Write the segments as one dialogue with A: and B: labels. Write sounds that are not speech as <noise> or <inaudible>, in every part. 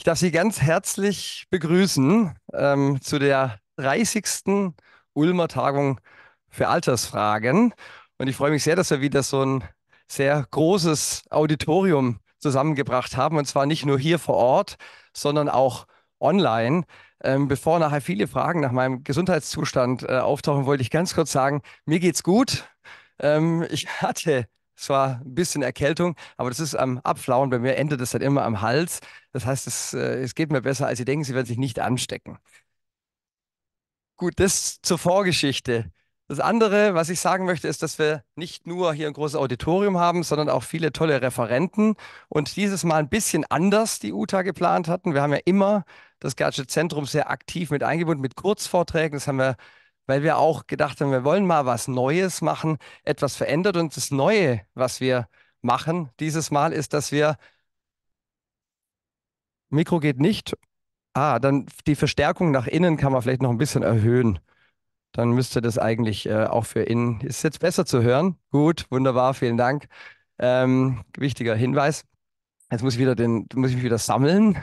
A: Ich darf Sie ganz herzlich begrüßen ähm, zu der 30. Ulmer Tagung für Altersfragen. Und ich freue mich sehr, dass wir wieder so ein sehr großes Auditorium zusammengebracht haben. Und zwar nicht nur hier vor Ort, sondern auch online. Ähm, bevor nachher viele Fragen nach meinem Gesundheitszustand äh, auftauchen, wollte ich ganz kurz sagen, mir geht's gut. Ähm, ich hatte zwar ein bisschen Erkältung, aber das ist am Abflauen. Bei mir endet das dann immer am Hals. Das heißt, es, äh, es geht mir besser, als Sie denken. Sie werden sich nicht anstecken. Gut, das zur Vorgeschichte. Das andere, was ich sagen möchte, ist, dass wir nicht nur hier ein großes Auditorium haben, sondern auch viele tolle Referenten. Und dieses Mal ein bisschen anders die UTA geplant hatten. Wir haben ja immer das Gadget Zentrum sehr aktiv mit eingebunden, mit Kurzvorträgen. Das haben wir weil wir auch gedacht haben, wir wollen mal was Neues machen, etwas verändert. Und das Neue, was wir machen dieses Mal, ist, dass wir Mikro geht nicht. Ah, dann die Verstärkung nach innen kann man vielleicht noch ein bisschen erhöhen. Dann müsste das eigentlich äh, auch für innen. Ist jetzt besser zu hören? Gut, wunderbar, vielen Dank. Ähm, wichtiger Hinweis. Jetzt muss ich wieder den, muss ich mich wieder sammeln.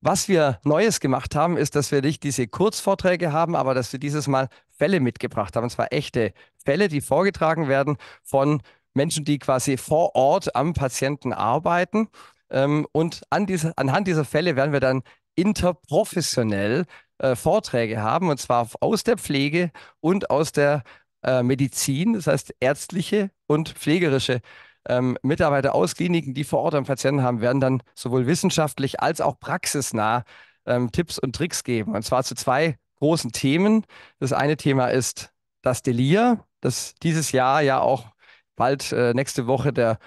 A: Was wir Neues gemacht haben, ist, dass wir nicht diese Kurzvorträge haben, aber dass wir dieses Mal Fälle mitgebracht haben. Und zwar echte Fälle, die vorgetragen werden von Menschen, die quasi vor Ort am Patienten arbeiten. Ähm, und an diese, anhand dieser Fälle werden wir dann interprofessionell äh, Vorträge haben, und zwar aus der Pflege und aus der äh, Medizin, das heißt ärztliche und pflegerische ähm, Mitarbeiter aus Kliniken, die vor Ort einen Patienten haben, werden dann sowohl wissenschaftlich als auch praxisnah ähm, Tipps und Tricks geben. Und zwar zu zwei großen Themen. Das eine Thema ist das Delir, das dieses Jahr ja auch bald äh, nächste Woche der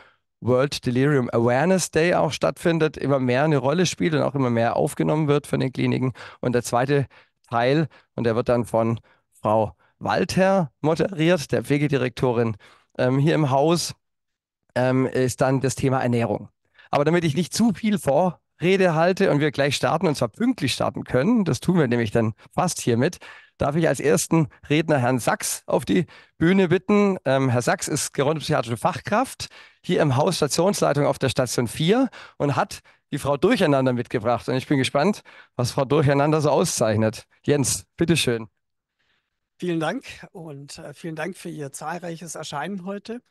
A: World Delirium Awareness Day auch stattfindet, immer mehr eine Rolle spielt und auch immer mehr aufgenommen wird von den Kliniken. Und der zweite Teil, und der wird dann von Frau Walter moderiert, der Pflegedirektorin ähm, hier im Haus, ähm, ist dann das Thema Ernährung. Aber damit ich nicht zu viel Vorrede halte und wir gleich starten und zwar pünktlich starten können, das tun wir nämlich dann fast hiermit, darf ich als ersten Redner Herrn Sachs auf die Bühne bitten. Ähm, Herr Sachs ist gerontopsychiatrische Fachkraft hier im Haus Stationsleitung auf der Station 4 und hat die Frau Durcheinander mitgebracht. Und ich bin gespannt, was Frau Durcheinander so auszeichnet. Jens, bitteschön.
B: Vielen Dank und äh, vielen Dank für Ihr zahlreiches Erscheinen heute.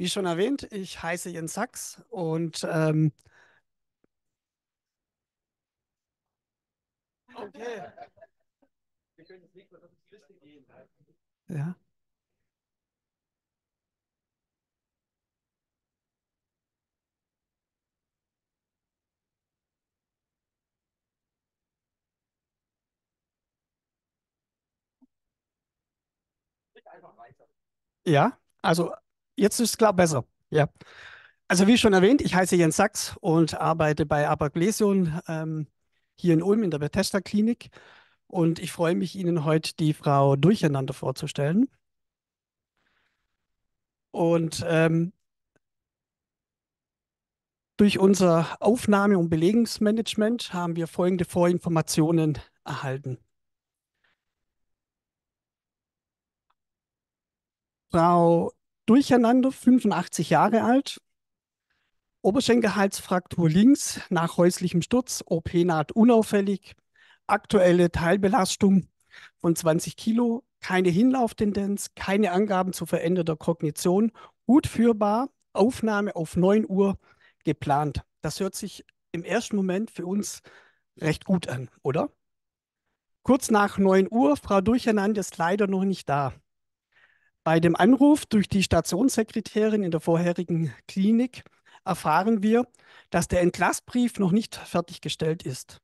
B: Wie schon erwähnt, ich heiße Jens Sachs und ähm Okay. Wir können das Mikro auf die Liste gehen. Ja. Ja, also Jetzt ist es klar besser. Ja. Also wie schon erwähnt, ich heiße Jens Sachs und arbeite bei Abaglesion ähm, hier in Ulm in der Bethesda Klinik. Und ich freue mich, Ihnen heute die Frau Durcheinander vorzustellen. Und ähm, durch unser Aufnahme- und Belegungsmanagement haben wir folgende Vorinformationen erhalten. Frau durcheinander, 85 Jahre alt. Oberschenkelhalsfraktur links nach häuslichem Sturz, OP-Naht unauffällig, aktuelle Teilbelastung von 20 Kilo, keine Hinlauftendenz, keine Angaben zu veränderter Kognition, gut führbar, Aufnahme auf 9 Uhr geplant. Das hört sich im ersten Moment für uns recht gut an, oder? Kurz nach 9 Uhr, Frau Durcheinander ist leider noch nicht da. Bei dem Anruf durch die Stationssekretärin in der vorherigen Klinik erfahren wir, dass der Entlassbrief noch nicht fertiggestellt ist.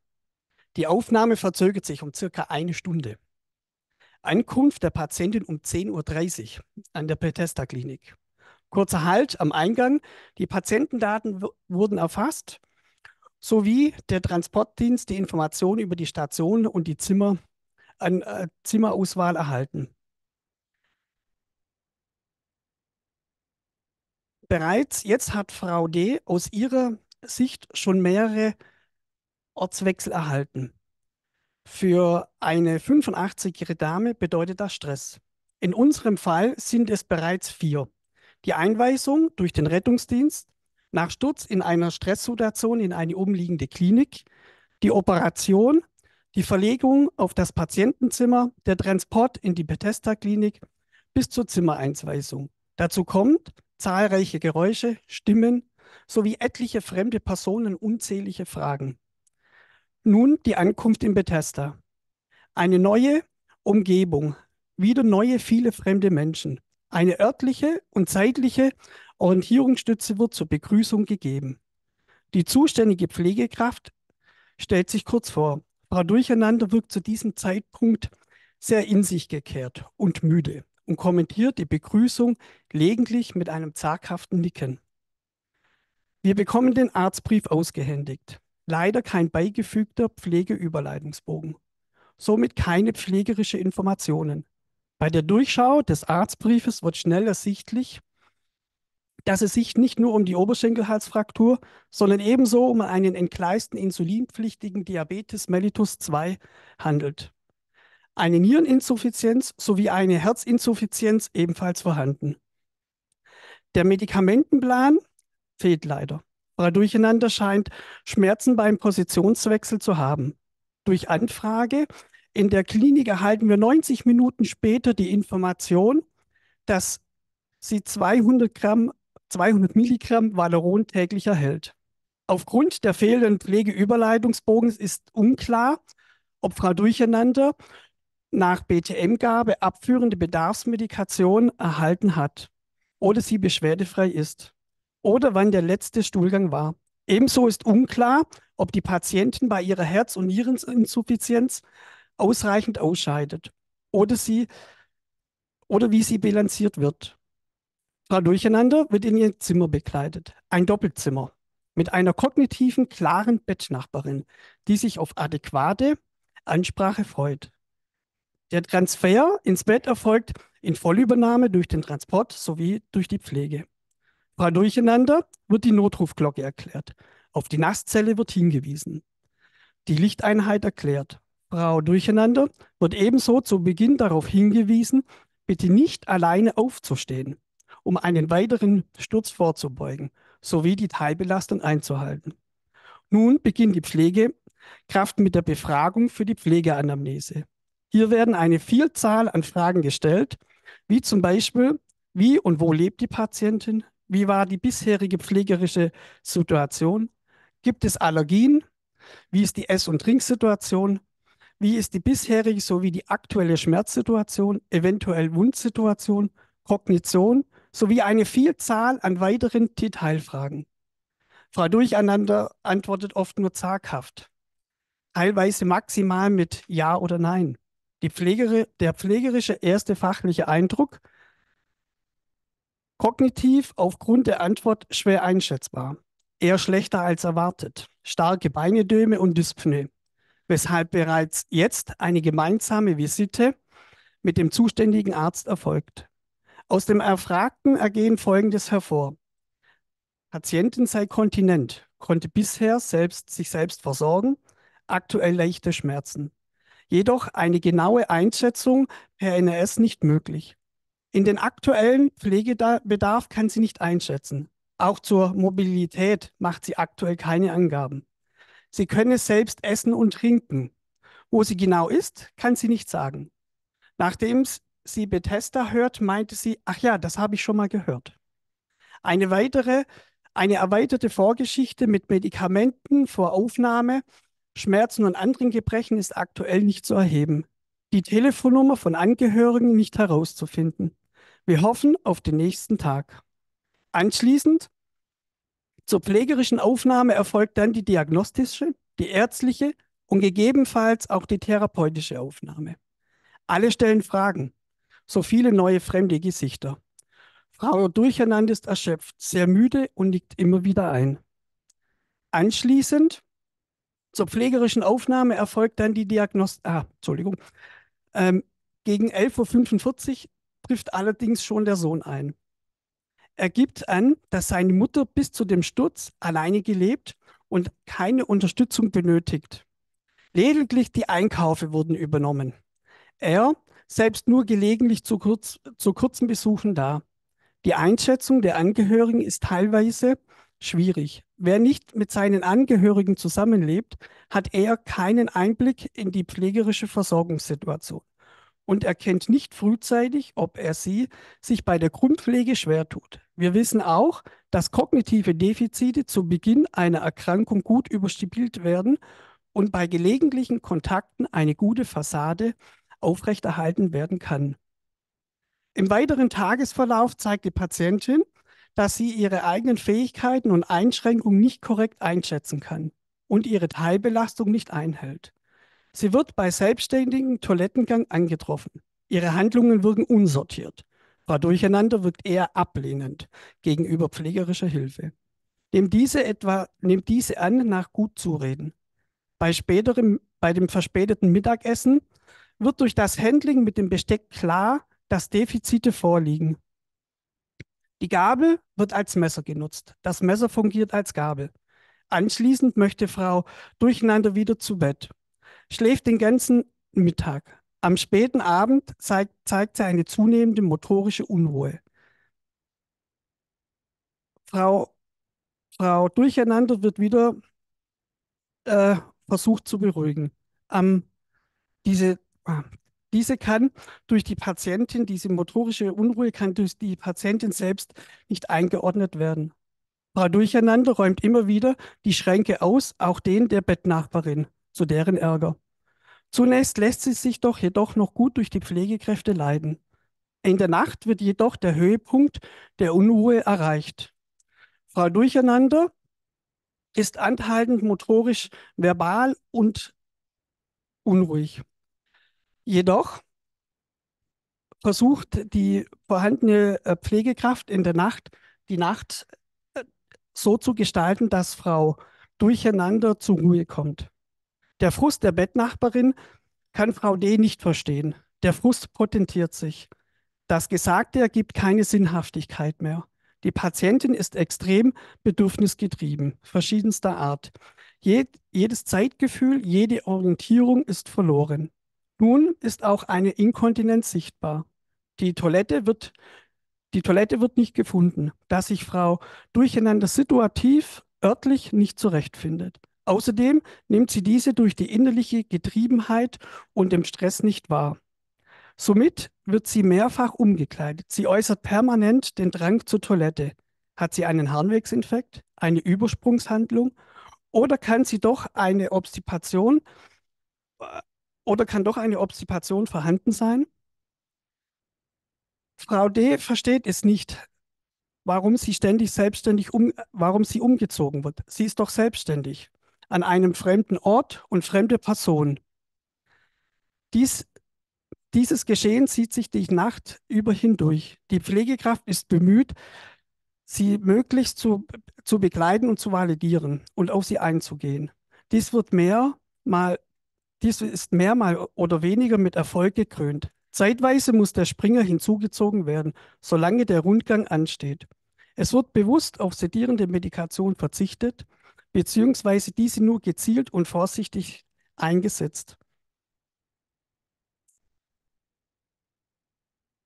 B: Die Aufnahme verzögert sich um circa eine Stunde. Ankunft der Patientin um 10.30 Uhr an der Bethesda-Klinik. Kurzer Halt am Eingang. Die Patientendaten wurden erfasst, sowie der Transportdienst die Informationen über die Station und die Zimmer an äh, Zimmerauswahl erhalten. bereits jetzt hat Frau D. aus ihrer Sicht schon mehrere Ortswechsel erhalten. Für eine 85-jährige Dame bedeutet das Stress. In unserem Fall sind es bereits vier. Die Einweisung durch den Rettungsdienst, nach Sturz in einer Stresssituation in eine umliegende Klinik, die Operation, die Verlegung auf das Patientenzimmer, der Transport in die Bethesda-Klinik bis zur Zimmereinweisung. Dazu kommt, zahlreiche Geräusche, Stimmen sowie etliche fremde Personen unzählige Fragen. Nun die Ankunft in Bethesda. Eine neue Umgebung, wieder neue viele fremde Menschen. Eine örtliche und zeitliche Orientierungsstütze wird zur Begrüßung gegeben. Die zuständige Pflegekraft stellt sich kurz vor. Frau Durcheinander wirkt zu diesem Zeitpunkt sehr in sich gekehrt und müde und kommentiert die Begrüßung gelegentlich mit einem zaghaften Nicken. Wir bekommen den Arztbrief ausgehändigt. Leider kein beigefügter Pflegeüberleitungsbogen. Somit keine pflegerische Informationen. Bei der Durchschau des Arztbriefes wird schnell ersichtlich, dass es sich nicht nur um die Oberschenkelhalsfraktur, sondern ebenso um einen entgleisten insulinpflichtigen Diabetes mellitus 2 handelt eine Niereninsuffizienz sowie eine Herzinsuffizienz ebenfalls vorhanden. Der Medikamentenplan fehlt leider. Frau Durcheinander scheint Schmerzen beim Positionswechsel zu haben. Durch Anfrage in der Klinik erhalten wir 90 Minuten später die Information, dass sie 200, Gramm, 200 Milligramm Valeron täglich erhält. Aufgrund der fehlenden Pflegeüberleitungsbogens ist unklar, ob Frau Durcheinander nach BTM-Gabe abführende Bedarfsmedikation erhalten hat oder sie beschwerdefrei ist oder wann der letzte Stuhlgang war. Ebenso ist unklar, ob die Patientin bei ihrer Herz- und Niereninsuffizienz ausreichend ausscheidet oder, sie, oder wie sie bilanziert wird. Frau Durcheinander wird in ihr Zimmer begleitet, ein Doppelzimmer, mit einer kognitiven, klaren Bettnachbarin, die sich auf adäquate Ansprache freut. Der Transfer ins Bett erfolgt in Vollübernahme durch den Transport sowie durch die Pflege. Bei Durcheinander wird die Notrufglocke erklärt. Auf die Nasszelle wird hingewiesen. Die Lichteinheit erklärt. Frau Durcheinander wird ebenso zu Beginn darauf hingewiesen, bitte nicht alleine aufzustehen, um einen weiteren Sturz vorzubeugen, sowie die Teilbelastung einzuhalten. Nun beginnt die Pflegekraft mit der Befragung für die Pflegeanamnese. Hier werden eine Vielzahl an Fragen gestellt, wie zum Beispiel, wie und wo lebt die Patientin? Wie war die bisherige pflegerische Situation? Gibt es Allergien? Wie ist die Ess- und Trinksituation? Wie ist die bisherige sowie die aktuelle Schmerzsituation, eventuell Wundsituation, Kognition sowie eine Vielzahl an weiteren Detailfragen? Frau Durcheinander antwortet oft nur zaghaft, teilweise maximal mit Ja oder Nein. Pflegeri der pflegerische erste fachliche Eindruck kognitiv aufgrund der Antwort schwer einschätzbar, eher schlechter als erwartet, starke Beinedöme und Dyspnoe, weshalb bereits jetzt eine gemeinsame Visite mit dem zuständigen Arzt erfolgt. Aus dem Erfragten ergehen Folgendes hervor. Patientin sei kontinent, konnte bisher selbst sich selbst versorgen, aktuell leichte Schmerzen jedoch eine genaue Einschätzung per NRS nicht möglich. In den aktuellen Pflegebedarf kann sie nicht einschätzen. Auch zur Mobilität macht sie aktuell keine Angaben. Sie könne selbst essen und trinken. Wo sie genau ist, kann sie nicht sagen. Nachdem sie Bethesda hört, meinte sie, ach ja, das habe ich schon mal gehört. Eine weitere, eine erweiterte Vorgeschichte mit Medikamenten vor Aufnahme Schmerzen und anderen Gebrechen ist aktuell nicht zu erheben. Die Telefonnummer von Angehörigen nicht herauszufinden. Wir hoffen auf den nächsten Tag. Anschließend zur pflegerischen Aufnahme erfolgt dann die diagnostische, die ärztliche und gegebenenfalls auch die therapeutische Aufnahme. Alle stellen Fragen, so viele neue fremde Gesichter. Frau Durcheinander ist erschöpft, sehr müde und liegt immer wieder ein. Anschließend zur pflegerischen Aufnahme erfolgt dann die Diagnostik, ah, Entschuldigung, ähm, gegen 11.45 Uhr trifft allerdings schon der Sohn ein. Er gibt an, dass seine Mutter bis zu dem Sturz alleine gelebt und keine Unterstützung benötigt. Lediglich die Einkaufe wurden übernommen. Er selbst nur gelegentlich zu, kurz, zu kurzen Besuchen da. Die Einschätzung der Angehörigen ist teilweise schwierig. Wer nicht mit seinen Angehörigen zusammenlebt, hat eher keinen Einblick in die pflegerische Versorgungssituation und erkennt nicht frühzeitig, ob er sie sich bei der Grundpflege schwer tut. Wir wissen auch, dass kognitive Defizite zu Beginn einer Erkrankung gut überstibilt werden und bei gelegentlichen Kontakten eine gute Fassade aufrechterhalten werden kann. Im weiteren Tagesverlauf zeigt die Patientin, dass sie ihre eigenen Fähigkeiten und Einschränkungen nicht korrekt einschätzen kann und ihre Teilbelastung nicht einhält. Sie wird bei selbstständigen Toilettengang angetroffen. Ihre Handlungen wirken unsortiert. Frau Durcheinander wirkt eher ablehnend gegenüber pflegerischer Hilfe. Nimmt diese etwa, nimmt diese an nach gut zureden. Bei späterem, bei dem verspäteten Mittagessen wird durch das Handling mit dem Besteck klar, dass Defizite vorliegen. Die Gabel wird als Messer genutzt. Das Messer fungiert als Gabel. Anschließend möchte Frau durcheinander wieder zu Bett. Schläft den ganzen Mittag. Am späten Abend zeigt, zeigt sie eine zunehmende motorische Unruhe. Frau, Frau Durcheinander wird wieder äh, versucht zu beruhigen. Am, diese, ah, diese kann durch die Patientin, diese motorische Unruhe kann durch die Patientin selbst nicht eingeordnet werden. Frau Durcheinander räumt immer wieder die Schränke aus, auch den der Bettnachbarin, zu deren Ärger. Zunächst lässt sie sich doch jedoch noch gut durch die Pflegekräfte leiden. In der Nacht wird jedoch der Höhepunkt der Unruhe erreicht. Frau Durcheinander ist anhaltend motorisch, verbal und unruhig. Jedoch versucht die vorhandene äh, Pflegekraft in der Nacht die Nacht äh, so zu gestalten, dass Frau durcheinander zur Ruhe kommt. Der Frust der Bettnachbarin kann Frau D nicht verstehen. Der Frust potentiert sich. Das Gesagte ergibt keine Sinnhaftigkeit mehr. Die Patientin ist extrem bedürfnisgetrieben, verschiedenster Art. Jed jedes Zeitgefühl, jede Orientierung ist verloren. Nun ist auch eine Inkontinenz sichtbar. Die Toilette wird, die Toilette wird nicht gefunden, da sich Frau Durcheinander situativ örtlich nicht zurechtfindet. Außerdem nimmt sie diese durch die innerliche Getriebenheit und dem Stress nicht wahr. Somit wird sie mehrfach umgekleidet. Sie äußert permanent den Drang zur Toilette. Hat sie einen Harnwegsinfekt, eine Übersprungshandlung oder kann sie doch eine Obstipation oder kann doch eine Obstipation vorhanden sein? Frau D versteht es nicht, warum sie ständig selbstständig um, warum sie umgezogen wird. Sie ist doch selbstständig an einem fremden Ort und fremde Person. Dies, dieses Geschehen zieht sich die Nacht über hindurch. Die Pflegekraft ist bemüht, sie möglichst zu, zu begleiten und zu validieren und auf sie einzugehen. Dies wird mehr mal dies ist mehrmal oder weniger mit Erfolg gekrönt. Zeitweise muss der Springer hinzugezogen werden, solange der Rundgang ansteht. Es wird bewusst auf sedierende Medikation verzichtet, beziehungsweise diese nur gezielt und vorsichtig eingesetzt.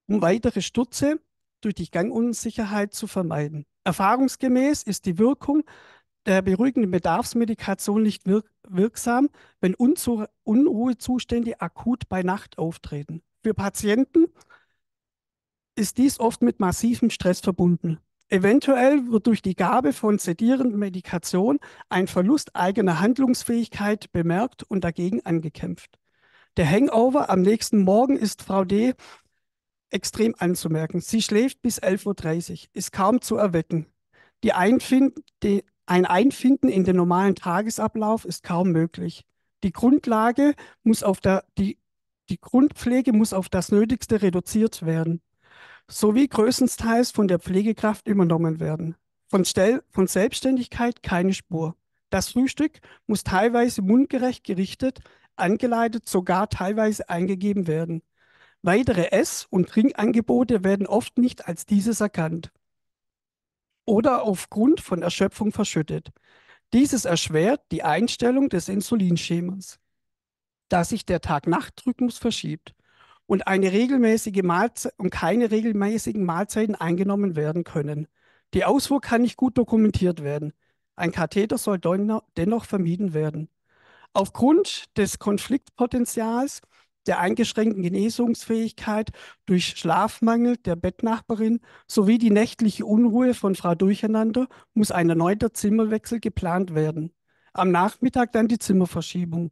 B: Um weitere Stürze durch die Gangunsicherheit zu vermeiden. Erfahrungsgemäß ist die Wirkung der beruhigende Bedarfsmedikation nicht wirk wirksam, wenn Unzu Unruhezustände akut bei Nacht auftreten. Für Patienten ist dies oft mit massivem Stress verbunden. Eventuell wird durch die Gabe von sedierenden Medikation ein Verlust eigener Handlungsfähigkeit bemerkt und dagegen angekämpft. Der Hangover am nächsten Morgen ist Frau D extrem anzumerken. Sie schläft bis 11.30 Uhr, ist kaum zu erwecken. Die, Einfind die ein Einfinden in den normalen Tagesablauf ist kaum möglich. Die Grundlage muss auf der, die, die Grundpflege muss auf das Nötigste reduziert werden, sowie größtenteils von der Pflegekraft übernommen werden. Von, Stell von Selbstständigkeit keine Spur. Das Frühstück muss teilweise mundgerecht gerichtet, angeleitet, sogar teilweise eingegeben werden. Weitere Ess- und Trinkangebote werden oft nicht als dieses erkannt oder aufgrund von Erschöpfung verschüttet. Dieses erschwert die Einstellung des Insulinschemas, da sich der Tag-Nacht-Rhythmus verschiebt und, eine regelmäßige und keine regelmäßigen Mahlzeiten eingenommen werden können. Die Ausfuhr kann nicht gut dokumentiert werden. Ein Katheter soll dennoch vermieden werden. Aufgrund des Konfliktpotenzials der eingeschränkten Genesungsfähigkeit durch Schlafmangel der Bettnachbarin sowie die nächtliche Unruhe von Frau Durcheinander muss ein erneuter Zimmerwechsel geplant werden. Am Nachmittag dann die Zimmerverschiebung.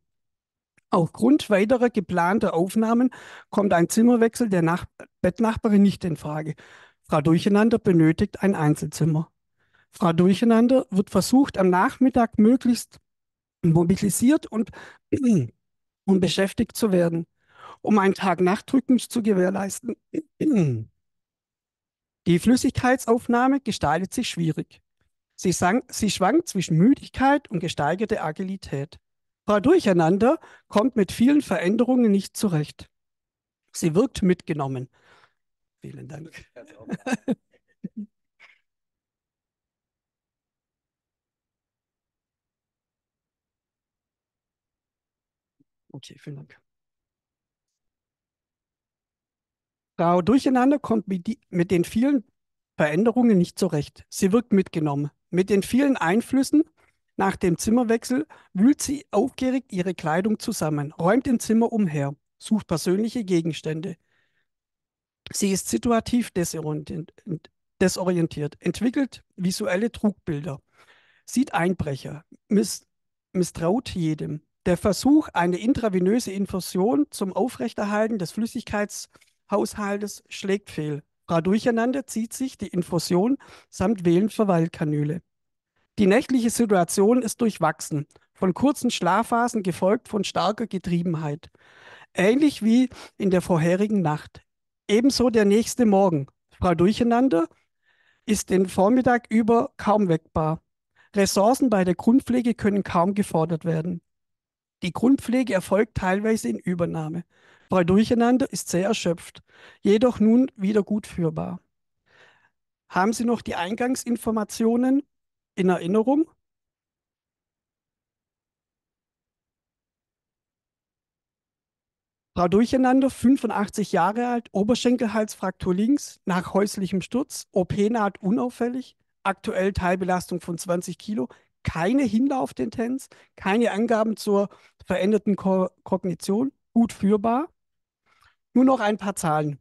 B: Aufgrund weiterer geplanter Aufnahmen kommt ein Zimmerwechsel der Nach Bettnachbarin nicht in Frage. Frau Durcheinander benötigt ein Einzelzimmer. Frau Durcheinander wird versucht, am Nachmittag möglichst mobilisiert und, <clears throat> und beschäftigt zu werden um einen tag nachdrückend zu gewährleisten. Die Flüssigkeitsaufnahme gestaltet sich schwierig. Sie, sang, sie schwankt zwischen Müdigkeit und gesteigerte Agilität. Frau Durcheinander kommt mit vielen Veränderungen nicht zurecht. Sie wirkt mitgenommen. Vielen Dank. <laughs>
C: Okay, vielen Dank.
B: Frau durcheinander kommt mit, die, mit den vielen Veränderungen nicht zurecht. Sie wirkt mitgenommen. Mit den vielen Einflüssen nach dem Zimmerwechsel wühlt sie aufgeregt ihre Kleidung zusammen, räumt im Zimmer umher, sucht persönliche Gegenstände. Sie ist situativ desorientiert, entwickelt visuelle Trugbilder, sieht Einbrecher, miss misstraut jedem. Der Versuch, eine intravenöse Infusion zum Aufrechterhalten des Flüssigkeits- Haushaltes schlägt fehl. Frau Durcheinander zieht sich die Infusion samt Venen Die nächtliche Situation ist durchwachsen, von kurzen Schlafphasen gefolgt von starker Getriebenheit. Ähnlich wie in der vorherigen Nacht. Ebenso der nächste Morgen. Frau Durcheinander ist den Vormittag über kaum weckbar. Ressourcen bei der Grundpflege können kaum gefordert werden. Die Grundpflege erfolgt teilweise in Übernahme bei Durcheinander ist sehr erschöpft, jedoch nun wieder gut führbar. Haben Sie noch die Eingangsinformationen in Erinnerung? Frau Durcheinander, 85 Jahre alt, Oberschenkelhalsfraktur links, nach häuslichem Sturz, OP-Naht unauffällig, aktuell Teilbelastung von 20 Kilo, keine Hinlauftendenz, keine Angaben zur veränderten Ko Kognition, gut führbar. Nur noch ein paar Zahlen.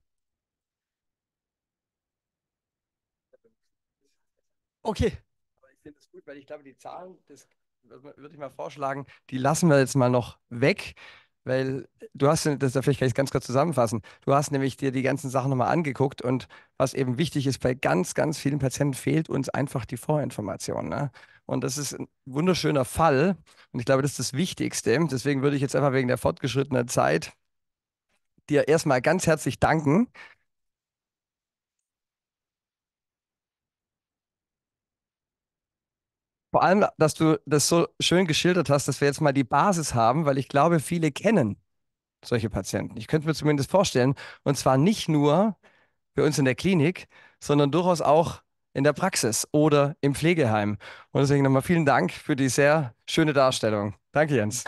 A: Okay. Aber ich finde das gut, weil ich glaube, die Zahlen, das würde ich mal vorschlagen, die lassen wir jetzt mal noch weg. Weil du hast, das vielleicht kann ich es ganz kurz zusammenfassen, du hast nämlich dir die ganzen Sachen nochmal angeguckt und was eben wichtig ist, bei ganz, ganz vielen Patienten fehlt uns einfach die Vorinformation. Ne? Und das ist ein wunderschöner Fall und ich glaube, das ist das Wichtigste. Deswegen würde ich jetzt einfach wegen der fortgeschrittenen Zeit dir erstmal ganz herzlich danken. Vor allem, dass du das so schön geschildert hast, dass wir jetzt mal die Basis haben, weil ich glaube, viele kennen solche Patienten. Ich könnte mir zumindest vorstellen, und zwar nicht nur bei uns in der Klinik, sondern durchaus auch in der Praxis oder im Pflegeheim. Und deswegen nochmal vielen Dank für die sehr schöne Darstellung. Danke, Jens.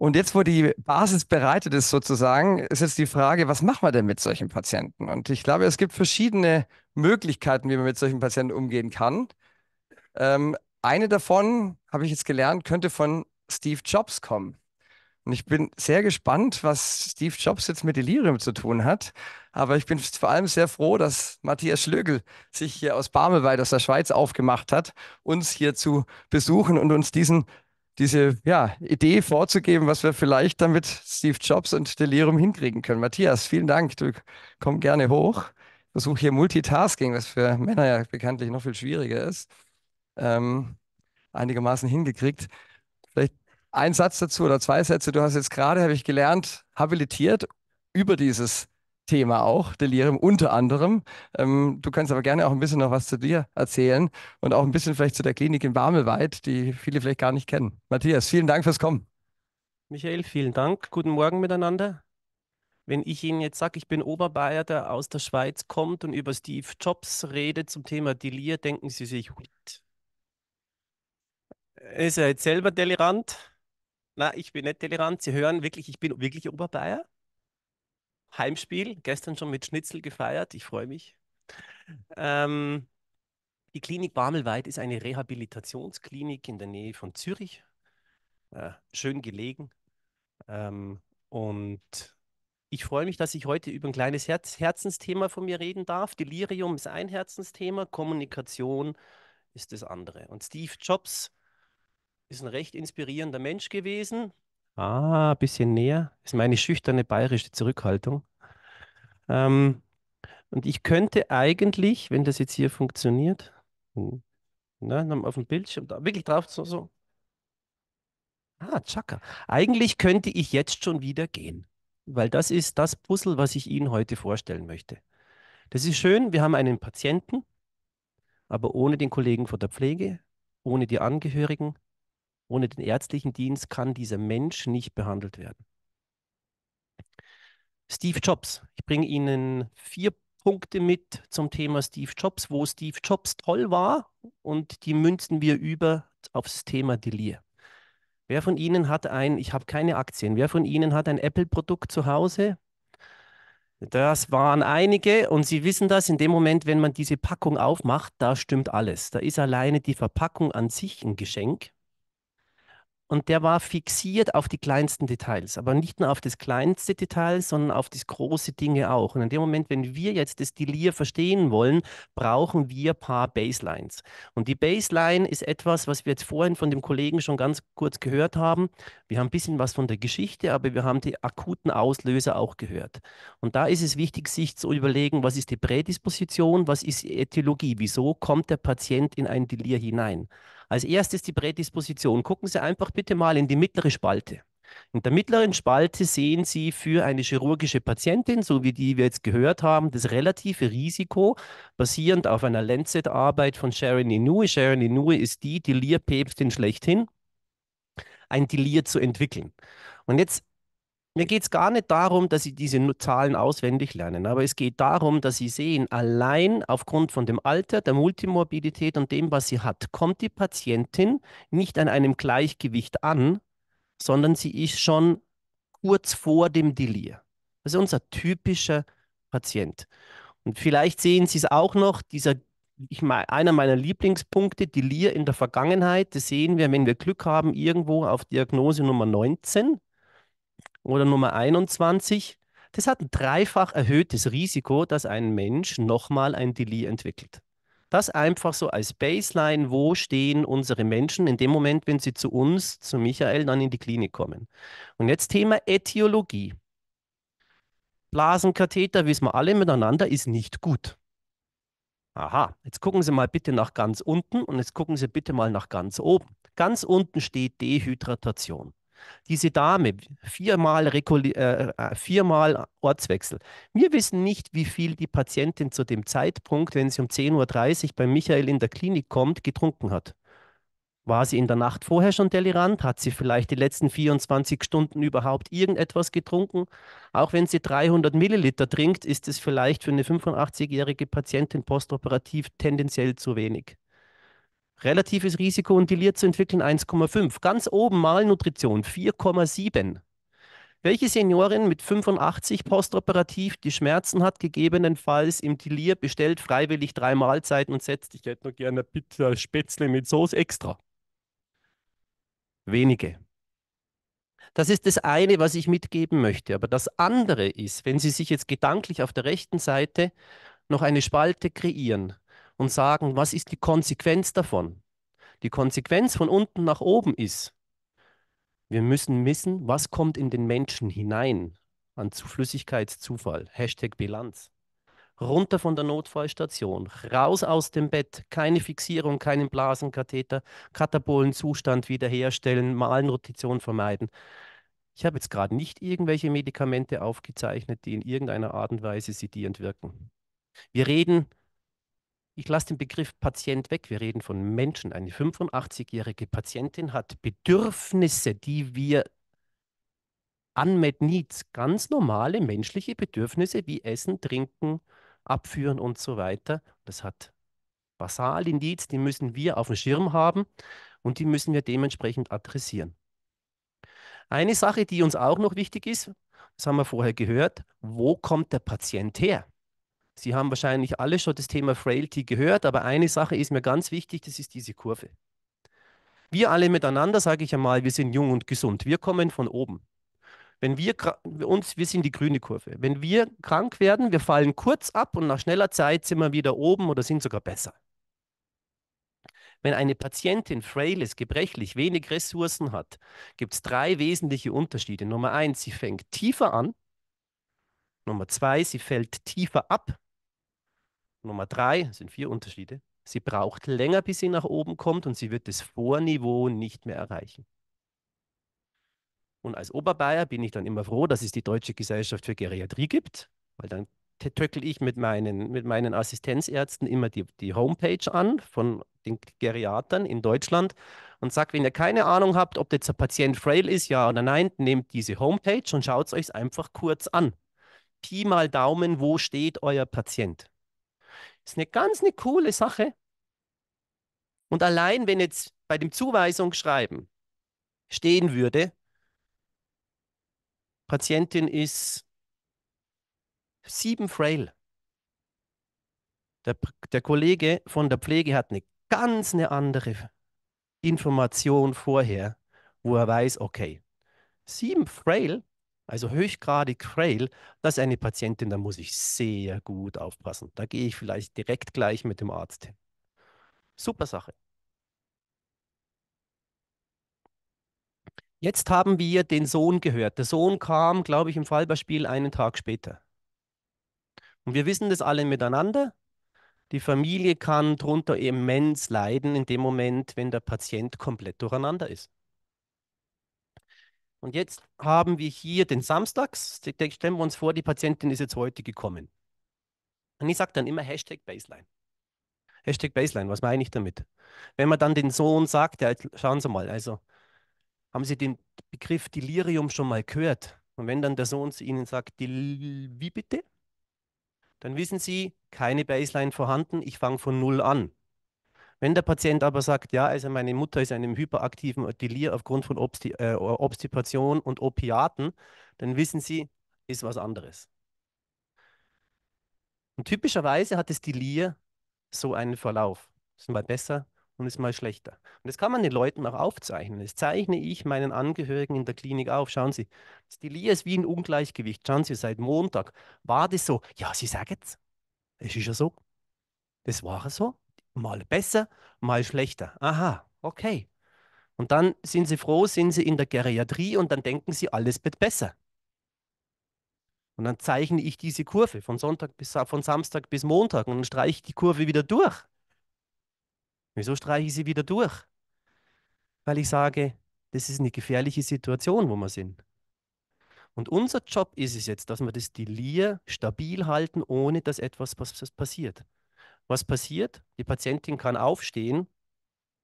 A: Und jetzt, wo die Basis bereitet ist sozusagen, ist jetzt die Frage, was machen wir denn mit solchen Patienten? Und ich glaube, es gibt verschiedene Möglichkeiten, wie man mit solchen Patienten umgehen kann. Ähm, eine davon, habe ich jetzt gelernt, könnte von Steve Jobs kommen. Und ich bin sehr gespannt, was Steve Jobs jetzt mit Delirium zu tun hat. Aber ich bin vor allem sehr froh, dass Matthias Schlögel sich hier aus Barmelweid aus der Schweiz aufgemacht hat, uns hier zu besuchen und uns diesen diese ja, Idee vorzugeben, was wir vielleicht dann mit Steve Jobs und Delirium hinkriegen können. Matthias, vielen Dank. Du komm gerne hoch. Versuche hier Multitasking, was für Männer ja bekanntlich noch viel schwieriger ist, ähm, einigermaßen hingekriegt. Vielleicht ein Satz dazu oder zwei Sätze. Du hast jetzt gerade, habe ich gelernt, habilitiert über dieses Thema auch, Delirium unter anderem. Ähm, du kannst aber gerne auch ein bisschen noch was zu dir erzählen und auch ein bisschen vielleicht zu der Klinik in Warmelweit, die viele vielleicht gar nicht kennen. Matthias, vielen Dank fürs Kommen.
D: Michael, vielen Dank. Guten Morgen miteinander. Wenn ich Ihnen jetzt sage, ich bin Oberbayer, der aus der Schweiz kommt und über Steve Jobs redet zum Thema Delir, denken Sie sich, ist er jetzt selber delirant? Na, ich bin nicht delirant. Sie hören wirklich, ich bin wirklich Oberbayer. Heimspiel, gestern schon mit Schnitzel gefeiert, ich freue mich. Ähm, die Klinik Barmelweit ist eine Rehabilitationsklinik in der Nähe von Zürich, äh, schön gelegen. Ähm, und ich freue mich, dass ich heute über ein kleines Herz Herzensthema von mir reden darf. Delirium ist ein Herzensthema, Kommunikation ist das andere. Und Steve Jobs ist ein recht inspirierender Mensch gewesen, Ah, ein bisschen näher. Das ist meine schüchterne bayerische Zurückhaltung. Ähm, und ich könnte eigentlich, wenn das jetzt hier funktioniert, hm, ne, auf dem Bildschirm, da wirklich drauf so, so. Ah, Chaka. Eigentlich könnte ich jetzt schon wieder gehen, weil das ist das Puzzle, was ich Ihnen heute vorstellen möchte. Das ist schön, wir haben einen Patienten, aber ohne den Kollegen von der Pflege, ohne die Angehörigen, ohne den ärztlichen Dienst kann dieser Mensch nicht behandelt werden. Steve Jobs. Ich bringe Ihnen vier Punkte mit zum Thema Steve Jobs, wo Steve Jobs toll war und die münzen wir über aufs Thema Delir. Wer von Ihnen hat ein, ich habe keine Aktien, wer von Ihnen hat ein Apple-Produkt zu Hause? Das waren einige und Sie wissen das, in dem Moment, wenn man diese Packung aufmacht, da stimmt alles. Da ist alleine die Verpackung an sich ein Geschenk. Und der war fixiert auf die kleinsten Details, aber nicht nur auf das kleinste Detail, sondern auf das große Dinge auch. Und in dem Moment, wenn wir jetzt das Delir verstehen wollen, brauchen wir ein paar Baselines. Und die Baseline ist etwas, was wir jetzt vorhin von dem Kollegen schon ganz kurz gehört haben. Wir haben ein bisschen was von der Geschichte, aber wir haben die akuten Auslöser auch gehört. Und da ist es wichtig, sich zu überlegen, was ist die Prädisposition, was ist die Ethologie, wieso kommt der Patient in ein Delir hinein. Als erstes die Prädisposition. Gucken Sie einfach bitte mal in die mittlere Spalte. In der mittleren Spalte sehen Sie für eine chirurgische Patientin, so wie die wir jetzt gehört haben, das relative Risiko, basierend auf einer Lancet-Arbeit von Sharon Inouye. Sharon Inouye ist die Delir-Päpstin schlechthin, ein Delir zu entwickeln. Und jetzt mir geht es gar nicht darum, dass Sie diese Zahlen auswendig lernen, ne? aber es geht darum, dass Sie sehen, allein aufgrund von dem Alter, der Multimorbidität und dem, was sie hat, kommt die Patientin nicht an einem Gleichgewicht an, sondern sie ist schon kurz vor dem Delir. Das ist unser typischer Patient. Und vielleicht sehen Sie es auch noch, dieser ich meine, einer meiner Lieblingspunkte, Delir in der Vergangenheit, das sehen wir, wenn wir Glück haben, irgendwo auf Diagnose Nummer 19 oder Nummer 21, das hat ein dreifach erhöhtes Risiko, dass ein Mensch nochmal ein Delir entwickelt. Das einfach so als Baseline, wo stehen unsere Menschen in dem Moment, wenn sie zu uns, zu Michael, dann in die Klinik kommen. Und jetzt Thema Äthiologie. Blasenkatheter, wissen wir alle miteinander, ist nicht gut. Aha, jetzt gucken Sie mal bitte nach ganz unten und jetzt gucken Sie bitte mal nach ganz oben. Ganz unten steht Dehydratation. Diese Dame, viermal, Rekoli äh, äh, viermal Ortswechsel. Wir wissen nicht, wie viel die Patientin zu dem Zeitpunkt, wenn sie um 10.30 Uhr bei Michael in der Klinik kommt, getrunken hat. War sie in der Nacht vorher schon delirant? Hat sie vielleicht die letzten 24 Stunden überhaupt irgendetwas getrunken? Auch wenn sie 300 Milliliter trinkt, ist es vielleicht für eine 85-jährige Patientin postoperativ tendenziell zu wenig relatives Risiko und Delir zu entwickeln 1,5. Ganz oben Malnutrition 4,7. Welche Seniorin mit 85 postoperativ die Schmerzen hat, gegebenenfalls im Delir, bestellt freiwillig drei Mahlzeiten und setzt, ich hätte noch gerne bitte Spätzle mit Soße extra? Wenige. Das ist das eine, was ich mitgeben möchte. Aber das andere ist, wenn Sie sich jetzt gedanklich auf der rechten Seite noch eine Spalte kreieren, und sagen, was ist die Konsequenz davon? Die Konsequenz von unten nach oben ist, wir müssen wissen, was kommt in den Menschen hinein an Flüssigkeitszufall, Hashtag Bilanz. Runter von der Notfallstation, raus aus dem Bett, keine Fixierung, keinen Blasenkatheter, Katabolenzustand wiederherstellen, Malenrotation vermeiden. Ich habe jetzt gerade nicht irgendwelche Medikamente aufgezeichnet, die in irgendeiner Art und Weise sedierend wirken. Wir reden ich lasse den Begriff Patient weg. Wir reden von Menschen. Eine 85-jährige Patientin hat Bedürfnisse, die wir unmet needs, ganz normale menschliche Bedürfnisse wie Essen, Trinken, Abführen und so weiter. Das hat basale Needs, die müssen wir auf dem Schirm haben und die müssen wir dementsprechend adressieren. Eine Sache, die uns auch noch wichtig ist, das haben wir vorher gehört, wo kommt der Patient her? Sie haben wahrscheinlich alle schon das Thema Frailty gehört, aber eine Sache ist mir ganz wichtig, das ist diese Kurve. Wir alle miteinander, sage ich einmal, wir sind jung und gesund. Wir kommen von oben. Wenn wir uns, wir sind die grüne Kurve. Wenn wir krank werden, wir fallen kurz ab und nach schneller Zeit sind wir wieder oben oder sind sogar besser. Wenn eine Patientin frail ist, gebrechlich, wenig Ressourcen hat, gibt es drei wesentliche Unterschiede. Nummer eins, sie fängt tiefer an Nummer zwei, sie fällt tiefer ab. Nummer drei, sind vier Unterschiede. Sie braucht länger, bis sie nach oben kommt und sie wird das Vorniveau nicht mehr erreichen. Und als Oberbayer bin ich dann immer froh, dass es die Deutsche Gesellschaft für Geriatrie gibt, weil dann töckel ich mit meinen, mit meinen Assistenzärzten immer die, die Homepage an von den Geriatern in Deutschland und sage, wenn ihr keine Ahnung habt, ob jetzt ein Patient frail ist, ja oder nein, nehmt diese Homepage und schaut es euch einfach kurz an. Pi mal Daumen, wo steht euer Patient? Ist eine ganz eine coole Sache. Und allein, wenn jetzt bei dem Zuweisungsschreiben stehen würde, Patientin ist sieben frail. Der, der Kollege von der Pflege hat eine ganz eine andere Information vorher, wo er weiß, okay, sieben frail also höchstgradig frail, das ist eine Patientin, da muss ich sehr gut aufpassen. Da gehe ich vielleicht direkt gleich mit dem Arzt hin. Super Sache. Jetzt haben wir den Sohn gehört. Der Sohn kam, glaube ich, im Fallbeispiel einen Tag später. Und wir wissen das alle miteinander. Die Familie kann darunter immens leiden in dem Moment, wenn der Patient komplett durcheinander ist. Und jetzt haben wir hier den Samstags. Stellen wir uns vor, die Patientin ist jetzt heute gekommen. Und ich sage dann immer Hashtag Baseline. Hashtag Baseline, was meine ich damit? Wenn man dann den Sohn sagt, ja, schauen Sie mal, also haben Sie den Begriff Delirium schon mal gehört? Und wenn dann der Sohn zu Ihnen sagt, wie bitte? Dann wissen Sie, keine Baseline vorhanden, ich fange von Null an. Wenn der Patient aber sagt, ja, also meine Mutter ist einem hyperaktiven Delir aufgrund von Obsti äh, Obstipation und Opiaten, dann wissen Sie, ist was anderes. Und typischerweise hat das Delir so einen Verlauf. Ist mal besser und ist mal schlechter. Und das kann man den Leuten auch aufzeichnen. Das zeichne ich meinen Angehörigen in der Klinik auf. Schauen Sie, das Delir ist wie ein Ungleichgewicht. Schauen Sie, seit Montag war das so. Ja, Sie sagen es. Es ist ja so. Das war so mal besser, mal schlechter. Aha, okay. Und dann sind sie froh, sind sie in der Geriatrie und dann denken sie, alles wird besser. Und dann zeichne ich diese Kurve von Sonntag bis von Samstag bis Montag und dann streiche ich die Kurve wieder durch. Wieso streiche ich sie wieder durch? Weil ich sage, das ist eine gefährliche Situation, wo wir sind. Und unser Job ist es jetzt, dass wir das Delir stabil halten, ohne dass etwas passiert. Was passiert? Die Patientin kann aufstehen,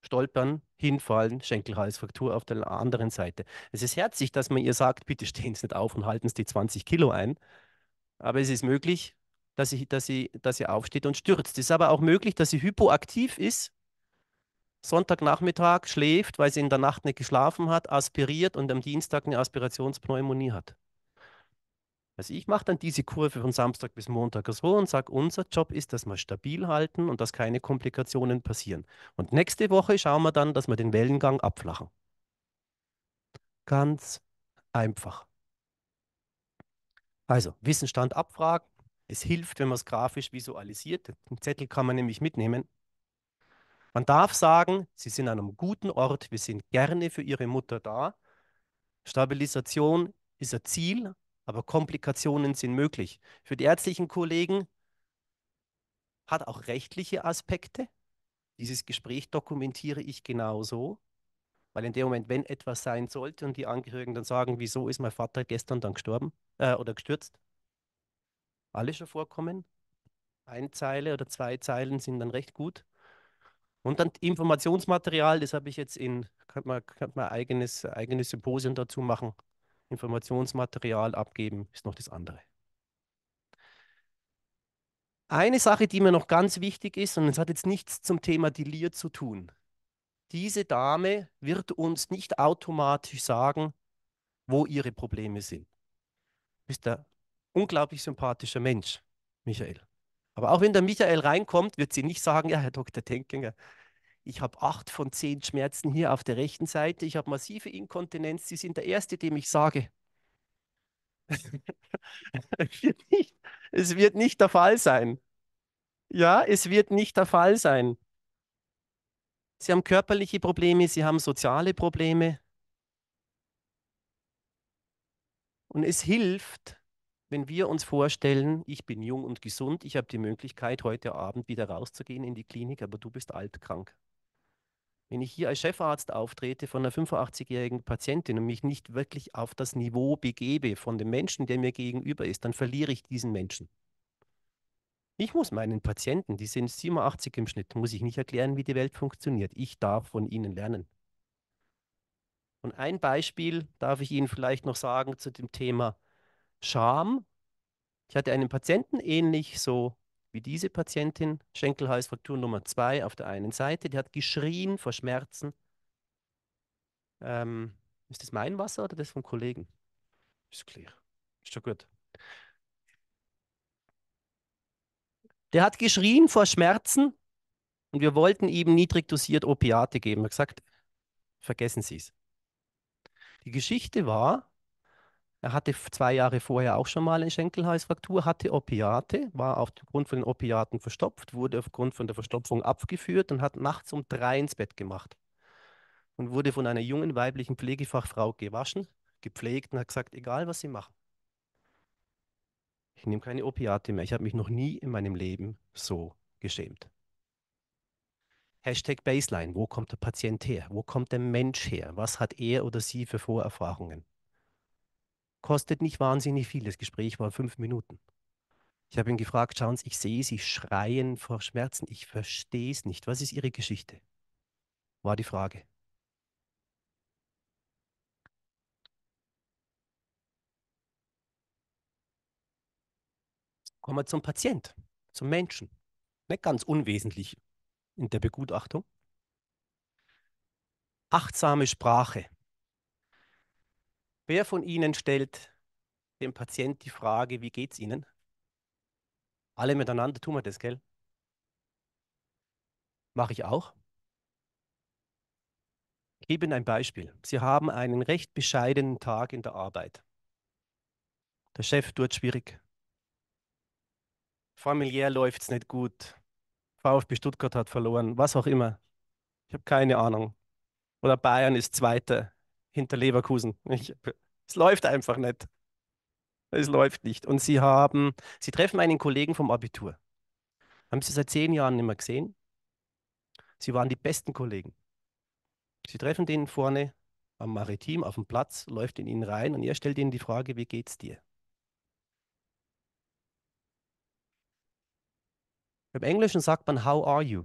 D: stolpern, hinfallen, Schenkelhalsfraktur auf der anderen Seite. Es ist herzlich, dass man ihr sagt, bitte stehen Sie nicht auf und halten Sie die 20 Kilo ein. Aber es ist möglich, dass sie, dass sie, dass sie aufsteht und stürzt. Es ist aber auch möglich, dass sie hypoaktiv ist, Sonntagnachmittag schläft, weil sie in der Nacht nicht geschlafen hat, aspiriert und am Dienstag eine Aspirationspneumonie hat. Also ich mache dann diese Kurve von Samstag bis Montag so und sage, unser Job ist, dass wir stabil halten und dass keine Komplikationen passieren. Und nächste Woche schauen wir dann, dass wir den Wellengang abflachen. Ganz einfach. Also Wissenstand abfragen. Es hilft, wenn man es grafisch visualisiert. Den Zettel kann man nämlich mitnehmen. Man darf sagen, Sie sind an einem guten Ort, wir sind gerne für Ihre Mutter da. Stabilisation ist ein Ziel, aber Komplikationen sind möglich. Für die ärztlichen Kollegen hat auch rechtliche Aspekte. Dieses Gespräch dokumentiere ich genauso, weil in dem Moment, wenn etwas sein sollte und die Angehörigen dann sagen, wieso ist mein Vater gestern dann gestorben äh, oder gestürzt, alles schon vorkommen. Ein Zeile oder zwei Zeilen sind dann recht gut. Und dann Informationsmaterial, das habe ich jetzt in, könnte man, kann man eigenes, eigenes Symposium dazu machen. Informationsmaterial abgeben ist noch das andere. Eine Sache, die mir noch ganz wichtig ist, und es hat jetzt nichts zum Thema Delir zu tun. Diese Dame wird uns nicht automatisch sagen, wo ihre Probleme sind. Du bist ein unglaublich sympathischer Mensch, Michael. Aber auch wenn der Michael reinkommt, wird sie nicht sagen, ja, Herr Dr. Tenkinger, ich habe acht von zehn Schmerzen hier auf der rechten Seite. Ich habe massive Inkontinenz. Sie sind der Erste, dem ich sage. <laughs> es, wird nicht, es wird nicht der Fall sein. Ja, es wird nicht der Fall sein. Sie haben körperliche Probleme, sie haben soziale Probleme. Und es hilft, wenn wir uns vorstellen, ich bin jung und gesund, ich habe die Möglichkeit, heute Abend wieder rauszugehen in die Klinik, aber du bist altkrank. Wenn ich hier als Chefarzt auftrete von einer 85-jährigen Patientin und mich nicht wirklich auf das Niveau begebe von dem Menschen, der mir gegenüber ist, dann verliere ich diesen Menschen. Ich muss meinen Patienten, die sind 87 im Schnitt, muss ich nicht erklären, wie die Welt funktioniert. Ich darf von ihnen lernen. Und ein Beispiel darf ich Ihnen vielleicht noch sagen zu dem Thema Scham. Ich hatte einen Patienten ähnlich so wie diese Patientin, Schenkelhalsfraktur Nummer 2 auf der einen Seite, die hat geschrien vor Schmerzen. Ähm, ist das mein Wasser oder das vom Kollegen? Ist klar. Ist schon gut. Der hat geschrien vor Schmerzen und wir wollten ihm niedrig dosiert Opiate geben. Er hat gesagt, vergessen Sie es. Die Geschichte war, er hatte zwei Jahre vorher auch schon mal eine Schenkelhalsfraktur, hatte Opiate, war aufgrund von den Opiaten verstopft, wurde aufgrund von der Verstopfung abgeführt und hat nachts um drei ins Bett gemacht und wurde von einer jungen weiblichen Pflegefachfrau gewaschen, gepflegt und hat gesagt, egal was Sie machen, ich nehme keine Opiate mehr. Ich habe mich noch nie in meinem Leben so geschämt. Hashtag Baseline. Wo kommt der Patient her? Wo kommt der Mensch her? Was hat er oder sie für Vorerfahrungen? kostet nicht wahnsinnig viel. Das Gespräch war fünf Minuten. Ich habe ihn gefragt, schauen Sie, ich sehe Sie schreien vor Schmerzen. Ich verstehe es nicht. Was ist Ihre Geschichte? War die Frage. Kommen wir zum Patient, zum Menschen. Nicht ganz unwesentlich in der Begutachtung. Achtsame Sprache. Wer von Ihnen stellt dem Patient die Frage, wie geht's Ihnen? Alle miteinander tun wir das, gell? Mache ich auch. Ich gebe Ihnen ein Beispiel. Sie haben einen recht bescheidenen Tag in der Arbeit. Der Chef tut schwierig. Familiär läuft es nicht gut. VfB Stuttgart hat verloren, was auch immer. Ich habe keine Ahnung. Oder Bayern ist Zweiter hinter Leverkusen. Ich, es läuft einfach nicht. Es läuft nicht. Und sie haben, sie treffen einen Kollegen vom Abitur. Haben sie seit zehn Jahren nicht mehr gesehen. Sie waren die besten Kollegen. Sie treffen den vorne am Maritim, auf dem Platz, läuft in ihn rein und er stellt ihnen die Frage, wie geht's dir? Im Englischen sagt man, how are you?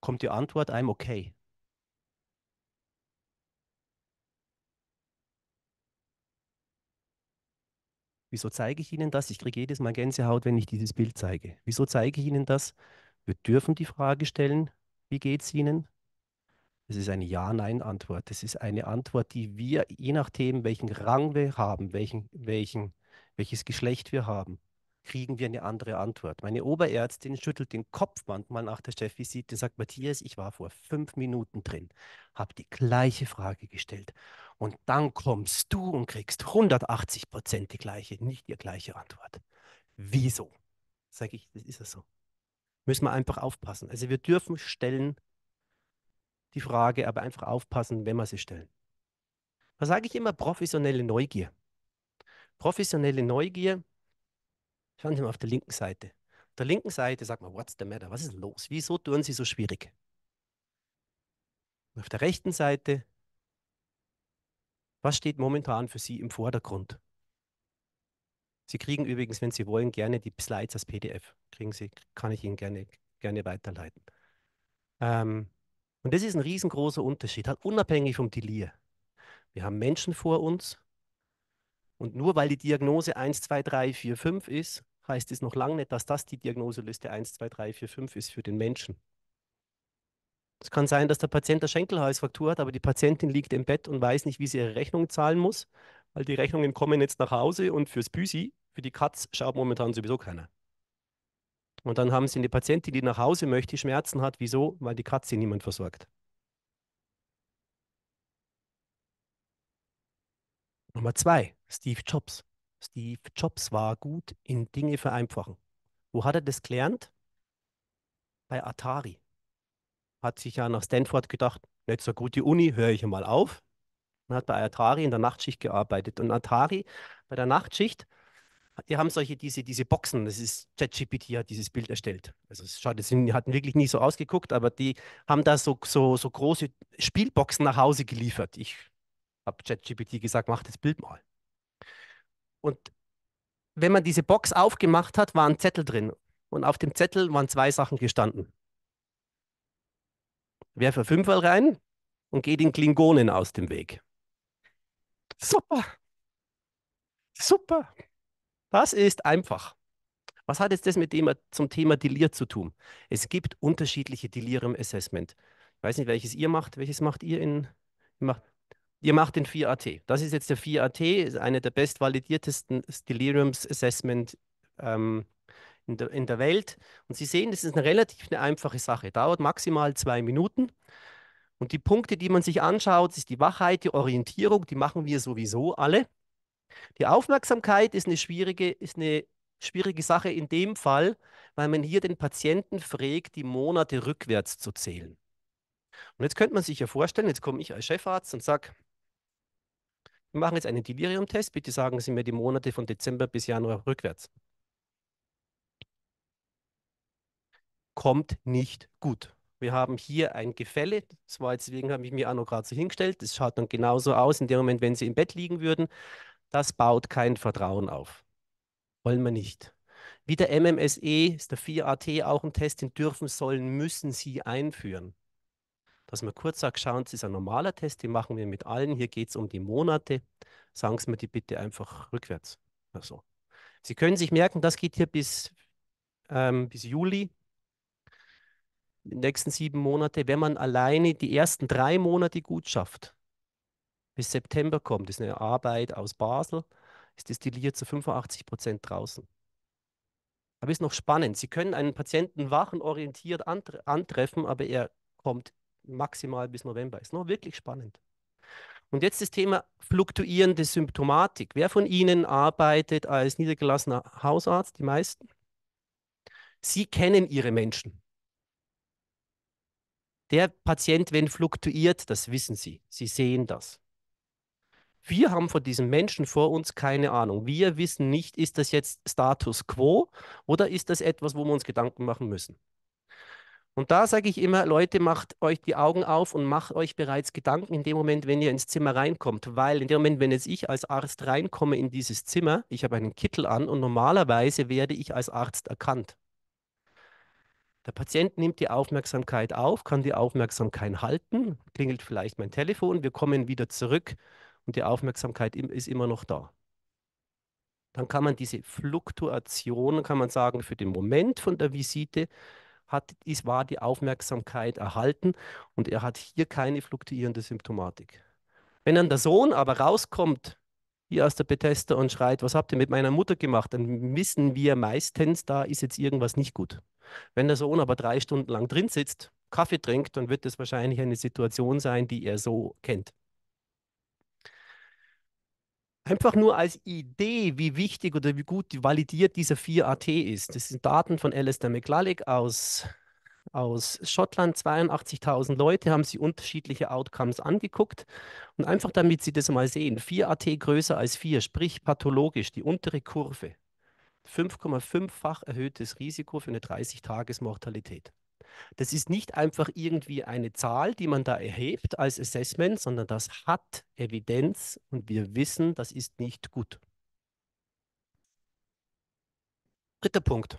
D: Kommt die Antwort, I'm okay. Wieso zeige ich Ihnen das? Ich kriege jedes Mal Gänsehaut, wenn ich dieses Bild zeige. Wieso zeige ich Ihnen das? Wir dürfen die Frage stellen, wie geht es Ihnen? Das ist eine Ja-Nein-Antwort. Das ist eine Antwort, die wir, je nachdem, welchen Rang wir haben, welchen, welchen, welches Geschlecht wir haben, kriegen wir eine andere Antwort. Meine Oberärztin schüttelt den Kopf manchmal nach der Chefvisite und sagt, Matthias, ich war vor fünf Minuten drin, habe die gleiche Frage gestellt und dann kommst du und kriegst 180 Prozent die gleiche, nicht die gleiche Antwort. Wieso? Sage ich, das ist es so. Müssen wir einfach aufpassen. Also wir dürfen stellen die Frage, aber einfach aufpassen, wenn wir sie stellen. Was sage ich immer professionelle Neugier. Professionelle Neugier, schauen Sie mal auf der linken Seite. Auf der linken Seite sagt man, what's the matter? Was ist los? Wieso tun Sie so schwierig? auf der rechten Seite was steht momentan für Sie im Vordergrund? Sie kriegen übrigens, wenn Sie wollen, gerne die Slides als PDF. Kriegen Sie, kann ich Ihnen gerne, gerne weiterleiten. Ähm, und das ist ein riesengroßer Unterschied, halt unabhängig vom Delir. Wir haben Menschen vor uns und nur weil die Diagnose 1, 2, 3, 4, 5 ist, heißt es noch lange nicht, dass das die Diagnoseliste 1, 2, 3, 4, 5 ist für den Menschen. Es kann sein, dass der Patient eine Schenkelhalsfraktur hat, aber die Patientin liegt im Bett und weiß nicht, wie sie ihre Rechnung zahlen muss, weil die Rechnungen kommen jetzt nach Hause und fürs Büsi, für die Katz, schaut momentan sowieso keiner. Und dann haben sie eine Patientin, die nach Hause möchte, Schmerzen hat. Wieso? Weil die Katze niemand versorgt. Nummer zwei, Steve Jobs. Steve Jobs war gut in Dinge vereinfachen. Wo hat er das gelernt? Bei Atari hat sich ja nach Stanford gedacht, nicht so gut die Uni, höre ich mal auf. Und hat bei Atari in der Nachtschicht gearbeitet. Und Atari bei der Nachtschicht, die haben solche, diese, diese Boxen, das ist ChatGPT hat dieses Bild erstellt. Also es schaut, die hatten wirklich nie so ausgeguckt, aber die haben da so, so, so große Spielboxen nach Hause geliefert. Ich habe ChatGPT gesagt, mach das Bild mal. Und wenn man diese Box aufgemacht hat, war ein Zettel drin. Und auf dem Zettel waren zwei Sachen gestanden werfe Fünferl rein und gehe den Klingonen aus dem Weg. Super. Super. Das ist einfach. Was hat jetzt das mit dem zum Thema Delir zu tun? Es gibt unterschiedliche Delirium Assessment. Ich weiß nicht, welches ihr macht. Welches macht ihr in? Ihr macht, ihr macht den 4AT. Das ist jetzt der 4AT, ist eine der bestvalidiertesten Deliriums Assessment ähm, in der, in der Welt. Und Sie sehen, das ist eine relativ eine einfache Sache, dauert maximal zwei Minuten. Und die Punkte, die man sich anschaut, ist die Wachheit, die Orientierung, die machen wir sowieso alle. Die Aufmerksamkeit ist eine schwierige, ist eine schwierige Sache in dem Fall, weil man hier den Patienten frägt, die Monate rückwärts zu zählen. Und jetzt könnte man sich ja vorstellen, jetzt komme ich als Chefarzt und sage, wir machen jetzt einen Delirium-Test, bitte sagen Sie mir die Monate von Dezember bis Januar rückwärts. kommt nicht gut. Wir haben hier ein Gefälle, das war jetzt, deswegen habe ich mir auch noch gerade so hingestellt, das schaut dann genauso aus in dem Moment, wenn sie im Bett liegen würden. Das baut kein Vertrauen auf. Wollen wir nicht. Wie der MMSE ist der 4AT auch ein Test, den dürfen, sollen, müssen sie einführen. Dass man kurz sagt, schauen Sie, ist ein normaler Test, den machen wir mit allen. Hier geht es um die Monate. Sagen Sie mir die bitte einfach rückwärts. Also. Sie können sich merken, das geht hier bis, ähm, bis Juli die nächsten sieben Monate, wenn man alleine die ersten drei Monate gut schafft, bis September kommt, ist eine Arbeit aus Basel, ist destilliert zu 85 Prozent draußen. Aber ist noch spannend. Sie können einen Patienten wachenorientiert antreffen, aber er kommt maximal bis November. Ist noch wirklich spannend. Und jetzt das Thema fluktuierende Symptomatik. Wer von Ihnen arbeitet als niedergelassener Hausarzt? Die meisten. Sie kennen Ihre Menschen der Patient, wenn fluktuiert, das wissen Sie. Sie sehen das. Wir haben von diesem Menschen vor uns keine Ahnung. Wir wissen nicht, ist das jetzt Status quo oder ist das etwas, wo wir uns Gedanken machen müssen. Und da sage ich immer, Leute, macht euch die Augen auf und macht euch bereits Gedanken in dem Moment, wenn ihr ins Zimmer reinkommt. Weil in dem Moment, wenn jetzt ich als Arzt reinkomme in dieses Zimmer, ich habe einen Kittel an und normalerweise werde ich als Arzt erkannt. Der Patient nimmt die Aufmerksamkeit auf, kann die Aufmerksamkeit halten, klingelt vielleicht mein Telefon, wir kommen wieder zurück und die Aufmerksamkeit ist immer noch da. Dann kann man diese Fluktuation, kann man sagen, für den Moment von der Visite hat, ist, war die Aufmerksamkeit erhalten und er hat hier keine fluktuierende Symptomatik. Wenn dann der Sohn aber rauskommt hier aus der Bethesda und schreit, was habt ihr mit meiner Mutter gemacht? Dann wissen wir meistens, da ist jetzt irgendwas nicht gut. Wenn der Sohn aber drei Stunden lang drin sitzt, Kaffee trinkt, dann wird das wahrscheinlich eine Situation sein, die er so kennt. Einfach nur als Idee, wie wichtig oder wie gut validiert dieser 4AT ist. Das sind Daten von Alistair McCulloch aus aus Schottland, 82.000 Leute, haben sie unterschiedliche Outcomes angeguckt. Und einfach damit Sie das mal sehen, 4AT größer als 4, sprich pathologisch, die untere Kurve. 5,5-fach erhöhtes Risiko für eine 30-Tages-Mortalität. Das ist nicht einfach irgendwie eine Zahl, die man da erhebt als Assessment, sondern das hat Evidenz und wir wissen, das ist nicht gut. Dritter Punkt.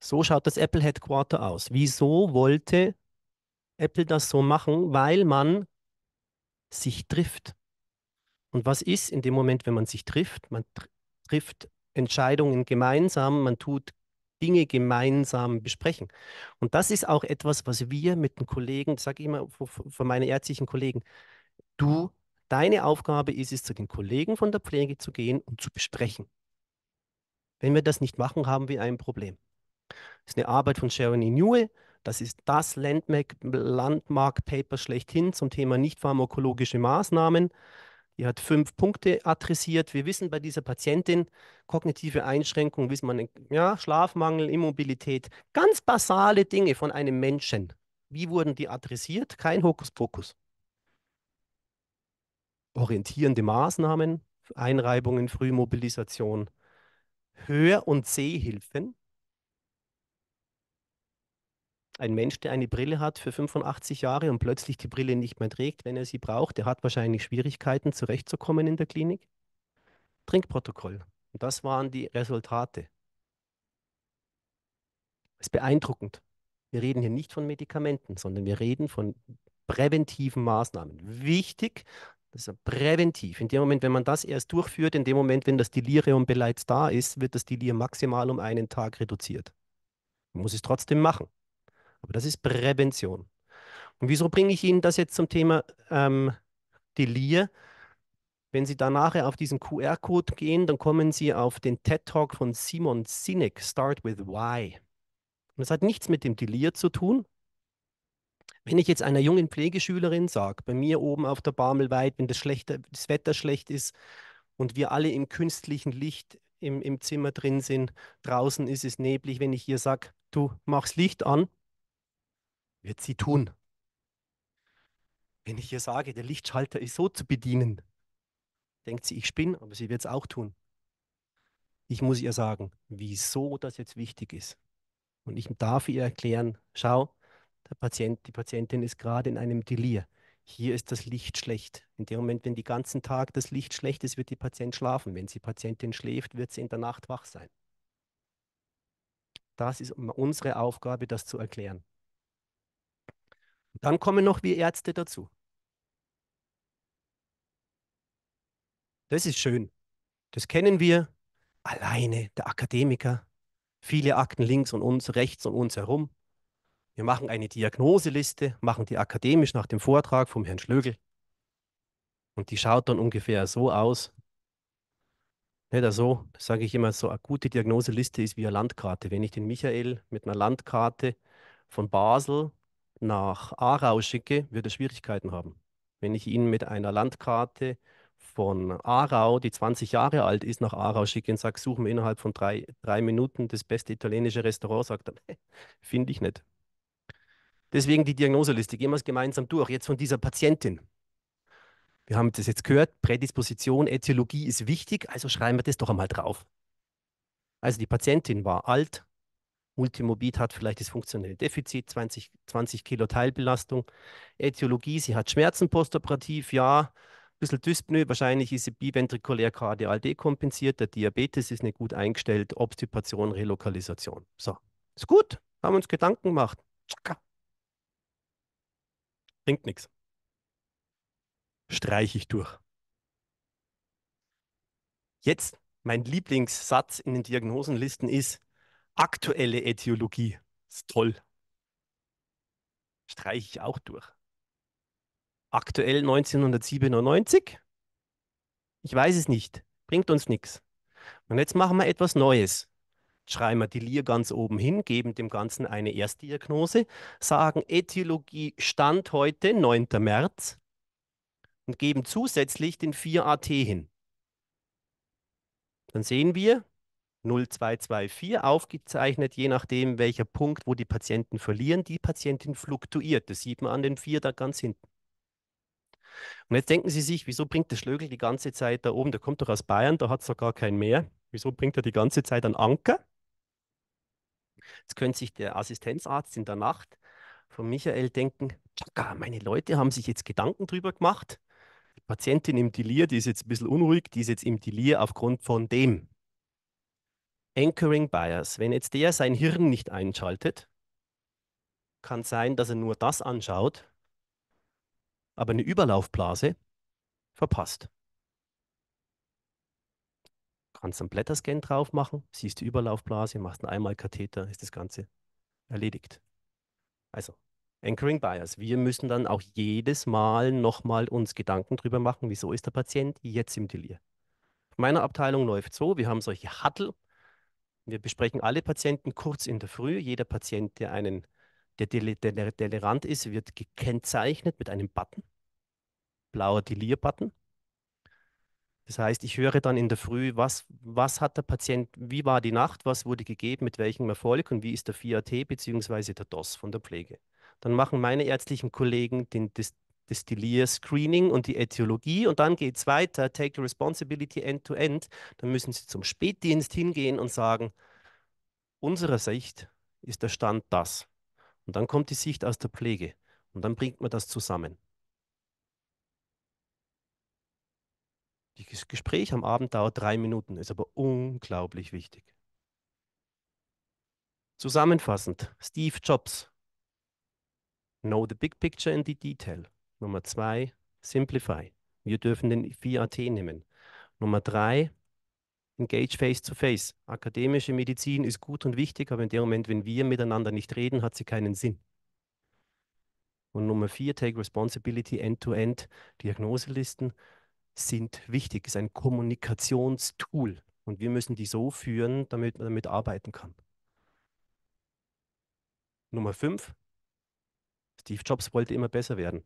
D: So schaut das Apple Headquarter aus. Wieso wollte Apple das so machen? Weil man sich trifft. Und was ist in dem Moment, wenn man sich trifft? Man tr trifft Entscheidungen gemeinsam, man tut Dinge gemeinsam besprechen. Und das ist auch etwas, was wir mit den Kollegen, sage ich immer von meinen ärztlichen Kollegen, du, deine Aufgabe ist es, zu den Kollegen von der Pflege zu gehen und zu besprechen. Wenn wir das nicht machen, haben wir ein Problem ist eine Arbeit von Sharon E. Newell. Das ist das Landmark-Paper schlechthin zum Thema nicht-pharmakologische Maßnahmen. Die hat fünf Punkte adressiert. Wir wissen bei dieser Patientin, kognitive Einschränkungen, wissen man, ja, Schlafmangel, Immobilität, ganz basale Dinge von einem Menschen. Wie wurden die adressiert? Kein Hokuspokus. Orientierende Maßnahmen, Einreibungen, Frühmobilisation, Hör- und Sehhilfen, ein Mensch, der eine Brille hat für 85 Jahre und plötzlich die Brille nicht mehr trägt, wenn er sie braucht, der hat wahrscheinlich Schwierigkeiten, zurechtzukommen in der Klinik. Trinkprotokoll. Und das waren die Resultate. Das ist beeindruckend. Wir reden hier nicht von Medikamenten, sondern wir reden von präventiven Maßnahmen. Wichtig, das ist präventiv. In dem Moment, wenn man das erst durchführt, in dem Moment, wenn das Delirium bereits da ist, wird das Delir maximal um einen Tag reduziert. Man muss es trotzdem machen. Aber das ist Prävention. Und wieso bringe ich Ihnen das jetzt zum Thema ähm, Delir? Wenn Sie da nachher auf diesen QR-Code gehen, dann kommen Sie auf den TED-Talk von Simon Sinek, Start with Why. Und das hat nichts mit dem Delir zu tun. Wenn ich jetzt einer jungen Pflegeschülerin sage, bei mir oben auf der Barmelweit, wenn das, schlechte, das Wetter schlecht ist und wir alle im künstlichen Licht im, im Zimmer drin sind, draußen ist es neblig, wenn ich ihr sage, du machst Licht an, wird sie tun. Wenn ich ihr sage, der Lichtschalter ist so zu bedienen, denkt sie, ich spinne, aber sie wird es auch tun. Ich muss ihr sagen, wieso das jetzt wichtig ist. Und ich darf ihr erklären, schau, der Patient, die Patientin ist gerade in einem Delir. Hier ist das Licht schlecht. In dem Moment, wenn die ganzen Tag das Licht schlecht ist, wird die Patient schlafen. Wenn die Patientin schläft, wird sie in der Nacht wach sein. Das ist unsere Aufgabe, das zu erklären. Dann kommen noch wir Ärzte dazu. Das ist schön. Das kennen wir alleine, der Akademiker. Viele Akten links und uns, rechts und uns herum. Wir machen eine Diagnoseliste, machen die akademisch nach dem Vortrag vom Herrn Schlögel. Und die schaut dann ungefähr so aus. Nicht so, sage ich immer, so eine gute Diagnoseliste ist wie eine Landkarte. Wenn ich den Michael mit einer Landkarte von Basel nach Aarau schicke, wird er Schwierigkeiten haben. Wenn ich ihn mit einer Landkarte von Aarau, die 20 Jahre alt ist, nach Aarau schicke und sage, suche mir innerhalb von drei, drei Minuten das beste italienische Restaurant, sagt er, <laughs> finde ich nicht. Deswegen die Diagnoseliste, gehen wir es gemeinsam durch, jetzt von dieser Patientin. Wir haben das jetzt gehört, Prädisposition, Äthiologie ist wichtig, also schreiben wir das doch einmal drauf. Also die Patientin war alt, Multimorbid hat vielleicht das funktionelle Defizit, 20, 20 Kilo Teilbelastung. Äthiologie, sie hat Schmerzen postoperativ, ja. Ein bisschen Dyspnoe, wahrscheinlich ist sie biventrikulär kardial dekompensiert. Der Diabetes ist nicht gut eingestellt. Obstipation, Relokalisation. So, ist gut. Haben wir uns Gedanken gemacht. Bringt nichts. Streiche ich durch. Jetzt, mein Lieblingssatz in den Diagnosenlisten ist, aktuelle Äthiologie. Ist toll. Streiche ich auch durch. Aktuell 1997? Ich weiß es nicht. Bringt uns nichts. Und jetzt machen wir etwas Neues. Schreiben wir die Lier ganz oben hin, geben dem Ganzen eine Erstdiagnose, sagen Äthiologie Stand heute, 9. März, und geben zusätzlich den 4AT hin. Dann sehen wir, 0224 aufgezeichnet, je nachdem, welcher Punkt, wo die Patienten verlieren. Die Patientin fluktuiert. Das sieht man an den vier da ganz hinten. Und jetzt denken Sie sich, wieso bringt der Schlögel die ganze Zeit da oben? Der kommt doch aus Bayern, da hat es doch gar keinen mehr. Wieso bringt er die ganze Zeit einen Anker? Jetzt könnte sich der Assistenzarzt in der Nacht von Michael denken: Tschakka, meine Leute haben sich jetzt Gedanken drüber gemacht. Die Patientin im Delir, die ist jetzt ein bisschen unruhig, die ist jetzt im Delir aufgrund von dem. Anchoring Bias. Wenn jetzt der sein Hirn nicht einschaltet, kann es sein, dass er nur das anschaut, aber eine Überlaufblase verpasst. Kannst einen Blätterscan drauf machen, siehst die Überlaufblase, machst einen Einmalkatheter, ist das Ganze erledigt. Also, Anchoring Bias. Wir müssen dann auch jedes Mal nochmal uns Gedanken drüber machen, wieso ist der Patient jetzt im Delir. In meiner Abteilung läuft so, wir haben solche Huddle, wir besprechen alle Patienten kurz in der Früh. Jeder Patient, der einen, der, der ist, wird gekennzeichnet mit einem Button, blauer Delir-Button. Das heißt, ich höre dann in der Früh, was, was hat der Patient, wie war die Nacht, was wurde gegeben, mit welchem Erfolg und wie ist der 4AT bzw. der DOS von der Pflege. Dann machen meine ärztlichen Kollegen den, das, Destillier-Screening und die Äthiologie und dann geht es weiter, take responsibility end-to-end, -end. dann müssen Sie zum Spätdienst hingehen und sagen, unserer Sicht ist der Stand das. Und dann kommt die Sicht aus der Pflege und dann bringt man das zusammen. Das Gespräch am Abend dauert drei Minuten, ist aber unglaublich wichtig. Zusammenfassend, Steve Jobs. Know the big picture and the detail. Nummer zwei, Simplify. Wir dürfen den VAT nehmen. Nummer drei, Engage face to face. Akademische Medizin ist gut und wichtig, aber in dem Moment, wenn wir miteinander nicht reden, hat sie keinen Sinn. Und Nummer vier, Take Responsibility end-to-end. -end. Diagnoselisten sind wichtig, ist ein Kommunikationstool. Und wir müssen die so führen, damit man damit arbeiten kann. Nummer fünf, Steve Jobs wollte immer besser werden.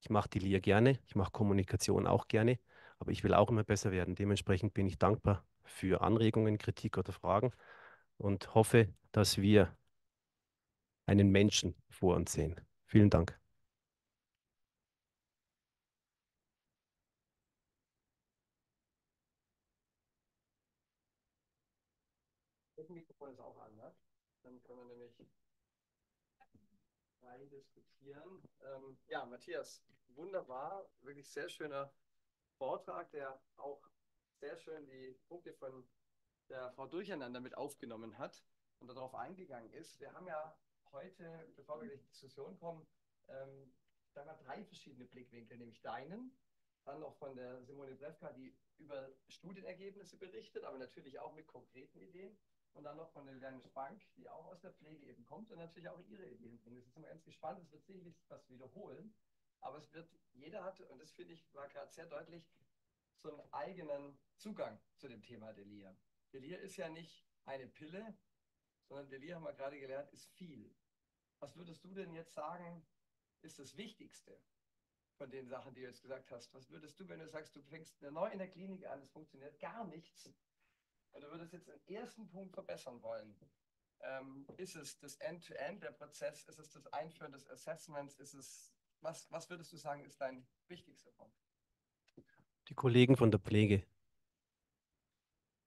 D: Ich mache die Lehr gerne, ich mache Kommunikation auch gerne, aber ich will auch immer besser werden. Dementsprechend bin ich dankbar für Anregungen, Kritik oder Fragen und hoffe, dass wir einen Menschen vor uns sehen. Vielen Dank.
A: Das Mikrofon ist auch an, ne? Dann können wir nämlich rein diskutieren. Ähm, ja, Matthias, wunderbar, wirklich sehr schöner Vortrag, der auch sehr schön die Punkte von der Frau Durcheinander mit aufgenommen hat und darauf eingegangen ist. Wir haben ja heute, bevor wir in die Diskussion kommen, ähm, da mal drei verschiedene Blickwinkel, nämlich deinen, dann noch von der Simone Brefka, die über Studienergebnisse berichtet, aber natürlich auch mit konkreten Ideen und dann noch von der Julianische Bank, die auch aus der Pflege eben kommt und natürlich auch ihre Ideen bringt. Das ist immer ganz gespannt, es wird sicherlich was wiederholen, aber es wird, jeder hat, und das finde ich, war gerade sehr deutlich, so einen eigenen Zugang zu dem Thema Delir. Delir ist ja nicht eine Pille, sondern Delir, haben wir gerade gelernt, ist viel. Was würdest du denn jetzt sagen, ist das Wichtigste von den Sachen, die du jetzt gesagt hast? Was würdest du, wenn du sagst, du fängst neu in der Klinik an, es funktioniert gar nichts, und du würdest jetzt den ersten Punkt verbessern wollen, ähm, ist es das End-to-End, -End, der Prozess, ist es das Einführen des Assessments, ist es, was, was würdest du sagen, ist dein wichtigster Punkt?
D: Die Kollegen von der Pflege.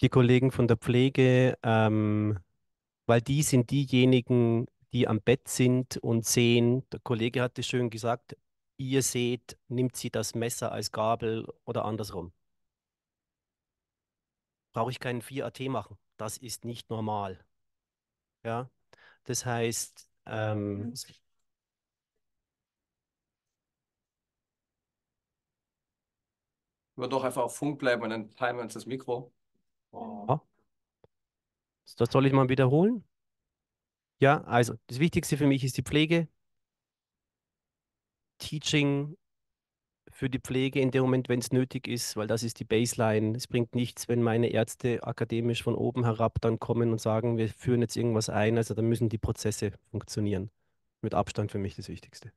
D: Die Kollegen von der Pflege, ähm, weil die sind diejenigen, die am Bett sind und sehen, der Kollege hatte schön gesagt, ihr seht, nimmt sie das Messer als Gabel oder andersrum brauche ich keinen 4AT machen. Das ist nicht normal. Ja, das heißt, ähm,
A: wir mhm. doch einfach auf Funk bleiben und dann teilen wir uns das Mikro. Oh.
D: Das soll ich mal wiederholen? Ja, also das Wichtigste für mich ist die Pflege, Teaching für die Pflege in dem Moment, wenn es nötig ist, weil das ist die Baseline. Es bringt nichts, wenn meine Ärzte akademisch von oben herab dann kommen und sagen, wir führen jetzt irgendwas ein. Also da müssen die Prozesse funktionieren. Mit Abstand für mich das Wichtigste.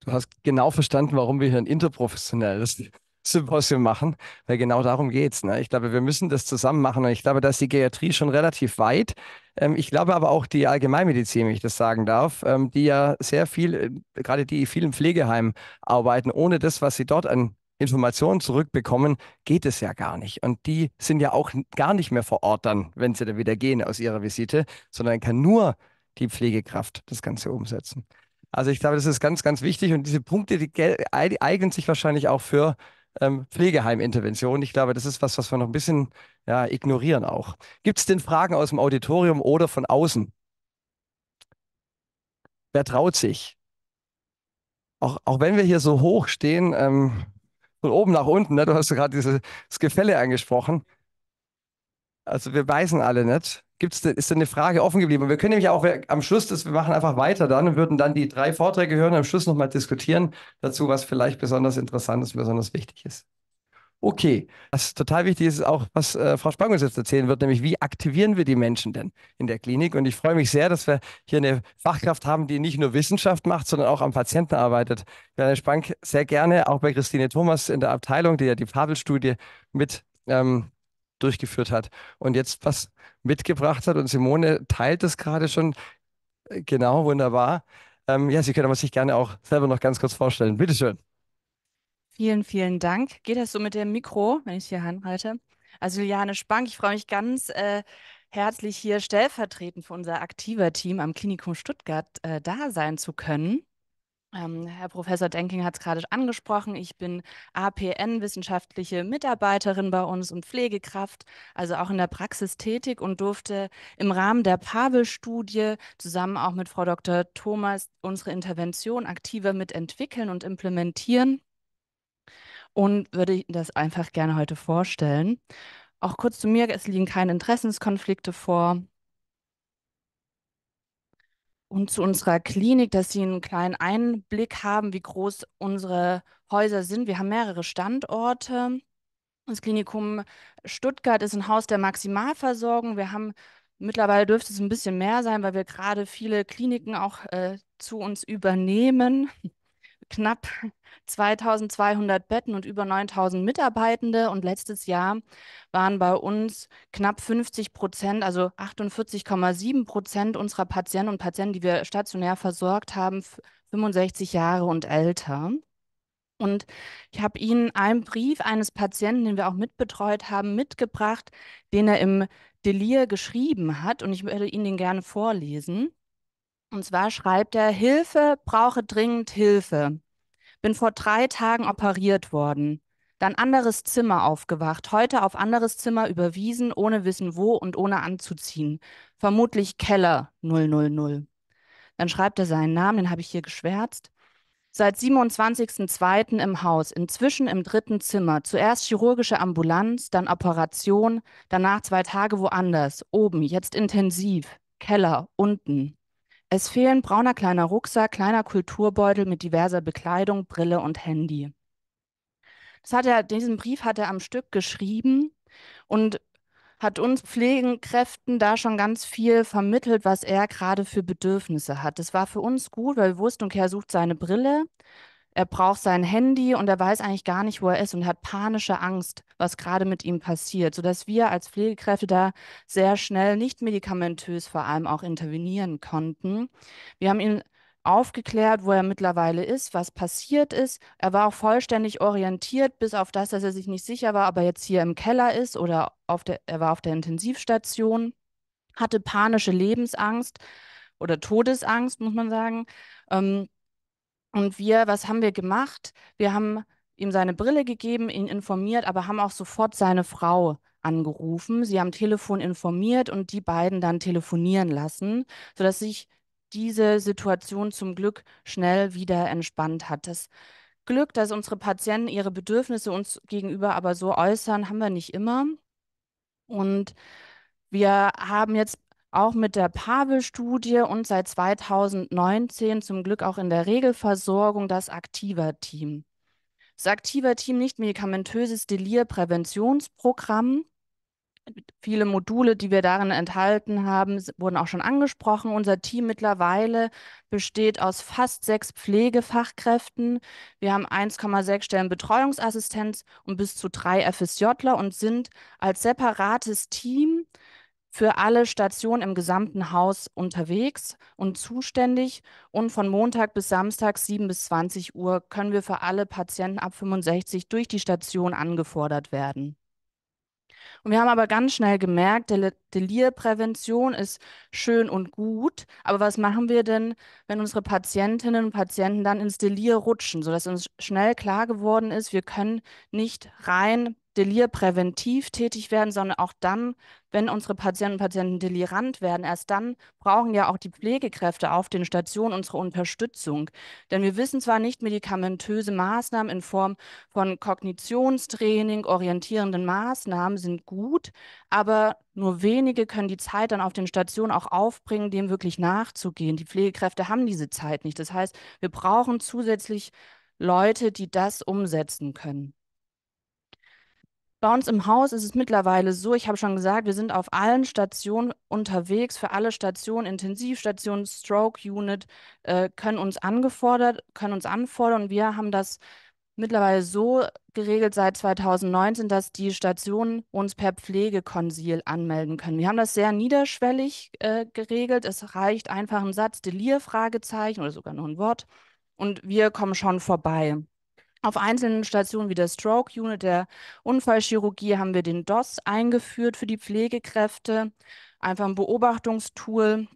A: Du hast genau verstanden, warum wir hier ein interprofessionelles Symposium machen, weil genau darum geht es. Ne? Ich glaube, wir müssen das zusammen machen und ich glaube, da ist die Geriatrie schon relativ weit. Ähm, ich glaube aber auch die Allgemeinmedizin, wenn ich das sagen darf, ähm, die ja sehr viel, äh, gerade die vielen Pflegeheimen arbeiten, ohne das, was sie dort an Informationen zurückbekommen, geht es ja gar nicht. Und die sind ja auch gar nicht mehr vor Ort dann, wenn sie da wieder gehen aus ihrer Visite, sondern kann nur die Pflegekraft das Ganze umsetzen. Also ich glaube, das ist ganz, ganz wichtig und diese Punkte, die eignen sich wahrscheinlich auch für ähm, Pflegeheimintervention. Ich glaube, das ist was, was wir noch ein bisschen ja, ignorieren auch. Gibt es denn Fragen aus dem Auditorium oder von außen? Wer traut sich? Auch, auch wenn wir hier so hoch stehen, ähm, von oben nach unten, ne, du hast gerade dieses Gefälle angesprochen. Also wir beißen alle nicht. Gibt's denn, ist denn eine Frage offen geblieben? Und wir können nämlich auch am Schluss, das, wir machen einfach weiter dann und würden dann die drei Vorträge hören, am Schluss nochmal diskutieren dazu, was vielleicht besonders interessant ist, besonders wichtig ist. Okay, was total wichtig ist, ist auch, was äh, Frau Spang uns jetzt erzählen wird, nämlich wie aktivieren wir die Menschen denn in der Klinik? Und ich freue mich sehr, dass wir hier eine Fachkraft haben, die nicht nur Wissenschaft macht, sondern auch am Patienten arbeitet. Werner Spank sehr gerne, auch bei Christine Thomas in der Abteilung, die ja die Fabelstudie mit ähm, durchgeführt hat. Und jetzt was mitgebracht hat und Simone teilt es gerade schon. Äh, genau, wunderbar. Ähm, ja, Sie können aber sich gerne auch selber noch ganz kurz vorstellen. Bitteschön.
E: Vielen, vielen Dank. Geht das so mit dem Mikro, wenn ich es hier handhalte? Also Juliane Spank, ich freue mich ganz äh, herzlich hier stellvertretend für unser aktiver Team am Klinikum Stuttgart äh, da sein zu können. Ähm, Herr Professor Denking hat es gerade angesprochen. Ich bin APN, wissenschaftliche Mitarbeiterin bei uns und Pflegekraft, also auch in der Praxis tätig und durfte im Rahmen der PABEL-Studie zusammen auch mit Frau Dr. Thomas unsere Intervention aktiver mitentwickeln und implementieren und würde das einfach gerne heute vorstellen. Auch kurz zu mir, es liegen keine Interessenskonflikte vor und zu unserer Klinik, dass Sie einen kleinen Einblick haben, wie groß unsere Häuser sind. Wir haben mehrere Standorte. Das Klinikum Stuttgart ist ein Haus der Maximalversorgung. Wir haben mittlerweile dürfte es ein bisschen mehr sein, weil wir gerade viele Kliniken auch äh, zu uns übernehmen knapp 2200 Betten und über 9000 Mitarbeitende. Und letztes Jahr waren bei uns knapp 50 Prozent, also 48,7 Prozent unserer Patienten und Patienten, die wir stationär versorgt haben, 65 Jahre und älter. Und ich habe Ihnen einen Brief eines Patienten, den wir auch mitbetreut haben, mitgebracht, den er im Delir geschrieben hat. Und ich würde Ihnen den gerne vorlesen. Und zwar schreibt er, Hilfe, brauche dringend Hilfe. Bin vor drei Tagen operiert worden. Dann anderes Zimmer aufgewacht, heute auf anderes Zimmer überwiesen, ohne wissen wo und ohne anzuziehen. Vermutlich Keller 000. Dann schreibt er seinen Namen, den habe ich hier geschwärzt. Seit 27.02. im Haus, inzwischen im dritten Zimmer. Zuerst chirurgische Ambulanz, dann Operation, danach zwei Tage woanders, oben, jetzt intensiv, Keller, unten. Es fehlen brauner kleiner Rucksack, kleiner Kulturbeutel mit diverser Bekleidung, Brille und Handy. Das hat er, diesen Brief hat er am Stück geschrieben und hat uns Pflegekräften da schon ganz viel vermittelt, was er gerade für Bedürfnisse hat. Das war für uns gut, weil wir wussten, okay, er sucht seine Brille, er braucht sein Handy und er weiß eigentlich gar nicht, wo er ist und hat panische Angst, was gerade mit ihm passiert, sodass wir als Pflegekräfte da sehr schnell, nicht medikamentös vor allem auch intervenieren konnten. Wir haben ihn aufgeklärt, wo er mittlerweile ist, was passiert ist. Er war auch vollständig orientiert, bis auf das, dass er sich nicht sicher war, ob er jetzt hier im Keller ist oder auf der, er war auf der Intensivstation, hatte panische Lebensangst oder Todesangst, muss man sagen. Ähm, und wir, was haben wir gemacht? Wir haben ihm seine Brille gegeben, ihn informiert, aber haben auch sofort seine Frau angerufen. Sie haben Telefon informiert und die beiden dann telefonieren lassen, sodass sich diese Situation zum Glück schnell wieder entspannt hat. Das Glück, dass unsere Patienten ihre Bedürfnisse uns gegenüber aber so äußern, haben wir nicht immer. Und wir haben jetzt auch mit der Pavel-Studie und seit 2019 zum Glück auch in der Regelversorgung das Aktiva-Team. Das Aktiva-Team nicht medikamentöses Delir-Präventionsprogramm. Viele Module, die wir darin enthalten haben, wurden auch schon angesprochen. Unser Team mittlerweile besteht aus fast sechs Pflegefachkräften. Wir haben 1,6 Stellen Betreuungsassistenz und bis zu drei FSJler und sind als separates Team für alle Stationen im gesamten Haus unterwegs und zuständig. Und von Montag bis Samstag 7 bis 20 Uhr können wir für alle Patienten ab 65 durch die Station angefordert werden. Und wir haben aber ganz schnell gemerkt, Del Delirprävention ist schön und gut, aber was machen wir denn, wenn unsere Patientinnen und Patienten dann ins Delir rutschen, sodass uns schnell klar geworden ist, wir können nicht rein Delir präventiv tätig werden, sondern auch dann, wenn unsere Patienten und Patienten delirant werden, erst dann brauchen ja auch die Pflegekräfte auf den Stationen unsere Unterstützung. Denn wir wissen zwar nicht medikamentöse Maßnahmen in Form von Kognitionstraining, orientierenden Maßnahmen sind gut, aber nur wenige können die Zeit dann auf den Stationen auch aufbringen, dem wirklich nachzugehen. Die Pflegekräfte haben diese Zeit nicht. Das heißt, wir brauchen zusätzlich Leute, die das umsetzen können. Bei uns im Haus ist es mittlerweile so, ich habe schon gesagt, wir sind auf allen Stationen unterwegs, für alle Stationen, Intensivstationen, Stroke Unit, äh, können uns angefordert, können uns anfordern. Wir haben das mittlerweile so geregelt seit 2019, dass die Stationen uns per Pflegekonsil anmelden können. Wir haben das sehr niederschwellig äh, geregelt. Es reicht einfach ein Satz, Delir, Fragezeichen oder sogar noch ein Wort. Und wir kommen schon vorbei. Auf einzelnen Stationen wie der Stroke Unit der Unfallchirurgie haben wir den DOS eingeführt für die Pflegekräfte, einfach ein Beobachtungstool,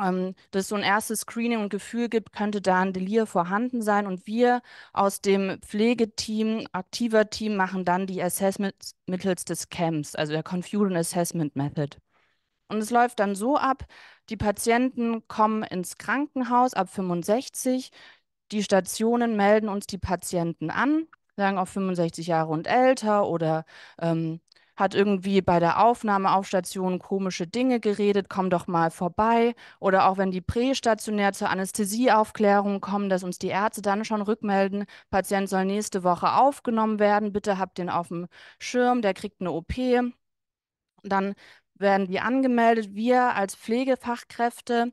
E: ähm, dass so ein erstes Screening und Gefühl gibt, könnte da ein Delir vorhanden sein. Und wir aus dem Pflegeteam, aktiver Team, machen dann die Assessments mittels des CAMS, also der Confusion Assessment Method. Und es läuft dann so ab, die Patienten kommen ins Krankenhaus ab 65, die Stationen melden uns die Patienten an, sagen auch 65 Jahre und älter oder ähm, hat irgendwie bei der Aufnahme auf Stationen komische Dinge geredet, komm doch mal vorbei. Oder auch wenn die prästationär zur Anästhesieaufklärung kommen, dass uns die Ärzte dann schon rückmelden, Patient soll nächste Woche aufgenommen werden, bitte habt den auf dem Schirm, der kriegt eine OP. Dann werden die angemeldet. Wir als Pflegefachkräfte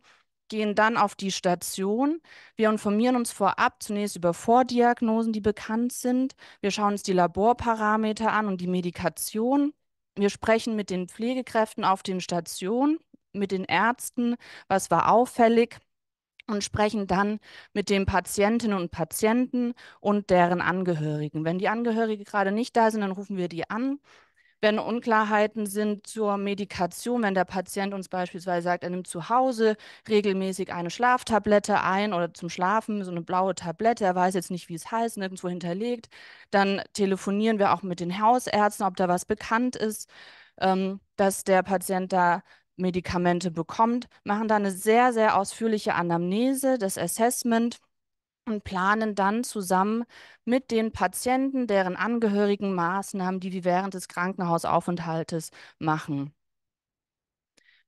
E: gehen dann auf die Station. Wir informieren uns vorab zunächst über Vordiagnosen, die bekannt sind. Wir schauen uns die Laborparameter an und die Medikation. Wir sprechen mit den Pflegekräften auf den Stationen, mit den Ärzten, was war auffällig und sprechen dann mit den Patientinnen und Patienten und deren Angehörigen. Wenn die Angehörigen gerade nicht da sind, dann rufen wir die an wenn Unklarheiten sind zur Medikation, wenn der Patient uns beispielsweise sagt, er nimmt zu Hause regelmäßig eine Schlaftablette ein oder zum Schlafen so eine blaue Tablette, er weiß jetzt nicht, wie es heißt, nirgendwo hinterlegt, dann telefonieren wir auch mit den Hausärzten, ob da was bekannt ist, ähm, dass der Patient da Medikamente bekommt, machen da eine sehr, sehr ausführliche Anamnese, das Assessment und planen dann zusammen mit den Patienten, deren Angehörigen Maßnahmen, die wir während des Krankenhausaufenthaltes machen.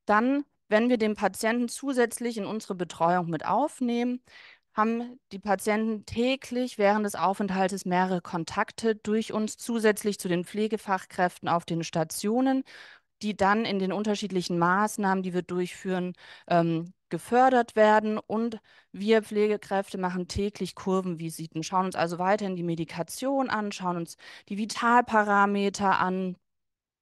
E: Dann, wenn wir den Patienten zusätzlich in unsere Betreuung mit aufnehmen, haben die Patienten täglich während des Aufenthaltes mehrere Kontakte durch uns zusätzlich zu den Pflegefachkräften auf den Stationen, die dann in den unterschiedlichen Maßnahmen, die wir durchführen, ähm, gefördert werden und wir Pflegekräfte machen täglich Kurvenvisiten, schauen uns also weiterhin die Medikation an, schauen uns die Vitalparameter an,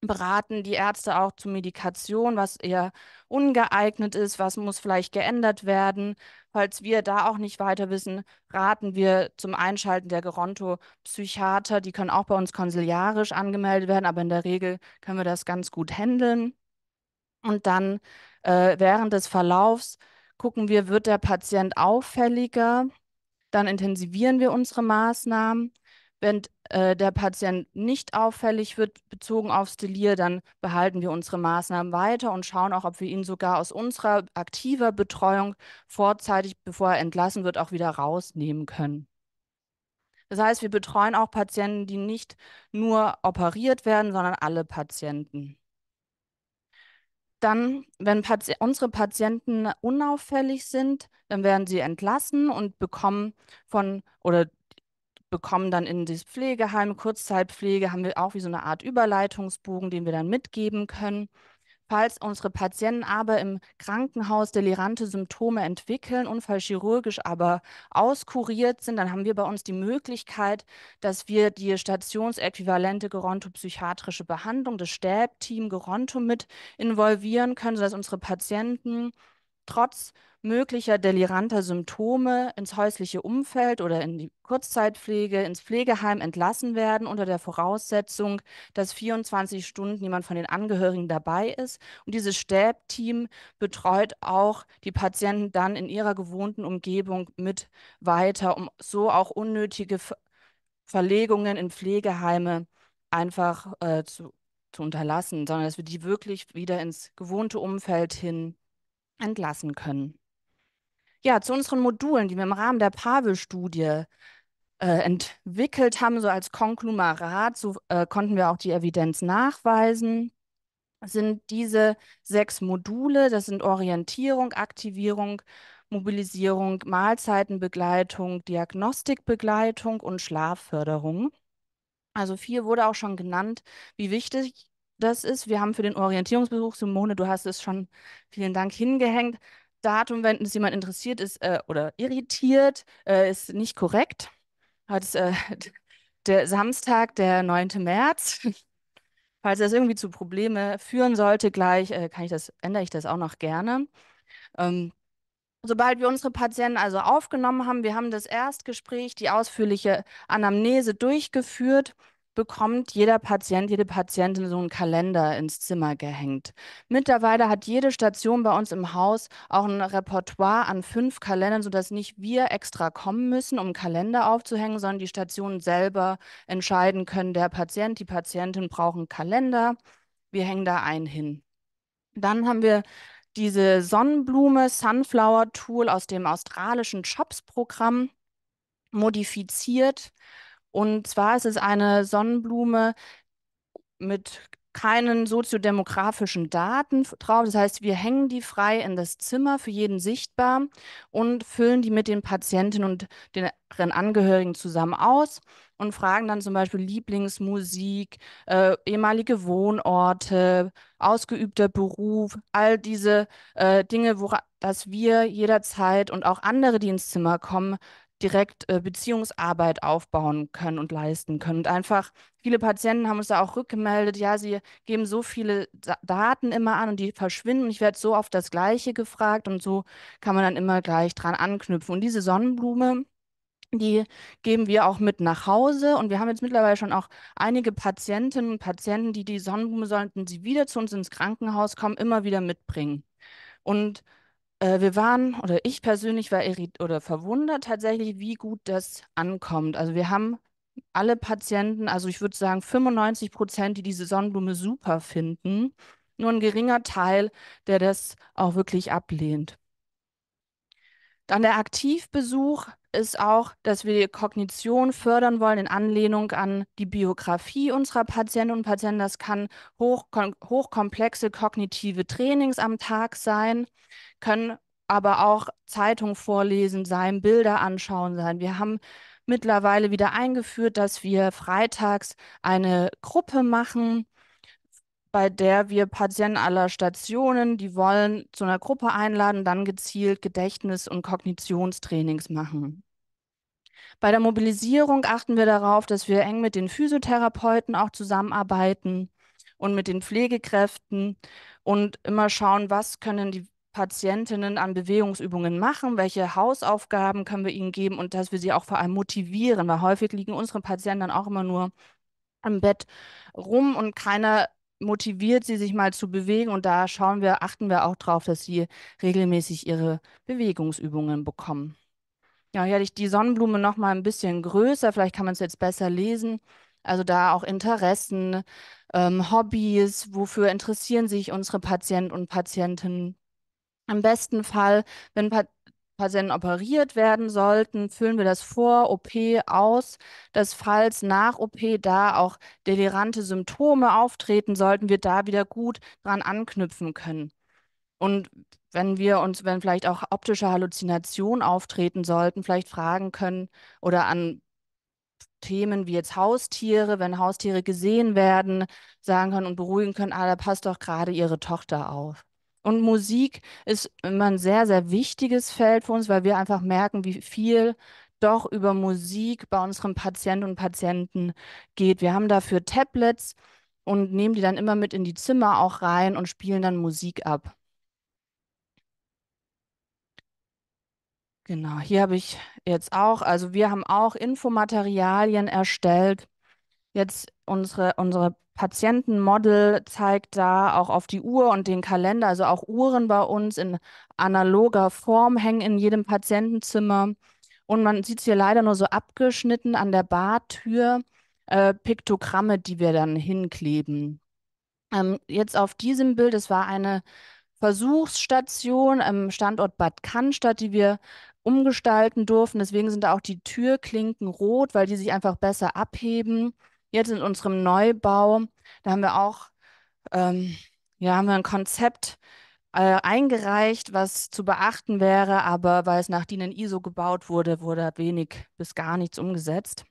E: beraten die Ärzte auch zu Medikation, was eher ungeeignet ist, was muss vielleicht geändert werden. Falls wir da auch nicht weiter wissen, raten wir zum Einschalten der Geronto-Psychiater. Die können auch bei uns konsiliarisch angemeldet werden, aber in der Regel können wir das ganz gut handeln. Und dann äh, während des Verlaufs gucken wir, wird der Patient auffälliger, dann intensivieren wir unsere Maßnahmen. Wenn äh, der Patient nicht auffällig wird, bezogen auf Stelier, dann behalten wir unsere Maßnahmen weiter und schauen auch, ob wir ihn sogar aus unserer aktiver Betreuung vorzeitig, bevor er entlassen wird, auch wieder rausnehmen können. Das heißt, wir betreuen auch Patienten, die nicht nur operiert werden, sondern alle Patienten. Dann, wenn Pati unsere Patienten unauffällig sind, dann werden sie entlassen und bekommen von oder bekommen dann in das Pflegeheim, Kurzzeitpflege, haben wir auch wie so eine Art Überleitungsbogen, den wir dann mitgeben können. Falls unsere Patienten aber im Krankenhaus delirante Symptome entwickeln, unfallchirurgisch aber auskuriert sind, dann haben wir bei uns die Möglichkeit, dass wir die stationsäquivalente gerontopsychiatrische Behandlung, das STÄB-Team Geronto mit involvieren können, sodass unsere Patienten trotz möglicher deliranter Symptome ins häusliche Umfeld oder in die Kurzzeitpflege, ins Pflegeheim entlassen werden, unter der Voraussetzung, dass 24 Stunden jemand von den Angehörigen dabei ist. Und dieses Stäbteam betreut auch die Patienten dann in ihrer gewohnten Umgebung mit weiter, um so auch unnötige Verlegungen in Pflegeheime einfach äh, zu, zu unterlassen, sondern dass wir die wirklich wieder ins gewohnte Umfeld hin entlassen können. Ja, zu unseren Modulen, die wir im Rahmen der Pavel-Studie äh, entwickelt haben, so als Konklumerat, so äh, konnten wir auch die Evidenz nachweisen, sind diese sechs Module, das sind Orientierung, Aktivierung, Mobilisierung, Mahlzeitenbegleitung, Diagnostikbegleitung und Schlafförderung. Also viel wurde auch schon genannt, wie wichtig das ist, wir haben für den Orientierungsbesuch, Simone, du hast es schon, vielen Dank, hingehängt. Datum, wenn es jemand interessiert ist äh, oder irritiert, äh, ist nicht korrekt. Heute ist äh, <laughs> der Samstag, der 9. März. <laughs> Falls das irgendwie zu Probleme führen sollte, gleich äh, kann ich das, ändere ich das auch noch gerne. Ähm, sobald wir unsere Patienten also aufgenommen haben, wir haben das Erstgespräch, die ausführliche Anamnese durchgeführt bekommt jeder Patient, jede Patientin so einen Kalender ins Zimmer gehängt. Mittlerweile hat jede Station bei uns im Haus auch ein Repertoire an fünf Kalendern, sodass nicht wir extra kommen müssen, um Kalender aufzuhängen, sondern die Stationen selber entscheiden können, der Patient, die Patientin brauchen Kalender. Wir hängen da einen hin. Dann haben wir diese Sonnenblume Sunflower Tool aus dem australischen Jobs-Programm modifiziert und zwar ist es eine Sonnenblume mit keinen soziodemografischen Daten drauf. Das heißt, wir hängen die frei in das Zimmer, für jeden sichtbar und füllen die mit den Patientinnen und deren Angehörigen zusammen aus und fragen dann zum Beispiel Lieblingsmusik, äh, ehemalige Wohnorte, ausgeübter Beruf, all diese äh, Dinge, woran, dass wir jederzeit und auch andere, die ins Zimmer kommen, direkt äh, Beziehungsarbeit aufbauen können und leisten können. Und einfach viele Patienten haben uns da auch rückgemeldet, ja, sie geben so viele D Daten immer an und die verschwinden. Und ich werde so oft das Gleiche gefragt und so kann man dann immer gleich dran anknüpfen. Und diese Sonnenblume, die geben wir auch mit nach Hause. Und wir haben jetzt mittlerweile schon auch einige Patientinnen und Patienten, die die Sonnenblume sollten sie wieder zu uns ins Krankenhaus kommen, immer wieder mitbringen. Und äh, wir waren, oder ich persönlich war oder verwundert tatsächlich, wie gut das ankommt. Also wir haben alle Patienten, also ich würde sagen 95 Prozent, die diese Sonnenblume super finden, nur ein geringer Teil, der das auch wirklich ablehnt. Dann der Aktivbesuch ist auch, dass wir Kognition fördern wollen in Anlehnung an die Biografie unserer Patientinnen und Patienten. Das kann hoch, hochkomplexe kognitive Trainings am Tag sein, können aber auch Zeitung vorlesen sein, Bilder anschauen sein. Wir haben mittlerweile wieder eingeführt, dass wir freitags eine Gruppe machen, bei der wir Patienten aller Stationen, die wollen, zu einer Gruppe einladen, dann gezielt Gedächtnis- und Kognitionstrainings machen. Bei der Mobilisierung achten wir darauf, dass wir eng mit den Physiotherapeuten auch zusammenarbeiten und mit den Pflegekräften und immer schauen, was können die Patientinnen an Bewegungsübungen machen, welche Hausaufgaben können wir ihnen geben und dass wir sie auch vor allem motivieren, weil häufig liegen unsere Patienten dann auch immer nur im Bett rum und keiner motiviert sie, sich mal zu bewegen. Und da schauen wir, achten wir auch darauf, dass sie regelmäßig ihre Bewegungsübungen bekommen. Ja, hier hatte ich die Sonnenblume noch mal ein bisschen größer. Vielleicht kann man es jetzt besser lesen. Also da auch Interessen, ähm, Hobbys, wofür interessieren sich unsere Patienten und Patientinnen. Im besten Fall, wenn pa Patienten operiert werden sollten, füllen wir das vor OP aus, dass falls nach OP da auch delirante Symptome auftreten sollten, wir da wieder gut dran anknüpfen können. Und wenn wir uns, wenn vielleicht auch optische Halluzinationen auftreten sollten, vielleicht fragen können oder an Themen wie jetzt Haustiere, wenn Haustiere gesehen werden, sagen können und beruhigen können, ah, da passt doch gerade ihre Tochter auf. Und Musik ist immer ein sehr, sehr wichtiges Feld für uns, weil wir einfach merken, wie viel doch über Musik bei unseren Patienten und Patienten geht. Wir haben dafür Tablets und nehmen die dann immer mit in die Zimmer auch rein und spielen dann Musik ab. Genau, hier habe ich jetzt auch, also wir haben auch Infomaterialien erstellt. Jetzt unsere, unsere Patientenmodel zeigt da auch auf die Uhr und den Kalender, also auch Uhren bei uns in analoger Form hängen in jedem Patientenzimmer. Und man sieht es hier leider nur so abgeschnitten an der Bartür, äh, Piktogramme, die wir dann hinkleben. Ähm, jetzt auf diesem Bild, es war eine Versuchsstation am Standort Bad Cannstatt, die wir umgestalten durften. Deswegen sind da auch die Türklinken rot, weil die sich einfach besser abheben. Jetzt in unserem Neubau, da haben wir auch ähm, ja, haben wir ein Konzept äh, eingereicht, was zu beachten wäre, aber weil es nach DIN ISO gebaut wurde, wurde wenig bis gar nichts umgesetzt.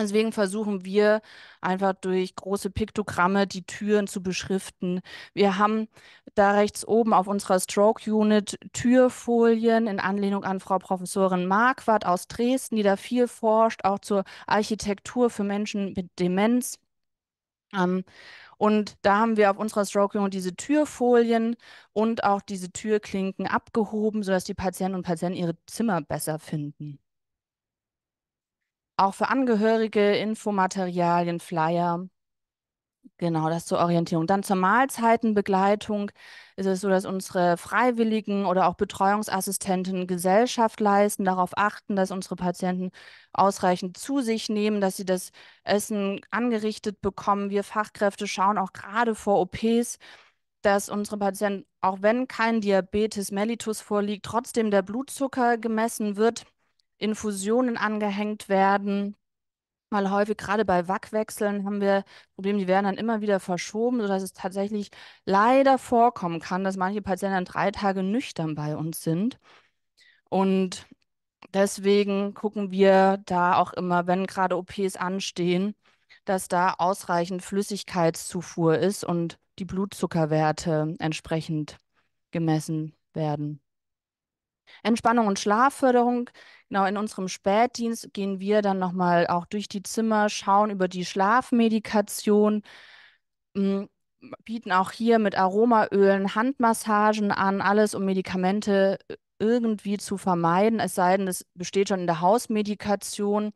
E: Deswegen versuchen wir einfach durch große Piktogramme die Türen zu beschriften. Wir haben da rechts oben auf unserer Stroke Unit Türfolien in Anlehnung an Frau Professorin Marquardt aus Dresden, die da viel forscht, auch zur Architektur für Menschen mit Demenz. Ähm, und da haben wir auf unserer Stroke Unit diese Türfolien und auch diese Türklinken abgehoben, sodass die Patienten und Patienten ihre Zimmer besser finden auch für Angehörige, Infomaterialien, Flyer. Genau, das zur Orientierung. Dann zur Mahlzeitenbegleitung ist es so, dass unsere Freiwilligen oder auch Betreuungsassistenten Gesellschaft leisten, darauf achten, dass unsere Patienten ausreichend zu sich nehmen, dass sie das Essen angerichtet bekommen. Wir Fachkräfte schauen auch gerade vor OPs, dass unsere Patienten, auch wenn kein Diabetes mellitus vorliegt, trotzdem der Blutzucker gemessen wird Infusionen angehängt werden. Weil häufig gerade bei Wackwechseln haben wir Probleme, die werden dann immer wieder verschoben, sodass es tatsächlich leider vorkommen kann, dass manche Patienten dann drei Tage nüchtern bei uns sind. Und deswegen gucken wir da auch immer, wenn gerade OPs anstehen, dass da ausreichend Flüssigkeitszufuhr ist und die Blutzuckerwerte entsprechend gemessen werden. Entspannung und Schlafförderung Genau, in unserem Spätdienst gehen wir dann nochmal auch durch die Zimmer, schauen über die Schlafmedikation, hm, bieten auch hier mit Aromaölen Handmassagen an, alles um Medikamente äh, irgendwie zu vermeiden, es sei denn, es besteht schon in der Hausmedikation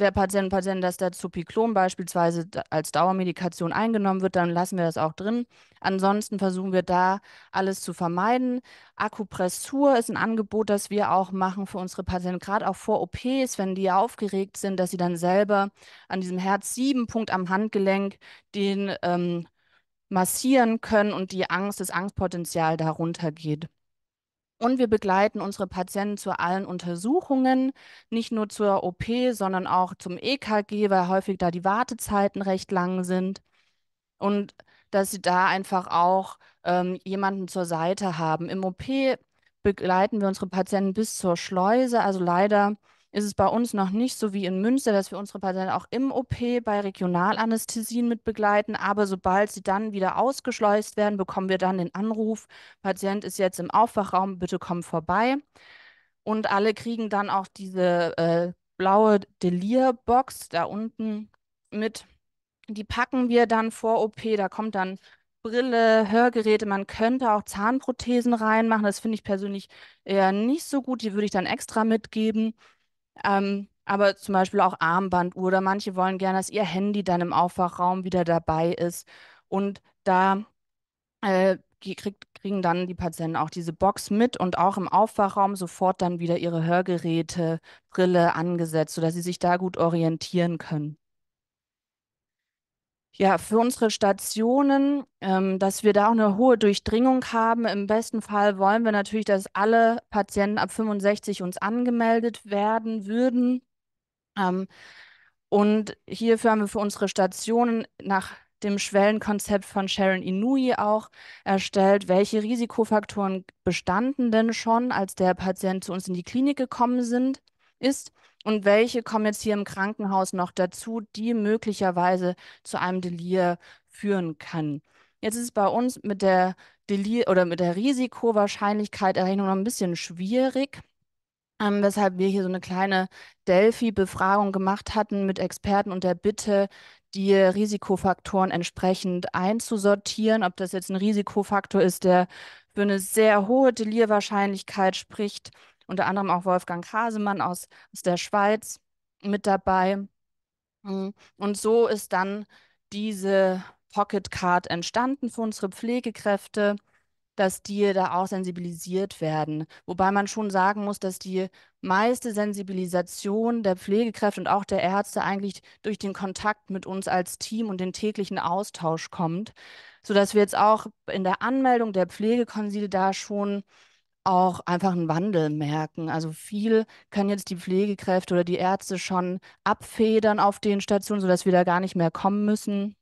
E: der Patient, Patient, dass der Zopiklon beispielsweise als Dauermedikation eingenommen wird, dann lassen wir das auch drin. Ansonsten versuchen wir da alles zu vermeiden. Akupressur ist ein Angebot, das wir auch machen für unsere Patienten, gerade auch vor OPs, wenn die aufgeregt sind, dass sie dann selber an diesem Herz-7-Punkt am Handgelenk den ähm, massieren können und die Angst, das Angstpotenzial darunter geht. Und wir begleiten unsere Patienten zu allen Untersuchungen, nicht nur zur OP, sondern auch zum EKG, weil häufig da die Wartezeiten recht lang sind. Und dass sie da einfach auch ähm, jemanden zur Seite haben. Im OP begleiten wir unsere Patienten bis zur Schleuse. Also leider ist es bei uns noch nicht so wie in Münster, dass wir unsere Patienten auch im OP bei Regionalanästhesien mit begleiten. Aber sobald sie dann wieder ausgeschleust werden, bekommen wir dann den Anruf, Patient ist jetzt im Aufwachraum, bitte komm vorbei. Und alle kriegen dann auch diese äh, blaue Delir-Box da unten mit. Die packen wir dann vor OP. Da kommt dann Brille, Hörgeräte. Man könnte auch Zahnprothesen reinmachen. Das finde ich persönlich eher nicht so gut. Die würde ich dann extra mitgeben. Ähm, aber zum Beispiel auch Armbanduhr oder manche wollen gerne, dass ihr Handy dann im Aufwachraum wieder dabei ist. Und da äh, kriegt, kriegen dann die Patienten auch diese Box mit und auch im Aufwachraum sofort dann wieder ihre Hörgeräte, Brille angesetzt, sodass sie sich da gut orientieren können ja, für unsere Stationen, ähm, dass wir da auch eine hohe Durchdringung haben. Im besten Fall wollen wir natürlich, dass alle Patienten ab 65 uns angemeldet werden würden. Ähm, und hierfür haben wir für unsere Stationen nach dem Schwellenkonzept von Sharon Inui auch erstellt, welche Risikofaktoren bestanden denn schon, als der Patient zu uns in die Klinik gekommen sind, ist und welche kommen jetzt hier im Krankenhaus noch dazu, die möglicherweise zu einem Delir führen kann. Jetzt ist es bei uns mit der Delir oder mit der Risikowahrscheinlichkeit Errechnung noch ein bisschen schwierig. Ähm, weshalb wir hier so eine kleine Delphi-Befragung gemacht hatten mit Experten und der Bitte, die Risikofaktoren entsprechend einzusortieren, ob das jetzt ein Risikofaktor ist, der für eine sehr hohe Delirwahrscheinlichkeit spricht, unter anderem auch Wolfgang Hasemann aus, aus der Schweiz mit dabei. Mhm. Und so ist dann diese Pocket Card entstanden für unsere Pflegekräfte, dass die da auch sensibilisiert werden. Wobei man schon sagen muss, dass die meiste Sensibilisation der Pflegekräfte und auch der Ärzte eigentlich durch den Kontakt mit uns als Team und den täglichen Austausch kommt, sodass wir jetzt auch in der Anmeldung der Pflegekonsile da schon auch einfach einen Wandel merken. Also viel kann jetzt die Pflegekräfte oder die Ärzte schon abfedern auf den Stationen, sodass wir da gar nicht mehr kommen müssen.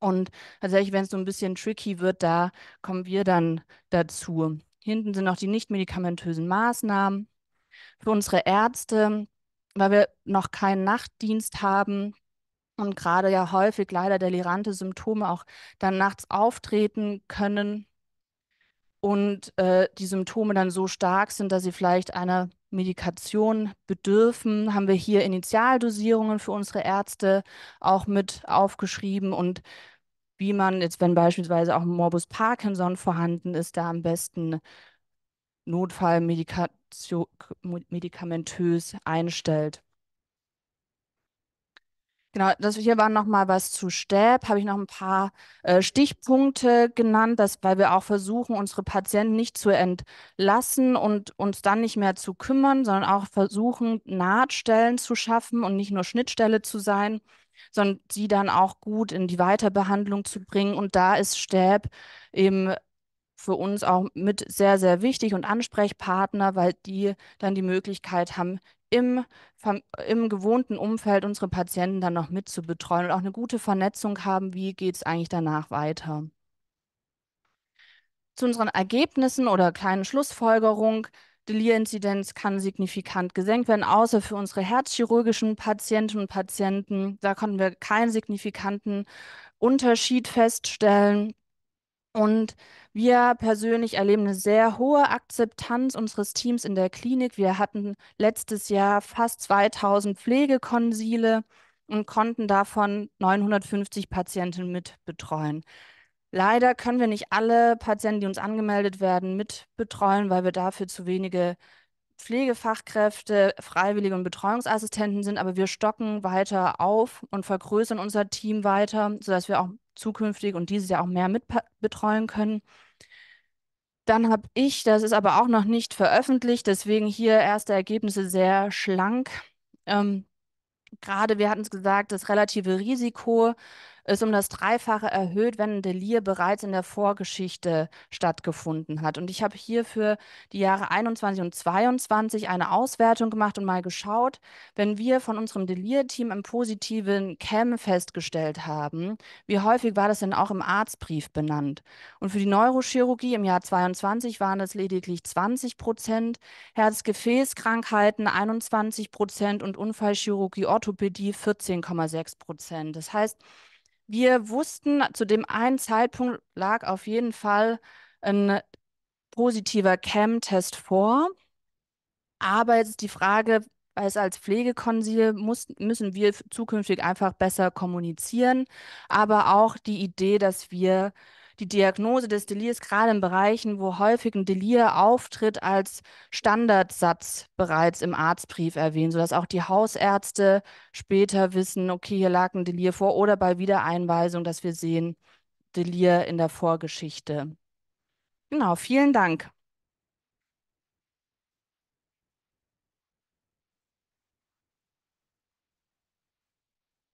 E: Und tatsächlich, wenn es so ein bisschen tricky wird, da kommen wir dann dazu. Hinten sind noch die nicht-medikamentösen Maßnahmen. Für unsere Ärzte, weil wir noch keinen Nachtdienst haben, und gerade ja häufig leider delirante Symptome auch dann nachts auftreten können, und äh, die Symptome dann so stark sind, dass sie vielleicht einer Medikation bedürfen, haben wir hier Initialdosierungen für unsere Ärzte auch mit aufgeschrieben und wie man jetzt, wenn beispielsweise auch Morbus Parkinson vorhanden ist, da am besten Notfallmedikamentös einstellt. Genau, das hier war nochmal was zu Stäb, habe ich noch ein paar äh, Stichpunkte genannt, dass, weil wir auch versuchen, unsere Patienten nicht zu entlassen und uns dann nicht mehr zu kümmern, sondern auch versuchen, Nahtstellen zu schaffen und nicht nur Schnittstelle zu sein, sondern sie dann auch gut in die Weiterbehandlung zu bringen. Und da ist Stäb eben für uns auch mit sehr, sehr wichtig und Ansprechpartner, weil die dann die Möglichkeit haben, im, im gewohnten Umfeld unsere Patienten dann noch mit zu betreuen und auch eine gute Vernetzung haben, wie geht es eigentlich danach weiter. Zu unseren Ergebnissen oder kleinen Schlussfolgerung. Delir-Inzidenz kann signifikant gesenkt werden, außer für unsere herzchirurgischen Patientinnen und Patienten. Da konnten wir keinen signifikanten Unterschied feststellen. Und wir persönlich erleben eine sehr hohe Akzeptanz unseres Teams in der Klinik. Wir hatten letztes Jahr fast 2000 Pflegekonsile und konnten davon 950 Patienten mit betreuen. Leider können wir nicht alle Patienten, die uns angemeldet werden, mit betreuen, weil wir dafür zu wenige Pflegefachkräfte, Freiwillige und Betreuungsassistenten sind, aber wir stocken weiter auf und vergrößern unser Team weiter, sodass wir auch zukünftig und dieses Jahr auch mehr mit betreuen können. Dann habe ich, das ist aber auch noch nicht veröffentlicht, deswegen hier erste Ergebnisse sehr schlank. Ähm, Gerade wir hatten es gesagt, das relative Risiko ist um das Dreifache erhöht, wenn ein Delir bereits in der Vorgeschichte stattgefunden hat. Und ich habe hier für die Jahre 21 und 22 eine Auswertung gemacht und mal geschaut, wenn wir von unserem Delir-Team im positiven CAM festgestellt haben, wie häufig war das denn auch im Arztbrief benannt? Und für die Neurochirurgie im Jahr 22 waren es lediglich 20 Prozent, Herzgefäßkrankheiten 21 Prozent und Unfallchirurgie, Orthopädie 14,6 Prozent. Das heißt, wir wussten, zu dem einen Zeitpunkt lag auf jeden Fall ein positiver CAM-Test vor. Aber jetzt ist die Frage, als, als Pflegekonsil muss, müssen wir zukünftig einfach besser kommunizieren, aber auch die Idee, dass wir die Diagnose des Delirs gerade in Bereichen, wo häufig ein Delir auftritt, als Standardsatz bereits im Arztbrief erwähnen, sodass auch die Hausärzte später wissen, okay, hier lag ein Delir vor oder bei Wiedereinweisung, dass wir sehen, Delir in der Vorgeschichte. Genau, vielen Dank.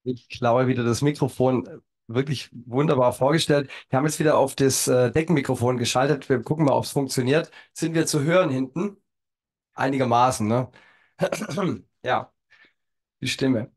A: Ich klaue wieder das Mikrofon wirklich wunderbar vorgestellt. Wir haben jetzt wieder auf das äh, Deckenmikrofon geschaltet. Wir gucken mal, ob es funktioniert. Sind wir zu hören hinten? Einigermaßen, ne? <clears throat> ja, die Stimme.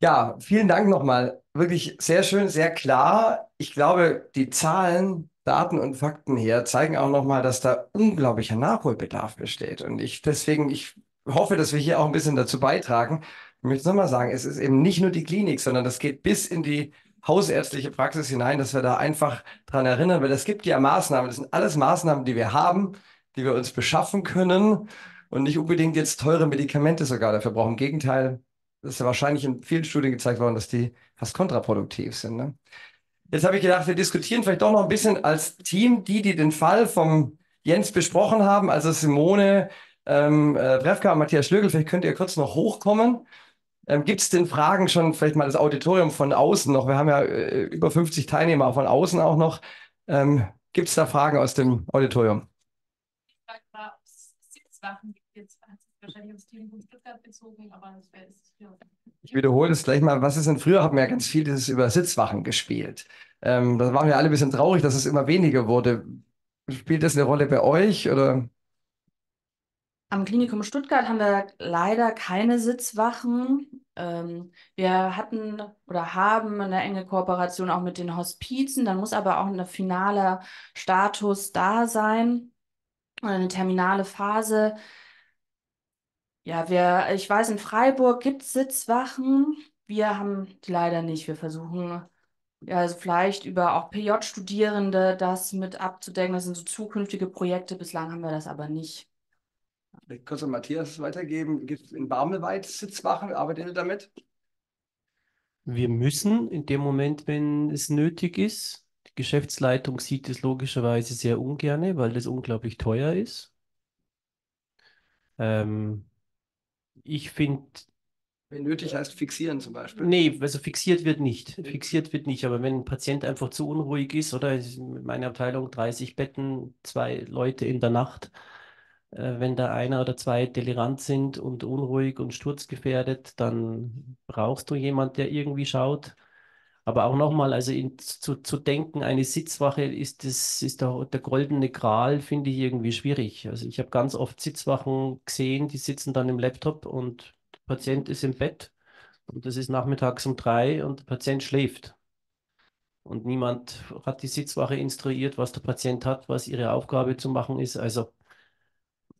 A: Ja, vielen Dank nochmal. Wirklich sehr schön, sehr klar. Ich glaube, die Zahlen, Daten und Fakten hier zeigen auch nochmal, dass da unglaublicher Nachholbedarf besteht. Und ich deswegen, ich hoffe, dass wir hier auch ein bisschen dazu beitragen. Ich möchte nochmal sagen, es ist eben nicht nur die Klinik, sondern das geht bis in die hausärztliche Praxis hinein, dass wir da einfach dran erinnern, weil es gibt ja Maßnahmen, das sind alles Maßnahmen, die wir haben, die wir uns beschaffen können und nicht unbedingt jetzt teure Medikamente sogar dafür brauchen. Im Gegenteil, das ist ja wahrscheinlich in vielen Studien gezeigt worden, dass die fast kontraproduktiv sind. Ne? Jetzt habe ich gedacht, wir diskutieren vielleicht doch noch ein bisschen als Team, die, die den Fall vom Jens besprochen haben, also Simone, ähm, äh, Brefka und Matthias Schlögel, vielleicht könnt ihr kurz noch hochkommen ähm, Gibt es denn Fragen schon, vielleicht mal das Auditorium von außen noch? Wir haben ja äh, über 50 Teilnehmer von außen auch noch. Ähm, Gibt es da Fragen aus dem Auditorium?
F: Ich frage mal, ob es Sitzwachen gibt. Jetzt hat sich wahrscheinlich aufs Team von Stuttgart bezogen, aber das wäre
G: jetzt
A: Ich wiederhole es gleich mal. Was ist denn früher? Haben wir ja ganz viel dieses über Sitzwachen gespielt. Ähm, da waren wir alle ein bisschen traurig, dass es immer weniger wurde. Spielt das eine Rolle bei euch oder?
E: Am Klinikum Stuttgart haben wir leider keine Sitzwachen. Ähm, wir hatten oder haben eine enge Kooperation auch mit den Hospizen. Dann muss aber auch ein finaler Status da sein oder eine terminale Phase. Ja, wir, ich weiß, in Freiburg gibt es Sitzwachen. Wir haben die leider nicht. Wir versuchen ja, also vielleicht über auch PJ-Studierende das mit abzudenken. Das sind so zukünftige Projekte. Bislang haben wir das aber nicht.
A: Vielleicht kurz an Matthias weitergeben. Gibt es in Barmelweit Sitzwachen? Arbeitet ihr damit?
D: Wir müssen in dem Moment, wenn es nötig ist. Die Geschäftsleitung sieht es logischerweise sehr ungern, weil das unglaublich teuer ist. Ähm, ich finde.
A: Wenn nötig heißt fixieren zum Beispiel. Nee,
D: also fixiert wird nicht. Fixiert wird nicht. Aber wenn ein Patient einfach zu unruhig ist oder meine Abteilung 30 Betten, zwei Leute in der Nacht, äh, wenn da einer oder zwei delirant sind und unruhig und sturzgefährdet, dann brauchst du jemanden, der irgendwie schaut. Aber auch nochmal, also in, zu, zu denken, eine Sitzwache ist, das, ist der, der goldene Gral, finde ich irgendwie schwierig. Also ich habe ganz oft Sitzwachen gesehen, die sitzen dann im Laptop und der Patient ist im Bett und es ist nachmittags um drei und der Patient schläft. Und niemand hat die Sitzwache instruiert, was der Patient hat, was ihre Aufgabe zu machen ist. Also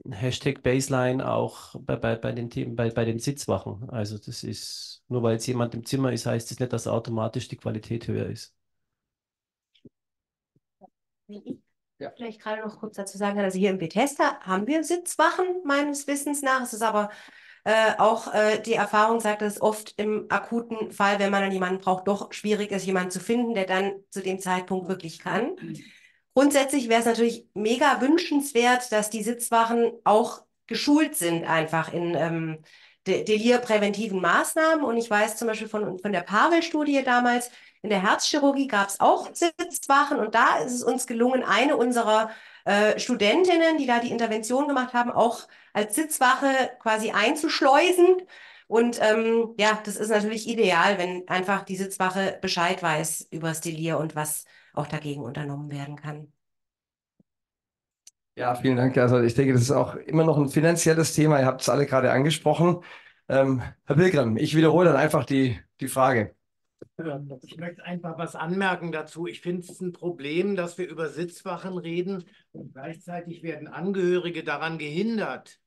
D: Hashtag Baseline auch bei, bei, bei, den, bei, bei den Sitzwachen. Also das ist, nur weil jetzt jemand im Zimmer ist, heißt es das nicht, dass automatisch die Qualität höher ist.
H: Ja. Vielleicht gerade noch kurz dazu sagen, also hier im Bethesda haben wir Sitzwachen meines Wissens nach. Es ist aber äh, auch äh, die Erfahrung sagt, dass es oft im akuten Fall, wenn man dann jemanden braucht, doch schwierig ist, jemanden zu finden, der dann zu dem Zeitpunkt wirklich kann. Grundsätzlich wäre es natürlich mega wünschenswert, dass die Sitzwachen auch geschult sind einfach in ähm, De Delirpräventiven Maßnahmen. Und ich weiß zum Beispiel von, von der Pavel-Studie damals, in der Herzchirurgie gab es auch Sitzwachen und da ist es uns gelungen, eine unserer äh, Studentinnen, die da die Intervention gemacht haben, auch als Sitzwache quasi einzuschleusen. Und ähm, ja, das ist natürlich ideal, wenn einfach die Sitzwache Bescheid weiß über das Delir und was auch dagegen unternommen werden kann.
A: Ja, vielen Dank. Also ich denke, das ist auch immer noch ein finanzielles Thema. Ihr habt es alle gerade angesprochen. Ähm, Herr Pilgrim, ich wiederhole dann einfach die, die Frage.
D: Ich möchte einfach was anmerken dazu. Ich finde es ein Problem, dass wir über Sitzwachen reden und gleichzeitig werden Angehörige daran gehindert,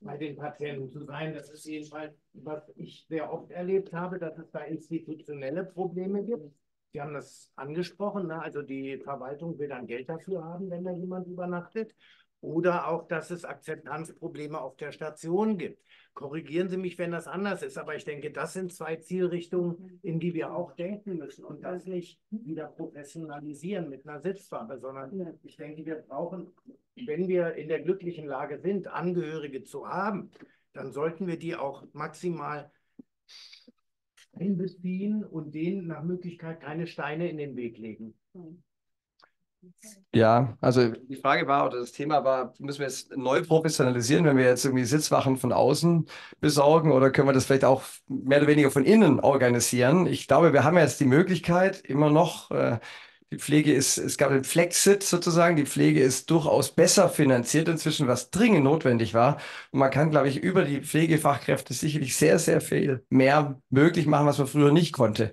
B: bei den Patienten zu sein. Das ist jedenfalls, was
D: ich sehr oft erlebt habe, dass es da institutionelle Probleme gibt. Sie haben das angesprochen, ne? also die Verwaltung will dann Geld dafür haben, wenn da jemand übernachtet. Oder auch, dass es Akzeptanzprobleme auf der Station gibt. Korrigieren Sie mich, wenn das anders ist, aber ich denke, das sind zwei Zielrichtungen, in die wir auch denken müssen und das nicht wieder professionalisieren mit einer Sitzfarbe, sondern ich denke, wir brauchen, wenn wir in der glücklichen Lage sind, Angehörige zu haben, dann sollten wir die auch maximal
B: einbeziehen und denen nach Möglichkeit keine Steine in den Weg legen.
A: Ja, also die Frage war, oder das Thema war, müssen wir jetzt neu professionalisieren, wenn wir jetzt irgendwie Sitzwachen von außen besorgen oder können wir das vielleicht auch mehr oder weniger von innen organisieren? Ich glaube, wir haben jetzt die Möglichkeit, immer noch äh, die Pflege ist, es gab den Flexit sozusagen, die Pflege ist durchaus besser finanziert inzwischen, was dringend notwendig war. Und man kann, glaube ich, über die Pflegefachkräfte sicherlich sehr, sehr viel mehr möglich machen, was man früher nicht konnte.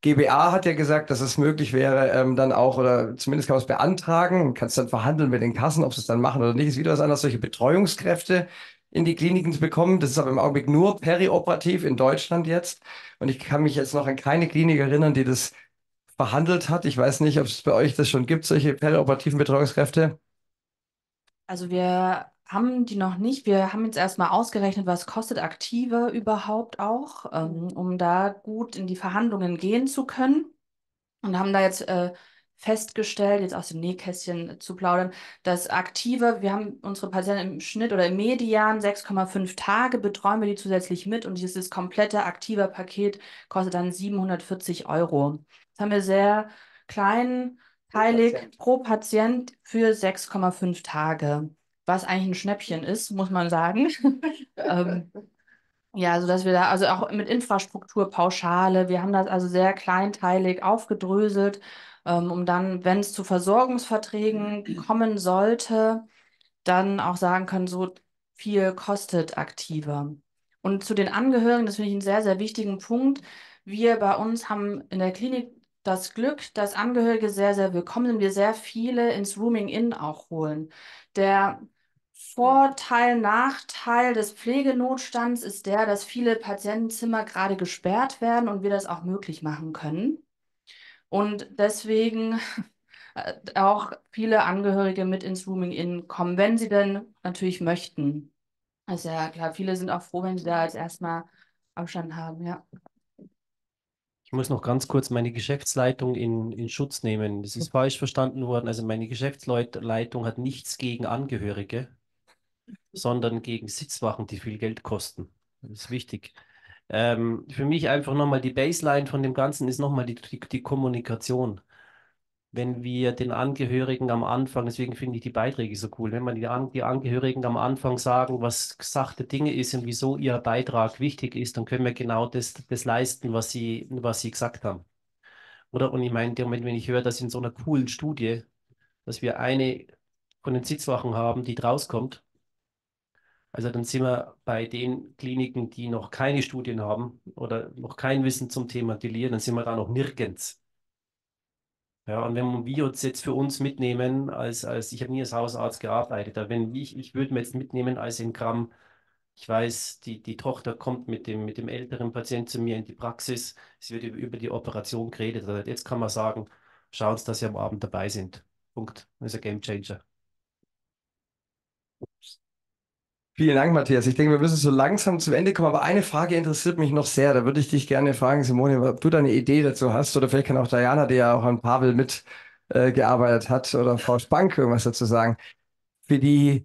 A: GBA hat ja gesagt, dass es möglich wäre, ähm, dann auch, oder zumindest kann man es beantragen kann es dann verhandeln mit den Kassen, ob sie es dann machen oder nicht. Ist wieder was anderes, solche Betreuungskräfte in die Kliniken zu bekommen. Das ist aber im Augenblick nur perioperativ in Deutschland jetzt. Und ich kann mich jetzt noch an keine Klinik erinnern, die das behandelt hat. Ich weiß nicht, ob es bei euch das schon gibt, solche perioperativen Betreuungskräfte.
E: Also wir haben die noch nicht. Wir haben jetzt erstmal ausgerechnet, was kostet Aktive überhaupt auch, ähm, um da gut in die Verhandlungen gehen zu können. Und haben da jetzt äh, festgestellt, jetzt aus dem Nähkästchen zu plaudern, dass aktive, wir haben unsere Patienten im Schnitt oder im Median 6,5 Tage, betreuen wir die zusätzlich mit und dieses komplette aktive Paket kostet dann 740 Euro. Das haben wir sehr klein, heilig pro Patient für 6,5 Tage, was eigentlich ein Schnäppchen ist, muss man sagen. <laughs> ähm, ja, also dass wir da, also auch mit Infrastrukturpauschale, wir haben das also sehr kleinteilig aufgedröselt, ähm, um dann, wenn es zu Versorgungsverträgen kommen sollte, dann auch sagen können, so viel kostet aktiver. Und zu den Angehörigen, das finde ich einen sehr, sehr wichtigen Punkt. Wir bei uns haben in der Klinik das Glück, dass Angehörige sehr, sehr willkommen sind, wir sehr viele ins Rooming-In auch holen. Der Vorteil, Nachteil des Pflegenotstands ist der, dass viele Patientenzimmer gerade gesperrt werden und wir das auch möglich machen können. Und deswegen äh, auch viele Angehörige mit ins Rooming-In kommen, wenn sie denn natürlich möchten. also ja klar, viele sind auch froh, wenn sie da jetzt erstmal Abstand haben, ja.
D: Ich muss noch ganz kurz meine Geschäftsleitung in, in Schutz nehmen. Das ist mhm. falsch verstanden worden. Also meine Geschäftsleitung hat nichts gegen Angehörige, sondern gegen Sitzwachen, die viel Geld kosten. Das ist wichtig. Ähm, für mich einfach nochmal die Baseline von dem Ganzen ist nochmal die, die, die Kommunikation wenn wir den Angehörigen am Anfang, deswegen finde ich die Beiträge so cool, wenn man die, An die Angehörigen am Anfang sagen, was gesagte Dinge ist und wieso ihr Beitrag wichtig ist, dann können wir genau das, das leisten, was sie, was sie gesagt haben. Oder? Und ich meine, Moment, wenn ich höre, dass in so einer coolen Studie, dass wir eine von den Sitzwachen haben, die rauskommt, also dann sind wir bei den Kliniken, die noch keine Studien haben oder noch kein Wissen zum Thema Delir, dann sind wir da noch nirgends. Ja, und wenn wir uns jetzt für uns mitnehmen, als, als ich habe nie als Hausarzt gearbeitet, aber wenn ich, ich würde mir jetzt mitnehmen als in Gramm, ich weiß, die, die Tochter kommt mit dem, mit dem älteren Patient zu mir in die Praxis, es wird über die Operation geredet. Also jetzt kann man sagen,
A: schauen Sie, dass Sie am Abend dabei sind. Punkt. Das ist ein Game Changer. Ups. Vielen Dank, Matthias. Ich denke, wir müssen so langsam zum Ende kommen. Aber eine Frage interessiert mich noch sehr. Da würde ich dich gerne fragen, Simone, ob du da eine Idee dazu hast. Oder vielleicht kann auch Diana, die ja auch an Pavel mitgearbeitet äh, hat, oder Frau Spank irgendwas dazu sagen. Für die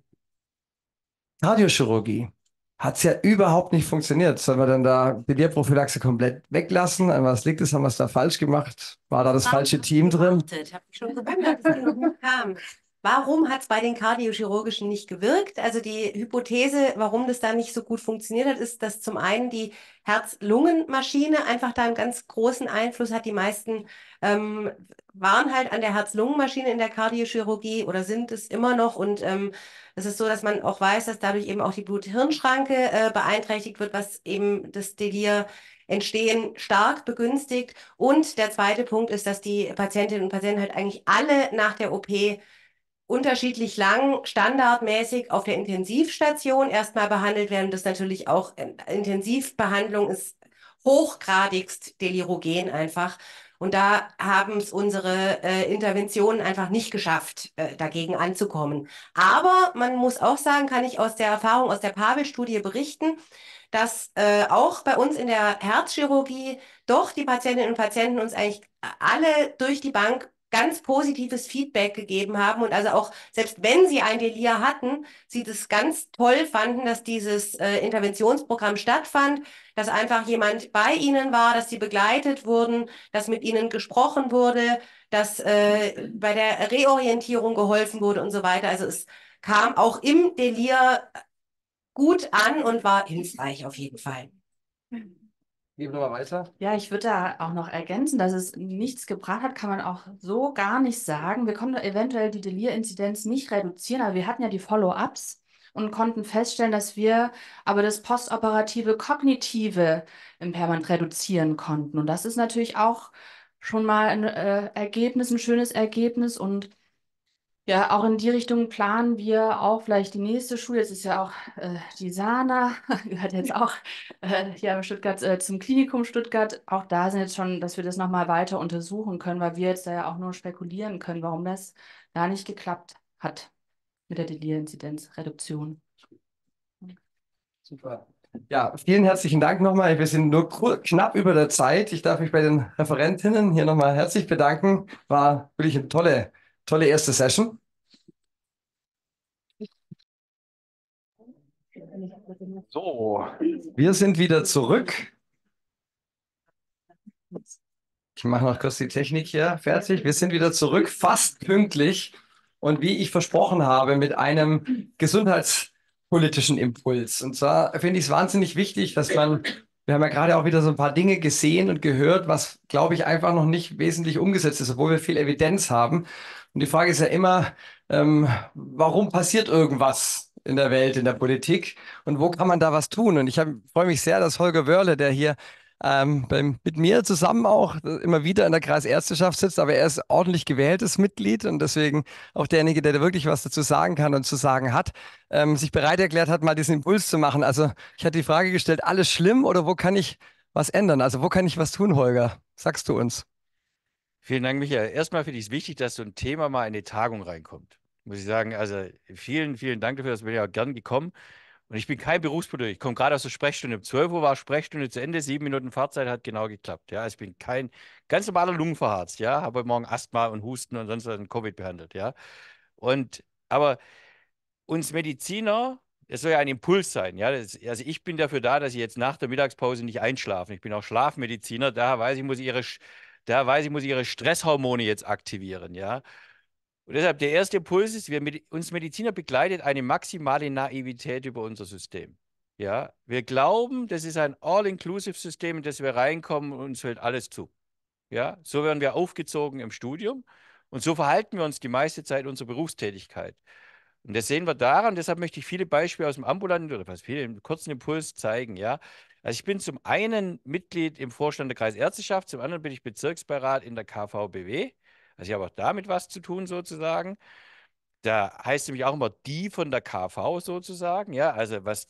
A: Radiochirurgie hat es ja überhaupt nicht funktioniert. Sollen wir dann da die Bilirprophylaxe komplett weglassen? An was liegt es? Haben wir es da falsch gemacht? War da das falsche Team drin?
H: Ich habe schon gewundert, dass kam. Warum hat es bei den Kardiochirurgischen nicht gewirkt? Also die Hypothese, warum das da nicht so gut funktioniert hat, ist, dass zum einen die Herz-Lungen-Maschine einfach da einen ganz großen Einfluss hat. Die meisten ähm, waren halt an der Herz-Lungen-Maschine in der Kardiochirurgie oder sind es immer noch. Und ähm, es ist so, dass man auch weiß, dass dadurch eben auch die Blut-Hirn-Schranke äh, beeinträchtigt wird, was eben das Delir entstehen stark begünstigt. Und der zweite Punkt ist, dass die Patientinnen und Patienten halt eigentlich alle nach der OP unterschiedlich lang standardmäßig auf der Intensivstation erstmal behandelt werden. Das natürlich auch ähm, Intensivbehandlung ist hochgradigst delirogen einfach. Und da haben es unsere äh, Interventionen einfach nicht geschafft, äh, dagegen anzukommen. Aber man muss auch sagen, kann ich aus der Erfahrung aus der Pavel-Studie berichten, dass äh, auch bei uns in der Herzchirurgie doch die Patientinnen und Patienten uns eigentlich alle durch die Bank ganz positives Feedback gegeben haben und also auch, selbst wenn sie ein Delir hatten, sie das ganz toll fanden, dass dieses äh, Interventionsprogramm stattfand, dass einfach jemand bei ihnen war, dass sie begleitet wurden, dass mit ihnen gesprochen wurde, dass äh, bei der Reorientierung geholfen wurde und so weiter. Also es kam auch im Delir gut an und war hilfreich auf jeden Fall.
I: Mhm.
E: Geben wir mal weiter. Ja, ich würde da auch noch ergänzen, dass es nichts gebracht hat, kann man auch so gar nicht sagen. Wir konnten eventuell die Delir-Inzidenz nicht reduzieren, aber wir hatten ja die Follow-ups und konnten feststellen, dass wir aber das postoperative Kognitive Impairment reduzieren konnten. Und das ist natürlich auch schon mal ein äh, Ergebnis, ein schönes Ergebnis und ja, auch in die Richtung planen wir auch vielleicht die nächste Schule. Es ist ja auch äh, die Sana, <laughs> gehört jetzt auch äh, hier in Stuttgart äh, zum Klinikum Stuttgart. Auch da sind jetzt schon, dass wir das nochmal weiter untersuchen können, weil wir jetzt da ja auch nur spekulieren können, warum das da nicht geklappt hat mit der delir Delirinzidenzreduktion.
F: Super.
A: Ja, vielen herzlichen Dank nochmal. Wir sind nur knapp über der Zeit. Ich darf mich bei den Referentinnen hier nochmal herzlich bedanken. War wirklich eine tolle, tolle erste Session. So, wir sind wieder zurück. Ich mache noch kurz die Technik hier fertig. Wir sind wieder zurück, fast pünktlich und wie ich versprochen habe, mit einem gesundheitspolitischen Impuls. Und zwar finde ich es wahnsinnig wichtig, dass man, wir haben ja gerade auch wieder so ein paar Dinge gesehen und gehört, was, glaube ich, einfach noch nicht wesentlich umgesetzt ist, obwohl wir viel Evidenz haben. Und die Frage ist ja immer, ähm, warum passiert irgendwas? in der Welt, in der Politik und wo kann man da was tun? Und ich freue mich sehr, dass Holger Wörle, der hier ähm, beim, mit mir zusammen auch immer wieder in der Kreisärzteschaft sitzt, aber er ist ordentlich gewähltes Mitglied und deswegen auch derjenige, der da wirklich was dazu sagen kann und zu sagen hat, ähm, sich bereit erklärt hat, mal diesen Impuls zu machen. Also ich hatte die Frage gestellt, alles schlimm oder wo kann ich was ändern? Also wo kann ich was tun, Holger? Sagst du uns?
J: Vielen Dank, Michael. Erstmal finde ich es wichtig, dass so ein Thema mal in die Tagung reinkommt muss ich sagen. Also vielen, vielen Dank dafür, dass wir ja gern gekommen. Und ich bin kein Berufspolitiker. Ich komme gerade aus der Sprechstunde. Um 12 Uhr war Sprechstunde zu Ende, sieben Minuten Fahrzeit hat genau geklappt. Ja, also ich bin kein ganz normaler Lungenverharzt. Ja, habe morgen Asthma und Husten und sonst was Covid behandelt. Ja, und aber uns Mediziner, es soll ja ein Impuls sein. Ja, das, also ich bin dafür da, dass Sie jetzt nach der Mittagspause nicht einschlafen. Ich bin auch Schlafmediziner. Da weiß ich, muss Ihre, da weiß ich, muss Ihre Stresshormone jetzt aktivieren. Ja, und deshalb der erste Impuls ist, wir mit, uns Mediziner begleitet eine maximale Naivität über unser System. Ja, wir glauben, das ist ein All-Inclusive-System, in das wir reinkommen und uns fällt alles zu. Ja, so werden wir aufgezogen im Studium und so verhalten wir uns die meiste Zeit unserer Berufstätigkeit. Und das sehen wir daran, deshalb möchte ich viele Beispiele aus dem ambulanten oder fast viele im kurzen Impuls zeigen, ja. Also ich bin zum einen Mitglied im Vorstand der Kreisärzteschaft, zum anderen bin ich Bezirksbeirat in der KVBW. Also ich habe auch damit was zu tun sozusagen. Da heißt nämlich auch immer die von der KV sozusagen, ja, also was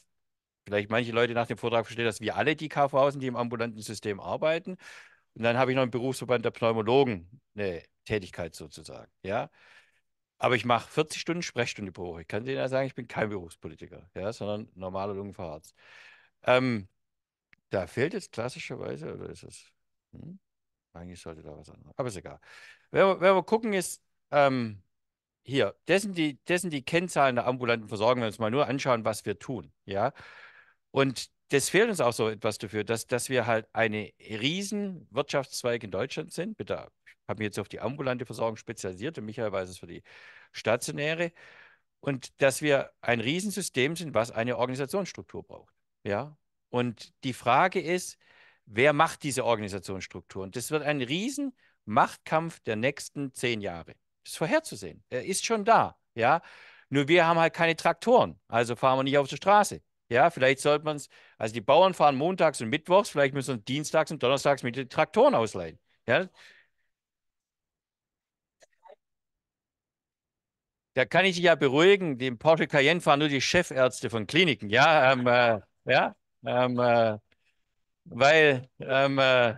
J: vielleicht manche Leute nach dem Vortrag verstehen, dass wir alle die KV sind, die im ambulanten System arbeiten. Und dann habe ich noch im Berufsverband der Pneumologen, eine Tätigkeit sozusagen, ja. Aber ich mache 40 Stunden Sprechstunde pro Woche. Ich kann denen ja sagen, ich bin kein Berufspolitiker, ja, sondern normaler Lungenfacharzt. Ähm, da fehlt jetzt klassischerweise, oder ist es? Hm? Eigentlich sollte da was anderes. Aber ist egal. Wenn wir, wenn wir gucken, ist ähm, hier, das sind, die, das sind die Kennzahlen der ambulanten Versorgung, wenn wir uns mal nur anschauen, was wir tun. Ja? Und das fehlt uns auch so etwas dafür, dass, dass wir halt eine riesen Wirtschaftszweig in Deutschland sind. Bitte, ich habe mich jetzt auf die ambulante Versorgung spezialisiert und Michael weiß es für die stationäre. Und dass wir ein Riesensystem sind, was eine Organisationsstruktur braucht. Ja? Und die Frage ist, wer macht diese Organisationsstruktur? Und das wird ein riesen Machtkampf der nächsten zehn Jahre. Das ist vorherzusehen. Er ist schon da. Ja, nur wir haben halt keine Traktoren, also fahren wir nicht auf die Straße. Ja, vielleicht sollte man es, also die Bauern fahren montags und mittwochs, vielleicht müssen wir uns dienstags und donnerstags mit den Traktoren ausleihen. Ja. Da kann ich dich ja beruhigen, dem Porsche Cayenne fahren nur die Chefärzte von Kliniken, ja, ähm, äh, ja, ähm, äh, weil ähm, äh,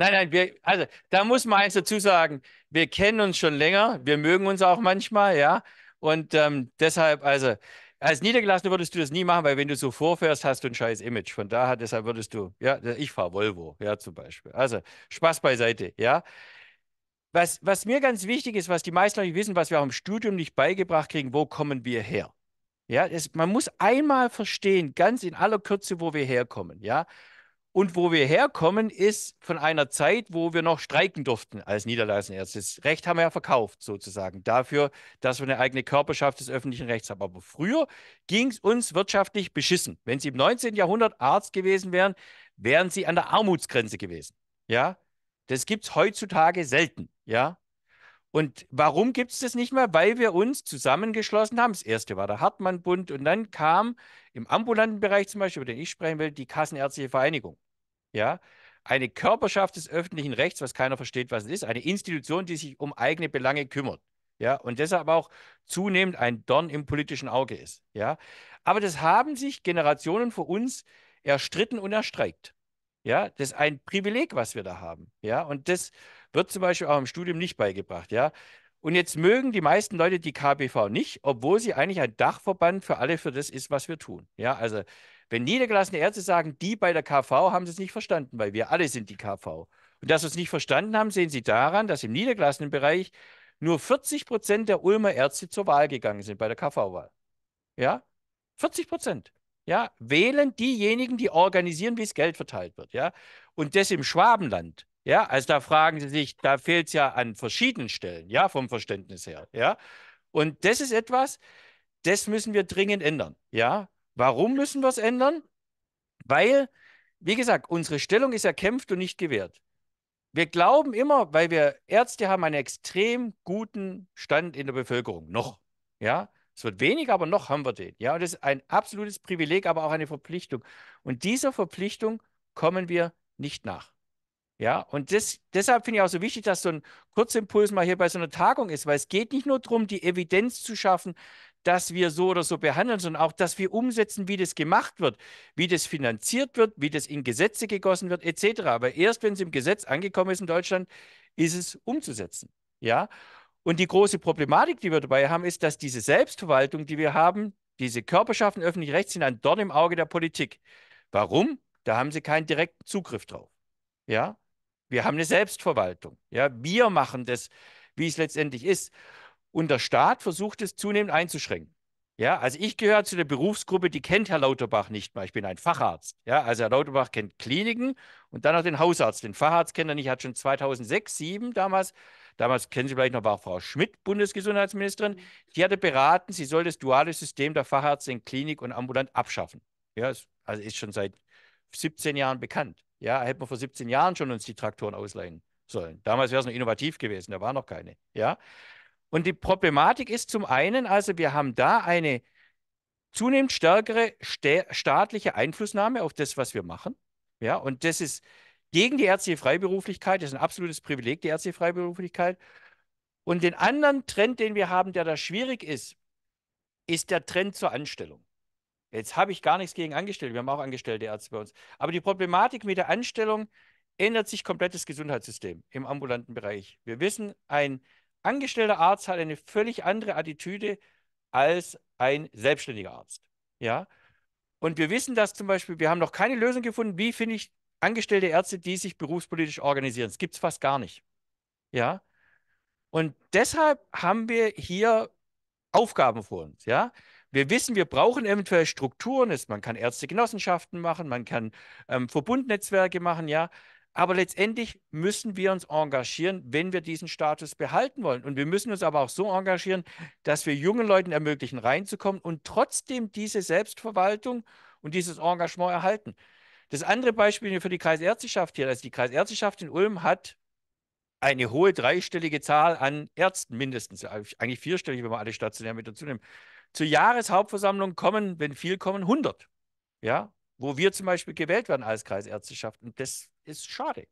J: Nein, nein, wir, also da muss man eins dazu sagen, wir kennen uns schon länger, wir mögen uns auch manchmal, ja. Und ähm, deshalb, also als Niedergelassene würdest du das nie machen, weil wenn du so vorfährst, hast du ein scheiß Image. Von daher, deshalb würdest du, ja, ich fahre Volvo, ja, zum Beispiel. Also Spaß beiseite, ja. Was, was mir ganz wichtig ist, was die meisten nicht wissen, was wir auch im Studium nicht beigebracht kriegen, wo kommen wir her? Ja, es, man muss einmal verstehen, ganz in aller Kürze, wo wir herkommen, ja. Und wo wir herkommen, ist von einer Zeit, wo wir noch streiken durften als Niederlassenärzte. Das Recht haben wir ja verkauft, sozusagen, dafür, dass wir eine eigene Körperschaft des öffentlichen Rechts haben. Aber früher ging es uns wirtschaftlich beschissen. Wenn Sie im 19. Jahrhundert Arzt gewesen wären, wären Sie an der Armutsgrenze gewesen. Ja, das gibt es heutzutage selten. Ja, und warum gibt es das nicht mehr? Weil wir uns zusammengeschlossen haben. Das erste war der Hartmann-Bund und dann kam im ambulanten Bereich zum Beispiel, über den ich sprechen will, die Kassenärztliche Vereinigung ja, eine Körperschaft des öffentlichen Rechts, was keiner versteht, was es ist, eine Institution, die sich um eigene Belange kümmert, ja, und deshalb auch zunehmend ein Dorn im politischen Auge ist, ja. Aber das haben sich Generationen vor uns erstritten und erstreikt. Ja, das ist ein Privileg, was wir da haben. Ja, und das wird zum Beispiel auch im Studium nicht beigebracht. Ja, und jetzt mögen die meisten Leute die KBV nicht, obwohl sie eigentlich ein Dachverband für alle für das ist, was wir tun. Ja, also wenn niedergelassene Ärzte sagen, die bei der KV haben sie es nicht verstanden, weil wir alle sind die KV. Und dass wir es nicht verstanden haben, sehen Sie daran, dass im niedergelassenen Bereich nur 40 Prozent der Ulmer Ärzte zur Wahl gegangen sind bei der KV-Wahl. Ja, 40 Prozent. Ja, wählen diejenigen, die organisieren, wie es Geld verteilt wird. Ja, und das im Schwabenland. Ja, also da fragen Sie sich, da fehlt es ja an verschiedenen Stellen, ja, vom Verständnis her. Ja, und das ist etwas, das müssen wir dringend ändern. Ja, Warum müssen wir es ändern? Weil, wie gesagt, unsere Stellung ist erkämpft und nicht gewährt. Wir glauben immer, weil wir Ärzte haben einen extrem guten Stand in der Bevölkerung. Noch. Ja, es wird weniger, aber noch haben wir den. Ja, und das ist ein absolutes Privileg, aber auch eine Verpflichtung. Und dieser Verpflichtung kommen wir nicht nach. Ja, und das, deshalb finde ich auch so wichtig, dass so ein Kurzimpuls mal hier bei so einer Tagung ist, weil es geht nicht nur darum, die Evidenz zu schaffen, dass wir so oder so behandeln, sondern auch, dass wir umsetzen, wie das gemacht wird, wie das finanziert wird, wie das in Gesetze gegossen wird, etc. Aber erst wenn es im Gesetz angekommen ist in Deutschland, ist es umzusetzen. Ja? Und die große Problematik, die wir dabei haben, ist, dass diese Selbstverwaltung, die wir haben, diese Körperschaften öffentlich rechts sind ein Dorn im Auge der Politik. Warum? Da haben sie keinen direkten Zugriff drauf. Ja? Wir haben eine Selbstverwaltung. Ja? Wir machen das, wie es letztendlich ist. Und der Staat versucht es zunehmend einzuschränken. Ja, also ich gehöre zu der Berufsgruppe, die kennt Herr Lauterbach nicht mal. Ich bin ein Facharzt. Ja, also Herr Lauterbach kennt Kliniken und dann auch den Hausarzt. Den Facharzt kennt er nicht, hat schon 2006, 2007 damals, damals kennen Sie vielleicht noch, war Frau Schmidt Bundesgesundheitsministerin, die hatte beraten, sie soll das duale System der Facharzt in Klinik und ambulant abschaffen. Ja, also ist schon seit 17 Jahren bekannt. Ja, hätte man vor 17 Jahren schon uns die Traktoren ausleihen sollen. Damals wäre es noch innovativ gewesen, da war noch keine. Ja, und die Problematik ist zum einen, also wir haben da eine zunehmend stärkere staatliche Einflussnahme auf das, was wir machen. Ja, und das ist gegen die ärztliche Freiberuflichkeit, das ist ein absolutes Privileg, die ärztliche Freiberuflichkeit. Und den anderen Trend, den wir haben, der da schwierig ist, ist der Trend zur Anstellung. Jetzt habe ich gar nichts gegen Angestellte, wir haben auch angestellte Ärzte bei uns. Aber die Problematik mit der Anstellung ändert sich komplett das Gesundheitssystem im ambulanten Bereich. Wir wissen, ein angestellter Arzt hat eine völlig andere Attitüde als ein selbstständiger Arzt. Ja. Und wir wissen, dass zum Beispiel, wir haben noch keine Lösung gefunden, wie finde ich angestellte Ärzte, die sich berufspolitisch organisieren. Das gibt es fast gar nicht. Ja. Und deshalb haben wir hier Aufgaben vor uns. Ja. Wir wissen, wir brauchen eventuell Strukturen. Man kann Ärztegenossenschaften machen, man kann ähm, Verbundnetzwerke machen, ja. Aber letztendlich müssen wir uns engagieren, wenn wir diesen Status behalten wollen. Und wir müssen uns aber auch so engagieren, dass wir jungen Leuten ermöglichen, reinzukommen und trotzdem diese Selbstverwaltung und dieses Engagement erhalten. Das andere Beispiel für die Kreisärzteschaft hier, also die Kreisärzteschaft in Ulm hat eine hohe dreistellige Zahl an Ärzten, mindestens, eigentlich vierstellig, wenn man alle stationär mit dazu nimmt. Zur Jahreshauptversammlung kommen, wenn viel kommen, 100. Ja, wo wir zum Beispiel gewählt werden als Kreisärzteschaft. Und das ist schade.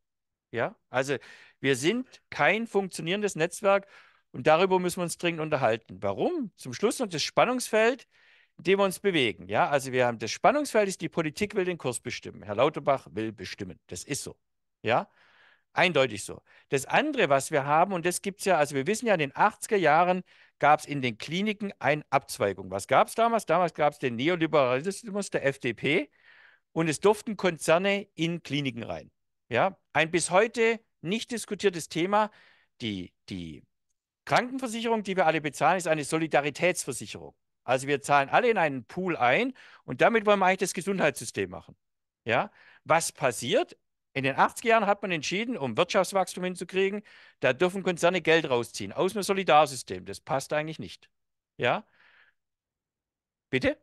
J: Ja, also wir sind kein funktionierendes Netzwerk und darüber müssen wir uns dringend unterhalten. Warum? Zum Schluss noch das Spannungsfeld, in dem wir uns bewegen. Ja, also wir haben das Spannungsfeld ist, die Politik will den Kurs bestimmen. Herr Lauterbach will bestimmen. Das ist so. Ja, eindeutig so. Das andere, was wir haben, und das gibt es ja, also wir wissen ja, in den 80er Jahren gab es in den Kliniken eine Abzweigung. Was gab es damals? Damals gab es den Neoliberalismus der FDP und es durften Konzerne in Kliniken rein. Ja, ein bis heute nicht diskutiertes Thema. Die, die Krankenversicherung, die wir alle bezahlen, ist eine Solidaritätsversicherung. Also wir zahlen alle in einen Pool ein und damit wollen wir eigentlich das Gesundheitssystem machen. Ja, was passiert? In den 80er Jahren hat man entschieden, um Wirtschaftswachstum hinzukriegen, da dürfen Konzerne Geld rausziehen aus einem Solidarsystem. Das passt eigentlich nicht. Ja? Bitte?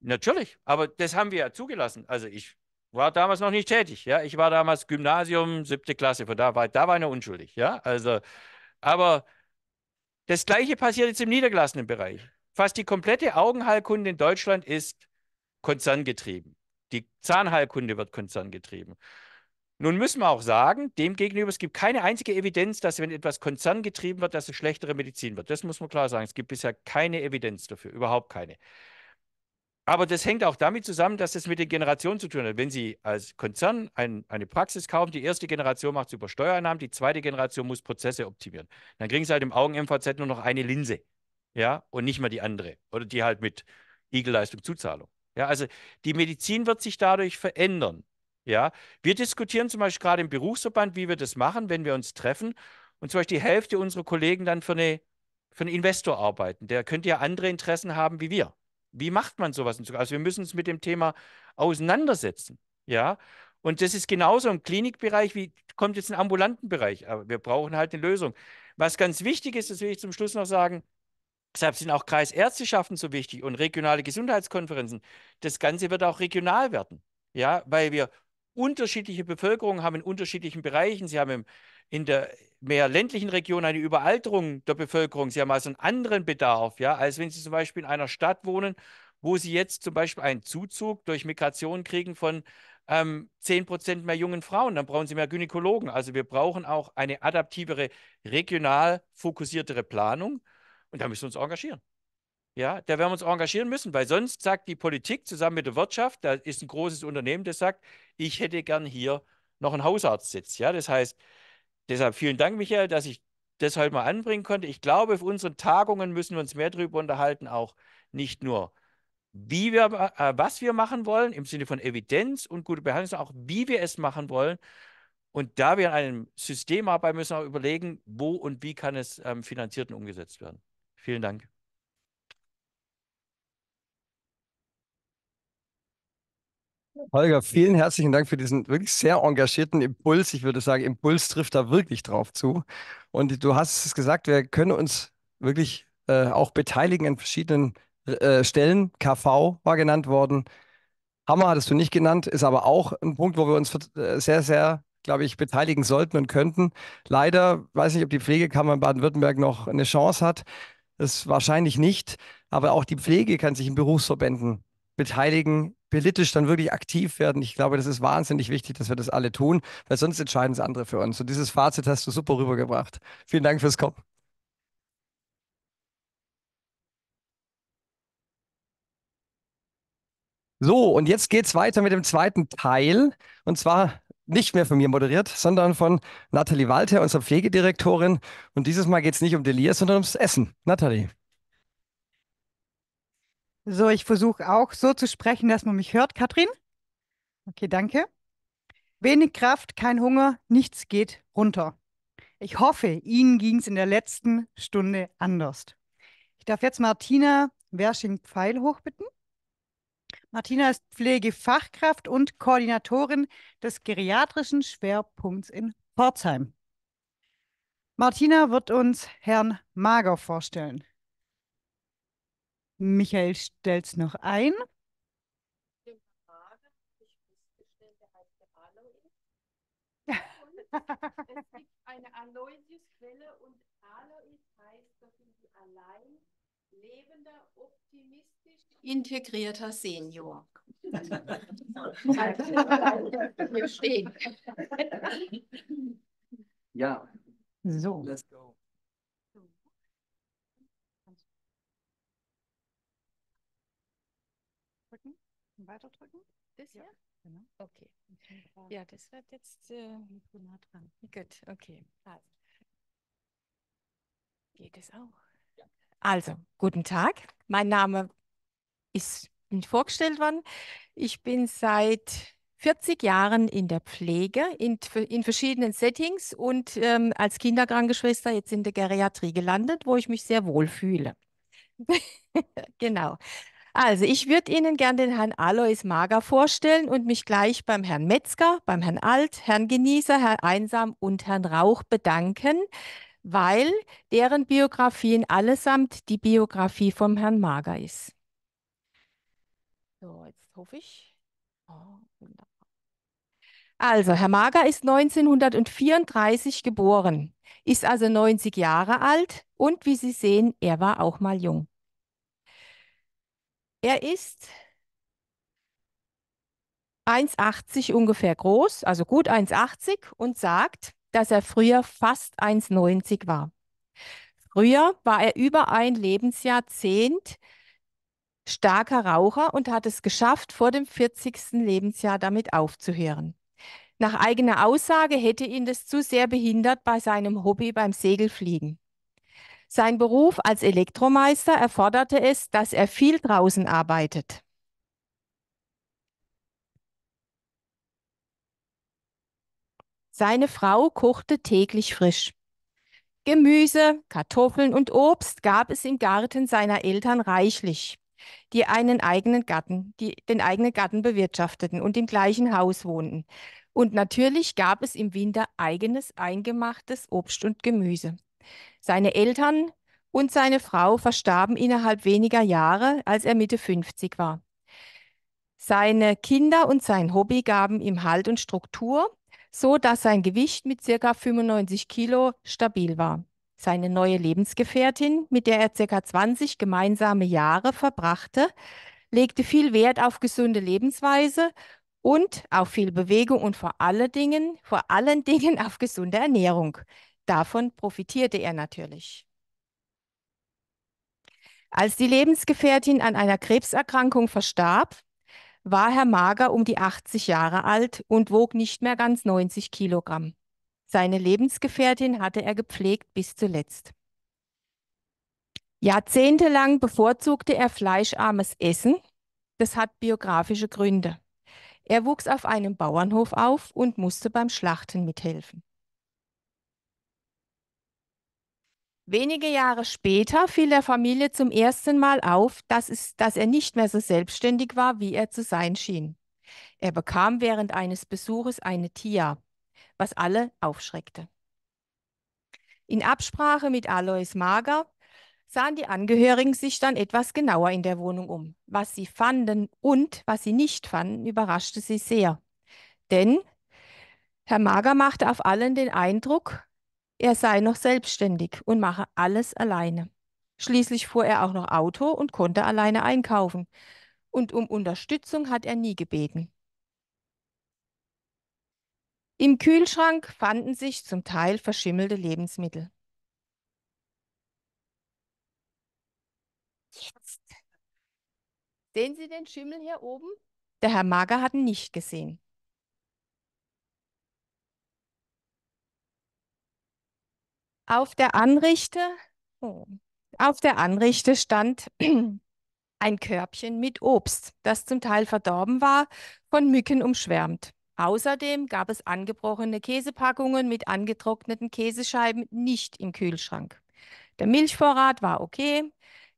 J: Natürlich, aber das haben wir ja zugelassen. Also ich war damals noch nicht tätig. Ja, ich war damals Gymnasium, siebte Klasse, von da war, da war ich noch unschuldig. Ja, also, aber das Gleiche passiert jetzt im niedergelassenen Bereich. Fast die komplette Augenheilkunde in Deutschland ist konzerngetrieben. Die Zahnheilkunde wird konzerngetrieben. Nun müssen wir auch sagen, demgegenüber, es gibt keine einzige Evidenz, dass wenn etwas konzerngetrieben wird, dass es schlechtere Medizin wird. Das muss man klar sagen. Es gibt bisher keine Evidenz dafür, überhaupt keine. Aber das hängt auch damit zusammen, dass das mit den Generationen zu tun hat. Wenn Sie als Konzern ein, eine Praxis kaufen, die erste Generation macht es über Steuereinnahmen, die zweite Generation muss Prozesse optimieren. Dann kriegen Sie halt im Augen-MVZ nur noch eine Linse. Ja, und nicht mehr die andere. Oder die halt mit Igelleistung Zuzahlung. Ja, also die Medizin wird sich dadurch verändern. Ja, wir diskutieren zum Beispiel gerade im Berufsverband, wie wir das machen, wenn wir uns treffen und zum Beispiel die Hälfte unserer Kollegen dann für, eine, für einen Investor arbeiten. Der könnte ja andere Interessen haben wie wir. Wie macht man sowas? Also wir müssen uns mit dem Thema auseinandersetzen. Ja, und das ist genauso im Klinikbereich, wie kommt jetzt ein ambulanten Bereich. Aber wir brauchen halt eine Lösung. Was ganz wichtig ist, das will ich zum Schluss noch sagen, deshalb sind auch Kreisärzteschaften so wichtig und regionale Gesundheitskonferenzen. Das Ganze wird auch regional werden. Ja, weil wir unterschiedliche Bevölkerungen haben in unterschiedlichen Bereichen, sie haben im, in der mehr ländlichen Region eine Überalterung der Bevölkerung, sie haben also einen anderen Bedarf, ja, als wenn sie zum Beispiel in einer Stadt wohnen, wo sie jetzt zum Beispiel einen Zuzug durch Migration kriegen von ähm, 10% mehr jungen Frauen, dann brauchen sie mehr Gynäkologen. Also wir brauchen auch eine adaptivere, regional fokussiertere Planung und da müssen wir uns engagieren. Ja, da werden wir uns engagieren müssen, weil sonst sagt die Politik zusammen mit der Wirtschaft, da ist ein großes Unternehmen, das sagt, ich hätte gern hier noch einen Hausarztsitz. Ja, das heißt, deshalb vielen Dank, Michael, dass ich das heute mal anbringen konnte. Ich glaube, auf unseren Tagungen müssen wir uns mehr darüber unterhalten, auch nicht nur, wie wir, äh, was wir machen wollen im Sinne von Evidenz und gute Behandlung, sondern auch wie wir es machen wollen. Und da wir an einem System arbeiten, müssen wir auch überlegen, wo und wie kann es ähm, finanziert und umgesetzt werden. Vielen Dank.
A: Holger, vielen herzlichen Dank für diesen wirklich sehr engagierten Impuls. Ich würde sagen, Impuls trifft da wirklich drauf zu. Und du hast es gesagt, wir können uns wirklich äh, auch beteiligen an verschiedenen äh, Stellen. KV war genannt worden. Hammer hattest du nicht genannt, ist aber auch ein Punkt, wo wir uns äh, sehr, sehr, glaube ich, beteiligen sollten und könnten. Leider weiß nicht, ob die Pflegekammer in Baden-Württemberg noch eine Chance hat. Das wahrscheinlich nicht. Aber auch die Pflege kann sich in Berufsverbänden beteiligen, politisch dann wirklich aktiv werden. Ich glaube, das ist wahnsinnig wichtig, dass wir das alle tun, weil sonst entscheiden es andere für uns. Und dieses Fazit hast du super rübergebracht. Vielen Dank fürs Kommen. So, und jetzt geht es weiter mit dem zweiten Teil. Und zwar nicht mehr von mir moderiert, sondern von Nathalie Walter, unserer Pflegedirektorin. Und dieses Mal geht es nicht um Delir, sondern ums Essen. Nathalie.
G: So, ich versuche auch so zu sprechen, dass man mich hört, Katrin. Okay, danke. Wenig Kraft, kein Hunger, nichts geht runter. Ich hoffe, Ihnen ging es in der letzten Stunde anders. Ich darf jetzt Martina Wersching-Pfeil hochbitten. Martina ist Pflegefachkraft und Koordinatorin des geriatrischen Schwerpunkts in Pforzheim. Martina wird uns Herrn Mager vorstellen. Michael stellt es noch ein. es
K: gibt eine Aloysius-Quelle und Alois heißt, das sind die allein lebender, optimistisch integrierter Senior. <laughs>
B: Ja. So. Let's go.
G: Tasten weiterdrücken. Das ja. Genau.
K: Okay. Ja, das wird jetzt äh, nah dran. Gut, okay. Also. Geht es auch? Ja. Also, guten Tag. Mein Name ist nicht vorgestellt worden. Ich bin seit 40 Jahren in der Pflege, in, in verschiedenen Settings und ähm, als Kinderkrankenschwester jetzt in der Geriatrie gelandet, wo ich mich sehr wohl fühle. <laughs> genau. Also, ich würde Ihnen gerne den Herrn Alois Mager vorstellen und mich gleich beim Herrn Metzger, beim Herrn Alt, Herrn Genießer, Herrn Einsam und Herrn Rauch bedanken, weil deren Biografien allesamt die Biografie vom Herrn Mager ist. So, jetzt hoffe ich. Oh, Also, Herr Mager ist 1934 geboren, ist also 90 Jahre alt und wie Sie sehen, er war auch mal jung. Er ist 1,80 ungefähr groß, also gut 1,80 und sagt, dass er früher fast 1,90 war. Früher war er über ein Lebensjahrzehnt starker Raucher und hat es geschafft, vor dem 40. Lebensjahr damit aufzuhören. Nach eigener Aussage hätte ihn das zu sehr behindert bei seinem Hobby beim Segelfliegen. Sein Beruf als Elektromeister erforderte es, dass er viel draußen arbeitet. Seine Frau kochte täglich frisch. Gemüse, Kartoffeln und Obst gab es im Garten seiner Eltern reichlich, die einen eigenen Garten, die den eigenen Garten bewirtschafteten und im gleichen Haus wohnten. Und natürlich gab es im Winter eigenes eingemachtes Obst und Gemüse. Seine Eltern und seine Frau verstarben innerhalb weniger Jahre, als er Mitte 50 war. Seine Kinder und sein Hobby gaben ihm Halt und Struktur, so dass sein Gewicht mit ca. 95 Kilo stabil war. Seine neue Lebensgefährtin, mit der er ca. 20 gemeinsame Jahre verbrachte, legte viel Wert auf gesunde Lebensweise und auf viel Bewegung und vor allen Dingen, vor allen <laughs> Dingen auf gesunde Ernährung. Davon profitierte er natürlich. Als die Lebensgefährtin an einer Krebserkrankung verstarb, war Herr Mager um die 80 Jahre alt und wog nicht mehr ganz 90 Kilogramm. Seine Lebensgefährtin hatte er gepflegt bis zuletzt. Jahrzehntelang bevorzugte er fleischarmes Essen. Das hat biografische Gründe. Er wuchs auf einem Bauernhof auf und musste beim Schlachten mithelfen. Wenige Jahre später fiel der Familie zum ersten Mal auf, dass, es, dass er nicht mehr so selbstständig war, wie er zu sein schien. Er bekam während eines Besuches eine TIA, was alle aufschreckte. In Absprache mit Alois Mager sahen die Angehörigen sich dann etwas genauer in der Wohnung um. Was sie fanden und was sie nicht fanden, überraschte sie sehr. Denn Herr Mager machte auf allen den Eindruck, er sei noch selbstständig und mache alles alleine. Schließlich fuhr er auch noch Auto und konnte alleine einkaufen. Und um Unterstützung hat er nie gebeten. Im Kühlschrank fanden sich zum Teil verschimmelte Lebensmittel. Jetzt. Sehen Sie den Schimmel hier oben? Der Herr Mager hat ihn nicht gesehen. Auf der Anrichte, auf der Anrichte stand <clears throat> ein Körbchen mit Obst, das zum Teil verdorben war, von Mücken umschwärmt. Außerdem gab es angebrochene Käsepackungen mit angetrockneten Käsescheiben nicht im Kühlschrank. Der Milchvorrat war okay.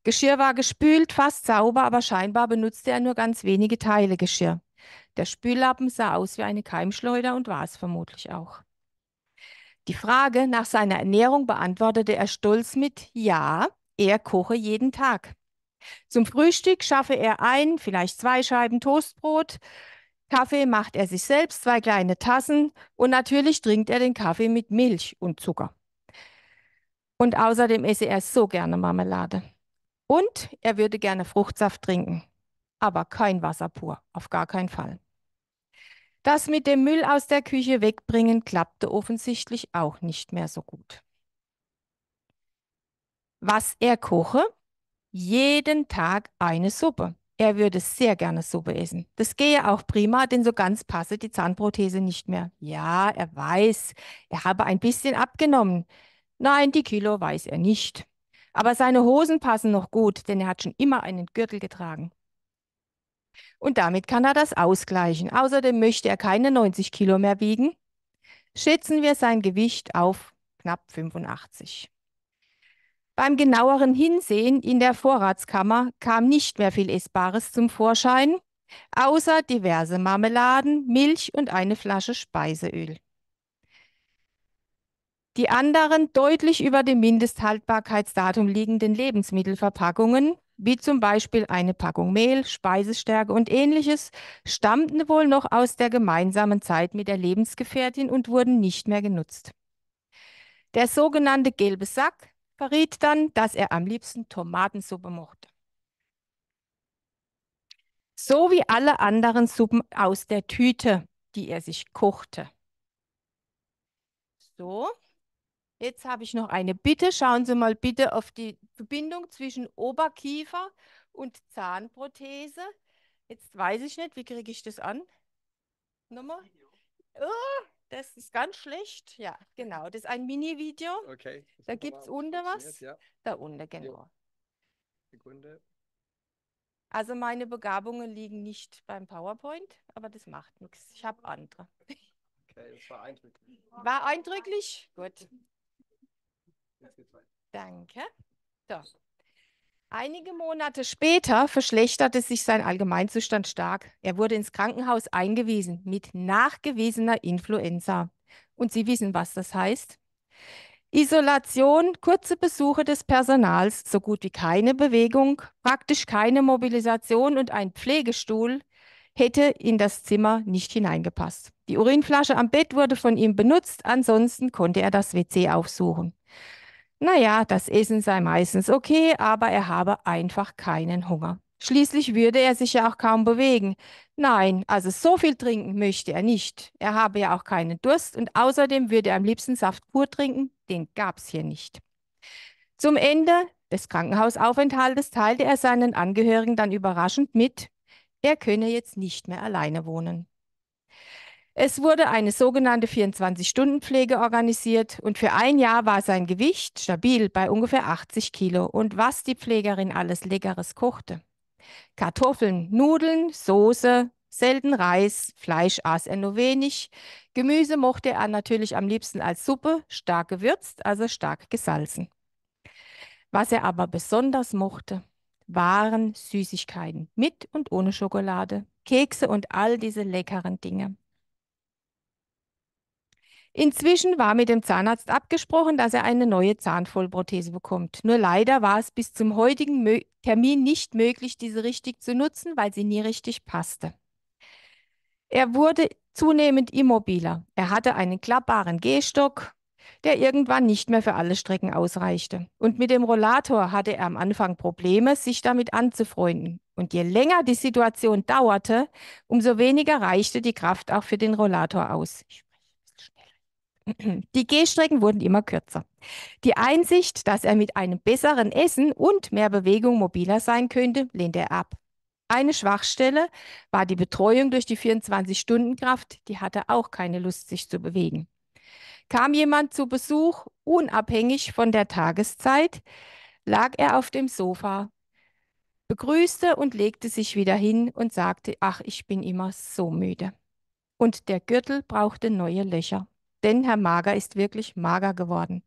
K: Geschirr war gespült, fast sauber, aber scheinbar benutzte er nur ganz wenige Teile Geschirr. Der Spüllappen sah aus wie eine Keimschleuder und war es vermutlich auch. Die Frage nach seiner Ernährung beantwortete er stolz mit Ja, er koche jeden Tag. Zum Frühstück schaffe er ein, vielleicht zwei Scheiben Toastbrot. Kaffee macht er sich selbst, zwei kleine Tassen und natürlich trinkt er den Kaffee mit Milch und Zucker. Und außerdem esse er so gerne Marmelade. Und er würde gerne Fruchtsaft trinken, aber kein Wasser pur, auf gar keinen Fall. Das mit dem Müll aus der Küche wegbringen klappte offensichtlich auch nicht mehr so gut. Was er koche? Jeden Tag eine Suppe. Er würde sehr gerne Suppe essen. Das gehe auch prima, denn so ganz passe die Zahnprothese nicht mehr. Ja, er weiß, er habe ein bisschen abgenommen. Nein, die Kilo weiß er nicht. Aber seine Hosen passen noch gut, denn er hat schon immer einen Gürtel getragen und damit kann er das ausgleichen. Außerdem möchte er keine 90 Kilo mehr wiegen. Schätzen wir sein Gewicht auf knapp 85. Beim genaueren Hinsehen in der Vorratskammer kam nicht mehr viel Essbares zum Vorschein, außer diverse Marmeladen, Milch und eine Flasche Speiseöl. Die anderen deutlich über dem Mindesthaltbarkeitsdatum liegenden Lebensmittelverpackungen wie zum Beispiel eine Packung Mehl, Speisestärke und ähnliches, stammten wohl noch aus der gemeinsamen Zeit mit der Lebensgefährtin und wurden nicht mehr genutzt. Der sogenannte gelbe Sack verriet dann, dass er am liebsten Tomatensuppe mochte. So wie alle anderen Suppen aus der Tüte, die er sich kochte. So, Jetzt habe ich noch eine Bitte. Schauen Sie mal bitte auf die Verbindung zwischen Oberkiefer und Zahnprothese. Jetzt weiß ich nicht, wie kriege ich das an? Nummer? Oh, das ist ganz schlecht. Ja, genau. Das ist ein Mini-Video. Okay. Da gibt es unten was. Ja. Da unten, genau. Sekunde. Also meine Begabungen liegen nicht beim PowerPoint, aber das macht nichts. Ich habe andere.
A: Okay, das war eindrücklich.
D: War
K: eindrücklich? Gut. Danke. So. Einige Monate später verschlechterte sich sein Allgemeinzustand stark. Er wurde ins Krankenhaus eingewiesen mit nachgewiesener Influenza. Und Sie wissen, was das heißt. Isolation, kurze Besuche des Personals, so gut wie keine Bewegung, praktisch keine Mobilisation und ein Pflegestuhl hätte in das Zimmer nicht hineingepasst. Die Urinflasche am Bett wurde von ihm benutzt, ansonsten konnte er das WC aufsuchen. Naja, das Essen sei meistens okay, aber er habe einfach keinen Hunger. Schließlich würde er sich ja auch kaum bewegen. Nein, also so viel trinken möchte er nicht. Er habe ja auch keinen Durst und außerdem würde er am liebsten Saft pur trinken, den gab es hier nicht. Zum Ende des Krankenhausaufenthaltes teilte er seinen Angehörigen dann überraschend mit, er könne jetzt nicht mehr alleine wohnen. Es wurde eine sogenannte 24-Stunden-Pflege organisiert und für ein Jahr war sein Gewicht stabil bei ungefähr 80 Kilo und was die Pflegerin alles Leckeres kochte. Kartoffeln, Nudeln, Soße, selten Reis, Fleisch aß er nur wenig. Gemüse mochte er natürlich am liebsten als Suppe, stark gewürzt, also stark gesalzen. Was er aber besonders mochte, waren Süßigkeiten mit und ohne Schokolade, Kekse und all diese leckeren Dinge. Inzwischen war mit dem Zahnarzt abgesprochen, dass er eine neue Zahnvollprothese bekommt. Nur leider war es bis zum heutigen Mö Termin nicht möglich, diese richtig zu nutzen, weil sie nie richtig passte. Er wurde zunehmend immobiler. Er hatte einen klappbaren Gehstock, der irgendwann nicht mehr für alle Strecken ausreichte. Und mit dem Rollator hatte er am Anfang Probleme, sich damit anzufreunden. Und je länger die Situation dauerte, umso weniger reichte die Kraft auch für den Rollator aus. Ich die Gehstrecken wurden immer kürzer. Die Einsicht, dass er mit einem besseren Essen und mehr Bewegung mobiler sein könnte, lehnte er ab. Eine Schwachstelle war die Betreuung durch die 24-Stunden-Kraft, die hatte auch keine Lust, sich zu bewegen. Kam jemand zu Besuch, unabhängig von der Tageszeit, lag er auf dem Sofa, begrüßte und legte sich wieder hin und sagte, ach, ich bin immer so müde. Und der Gürtel brauchte neue Löcher. Denn Herr Mager ist wirklich mager geworden.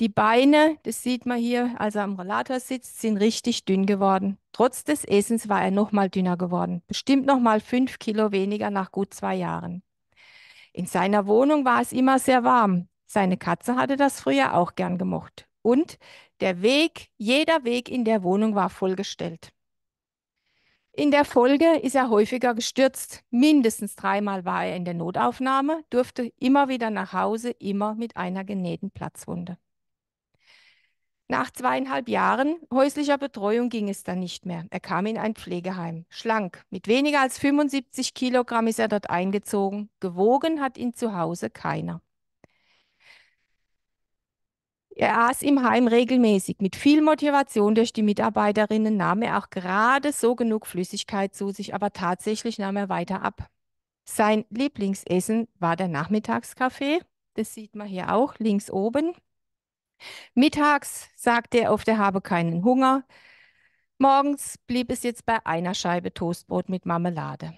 K: Die Beine, das sieht man hier, als er am Rollator sitzt, sind richtig dünn geworden. Trotz des Essens war er nochmal dünner geworden. Bestimmt nochmal fünf Kilo weniger nach gut zwei Jahren. In seiner Wohnung war es immer sehr warm. Seine Katze hatte das früher auch gern gemocht. Und der Weg, jeder Weg in der Wohnung war vollgestellt. In der Folge ist er häufiger gestürzt. Mindestens dreimal war er in der Notaufnahme, durfte immer wieder nach Hause, immer mit einer genähten Platzwunde. Nach zweieinhalb Jahren häuslicher Betreuung ging es dann nicht mehr. Er kam in ein Pflegeheim, schlank. Mit weniger als 75 Kilogramm ist er dort eingezogen. Gewogen hat ihn zu Hause keiner. Er aß im Heim regelmäßig. Mit viel Motivation durch die Mitarbeiterinnen nahm er auch gerade so genug Flüssigkeit zu sich, aber tatsächlich nahm er weiter ab. Sein Lieblingsessen war der Nachmittagskaffee. Das sieht man hier auch links oben. Mittags sagte er oft, er habe keinen Hunger. Morgens blieb es jetzt bei einer Scheibe Toastbrot mit Marmelade.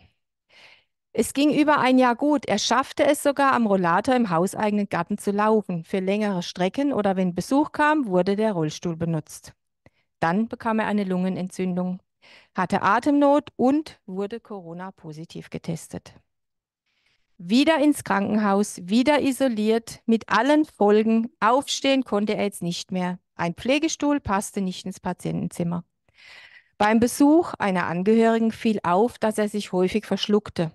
K: Es ging über ein Jahr gut. Er schaffte es sogar, am Rollator im hauseigenen Garten zu laufen. Für längere Strecken oder wenn Besuch kam, wurde der Rollstuhl benutzt. Dann bekam er eine Lungenentzündung, hatte Atemnot und wurde Corona-positiv getestet. Wieder ins Krankenhaus, wieder isoliert, mit allen Folgen. Aufstehen konnte er jetzt nicht mehr. Ein Pflegestuhl passte nicht ins Patientenzimmer. Beim Besuch einer Angehörigen fiel auf, dass er sich häufig verschluckte.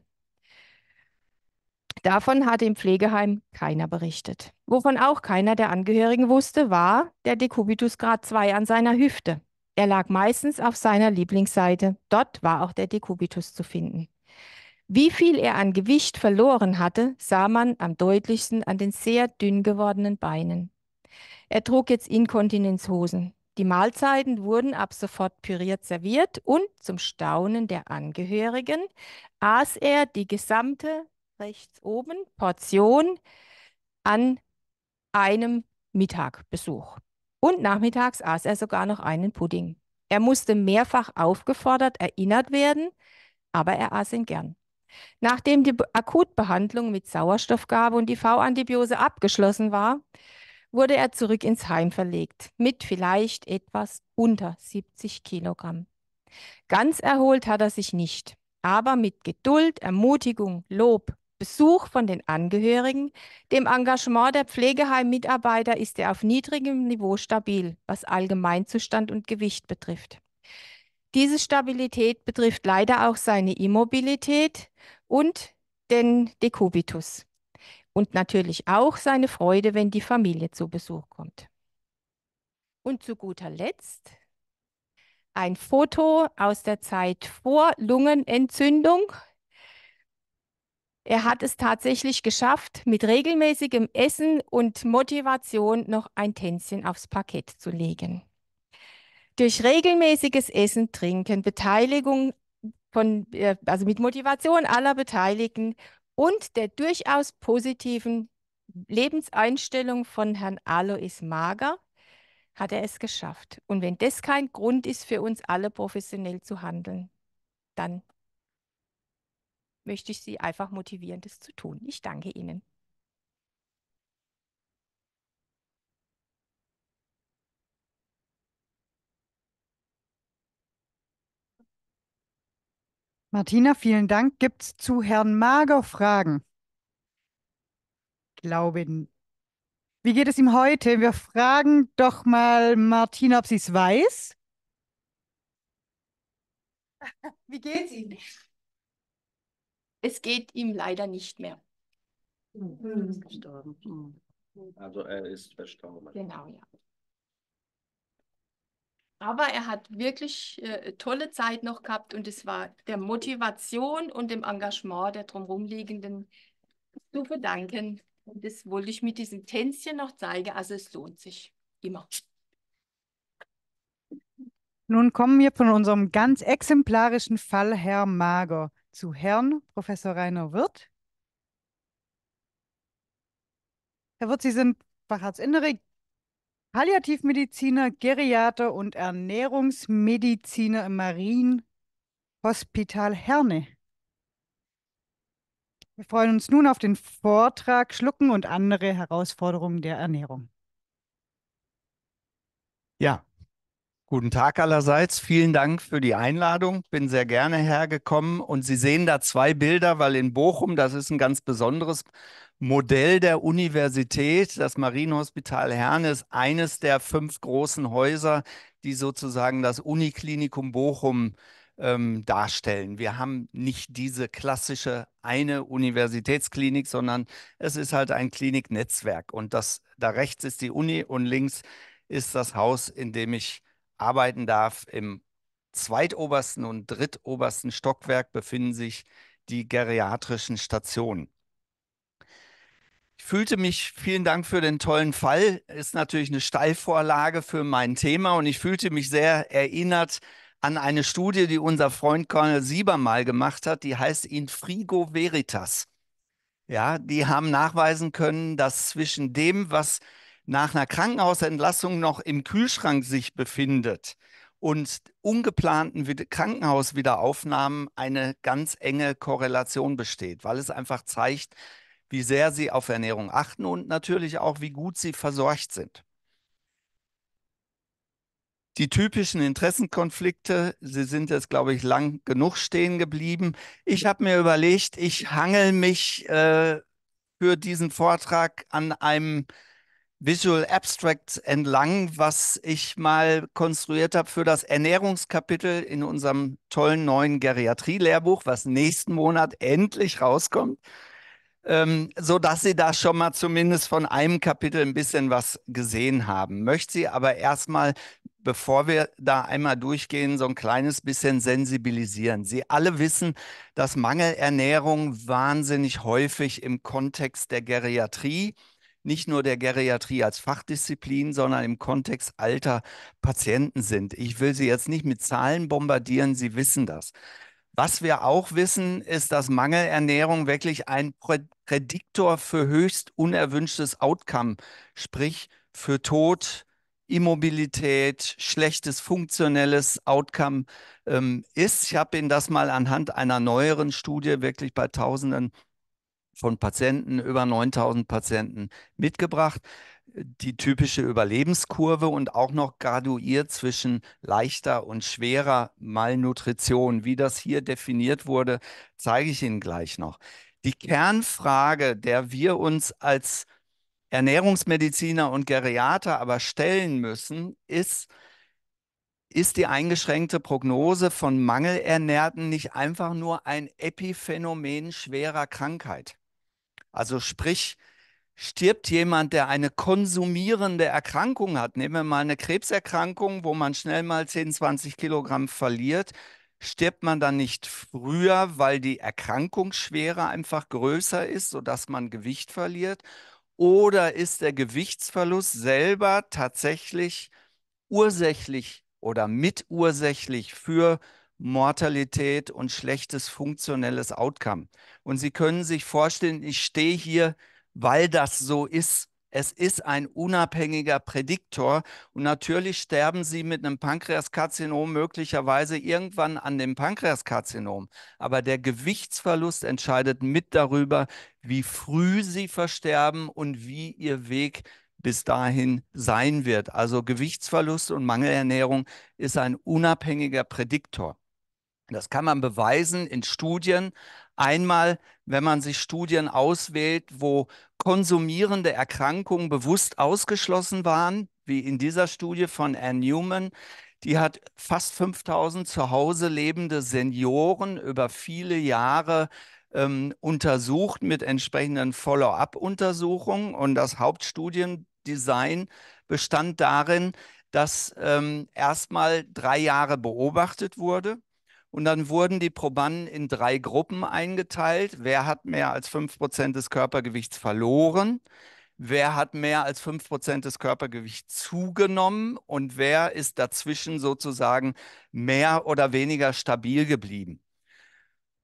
K: Davon hatte im Pflegeheim keiner berichtet. Wovon auch keiner der Angehörigen wusste, war der Dekubitus Grad 2 an seiner Hüfte. Er lag meistens auf seiner Lieblingsseite. Dort war auch der Dekubitus zu finden. Wie viel er an Gewicht verloren hatte, sah man am deutlichsten an den sehr dünn gewordenen Beinen. Er trug jetzt Inkontinenzhosen. Die Mahlzeiten wurden ab sofort püriert serviert und zum Staunen der Angehörigen aß er die gesamte rechts oben, Portion an einem Mittagbesuch. Und nachmittags aß er sogar noch einen Pudding. Er musste mehrfach aufgefordert erinnert werden, aber er aß ihn gern. Nachdem die Akutbehandlung mit Sauerstoffgabe und die v antibiose abgeschlossen war, wurde er zurück ins Heim verlegt, mit vielleicht etwas unter 70 Kilogramm. Ganz erholt hat er sich nicht, aber mit Geduld, Ermutigung, Lob, Besuch von den Angehörigen, dem Engagement der Pflegeheimmitarbeiter ist er auf niedrigem Niveau stabil, was Allgemeinzustand und Gewicht betrifft. Diese Stabilität betrifft leider auch seine Immobilität und den Dekubitus und natürlich auch seine Freude, wenn die Familie zu Besuch kommt. Und zu guter Letzt ein Foto aus der Zeit vor Lungenentzündung er hat es tatsächlich geschafft, mit regelmäßigem Essen und Motivation noch ein Tänzchen aufs Parkett zu legen. Durch regelmäßiges Essen, Trinken, Beteiligung von, äh, also mit Motivation aller Beteiligten und der durchaus positiven Lebenseinstellung von Herrn Alois Mager hat er es geschafft. Und wenn das kein Grund ist für uns alle professionell zu handeln, dann möchte ich Sie einfach motivieren, das zu tun. Ich danke Ihnen.
G: Martina, vielen Dank. Gibt es zu Herrn Mager Fragen? Glauben. Wie geht es ihm heute? Wir fragen doch mal Martina, ob sie es weiß.
K: <laughs> Wie geht's Ihnen? es geht ihm leider nicht mehr. Hm, hm.
B: Also er ist verstorben. Genau, ja.
K: Aber er hat wirklich äh, tolle Zeit noch gehabt und es war der Motivation und dem Engagement der drumherumliegenden zu verdanken. Und das wollte ich mit diesem Tänzchen noch zeigen. Also es lohnt sich immer.
G: Nun kommen wir von unserem ganz exemplarischen Fall Herr Mager zu Herrn Professor Rainer Wirth. Herr Wirth, Sie sind Facharztinnere, Palliativmediziner, Geriater und Ernährungsmediziner im Marienhospital Herne. Wir freuen uns nun auf den Vortrag Schlucken und andere Herausforderungen der Ernährung.
L: Ja, Guten Tag allerseits. Vielen Dank für die Einladung. Bin sehr gerne hergekommen. Und Sie sehen da zwei Bilder, weil in Bochum, das ist ein ganz besonderes Modell der Universität. Das Marienhospital Herne ist eines der fünf großen Häuser, die sozusagen das Uniklinikum Bochum ähm, darstellen. Wir haben nicht diese klassische eine Universitätsklinik, sondern es ist halt ein Kliniknetzwerk. Und das da rechts ist die Uni und links ist das Haus, in dem ich arbeiten darf. Im zweitobersten und drittobersten Stockwerk befinden sich die geriatrischen Stationen. Ich fühlte mich, vielen Dank für den tollen Fall, ist natürlich eine Steilvorlage für mein Thema und ich fühlte mich sehr erinnert an eine Studie, die unser Freund Colonel Sieber mal gemacht hat, die heißt Infrigo Veritas. Ja, die haben nachweisen können, dass zwischen dem, was nach einer Krankenhausentlassung noch im Kühlschrank sich befindet und ungeplanten Krankenhauswiederaufnahmen eine ganz enge Korrelation besteht, weil es einfach zeigt, wie sehr sie auf Ernährung achten und natürlich auch, wie gut sie versorgt sind. Die typischen Interessenkonflikte, sie sind jetzt, glaube ich, lang genug stehen geblieben. Ich habe mir überlegt, ich hangel mich äh, für diesen Vortrag an einem Visual Abstracts entlang, was ich mal konstruiert habe für das Ernährungskapitel in unserem tollen neuen Geriatrie-Lehrbuch, was nächsten Monat endlich rauskommt, ähm, dass Sie da schon mal zumindest von einem Kapitel ein bisschen was gesehen haben. Möchte Sie aber erstmal, bevor wir da einmal durchgehen, so ein kleines bisschen sensibilisieren. Sie alle wissen, dass Mangelernährung wahnsinnig häufig im Kontext der Geriatrie, äh, nicht nur der Geriatrie als Fachdisziplin, sondern im Kontext alter Patienten sind. Ich will Sie jetzt nicht mit Zahlen bombardieren, Sie wissen das. Was wir auch wissen, ist, dass Mangelernährung wirklich ein Prädiktor für höchst unerwünschtes Outcome, sprich für Tod, Immobilität, schlechtes funktionelles Outcome ähm, ist. Ich habe Ihnen das mal anhand einer neueren Studie wirklich bei Tausenden von Patienten, über 9000 Patienten mitgebracht. Die typische Überlebenskurve und auch noch graduiert zwischen leichter und schwerer Malnutrition. Wie das hier definiert wurde, zeige ich Ihnen gleich noch. Die Kernfrage, der wir uns als Ernährungsmediziner und Geriater aber stellen müssen, ist, ist die eingeschränkte Prognose von Mangelernährten nicht einfach nur ein Epiphänomen schwerer Krankheit? Also sprich, stirbt jemand, der eine konsumierende Erkrankung hat, nehmen wir mal eine Krebserkrankung, wo man schnell mal 10, 20 Kilogramm verliert, stirbt man dann nicht früher, weil die Erkrankungsschwere einfach größer ist, sodass man Gewicht verliert? Oder ist der Gewichtsverlust selber tatsächlich ursächlich oder mitursächlich für Mortalität und schlechtes funktionelles Outcome. Und Sie können sich vorstellen, ich stehe hier, weil das so ist. Es ist ein unabhängiger Prädiktor. Und natürlich sterben Sie mit einem Pankreaskarzinom möglicherweise irgendwann an dem Pankreaskarzinom. Aber der Gewichtsverlust entscheidet mit darüber, wie früh Sie versterben und wie Ihr Weg bis dahin sein wird. Also Gewichtsverlust und Mangelernährung ist ein unabhängiger Prädiktor. Das kann man beweisen in Studien. Einmal, wenn man sich Studien auswählt, wo konsumierende Erkrankungen bewusst ausgeschlossen waren, wie in dieser Studie von Ann Newman. Die hat fast 5000 zu Hause lebende Senioren über viele Jahre ähm, untersucht mit entsprechenden Follow-up-Untersuchungen. Und das Hauptstudiendesign bestand darin, dass ähm, erstmal drei Jahre beobachtet wurde und dann wurden die Probanden in drei Gruppen eingeteilt. Wer hat mehr als 5% des Körpergewichts verloren? Wer hat mehr als 5% des Körpergewichts zugenommen? Und wer ist dazwischen sozusagen mehr oder weniger stabil geblieben?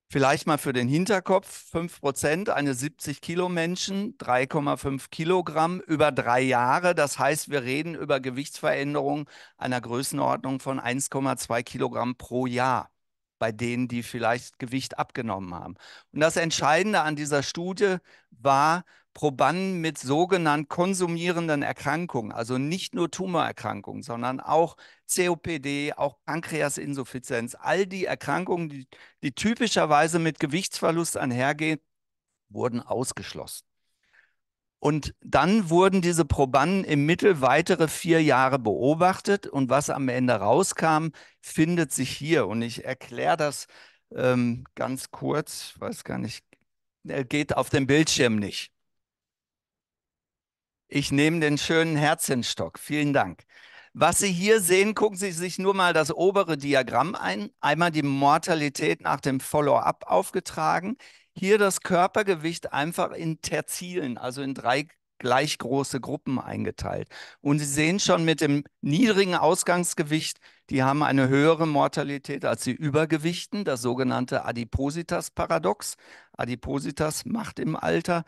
L: Vielleicht mal für den Hinterkopf, 5% eine 70 Kilo Menschen, 3,5 Kilogramm über drei Jahre. Das heißt, wir reden über Gewichtsveränderungen einer Größenordnung von 1,2 Kilogramm pro Jahr bei denen, die vielleicht Gewicht abgenommen haben. Und das Entscheidende an dieser Studie war, Probanden mit sogenannt konsumierenden Erkrankungen, also nicht nur Tumorerkrankungen, sondern auch COPD, auch Pankreasinsuffizienz, all die Erkrankungen, die, die typischerweise mit Gewichtsverlust einhergehen, wurden ausgeschlossen. Und dann wurden diese Probanden im Mittel weitere vier Jahre beobachtet und was am Ende rauskam, findet sich hier. Und ich erkläre das ähm, ganz kurz, weiß gar nicht, geht auf dem Bildschirm nicht. Ich nehme den schönen Herzchenstock. Vielen Dank. Was Sie hier sehen, gucken Sie sich nur mal das obere Diagramm ein. Einmal die Mortalität nach dem Follow-up aufgetragen hier das Körpergewicht einfach in Terzilen, also in drei gleich große Gruppen eingeteilt. Und Sie sehen schon mit dem niedrigen Ausgangsgewicht, die haben eine höhere Mortalität als die Übergewichten, das sogenannte Adipositas-Paradox. Adipositas macht im Alter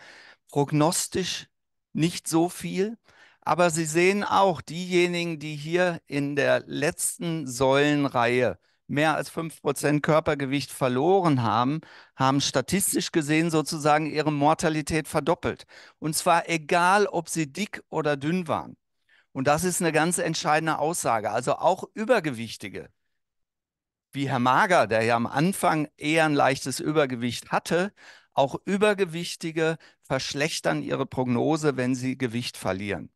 L: prognostisch nicht so viel. Aber Sie sehen auch diejenigen, die hier in der letzten Säulenreihe mehr als fünf Prozent Körpergewicht verloren haben, haben statistisch gesehen sozusagen ihre Mortalität verdoppelt. Und zwar egal, ob sie dick oder dünn waren. Und das ist eine ganz entscheidende Aussage. Also auch Übergewichtige, wie Herr Mager, der ja am Anfang eher ein leichtes Übergewicht hatte, auch Übergewichtige verschlechtern ihre Prognose, wenn sie Gewicht verlieren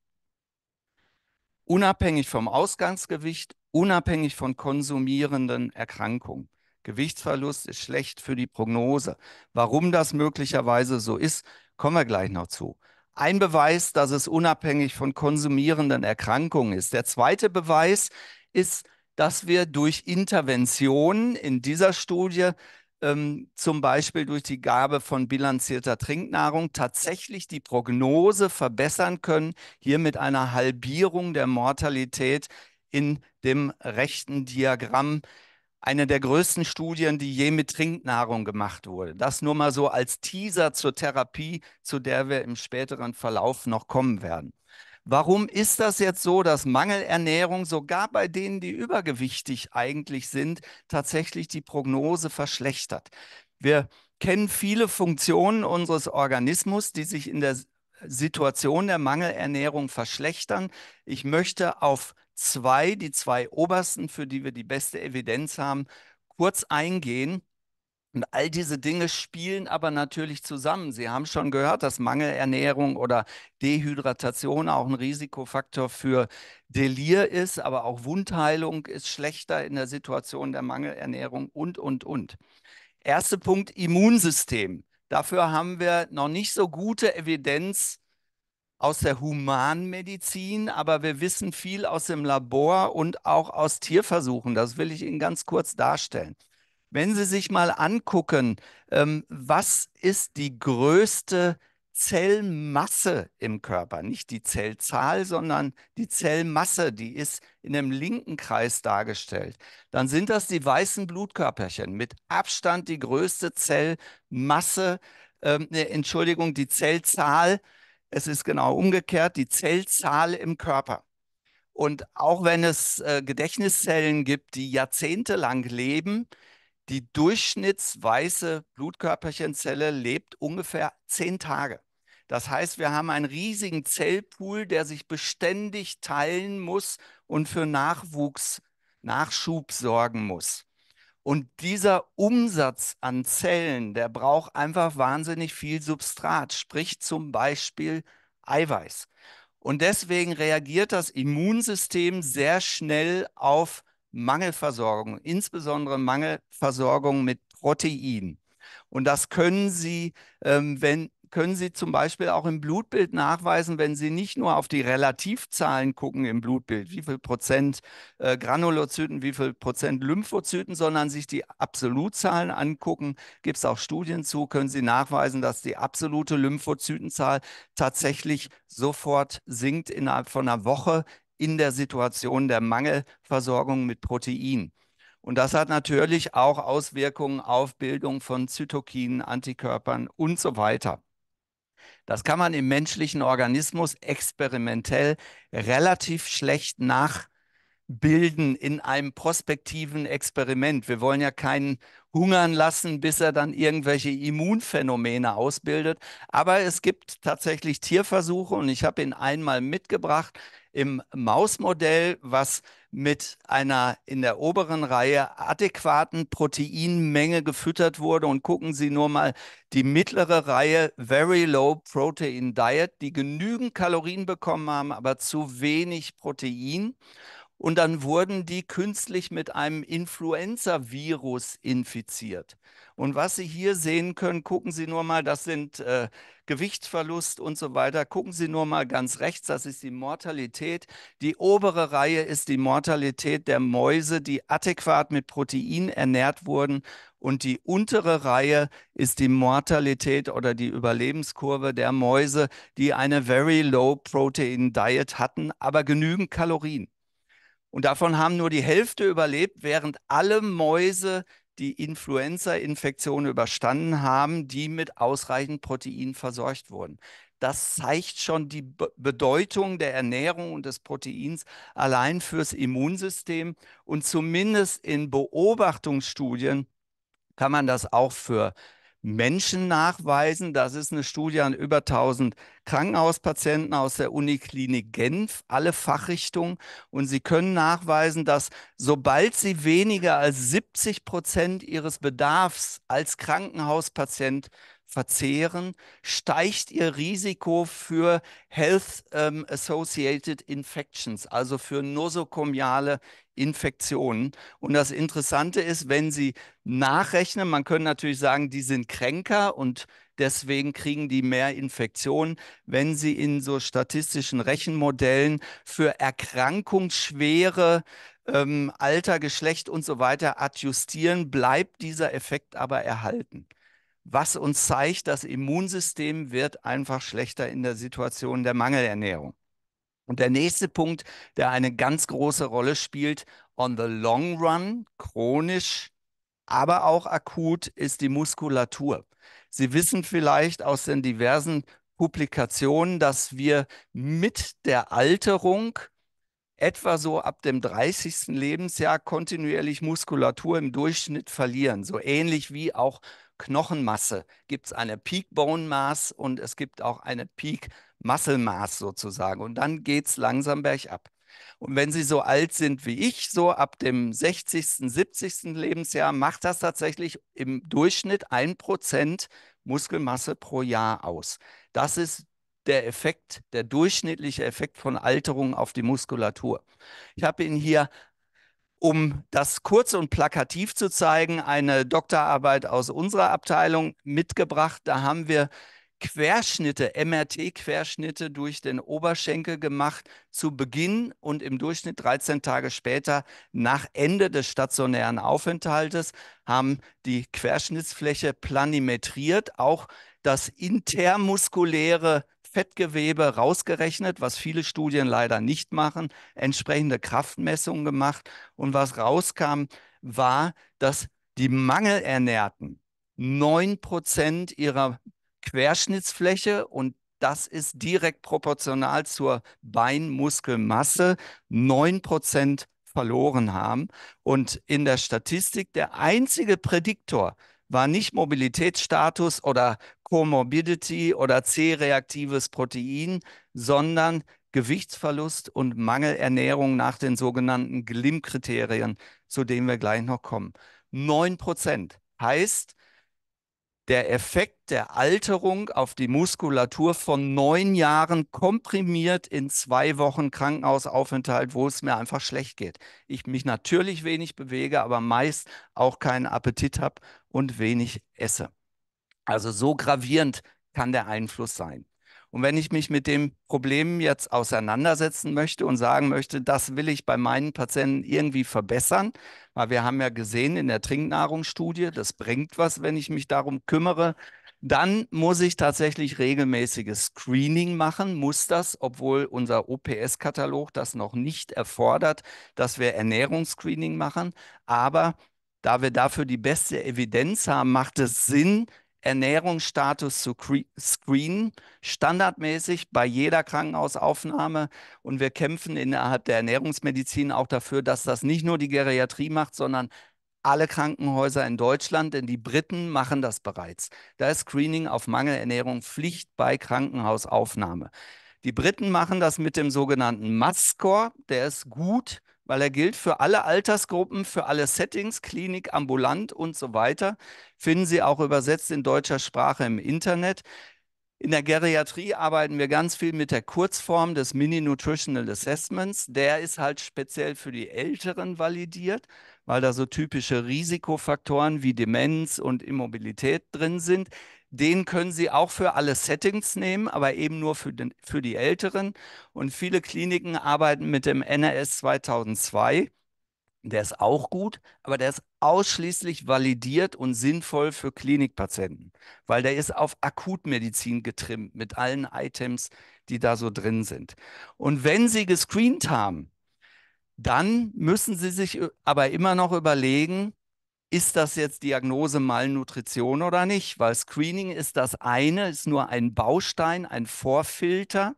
L: unabhängig vom Ausgangsgewicht unabhängig von konsumierenden Erkrankungen. Gewichtsverlust ist schlecht für die Prognose. Warum das möglicherweise so ist, kommen wir gleich noch zu. Ein Beweis, dass es unabhängig von konsumierenden Erkrankungen ist. Der zweite Beweis ist, dass wir durch Interventionen in dieser Studie ähm, zum Beispiel durch die Gabe von bilanzierter Trinknahrung tatsächlich die Prognose verbessern können, hier mit einer Halbierung der Mortalität in dem rechten Diagramm eine der größten Studien, die je mit Trinknahrung gemacht wurde. Das nur mal so als Teaser zur Therapie, zu der wir im späteren Verlauf noch kommen werden. Warum ist das jetzt so, dass Mangelernährung sogar bei denen, die übergewichtig eigentlich sind, tatsächlich die Prognose verschlechtert? Wir kennen viele Funktionen unseres Organismus, die sich in der Situation der Mangelernährung verschlechtern. Ich möchte auf zwei, die zwei obersten, für die wir die beste Evidenz haben, kurz eingehen. Und all diese Dinge spielen aber natürlich zusammen. Sie haben schon gehört, dass Mangelernährung oder Dehydratation auch ein Risikofaktor für Delir ist, aber auch Wundheilung ist schlechter in der Situation der Mangelernährung und, und, und. Erster Punkt, Immunsystem. Dafür haben wir noch nicht so gute Evidenz, aus der Humanmedizin, aber wir wissen viel aus dem Labor und auch aus Tierversuchen. Das will ich Ihnen ganz kurz darstellen. Wenn Sie sich mal angucken, ähm, was ist die größte Zellmasse im Körper, nicht die Zellzahl, sondern die Zellmasse, die ist in dem linken Kreis dargestellt, dann sind das die weißen Blutkörperchen. Mit Abstand die größte Zellmasse, ähm, äh, Entschuldigung, die Zellzahl es ist genau umgekehrt, die Zellzahl im Körper. Und auch wenn es äh, Gedächtniszellen gibt, die jahrzehntelang leben, die durchschnittsweiße Blutkörperchenzelle lebt ungefähr zehn Tage. Das heißt, wir haben einen riesigen Zellpool, der sich beständig teilen muss und für Nachwuchs, Nachschub sorgen muss. Und dieser Umsatz an Zellen, der braucht einfach wahnsinnig viel Substrat, sprich zum Beispiel Eiweiß. Und deswegen reagiert das Immunsystem sehr schnell auf Mangelversorgung, insbesondere Mangelversorgung mit Protein. Und das können Sie, ähm, wenn können Sie zum Beispiel auch im Blutbild nachweisen, wenn Sie nicht nur auf die Relativzahlen gucken im Blutbild, wie viel Prozent äh, Granulozyten, wie viel Prozent Lymphozyten, sondern sich die Absolutzahlen angucken. Gibt es auch Studien zu, können Sie nachweisen, dass die absolute Lymphozytenzahl tatsächlich sofort sinkt innerhalb von einer Woche in der Situation der Mangelversorgung mit Protein. Und das hat natürlich auch Auswirkungen auf Bildung von Zytokinen, Antikörpern und so weiter. Das kann man im menschlichen Organismus experimentell relativ schlecht nachbilden in einem prospektiven Experiment. Wir wollen ja keinen hungern lassen, bis er dann irgendwelche Immunphänomene ausbildet. Aber es gibt tatsächlich Tierversuche und ich habe ihn einmal mitgebracht im Mausmodell, was mit einer in der oberen Reihe adäquaten Proteinmenge gefüttert wurde. Und gucken Sie nur mal die mittlere Reihe, Very Low Protein Diet, die genügend Kalorien bekommen haben, aber zu wenig Protein. Und dann wurden die künstlich mit einem Influenza-Virus infiziert. Und was Sie hier sehen können, gucken Sie nur mal, das sind äh, Gewichtsverlust und so weiter. Gucken Sie nur mal ganz rechts, das ist die Mortalität. Die obere Reihe ist die Mortalität der Mäuse, die adäquat mit Protein ernährt wurden. Und die untere Reihe ist die Mortalität oder die Überlebenskurve der Mäuse, die eine Very Low Protein Diet hatten, aber genügend Kalorien. Und davon haben nur die Hälfte überlebt, während alle Mäuse die Influenza-Infektion überstanden haben, die mit ausreichend Protein versorgt wurden. Das zeigt schon die Be Bedeutung der Ernährung und des Proteins allein fürs Immunsystem. Und zumindest in Beobachtungsstudien kann man das auch für Menschen nachweisen. Das ist eine Studie an über 1000 Krankenhauspatienten aus der Uniklinik Genf, alle Fachrichtungen. Und sie können nachweisen, dass sobald sie weniger als 70 Prozent ihres Bedarfs als Krankenhauspatient verzehren, steigt ihr Risiko für Health-Associated ähm, Infections, also für nosokomiale Infektionen. Und das Interessante ist, wenn Sie nachrechnen, man könnte natürlich sagen, die sind kränker und deswegen kriegen die mehr Infektionen. Wenn Sie in so statistischen Rechenmodellen für erkrankungsschwere ähm, Alter, Geschlecht und so weiter adjustieren, bleibt dieser Effekt aber erhalten was uns zeigt, das Immunsystem wird einfach schlechter in der Situation der Mangelernährung. Und der nächste Punkt, der eine ganz große Rolle spielt, on the long run, chronisch, aber auch akut, ist die Muskulatur. Sie wissen vielleicht aus den diversen Publikationen, dass wir mit der Alterung etwa so ab dem 30. Lebensjahr kontinuierlich Muskulatur im Durchschnitt verlieren, so ähnlich wie auch Knochenmasse gibt es eine Peak Bone Mass und es gibt auch eine Peak Muscle Mass sozusagen. Und dann geht es langsam bergab. Und wenn Sie so alt sind wie ich, so ab dem 60., 70. Lebensjahr, macht das tatsächlich im Durchschnitt 1% Muskelmasse pro Jahr aus. Das ist der Effekt, der durchschnittliche Effekt von Alterung auf die Muskulatur. Ich habe Ihnen hier um das kurz und plakativ zu zeigen, eine Doktorarbeit aus unserer Abteilung mitgebracht. Da haben wir Querschnitte, MRT-Querschnitte durch den Oberschenkel gemacht zu Beginn und im Durchschnitt 13 Tage später nach Ende des stationären Aufenthaltes haben die Querschnittsfläche planimetriert, auch das intermuskuläre Fettgewebe rausgerechnet, was viele Studien leider nicht machen, entsprechende Kraftmessungen gemacht. Und was rauskam, war, dass die Mangelernährten 9% ihrer Querschnittsfläche und das ist direkt proportional zur Beinmuskelmasse, 9% verloren haben. Und in der Statistik der einzige Prädiktor war nicht Mobilitätsstatus oder Comorbidity oder C-reaktives Protein, sondern Gewichtsverlust und Mangelernährung nach den sogenannten GLIM-Kriterien, zu denen wir gleich noch kommen. 9 Prozent heißt, der Effekt der Alterung auf die Muskulatur von neun Jahren komprimiert in zwei Wochen Krankenhausaufenthalt, wo es mir einfach schlecht geht. Ich mich natürlich wenig bewege, aber meist auch keinen Appetit habe und wenig esse. Also so gravierend kann der Einfluss sein. Und wenn ich mich mit dem Problem jetzt auseinandersetzen möchte und sagen möchte, das will ich bei meinen Patienten irgendwie verbessern, weil wir haben ja gesehen in der Trinknahrungsstudie, das bringt was, wenn ich mich darum kümmere, dann muss ich tatsächlich regelmäßiges Screening machen, muss das, obwohl unser OPS-Katalog das noch nicht erfordert, dass wir Ernährungsscreening machen. Aber da wir dafür die beste Evidenz haben, macht es Sinn, Ernährungsstatus zu screenen, standardmäßig bei jeder Krankenhausaufnahme. Und wir kämpfen innerhalb der Ernährungsmedizin auch dafür, dass das nicht nur die Geriatrie macht, sondern alle Krankenhäuser in Deutschland, denn die Briten machen das bereits. Da ist Screening auf Mangelernährung Pflicht bei Krankenhausaufnahme. Die Briten machen das mit dem sogenannten MAS-Score, der ist gut weil er gilt für alle Altersgruppen, für alle Settings, Klinik, ambulant und so weiter. Finden Sie auch übersetzt in deutscher Sprache im Internet. In der Geriatrie arbeiten wir ganz viel mit der Kurzform des Mini-Nutritional Assessments. Der ist halt speziell für die Älteren validiert, weil da so typische Risikofaktoren wie Demenz und Immobilität drin sind. Den können Sie auch für alle Settings nehmen, aber eben nur für, den, für die Älteren. Und viele Kliniken arbeiten mit dem NRS 2002. Der ist auch gut, aber der ist ausschließlich validiert und sinnvoll für Klinikpatienten, weil der ist auf Akutmedizin getrimmt mit allen Items, die da so drin sind. Und wenn Sie gescreent haben, dann müssen Sie sich äh, aber immer noch überlegen, ist das jetzt Diagnose Malnutrition oder nicht? Weil Screening ist das eine, ist nur ein Baustein, ein Vorfilter.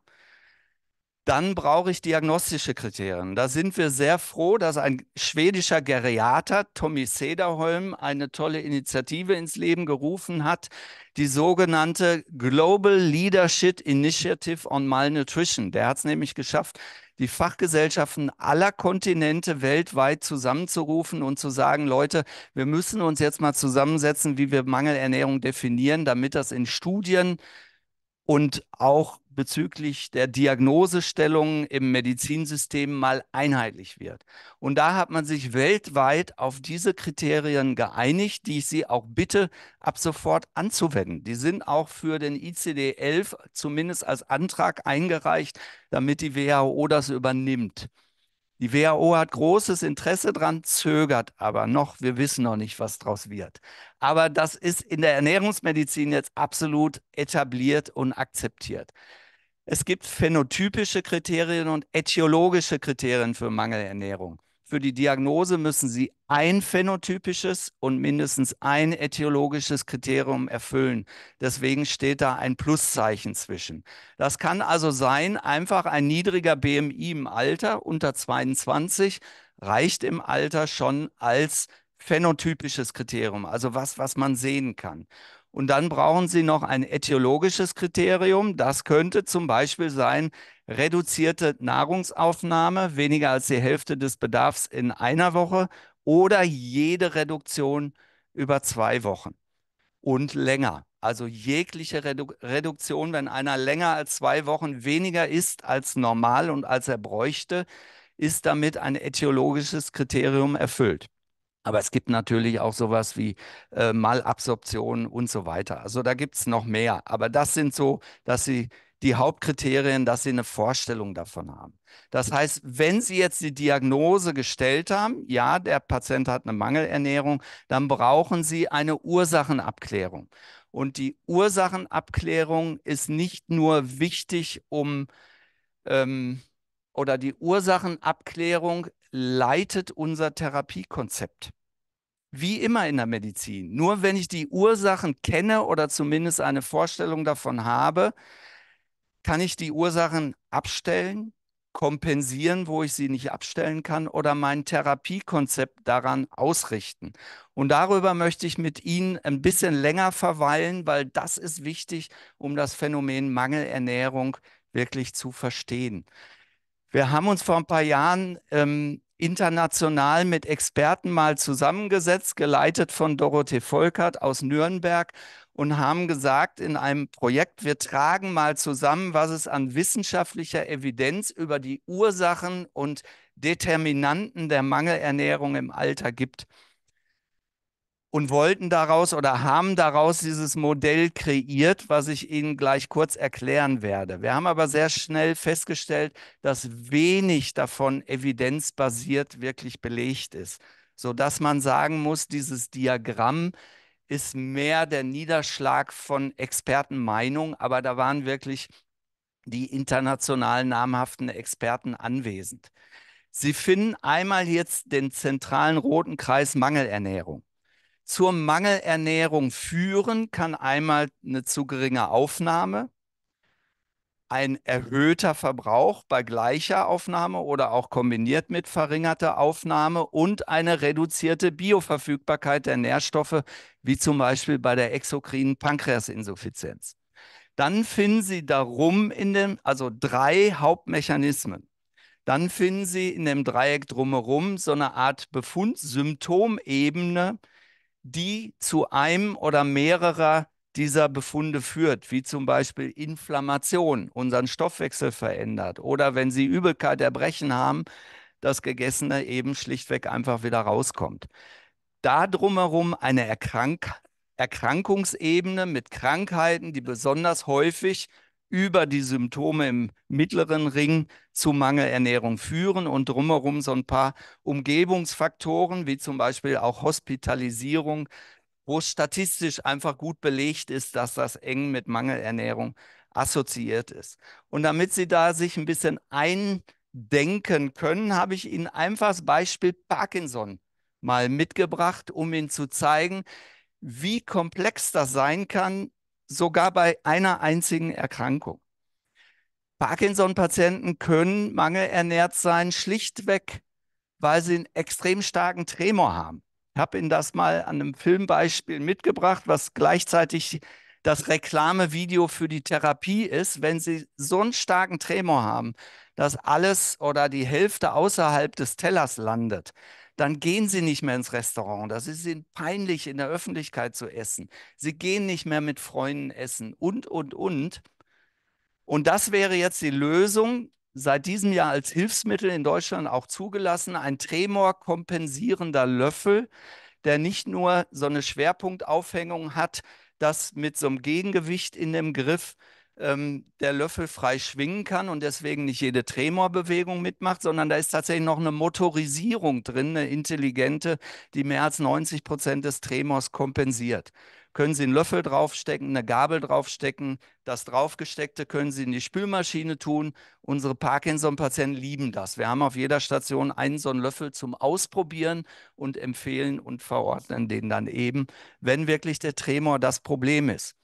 L: Dann brauche ich diagnostische Kriterien. Da sind wir sehr froh, dass ein schwedischer Geriater, Tommy Sederholm, eine tolle Initiative ins Leben gerufen hat, die sogenannte Global Leadership Initiative on Malnutrition. Der hat es nämlich geschafft, die Fachgesellschaften aller Kontinente weltweit zusammenzurufen und zu sagen, Leute, wir müssen uns jetzt mal zusammensetzen, wie wir Mangelernährung definieren, damit das in Studien und auch bezüglich der Diagnosestellung im Medizinsystem mal einheitlich wird. Und da hat man sich weltweit auf diese Kriterien geeinigt, die ich Sie auch bitte ab sofort anzuwenden. Die sind auch für den ICD-11 zumindest als Antrag eingereicht, damit die WHO das übernimmt. Die WHO hat großes Interesse dran, zögert aber noch. Wir wissen noch nicht, was draus wird. Aber das ist in der Ernährungsmedizin jetzt absolut etabliert und akzeptiert. Es gibt phänotypische Kriterien und ätiologische Kriterien für Mangelernährung. Für die Diagnose müssen sie ein phänotypisches und mindestens ein etiologisches Kriterium erfüllen. Deswegen steht da ein Pluszeichen zwischen. Das kann also sein, einfach ein niedriger BMI im Alter unter 22 reicht im Alter schon als phänotypisches Kriterium, also was, was man sehen kann. Und dann brauchen Sie noch ein etiologisches Kriterium. Das könnte zum Beispiel sein, reduzierte Nahrungsaufnahme, weniger als die Hälfte des Bedarfs in einer Woche oder jede Reduktion über zwei Wochen und länger. Also jegliche Redu Reduktion, wenn einer länger als zwei Wochen weniger isst als normal und als er bräuchte, ist damit ein etiologisches Kriterium erfüllt. Aber es gibt natürlich auch sowas wie äh, Malabsorption und so weiter. Also da gibt es noch mehr. Aber das sind so, dass sie die Hauptkriterien, dass sie eine Vorstellung davon haben. Das heißt, wenn Sie jetzt die Diagnose gestellt haben, ja, der Patient hat eine Mangelernährung, dann brauchen Sie eine Ursachenabklärung. Und die Ursachenabklärung ist nicht nur wichtig, um ähm, oder die Ursachenabklärung leitet unser Therapiekonzept. Wie immer in der Medizin. Nur wenn ich die Ursachen kenne oder zumindest eine Vorstellung davon habe, kann ich die Ursachen abstellen, kompensieren, wo ich sie nicht abstellen kann oder mein Therapiekonzept daran ausrichten? Und darüber möchte ich mit Ihnen ein bisschen länger verweilen, weil das ist wichtig, um das Phänomen Mangelernährung wirklich zu verstehen. Wir haben uns vor ein paar Jahren ähm, international mit Experten mal zusammengesetzt, geleitet von Dorothee Volkert aus Nürnberg und haben gesagt in einem Projekt, wir tragen mal zusammen, was es an wissenschaftlicher Evidenz über die Ursachen und Determinanten der Mangelernährung im Alter gibt. Und wollten daraus oder haben daraus dieses Modell kreiert, was ich Ihnen gleich kurz erklären werde. Wir haben aber sehr schnell festgestellt, dass wenig davon evidenzbasiert wirklich belegt ist, sodass man sagen muss, dieses Diagramm ist mehr der Niederschlag von Expertenmeinung, aber da waren wirklich die international namhaften Experten anwesend. Sie finden einmal jetzt den zentralen roten Kreis Mangelernährung. Zur Mangelernährung führen kann einmal eine zu geringe Aufnahme, ein erhöhter Verbrauch bei gleicher Aufnahme oder auch kombiniert mit verringerter Aufnahme und eine reduzierte Bioverfügbarkeit der Nährstoffe, wie zum Beispiel bei der exokrinen Pankreasinsuffizienz. Dann finden Sie darum in dem, also drei Hauptmechanismen. Dann finden Sie in dem Dreieck drumherum so eine Art Befund-Symptomebene, die zu einem oder mehrerer dieser Befunde führt, wie zum Beispiel Inflammation, unseren Stoffwechsel verändert oder wenn Sie Übelkeit, Erbrechen haben, das Gegessene eben schlichtweg einfach wieder rauskommt. Da drumherum eine Erkrank Erkrankungsebene mit Krankheiten, die besonders häufig über die Symptome im mittleren Ring zu Mangelernährung führen und drumherum so ein paar Umgebungsfaktoren, wie zum Beispiel auch Hospitalisierung, wo statistisch einfach gut belegt ist, dass das eng mit Mangelernährung assoziiert ist. Und damit Sie da sich ein bisschen eindenken können, habe ich Ihnen einfach das Beispiel Parkinson mal mitgebracht, um Ihnen zu zeigen, wie komplex das sein kann, sogar bei einer einzigen Erkrankung. Parkinson-Patienten können mangelernährt sein, schlichtweg, weil sie einen extrem starken Tremor haben. Ich habe Ihnen das mal an einem Filmbeispiel mitgebracht, was gleichzeitig das Reklamevideo für die Therapie ist, wenn Sie so einen starken Tremor haben, dass alles oder die Hälfte außerhalb des Tellers landet, dann gehen Sie nicht mehr ins Restaurant. Das ist Ihnen peinlich, in der Öffentlichkeit zu essen. Sie gehen nicht mehr mit Freunden essen und, und, und. Und das wäre jetzt die Lösung, seit diesem Jahr als Hilfsmittel in Deutschland auch zugelassen, ein tremorkompensierender Löffel, der nicht nur so eine Schwerpunktaufhängung hat, das mit so einem Gegengewicht in dem Griff ähm, der Löffel frei schwingen kann und deswegen nicht jede Tremorbewegung mitmacht, sondern da ist tatsächlich noch eine Motorisierung drin, eine intelligente, die mehr als 90 Prozent des Tremors kompensiert. Können Sie einen Löffel draufstecken, eine Gabel draufstecken, das draufgesteckte können Sie in die Spülmaschine tun. Unsere Parkinson-Patienten lieben das. Wir haben auf jeder Station einen so einen Löffel zum Ausprobieren und empfehlen und verordnen den dann eben, wenn wirklich der Tremor das Problem ist.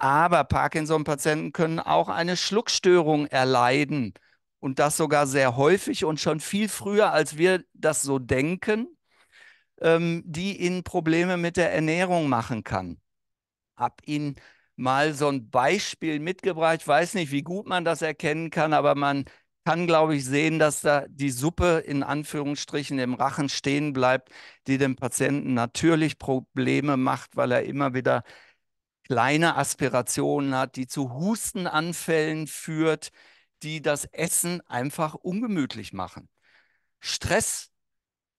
L: Aber Parkinson-Patienten können auch eine Schluckstörung erleiden und das sogar sehr häufig und schon viel früher, als wir das so denken, ähm, die ihnen Probleme mit der Ernährung machen kann. Hab Ihnen mal so ein Beispiel mitgebracht. Ich weiß nicht, wie gut man das erkennen kann, aber man kann, glaube ich, sehen, dass da die Suppe in Anführungsstrichen im Rachen stehen bleibt, die dem Patienten natürlich Probleme macht, weil er immer wieder kleine Aspirationen hat, die zu Hustenanfällen führt, die das Essen einfach ungemütlich machen. Stress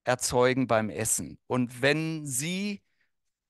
L: erzeugen beim Essen. Und wenn Sie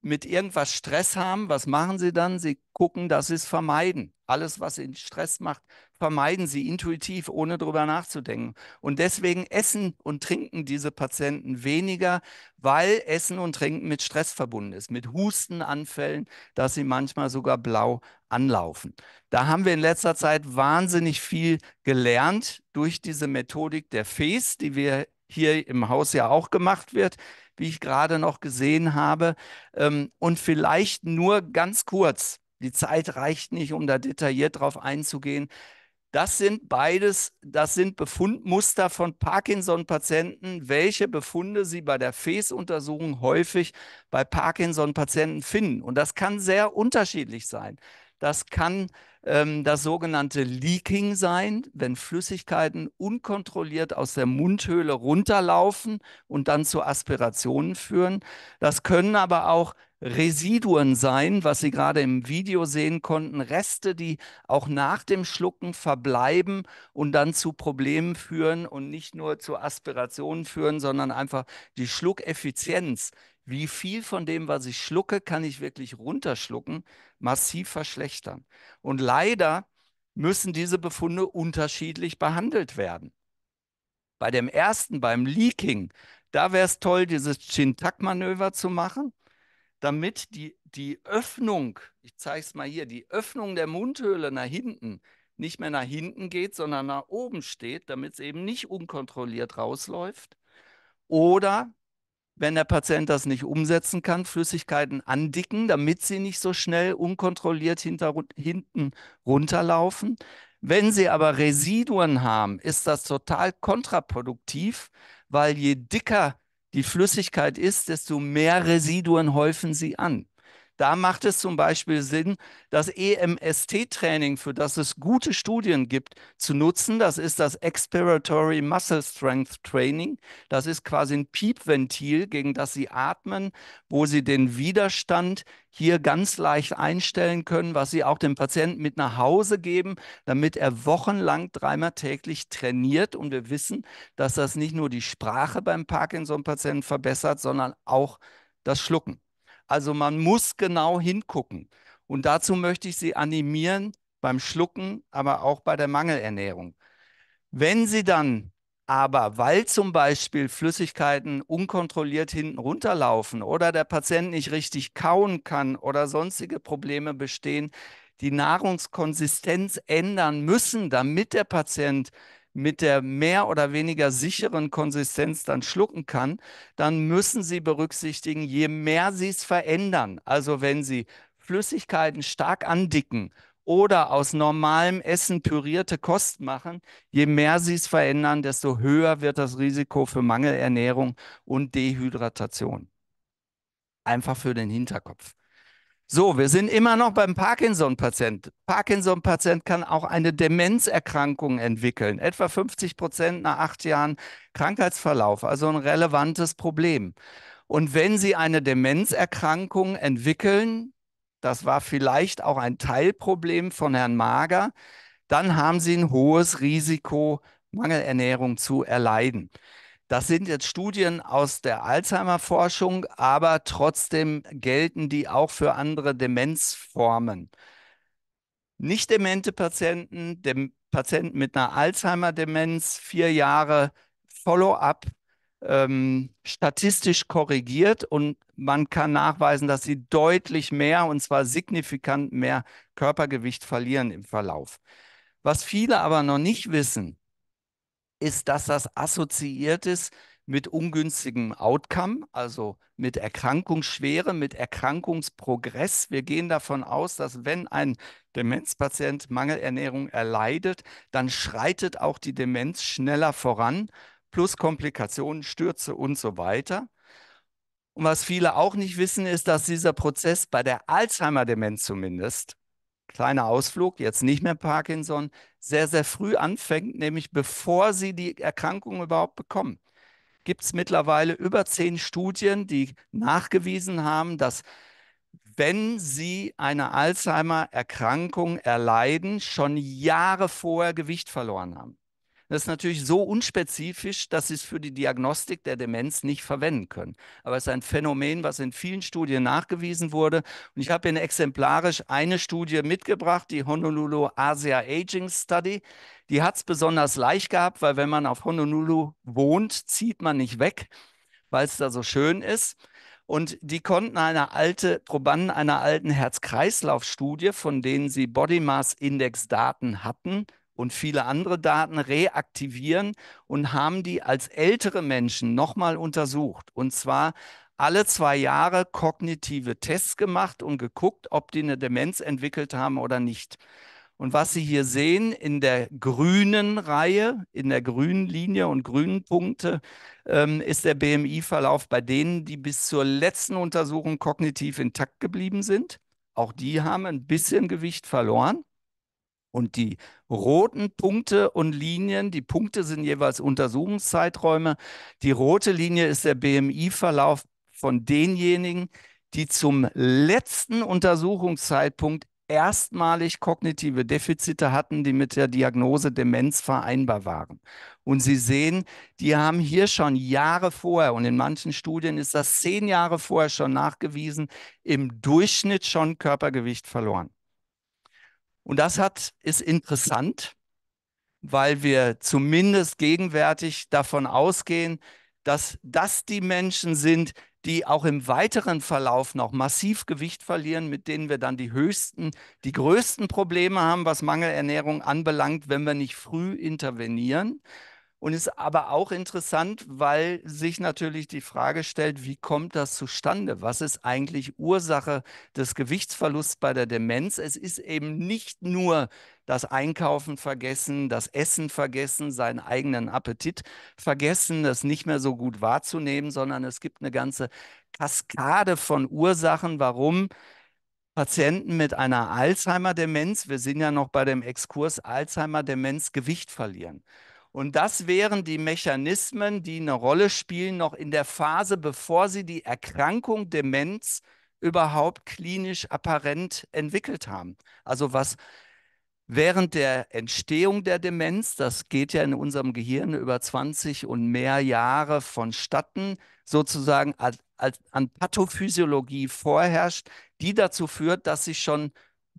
L: mit irgendwas Stress haben, was machen Sie dann? Sie gucken, dass Sie es vermeiden. Alles, was Ihnen Stress macht, vermeiden sie intuitiv, ohne darüber nachzudenken. Und deswegen essen und trinken diese Patienten weniger, weil Essen und Trinken mit Stress verbunden ist, mit Hustenanfällen, dass sie manchmal sogar blau anlaufen. Da haben wir in letzter Zeit wahnsinnig viel gelernt durch diese Methodik der FES, die wir hier im Haus ja auch gemacht wird, wie ich gerade noch gesehen habe. Ähm, und vielleicht nur ganz kurz, die Zeit reicht nicht, um da detailliert drauf einzugehen. Das sind beides, das sind Befundmuster von Parkinson-Patienten, welche Befunde sie bei der Fäßuntersuchung häufig bei Parkinson-Patienten finden. Und das kann sehr unterschiedlich sein. Das kann ähm, das sogenannte Leaking sein, wenn Flüssigkeiten unkontrolliert aus der Mundhöhle runterlaufen und dann zu Aspirationen führen. Das können aber auch Residuen sein, was Sie gerade im Video sehen konnten, Reste, die auch nach dem Schlucken verbleiben und dann zu Problemen führen und nicht nur zu Aspirationen führen, sondern einfach die Schluckeffizienz. Wie viel von dem, was ich schlucke, kann ich wirklich runterschlucken, massiv verschlechtern. Und leider müssen diese Befunde unterschiedlich behandelt werden. Bei dem ersten, beim Leaking, da wäre es toll, dieses chin manöver zu machen damit die, die Öffnung, ich zeige es mal hier, die Öffnung der Mundhöhle nach hinten nicht mehr nach hinten geht, sondern nach oben steht, damit es eben nicht unkontrolliert rausläuft. Oder wenn der Patient das nicht umsetzen kann, Flüssigkeiten andicken, damit sie nicht so schnell unkontrolliert hinter, hinten runterlaufen. Wenn sie aber Residuen haben, ist das total kontraproduktiv, weil je dicker die Flüssigkeit ist, desto mehr Residuen häufen sie an. Da macht es zum Beispiel Sinn, das EMST-Training, für das es gute Studien gibt, zu nutzen. Das ist das Expiratory Muscle Strength Training. Das ist quasi ein Piepventil, gegen das Sie atmen, wo Sie den Widerstand hier ganz leicht einstellen können, was Sie auch dem Patienten mit nach Hause geben, damit er wochenlang dreimal täglich trainiert. Und wir wissen, dass das nicht nur die Sprache beim Parkinson-Patienten verbessert, sondern auch das Schlucken. Also man muss genau hingucken. Und dazu möchte ich Sie animieren beim Schlucken, aber auch bei der Mangelernährung. Wenn Sie dann aber, weil zum Beispiel Flüssigkeiten unkontrolliert hinten runterlaufen oder der Patient nicht richtig kauen kann oder sonstige Probleme bestehen, die Nahrungskonsistenz ändern müssen, damit der Patient mit der mehr oder weniger sicheren Konsistenz dann schlucken kann, dann müssen Sie berücksichtigen, je mehr Sie es verändern, also wenn Sie Flüssigkeiten stark andicken oder aus normalem Essen pürierte Kost machen, je mehr sie es verändern, desto höher wird das Risiko für Mangelernährung und Dehydratation. Einfach für den Hinterkopf. So, wir sind immer noch beim Parkinson-Patient. Parkinson-Patient kann auch eine Demenzerkrankung entwickeln. Etwa 50 Prozent nach acht Jahren Krankheitsverlauf, also ein relevantes Problem. Und wenn Sie eine Demenzerkrankung entwickeln, das war vielleicht auch ein Teilproblem von Herrn Mager, dann haben Sie ein hohes Risiko, Mangelernährung zu erleiden. Das sind jetzt Studien aus der Alzheimer-Forschung, aber trotzdem gelten die auch für andere Demenzformen. Nicht demente Patienten, dem Patienten mit einer Alzheimer-Demenz, vier Jahre Follow-up, ähm, statistisch korrigiert und man kann nachweisen, dass sie deutlich mehr und zwar signifikant mehr Körpergewicht verlieren im Verlauf. Was viele aber noch nicht wissen, ist, dass das assoziiert ist mit ungünstigem Outcome, also mit Erkrankungsschwere, mit Erkrankungsprogress. Wir gehen davon aus, dass wenn ein Demenzpatient Mangelernährung erleidet, dann schreitet auch die Demenz schneller voran, plus Komplikationen, Stürze und so weiter. Und was viele auch nicht wissen, ist, dass dieser Prozess bei der Alzheimer-Demenz zumindest, kleiner Ausflug, jetzt nicht mehr Parkinson, sehr, sehr früh anfängt, nämlich bevor sie die Erkrankung überhaupt bekommen. Gibt es mittlerweile über zehn Studien, die nachgewiesen haben, dass wenn Sie eine Alzheimer-Erkrankung erleiden, schon Jahre vorher Gewicht verloren haben. Das ist natürlich so unspezifisch, dass sie es für die Diagnostik der Demenz nicht verwenden können. Aber es ist ein Phänomen, was in vielen Studien nachgewiesen wurde. Und ich habe Ihnen exemplarisch eine Studie mitgebracht, die Honolulu Asia Aging Study. Die hat es besonders leicht gehabt, weil wenn man auf Honolulu wohnt, zieht man nicht weg, weil es da so schön ist. Und die konnten eine alte, Probanden einer alten Herz-Kreislauf-Studie, von denen sie Body Mass Index Daten hatten, und viele andere Daten reaktivieren und haben die als ältere Menschen nochmal untersucht. Und zwar alle zwei Jahre kognitive Tests gemacht und geguckt, ob die eine Demenz entwickelt haben oder nicht. Und was Sie hier sehen in der grünen Reihe, in der grünen Linie und grünen Punkte, ähm, ist der BMI-Verlauf bei denen, die bis zur letzten Untersuchung kognitiv intakt geblieben sind. Auch die haben ein bisschen Gewicht verloren. Und die roten Punkte und Linien, die Punkte sind jeweils Untersuchungszeiträume. Die rote Linie ist der BMI-Verlauf von denjenigen, die zum letzten Untersuchungszeitpunkt erstmalig kognitive Defizite hatten, die mit der Diagnose Demenz vereinbar waren. Und Sie sehen, die haben hier schon Jahre vorher, und in manchen Studien ist das zehn Jahre vorher schon nachgewiesen, im Durchschnitt schon Körpergewicht verloren. Und das hat, ist interessant, weil wir zumindest gegenwärtig davon ausgehen, dass das die Menschen sind, die auch im weiteren Verlauf noch massiv Gewicht verlieren, mit denen wir dann die höchsten, die größten Probleme haben, was Mangelernährung anbelangt, wenn wir nicht früh intervenieren und ist aber auch interessant, weil sich natürlich die Frage stellt, wie kommt das zustande? Was ist eigentlich Ursache des Gewichtsverlusts bei der Demenz? Es ist eben nicht nur das Einkaufen vergessen, das Essen vergessen, seinen eigenen Appetit vergessen, das nicht mehr so gut wahrzunehmen, sondern es gibt eine ganze Kaskade von Ursachen, warum Patienten mit einer Alzheimer-Demenz, wir sind ja noch bei dem Exkurs Alzheimer-Demenz, Gewicht verlieren. Und das wären die Mechanismen, die eine Rolle spielen, noch in der Phase, bevor sie die Erkrankung Demenz überhaupt klinisch apparent entwickelt haben. Also was während der Entstehung der Demenz, das geht ja in unserem Gehirn über 20 und mehr Jahre vonstatten, sozusagen an Pathophysiologie vorherrscht, die dazu führt, dass sich schon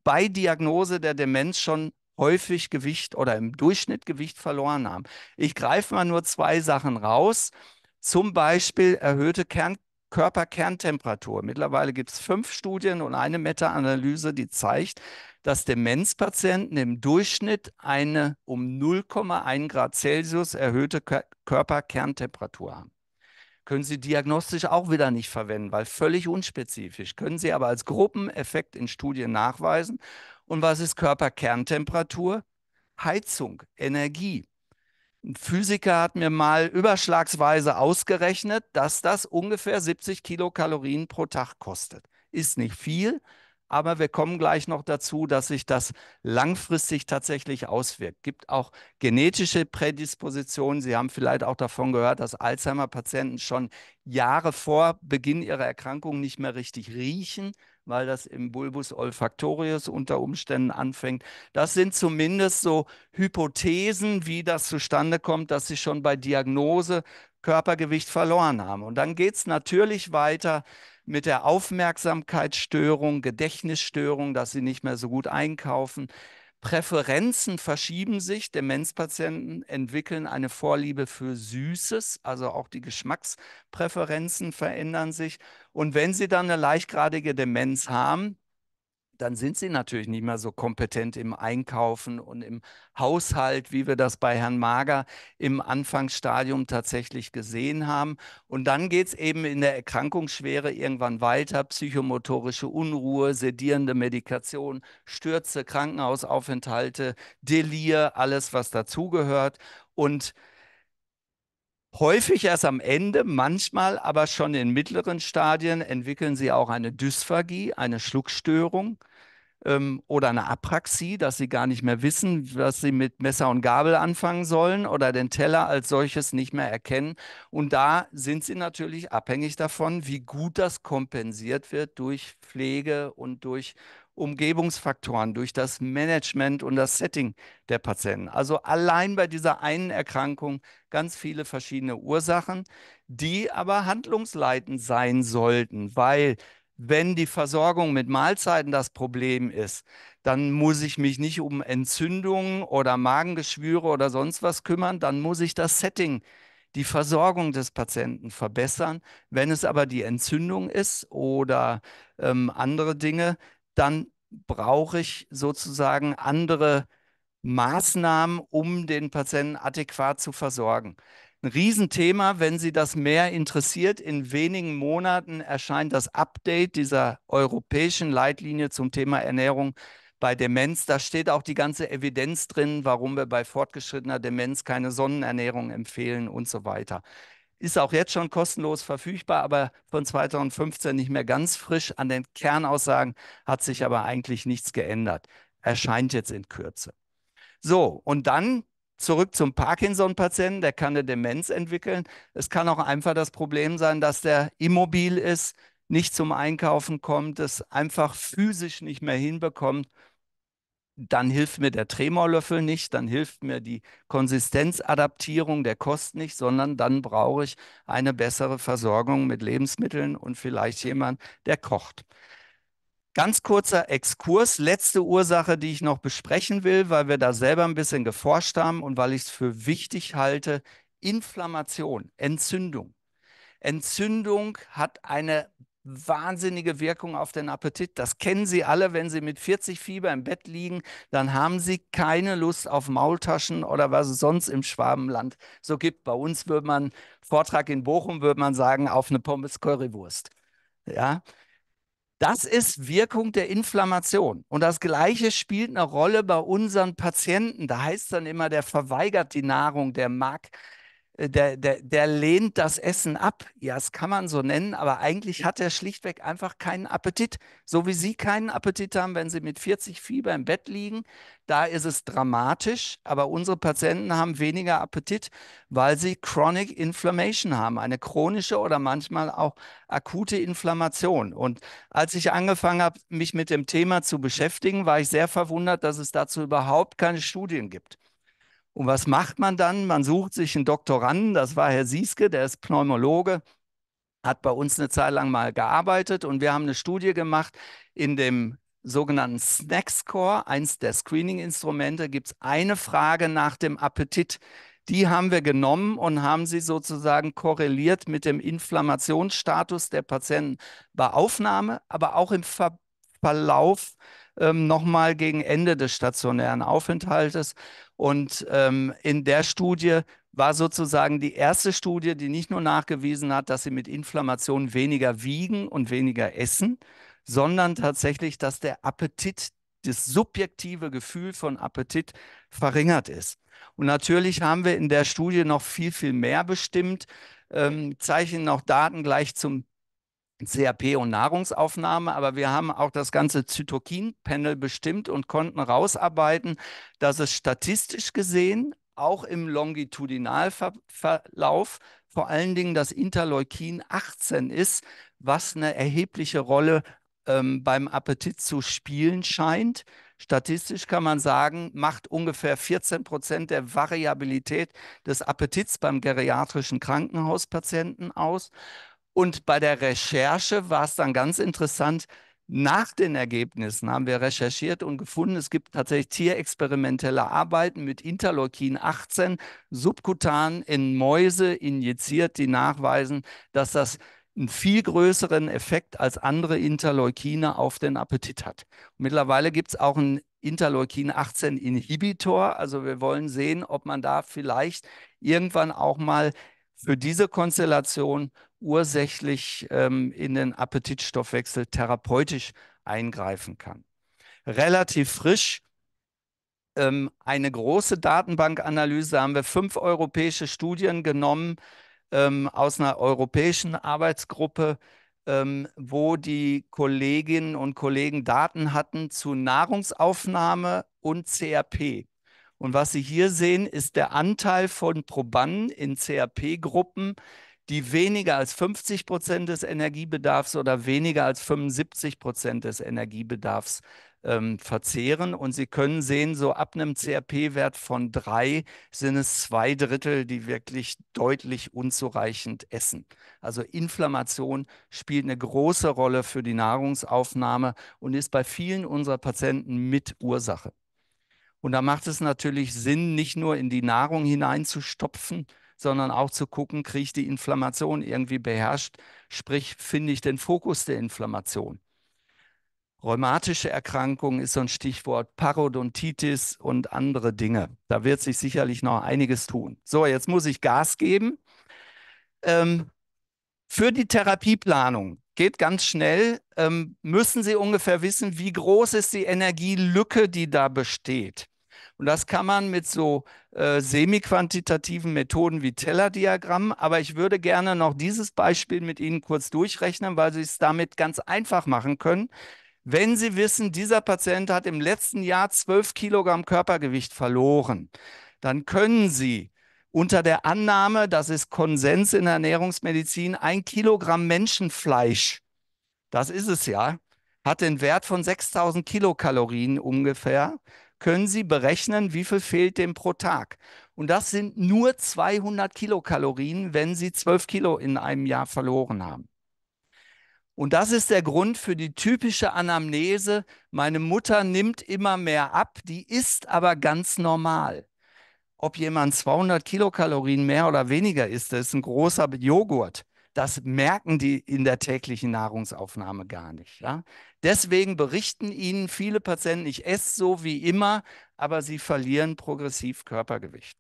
L: bei Diagnose der Demenz schon häufig Gewicht oder im Durchschnitt Gewicht verloren haben. Ich greife mal nur zwei Sachen raus. Zum Beispiel erhöhte Kern Körperkerntemperatur. Mittlerweile gibt es fünf Studien und eine Meta-Analyse, die zeigt, dass Demenzpatienten im Durchschnitt eine um 0,1 Grad Celsius erhöhte Körperkerntemperatur haben. Können Sie diagnostisch auch wieder nicht verwenden, weil völlig unspezifisch. Können Sie aber als Gruppeneffekt in Studien nachweisen. Und was ist Körperkerntemperatur? Heizung, Energie. Ein Physiker hat mir mal überschlagsweise ausgerechnet, dass das ungefähr 70 Kilokalorien pro Tag kostet. Ist nicht viel, aber wir kommen gleich noch dazu, dass sich das langfristig tatsächlich auswirkt. Gibt auch genetische Prädispositionen. Sie haben vielleicht auch davon gehört, dass Alzheimer-Patienten schon Jahre vor Beginn ihrer Erkrankung nicht mehr richtig riechen, weil das im Bulbus olfactorius unter Umständen anfängt. Das sind zumindest so Hypothesen, wie das zustande kommt, dass sie schon bei Diagnose Körpergewicht verloren haben. Und dann geht es natürlich weiter mit der Aufmerksamkeitsstörung, Gedächtnisstörung, dass sie nicht mehr so gut einkaufen, Präferenzen verschieben sich. Demenzpatienten entwickeln eine Vorliebe für Süßes, also auch die Geschmackspräferenzen verändern sich. Und wenn sie dann eine leichtgradige Demenz haben, dann sind sie natürlich nicht mehr so kompetent im Einkaufen und im Haushalt, wie wir das bei Herrn Mager im Anfangsstadium tatsächlich gesehen haben. Und dann geht es eben in der Erkrankungsschwere irgendwann weiter. Psychomotorische Unruhe, sedierende Medikation, Stürze, Krankenhausaufenthalte, Delir, alles, was dazugehört. Und Häufig erst am Ende, manchmal aber schon in mittleren Stadien entwickeln sie auch eine Dysphagie, eine Schluckstörung ähm, oder eine Apraxie, dass sie gar nicht mehr wissen, was sie mit Messer und Gabel anfangen sollen oder den Teller als solches nicht mehr erkennen. Und da sind sie natürlich abhängig davon, wie gut das kompensiert wird durch Pflege und durch Umgebungsfaktoren, durch das Management und das Setting der Patienten. Also allein bei dieser einen Erkrankung ganz viele verschiedene Ursachen, die aber handlungsleitend sein sollten, weil wenn die Versorgung mit Mahlzeiten das Problem ist, dann muss ich mich nicht um Entzündungen oder Magengeschwüre oder sonst was kümmern, dann muss ich das Setting, die Versorgung des Patienten verbessern. Wenn es aber die Entzündung ist oder ähm, andere Dinge, dann brauche ich sozusagen andere Maßnahmen, um den Patienten adäquat zu versorgen ein Riesenthema, wenn Sie das mehr interessiert. In wenigen Monaten erscheint das Update dieser europäischen Leitlinie zum Thema Ernährung bei Demenz. Da steht auch die ganze Evidenz drin, warum wir bei fortgeschrittener Demenz keine Sonnenernährung empfehlen und so weiter. Ist auch jetzt schon kostenlos verfügbar, aber von 2015 nicht mehr ganz frisch. An den Kernaussagen hat sich aber eigentlich nichts geändert. Erscheint jetzt in Kürze. So, und dann zurück zum Parkinson-Patienten, der kann eine Demenz entwickeln. Es kann auch einfach das Problem sein, dass der immobil ist, nicht zum Einkaufen kommt, es einfach physisch nicht mehr hinbekommt. Dann hilft mir der Tremorlöffel nicht, dann hilft mir die Konsistenzadaptierung der Kost nicht, sondern dann brauche ich eine bessere Versorgung mit Lebensmitteln und vielleicht jemand, der kocht. Ganz kurzer Exkurs, letzte Ursache, die ich noch besprechen will, weil wir da selber ein bisschen geforscht haben und weil ich es für wichtig halte, Inflammation, Entzündung. Entzündung hat eine wahnsinnige Wirkung auf den Appetit. Das kennen Sie alle, wenn Sie mit 40 Fieber im Bett liegen, dann haben Sie keine Lust auf Maultaschen oder was es sonst im Schwabenland so gibt. Bei uns würde man, Vortrag in Bochum, würde man sagen, auf eine Pommes Currywurst. Ja, das ist Wirkung der Inflammation. Und das Gleiche spielt eine Rolle bei unseren Patienten. Da heißt es dann immer, der verweigert die Nahrung, der mag äh, der, der, der lehnt das Essen ab. Ja, das kann man so nennen, aber eigentlich hat er schlichtweg einfach keinen Appetit. So wie Sie keinen Appetit haben, wenn Sie mit 40 Fieber im Bett liegen, da ist es dramatisch, aber unsere Patienten haben weniger Appetit, weil sie Chronic Inflammation haben, eine chronische oder manchmal auch akute Inflammation. Und als ich angefangen habe, mich mit dem Thema zu beschäftigen, war ich sehr verwundert, dass es dazu überhaupt keine Studien gibt. Und was macht man dann? Man sucht sich einen Doktoranden, das war Herr Sieske, der ist Pneumologe, hat bei uns eine Zeit lang mal gearbeitet und wir haben eine Studie gemacht in dem sogenannten Snack-Score, eins der Screening-Instrumente, gibt es eine Frage nach dem Appetit. Die haben wir genommen und haben sie sozusagen korreliert mit dem Inflammationsstatus der Patienten bei Aufnahme, aber auch im Ver Verlauf äh, ähm, nochmal gegen Ende des stationären Aufenthaltes. Und ähm, in der Studie war sozusagen die erste Studie, die nicht nur nachgewiesen hat, dass sie mit Inflammation weniger wiegen und weniger essen, sondern tatsächlich, dass der Appetit, das subjektive Gefühl von Appetit verringert ist. Und natürlich haben wir in der Studie noch viel, viel mehr bestimmt, ähm, zeichnen auch Daten gleich zum CAP und Nahrungsaufnahme, aber wir haben auch das ganze Zytokin-Panel bestimmt und konnten rausarbeiten, dass es statistisch gesehen auch im Longitudinalverlauf vor allen Dingen das Interleukin 18 ist, was eine erhebliche Rolle ähm, beim Appetit zu spielen scheint. Statistisch kann man sagen, macht ungefähr 14 Prozent der Variabilität des Appetits beim geriatrischen Krankenhauspatienten aus. Und bei der Recherche war es dann ganz interessant. Nach den Ergebnissen haben wir recherchiert und gefunden, es gibt tatsächlich tierexperimentelle Arbeiten mit Interleukin 18 subkutan in Mäuse injiziert, die nachweisen, dass das einen viel größeren Effekt als andere Interleukine auf den Appetit hat. Mittlerweile gibt es auch einen Interleukin 18 Inhibitor. Also wir wollen sehen, ob man da vielleicht irgendwann auch mal für diese Konstellation ursächlich ähm, in den Appetitstoffwechsel therapeutisch eingreifen kann. Relativ frisch ähm, eine große Datenbankanalyse haben wir fünf europäische Studien genommen ähm, aus einer europäischen Arbeitsgruppe, ähm, wo die Kolleginnen und Kollegen Daten hatten zu Nahrungsaufnahme und CRP. Und was Sie hier sehen, ist der Anteil von Probanden in CRP-Gruppen, die weniger als 50 Prozent des Energiebedarfs oder weniger als 75 Prozent des Energiebedarfs ähm, verzehren. Und Sie können sehen, so ab einem CRP-Wert von drei sind es zwei Drittel, die wirklich deutlich unzureichend essen. Also Inflammation spielt eine große Rolle für die Nahrungsaufnahme und ist bei vielen unserer Patienten mit Ursache. Und da macht es natürlich Sinn, nicht nur in die Nahrung hineinzustopfen, sondern auch zu gucken, kriege ich die Inflammation irgendwie beherrscht, sprich finde ich den Fokus der Inflammation. Rheumatische Erkrankung ist so ein Stichwort, Parodontitis und andere Dinge. Da wird sich sicherlich noch einiges tun. So, jetzt muss ich Gas geben. Ähm, für die Therapieplanung geht ganz schnell, ähm, müssen Sie ungefähr wissen, wie groß ist die Energielücke, die da besteht. Und das kann man mit so äh, semi-quantitativen Methoden wie Tellerdiagrammen. Aber ich würde gerne noch dieses Beispiel mit Ihnen kurz durchrechnen, weil Sie es damit ganz einfach machen können. Wenn Sie wissen, dieser Patient hat im letzten Jahr 12 Kilogramm Körpergewicht verloren, dann können Sie unter der Annahme, das ist Konsens in der Ernährungsmedizin, ein Kilogramm Menschenfleisch, das ist es ja, hat den Wert von 6000 Kilokalorien ungefähr können Sie berechnen, wie viel fehlt dem pro Tag. Und das sind nur 200 Kilokalorien, wenn Sie 12 Kilo in einem Jahr verloren haben. Und das ist der Grund für die typische Anamnese. Meine Mutter nimmt immer mehr ab, die ist aber ganz normal. Ob jemand 200 Kilokalorien mehr oder weniger isst, das ist ein großer Joghurt. Das merken die in der täglichen Nahrungsaufnahme gar nicht. Ja? Deswegen berichten ihnen viele Patienten, ich esse so wie immer, aber sie verlieren progressiv Körpergewicht.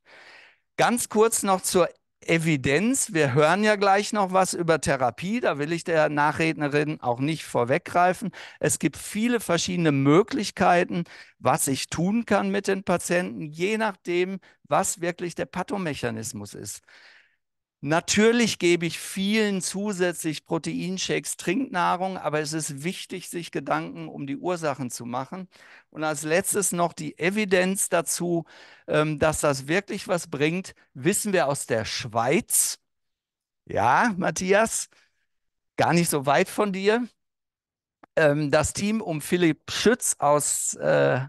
L: Ganz kurz noch zur Evidenz. Wir hören ja gleich noch was über Therapie. Da will ich der Nachrednerin auch nicht vorweggreifen. Es gibt viele verschiedene Möglichkeiten, was ich tun kann mit den Patienten, je nachdem, was wirklich der Pathomechanismus ist. Natürlich gebe ich vielen zusätzlich Proteinshakes, Trinknahrung, aber es ist wichtig, sich Gedanken um die Ursachen zu machen. Und als letztes noch die Evidenz dazu, ähm, dass das wirklich was bringt, wissen wir aus der Schweiz. Ja, Matthias, gar nicht so weit von dir. Ähm, das Team um Philipp Schütz aus äh,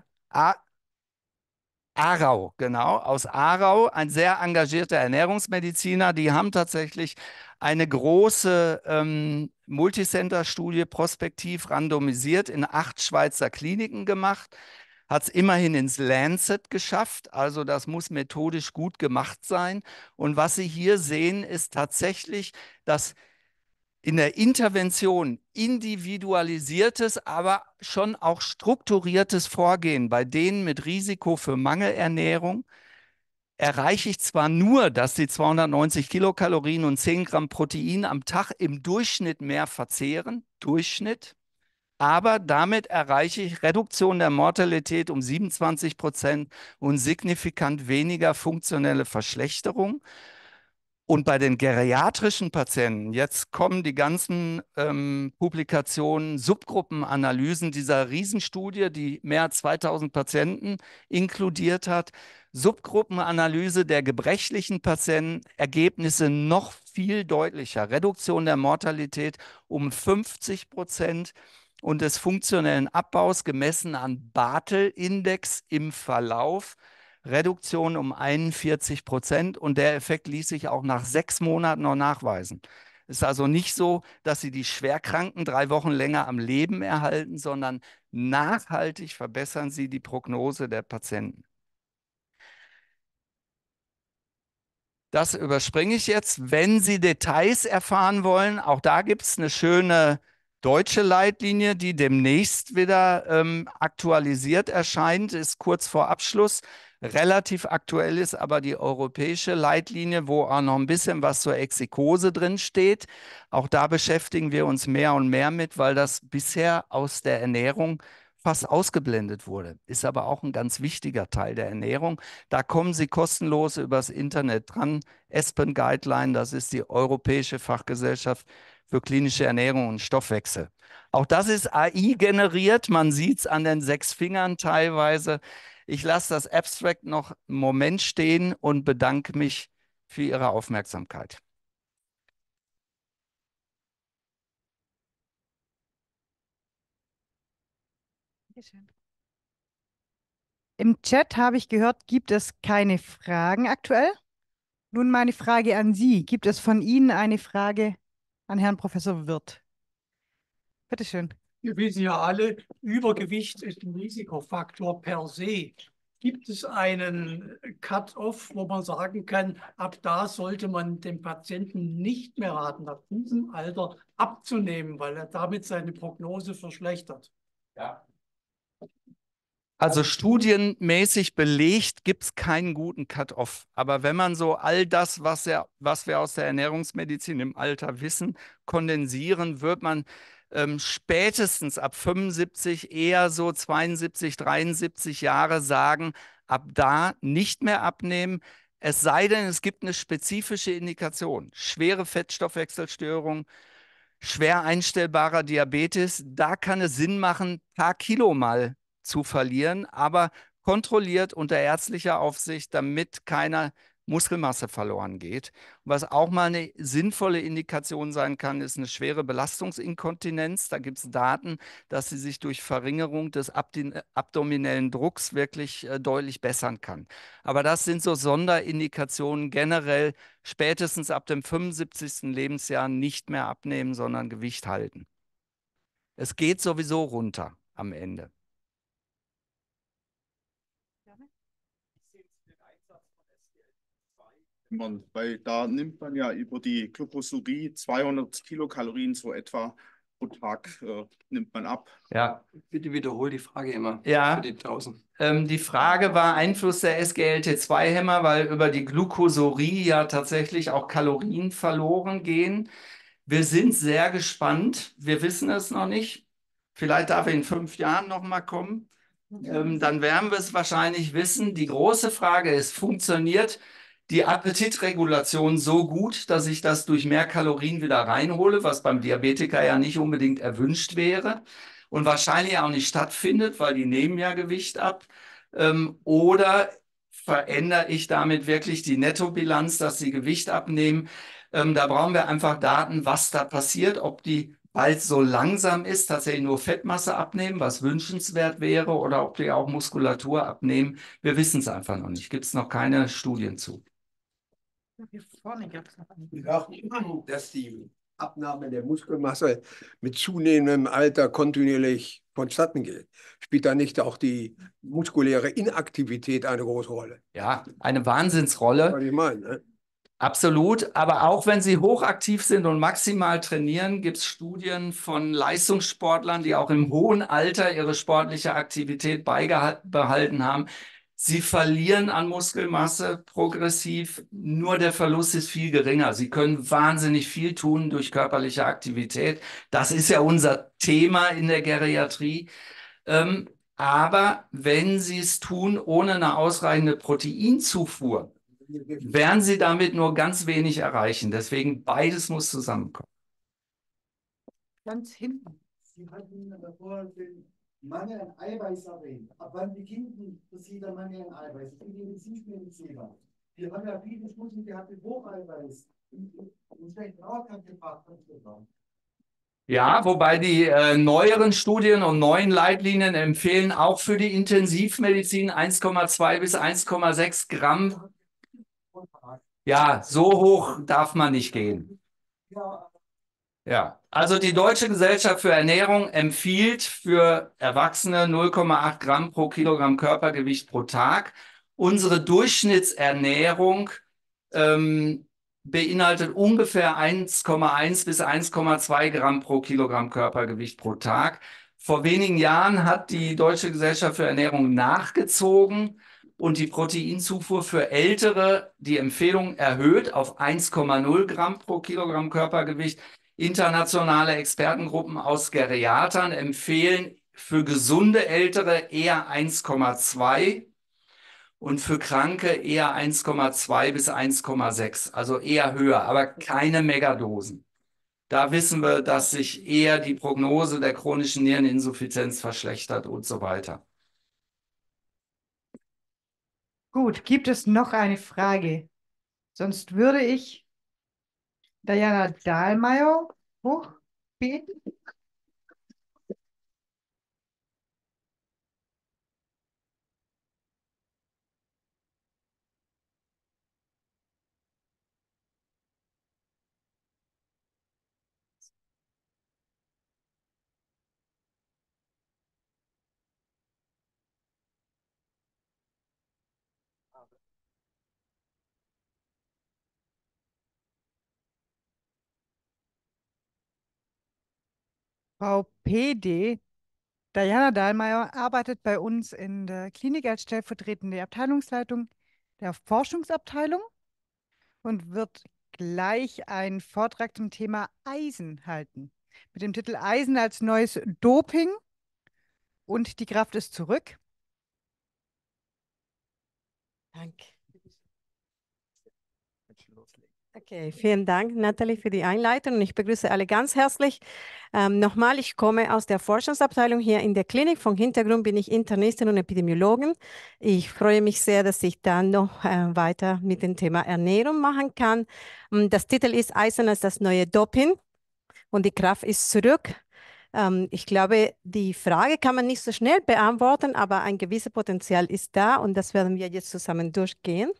L: Arau, genau, aus Arau, ein sehr engagierter Ernährungsmediziner. Die haben tatsächlich eine große ähm, Multicenter-Studie prospektiv randomisiert in acht Schweizer Kliniken gemacht. Hat es immerhin ins Lancet geschafft, also das muss methodisch gut gemacht sein. Und was Sie hier sehen, ist tatsächlich, dass in der Intervention individualisiertes, aber schon auch strukturiertes Vorgehen bei denen mit Risiko für Mangelernährung erreiche ich zwar nur, dass sie 290 Kilokalorien und 10 Gramm Protein am Tag im Durchschnitt mehr verzehren, Durchschnitt, aber damit erreiche ich Reduktion der Mortalität um 27 Prozent und signifikant weniger funktionelle Verschlechterung. Und bei den geriatrischen Patienten, jetzt kommen die ganzen ähm, Publikationen, Subgruppenanalysen dieser Riesenstudie, die mehr als 2000 Patienten inkludiert hat, Subgruppenanalyse der gebrechlichen Patienten, Ergebnisse noch viel deutlicher. Reduktion der Mortalität um 50 Prozent und des funktionellen Abbaus gemessen an Bartel-Index im Verlauf Reduktion um 41 Prozent und der Effekt ließ sich auch nach sechs Monaten noch nachweisen. Es ist also nicht so, dass sie die Schwerkranken drei Wochen länger am Leben erhalten, sondern nachhaltig verbessern sie die Prognose der Patienten. Das überspringe ich jetzt. Wenn Sie Details erfahren wollen, auch da gibt es eine schöne deutsche Leitlinie, die demnächst wieder ähm, aktualisiert erscheint, ist kurz vor Abschluss relativ aktuell ist aber die europäische Leitlinie, wo auch noch ein bisschen was zur Exikose drin steht. Auch da beschäftigen wir uns mehr und mehr mit, weil das bisher aus der Ernährung fast ausgeblendet wurde. Ist aber auch ein ganz wichtiger Teil der Ernährung. Da kommen Sie kostenlos übers Internet dran. Aspen Guideline, das ist die Europäische Fachgesellschaft für klinische Ernährung und Stoffwechsel. Auch das ist AI generiert. Man sieht es an den sechs Fingern teilweise. Ich lasse das Abstract noch einen Moment stehen und bedanke mich für Ihre Aufmerksamkeit.
G: Im Chat habe ich gehört, gibt es keine Fragen aktuell. Nun meine Frage an Sie. Gibt es von Ihnen eine Frage an Herrn Professor Wirth? Bitte schön
B: wir wissen ja alle, Übergewicht ist ein Risikofaktor per se. Gibt es einen Cut-off, wo man sagen kann, ab da sollte man dem Patienten nicht mehr raten, ab diesem Alter abzunehmen, weil er damit seine Prognose verschlechtert?
J: Ja.
L: Also studienmäßig belegt gibt es keinen guten Cut-off. Aber wenn man so all das, was, er, was wir aus der Ernährungsmedizin im Alter wissen, kondensieren, wird man ähm, spätestens ab 75, eher so 72, 73 Jahre sagen, ab da nicht mehr abnehmen. Es sei denn, es gibt eine spezifische Indikation. Schwere Fettstoffwechselstörung, schwer einstellbarer Diabetes, da kann es Sinn machen, ein paar Kilo mal zu verlieren, aber kontrolliert unter ärztlicher Aufsicht, damit keiner Muskelmasse verloren geht. Was auch mal eine sinnvolle Indikation sein kann, ist eine schwere Belastungsinkontinenz. Da gibt es Daten, dass sie sich durch Verringerung des äh, abdominellen Drucks wirklich äh, deutlich bessern kann. Aber das sind so Sonderindikationen generell spätestens ab dem 75. Lebensjahr nicht mehr abnehmen, sondern Gewicht halten. Es geht sowieso runter am Ende.
I: kümmern, weil da nimmt man ja über die Glykosurie 200 Kilokalorien so etwa pro Tag äh, nimmt man ab.
L: Ja. Bitte wiederhol die Frage immer. Ja. die draußen. Ähm, die Frage war Einfluss der SGLT2-Hämmer, weil über die Glucosurie ja tatsächlich auch Kalorien verloren gehen. Wir sind sehr gespannt. Wir wissen es noch nicht. Vielleicht darf er in fünf Jahren nochmal kommen. Ja. Ähm, dann werden wir es wahrscheinlich wissen. Die große Frage ist, funktioniert die Appetitregulation so gut, dass ich das durch mehr Kalorien wieder reinhole, was beim Diabetiker ja nicht unbedingt erwünscht wäre und wahrscheinlich auch nicht stattfindet, weil die nehmen ja Gewicht ab. Ähm, oder verändere ich damit wirklich die Nettobilanz, dass sie Gewicht abnehmen? Ähm, da brauchen wir einfach Daten, was da passiert, ob die bald so langsam ist, tatsächlich nur Fettmasse abnehmen, was wünschenswert wäre, oder ob die auch Muskulatur abnehmen. Wir wissen es einfach noch nicht. Gibt es noch keine Studien zu.
B: Hier vorne gab es Dass
A: die Abnahme der Muskelmasse mit zunehmendem Alter kontinuierlich vonstatten geht. Spielt da nicht auch die muskuläre Inaktivität eine große Rolle?
J: Ja,
L: eine Wahnsinnsrolle. Was ich meine, ne? Absolut, aber auch wenn sie hochaktiv sind und maximal trainieren, gibt es Studien von Leistungssportlern, die auch im hohen Alter ihre sportliche Aktivität beibehalten haben, Sie verlieren an Muskelmasse progressiv, nur der Verlust ist viel geringer. Sie können wahnsinnig viel tun durch körperliche Aktivität. Das ist ja unser Thema in der Geriatrie. Ähm, aber wenn Sie es tun ohne eine ausreichende Proteinzufuhr, werden Sie damit nur ganz wenig erreichen. Deswegen beides muss zusammenkommen.
G: Ganz hinten. Sie hatten davor den Mangel an Eiweiß erwähnt. Ab wann beginnt denn der Mangel an Eiweiß? Ich bin Medizinmediziner. Wir haben ja viele Studien gehabt mit Hocheiweiß und schlechten Outcome gebracht und so
L: Ja, wobei die äh, neueren Studien und neuen Leitlinien empfehlen auch für die Intensivmedizin 1,2 bis 1,6 Gramm. Ja, so hoch darf man nicht gehen. Ja. Ja, also die Deutsche Gesellschaft für Ernährung empfiehlt für Erwachsene 0,8 Gramm pro Kilogramm Körpergewicht pro Tag. Unsere Durchschnittsernährung ähm, beinhaltet ungefähr 1,1 bis 1,2 Gramm pro Kilogramm Körpergewicht pro Tag. Vor wenigen Jahren hat die Deutsche Gesellschaft für Ernährung nachgezogen und die Proteinzufuhr für Ältere die Empfehlung erhöht auf 1,0 Gramm pro Kilogramm Körpergewicht. Internationale Expertengruppen aus Geriatern empfehlen für gesunde Ältere eher 1,2 und für Kranke eher 1,2 bis 1,6, also eher höher, aber keine Megadosen. Da wissen wir, dass sich eher die Prognose der chronischen Niereninsuffizienz verschlechtert und so weiter.
G: Gut, gibt es noch eine Frage? Sonst würde ich Diana Dahlmeier hochbeten. Frau PD. Diana Dahlmeier arbeitet bei uns in der Klinik als stellvertretende Abteilungsleitung der Forschungsabteilung und wird gleich einen Vortrag zum Thema Eisen halten. Mit dem Titel Eisen als neues Doping
C: und die Kraft ist zurück. Danke. Okay, vielen Dank, Nathalie, für die Einleitung und ich begrüße alle ganz herzlich. Ähm, nochmal, ich komme aus der Forschungsabteilung hier in der Klinik. Vom Hintergrund bin ich Internistin und Epidemiologin. Ich freue mich sehr, dass ich dann noch äh, weiter mit dem Thema Ernährung machen kann. Ähm, das Titel ist Eisen als das neue Doping und die Kraft ist zurück. Ähm, ich glaube, die Frage kann man nicht so schnell beantworten, aber ein gewisses Potenzial ist da und das werden wir jetzt zusammen durchgehen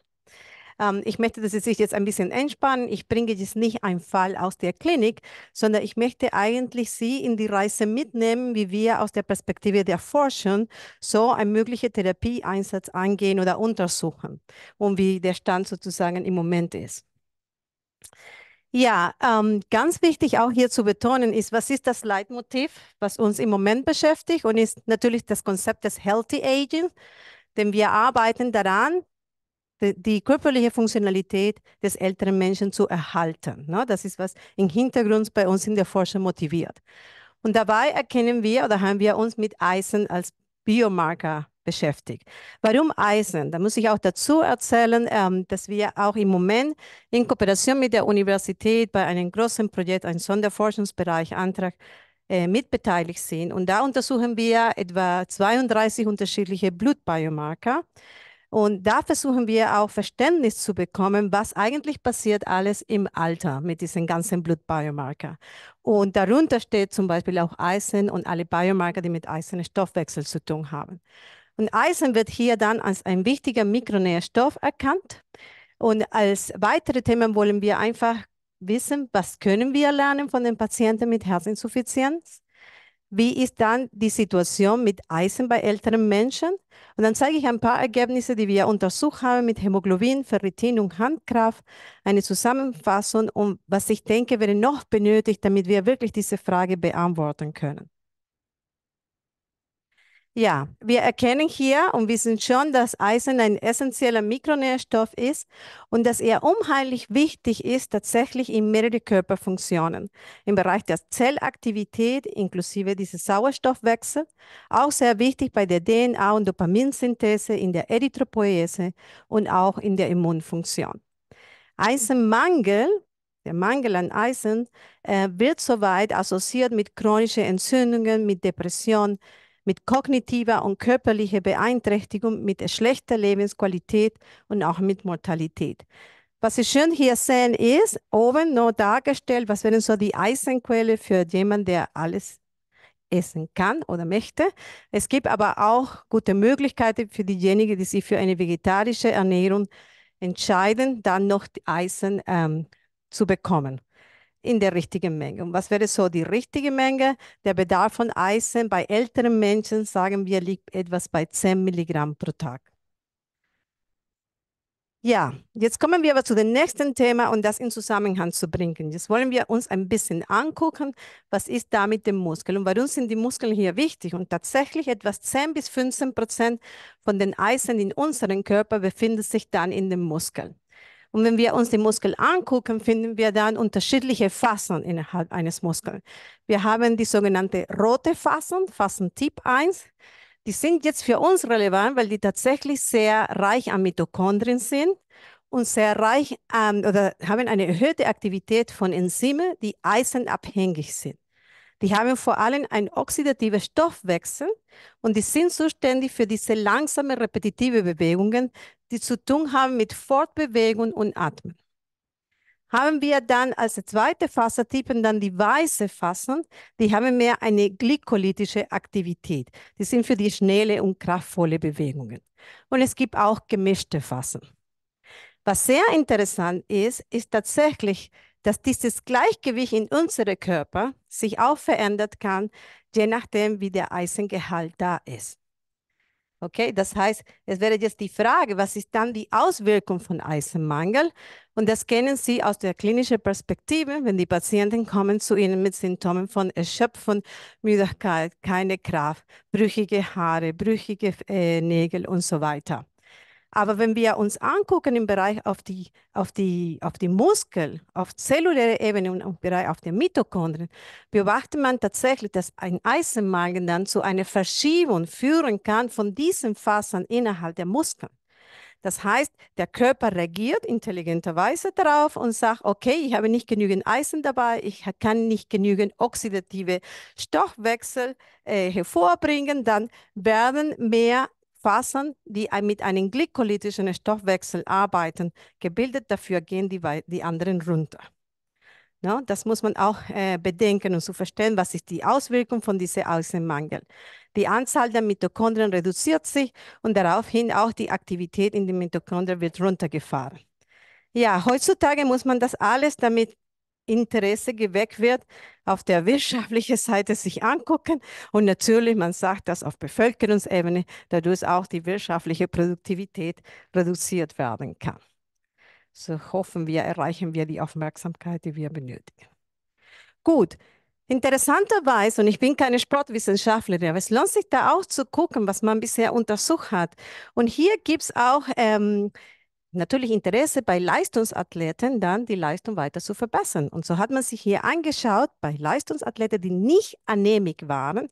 C: ähm, ich möchte, dass Sie sich jetzt ein bisschen entspannen. Ich bringe jetzt nicht einen Fall aus der Klinik, sondern ich möchte eigentlich Sie in die Reise mitnehmen, wie wir aus der Perspektive der Forschung so einen möglichen Therapieeinsatz angehen oder untersuchen und wie der Stand sozusagen im Moment ist. Ja, ähm, ganz wichtig auch hier zu betonen ist, was ist das Leitmotiv, was uns im Moment beschäftigt und ist natürlich das Konzept des Healthy Aging, denn wir arbeiten daran, die, die körperliche Funktionalität des älteren Menschen zu erhalten. Ne? Das ist, was im Hintergrund bei uns in der Forschung motiviert. Und dabei erkennen wir oder haben wir uns mit Eisen als Biomarker beschäftigt. Warum Eisen? Da muss ich auch dazu erzählen, ähm, dass wir auch im Moment in Kooperation mit der Universität bei einem großen Projekt, einem Sonderforschungsbereich Antrag, äh, mitbeteiligt sind. Und da untersuchen wir etwa 32 unterschiedliche Blutbiomarker und da versuchen wir auch Verständnis zu bekommen, was eigentlich passiert alles im Alter mit diesen ganzen Blutbiomarker. Und darunter steht zum Beispiel auch Eisen und alle Biomarker, die mit Eisenstoffwechsel zu tun haben. Und Eisen wird hier dann als ein wichtiger Mikronährstoff erkannt. Und als weitere Themen wollen wir einfach wissen, was können wir lernen von den Patienten mit Herzinsuffizienz? wie ist dann die Situation mit Eisen bei älteren Menschen? Und dann zeige ich ein paar Ergebnisse, die wir untersucht haben mit Hämoglobin, Ferritin und Handkraft, eine Zusammenfassung und was ich denke, wäre noch benötigt, damit wir wirklich diese Frage beantworten können. Ja, wir erkennen hier und wissen schon, dass Eisen ein essentieller Mikronährstoff ist und dass er unheimlich wichtig ist tatsächlich in mehrere Körperfunktionen. Im Bereich der Zellaktivität inklusive dieses Sauerstoffwechsel, auch sehr wichtig bei der DNA- und Dopaminsynthese, in der Erythropoiese und auch in der Immunfunktion. Eisenmangel der Mangel an Eisen äh, wird soweit assoziiert mit chronischen Entzündungen, mit Depressionen, mit kognitiver und körperlicher Beeinträchtigung, mit schlechter Lebensqualität und auch mit Mortalität. Was Sie schön hier sehen ist, oben nur dargestellt, was wären so die Eisenquelle für jemanden, der alles essen kann oder möchte. Es gibt aber auch gute Möglichkeiten für diejenigen, die sich für eine vegetarische Ernährung entscheiden, dann noch Eisen ähm, zu bekommen in der richtigen Menge. Und was wäre so die richtige Menge? Der Bedarf von Eisen bei älteren Menschen, sagen wir, liegt etwas bei 10 Milligramm pro Tag. Ja, jetzt kommen wir aber zu dem nächsten Thema und um das in Zusammenhang zu bringen. Jetzt wollen wir uns ein bisschen angucken, was ist da mit dem Muskel und warum sind die Muskeln hier wichtig? Und tatsächlich etwas 10 bis 15 Prozent von den Eisen in unserem Körper befindet sich dann in den Muskeln. Und wenn wir uns den Muskel angucken, finden wir dann unterschiedliche Fasern innerhalb eines Muskels. Wir haben die sogenannte rote Fasern, Fasern Typ 1. Die sind jetzt für uns relevant, weil die tatsächlich sehr reich an Mitochondrien sind und sehr reich ähm, oder haben eine erhöhte Aktivität von Enzymen, die eisenabhängig sind. Die haben vor allem einen oxidativen Stoffwechsel und die sind zuständig für diese langsame, repetitive Bewegungen, die zu tun haben mit Fortbewegung und Atmen. Haben wir dann als zweite Fasertypen dann die weiße Fasern, die haben mehr eine glykolytische Aktivität. Die sind für die schnelle und kraftvolle Bewegungen. Und es gibt auch gemischte Fasern. Was sehr interessant ist, ist tatsächlich, dass dieses Gleichgewicht in unserem Körper sich auch verändert kann, je nachdem, wie der Eisengehalt da ist. Okay, das heißt, es wäre jetzt die Frage, was ist dann die Auswirkung von Eisenmangel? Und das kennen Sie aus der klinischen Perspektive, wenn die Patienten kommen zu Ihnen mit Symptomen von Erschöpfung, Müdigkeit, keine Kraft, brüchige Haare, brüchige äh, Nägel und so weiter. Aber wenn wir uns angucken im Bereich auf die, auf die, auf die Muskel, auf zelluläre Ebene und im Bereich auf den Mitochondrien, beobachtet man tatsächlich, dass ein Eisenmangel dann zu einer Verschiebung führen kann von diesen Fasern innerhalb der Muskeln. Das heißt, der Körper reagiert intelligenterweise darauf und sagt, okay, ich habe nicht genügend Eisen dabei, ich kann nicht genügend oxidative Stoffwechsel äh, hervorbringen, dann werden mehr Fasern, die mit einem glykolytischen Stoffwechsel arbeiten, gebildet, dafür gehen die, die anderen runter. No, das muss man auch äh, bedenken um zu verstehen, was ist die Auswirkung von diesem Eisenmangel. Die Anzahl der Mitochondrien reduziert sich und daraufhin auch die Aktivität in den Mitochondrien wird runtergefahren. Ja, heutzutage muss man das alles damit Interesse geweckt wird, auf der wirtschaftlichen Seite sich angucken. Und natürlich, man sagt dass auf Bevölkerungsebene, dadurch auch die wirtschaftliche Produktivität reduziert werden kann. So hoffen wir, erreichen wir die Aufmerksamkeit, die wir benötigen. Gut, Interessanterweise, und ich bin keine Sportwissenschaftlerin, aber es lohnt sich da auch zu gucken, was man bisher untersucht hat. Und hier gibt es auch ähm, natürlich Interesse bei Leistungsathleten, dann die Leistung weiter zu verbessern. Und so hat man sich hier angeschaut, bei Leistungsathleten, die nicht anämisch waren,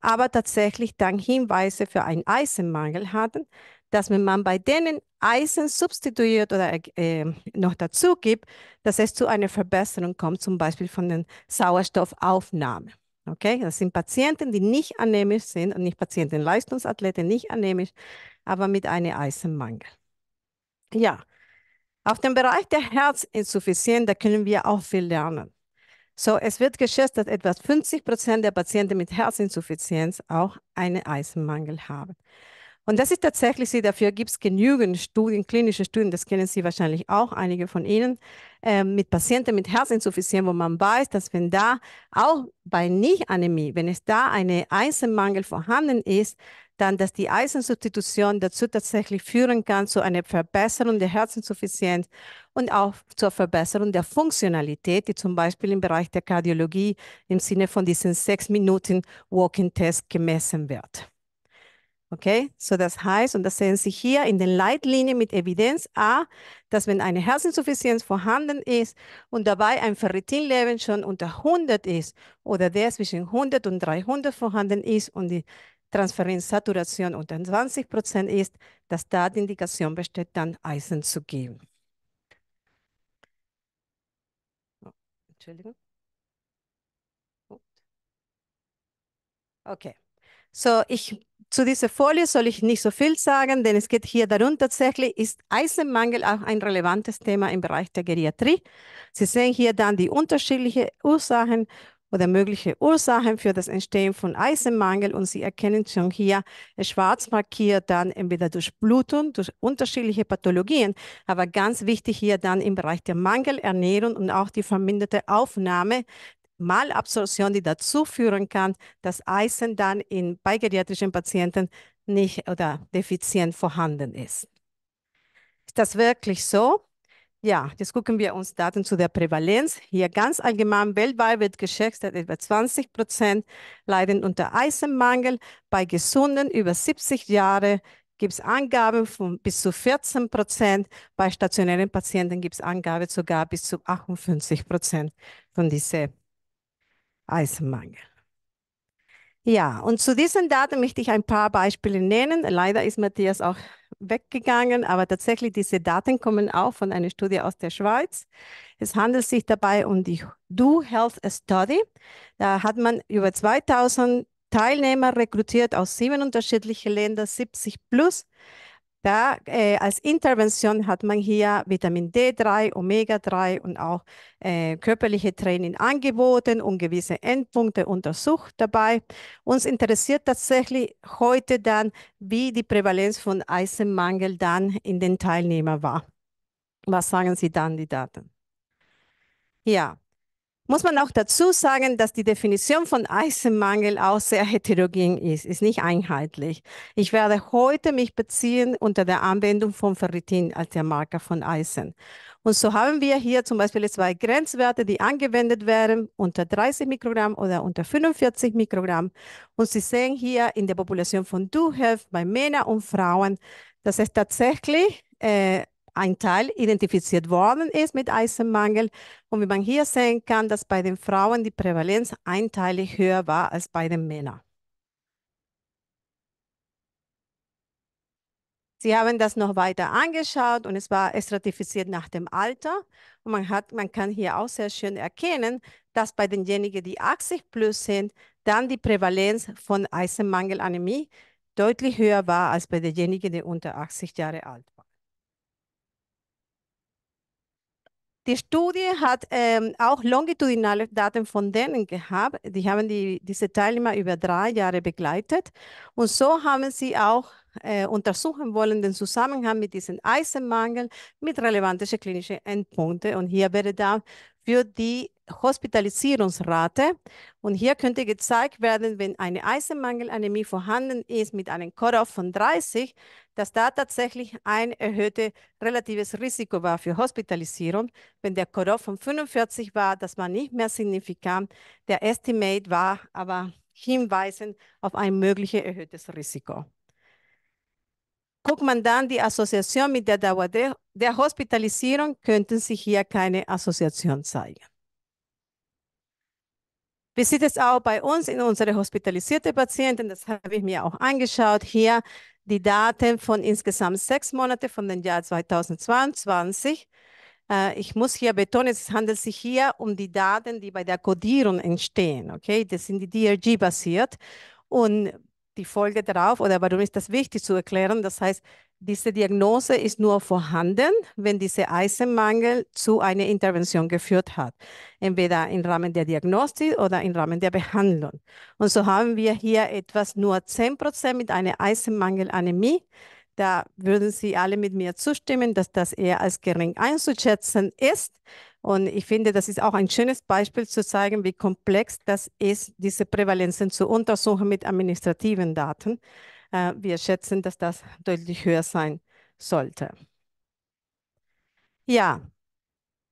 C: aber tatsächlich dann Hinweise für einen Eisenmangel hatten, dass wenn man bei denen Eisen substituiert oder äh, noch dazu gibt, dass es zu einer Verbesserung kommt, zum Beispiel von den Sauerstoffaufnahme. Okay, das sind Patienten, die nicht anämisch sind und nicht Patienten, Leistungsathleten, nicht anämisch, aber mit einem Eisenmangel. Ja, auf dem Bereich der Herzinsuffizienz, da können wir auch viel lernen. So, es wird geschätzt, dass etwa 50 Prozent der Patienten mit Herzinsuffizienz auch einen Eisenmangel haben. Und das ist tatsächlich so, dafür gibt es genügend Studien, klinische Studien, das kennen Sie wahrscheinlich auch, einige von Ihnen, äh, mit Patienten mit Herzinsuffizienz, wo man weiß, dass wenn da auch bei Nicht-Anämie, wenn es da eine Eisenmangel vorhanden ist, dann, dass die Eisensubstitution dazu tatsächlich führen kann zu einer Verbesserung der Herzinsuffizienz und auch zur Verbesserung der Funktionalität, die zum Beispiel im Bereich der Kardiologie im Sinne von diesen sechs Minuten Walking-Test gemessen wird. Okay, so das heißt, und das sehen Sie hier in den Leitlinien mit Evidenz A, dass wenn eine Herzinsuffizienz vorhanden ist und dabei ein Ferritinlevel schon unter 100 ist oder der zwischen 100 und 300 vorhanden ist und die Transferenzsaturation unter 20 Prozent ist, dass da die Indikation besteht, dann Eisen zu geben. Oh, Entschuldigung. Okay. So, ich, zu dieser Folie soll ich nicht so viel sagen, denn es geht hier darum, tatsächlich ist Eisenmangel auch ein relevantes Thema im Bereich der Geriatrie. Sie sehen hier dann die unterschiedlichen Ursachen oder mögliche Ursachen für das Entstehen von Eisenmangel und Sie erkennen schon hier schwarz markiert dann entweder durch Blutung, durch unterschiedliche Pathologien, aber ganz wichtig hier dann im Bereich der Mangelernährung und auch die verminderte Aufnahme Malabsorption, die dazu führen kann, dass Eisen dann in, bei geriatrischen Patienten nicht oder defizient vorhanden ist. Ist das wirklich so? Ja, jetzt gucken wir uns Daten zu der Prävalenz. Hier ganz allgemein weltweit wird geschätzt, dass etwa 20 Prozent leiden unter Eisenmangel. Bei Gesunden über 70 Jahre gibt es Angaben von bis zu 14 Prozent. Bei stationären Patienten gibt es Angaben sogar bis zu 58 Prozent von diesem Eisenmangel. Ja, und zu diesen Daten möchte ich ein paar Beispiele nennen. Leider ist Matthias auch weggegangen, aber tatsächlich diese Daten kommen auch von einer Studie aus der Schweiz. Es handelt sich dabei um die Do Health Study. Da hat man über 2000 Teilnehmer rekrutiert aus sieben unterschiedlichen Ländern, 70 plus. Da, äh, als Intervention hat man hier Vitamin D3, Omega-3 und auch äh, körperliche Training angeboten und gewisse Endpunkte untersucht dabei. Uns interessiert tatsächlich heute dann, wie die Prävalenz von Eisenmangel dann in den Teilnehmern war. Was sagen Sie dann, die Daten? Ja, muss man auch dazu sagen, dass die Definition von Eisenmangel auch sehr heterogen ist, ist nicht einheitlich. Ich werde heute mich beziehen unter der Anwendung von Ferritin als der Marker von Eisen. Und so haben wir hier zum Beispiel zwei Grenzwerte, die angewendet werden, unter 30 Mikrogramm oder unter 45 Mikrogramm. Und Sie sehen hier in der Population von Duhef bei Männern und Frauen, dass es tatsächlich äh, ein Teil identifiziert worden ist mit Eisenmangel. Und wie man hier sehen kann, dass bei den Frauen die Prävalenz einteilig höher war als bei den Männern. Sie haben das noch weiter angeschaut und es war stratifiziert nach dem Alter. Und man, hat, man kann hier auch sehr schön erkennen, dass bei denjenigen, die 80 plus sind, dann die Prävalenz von Eisenmangelanämie deutlich höher war als bei denjenigen, die unter 80 Jahre alt waren. Die Studie hat ähm, auch longitudinale Daten von denen gehabt. Die haben die, diese Teilnehmer über drei Jahre begleitet. Und so haben sie auch äh, untersuchen wollen den Zusammenhang mit diesem Eisenmangel mit relevanten klinischen Endpunkten. Und hier wäre da für die Hospitalisierungsrate. Und hier könnte gezeigt werden, wenn eine Eisenmangelanämie vorhanden ist mit einem Cutoff von 30, dass da tatsächlich ein erhöhtes relatives Risiko war für Hospitalisierung. Wenn der Cutoff von 45 war, das war nicht mehr signifikant. Der Estimate war aber hinweisend auf ein mögliches erhöhtes Risiko. Guckt man dann die Assoziation mit der Dauer der Hospitalisierung, könnten sich hier keine Assoziation zeigen. Wir sehen es auch bei uns in unsere hospitalisierte Patienten, das habe ich mir auch angeschaut, hier die Daten von insgesamt sechs Monate von dem Jahr 2022. Äh, ich muss hier betonen, es handelt sich hier um die Daten, die bei der Codierung entstehen. Okay, das sind die DRG-basiert. Und die Folge darauf oder warum ist das wichtig zu erklären. Das heißt, diese Diagnose ist nur vorhanden, wenn dieser Eisenmangel zu einer Intervention geführt hat, entweder im Rahmen der Diagnostik oder im Rahmen der Behandlung. Und so haben wir hier etwas nur 10% mit einer Eisenmangelanämie da würden Sie alle mit mir zustimmen, dass das eher als gering einzuschätzen ist. Und ich finde, das ist auch ein schönes Beispiel zu zeigen, wie komplex das ist, diese Prävalenzen zu untersuchen mit administrativen Daten. Äh, wir schätzen, dass das deutlich höher sein sollte. Ja,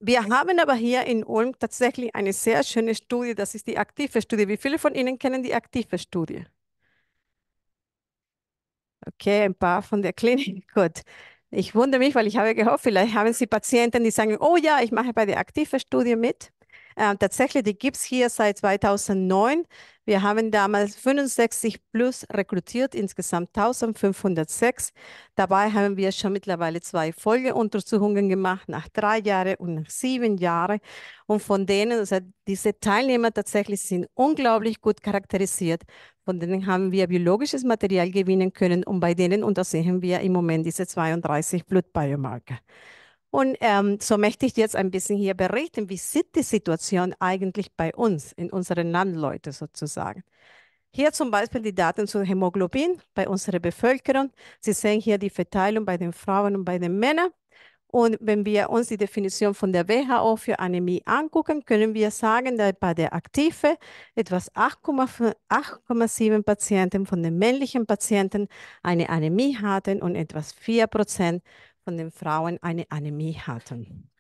C: wir haben aber hier in Ulm tatsächlich eine sehr schöne Studie, das ist die aktive Studie. Wie viele von Ihnen kennen die aktive Studie? Okay, ein paar von der Klinik, <laughs> gut. Ich wundere mich, weil ich habe gehofft, vielleicht haben Sie Patienten, die sagen, oh ja, ich mache bei der aktiven studie mit. Äh, tatsächlich, die gibt es hier seit 2009. Wir haben damals 65 plus rekrutiert, insgesamt 1506. Dabei haben wir schon mittlerweile zwei Folgeuntersuchungen gemacht, nach drei Jahren und nach sieben Jahren. Und von denen, also diese Teilnehmer tatsächlich sind unglaublich gut charakterisiert. Von denen haben wir biologisches Material gewinnen können und bei denen untersuchen wir im Moment diese 32 Blutbiomarker. Und ähm, so möchte ich jetzt ein bisschen hier berichten, wie sieht die Situation eigentlich bei uns, in unseren Landleuten sozusagen. Hier zum Beispiel die Daten zu Hämoglobin bei unserer Bevölkerung. Sie sehen hier die Verteilung bei den Frauen und bei den Männern. Und wenn wir uns die Definition von der WHO für Anämie angucken, können wir sagen, dass bei der Aktive etwas 8,7 Patienten von den männlichen Patienten eine Anämie hatten und etwas 4 Prozent von den Frauen eine Anämie hatten.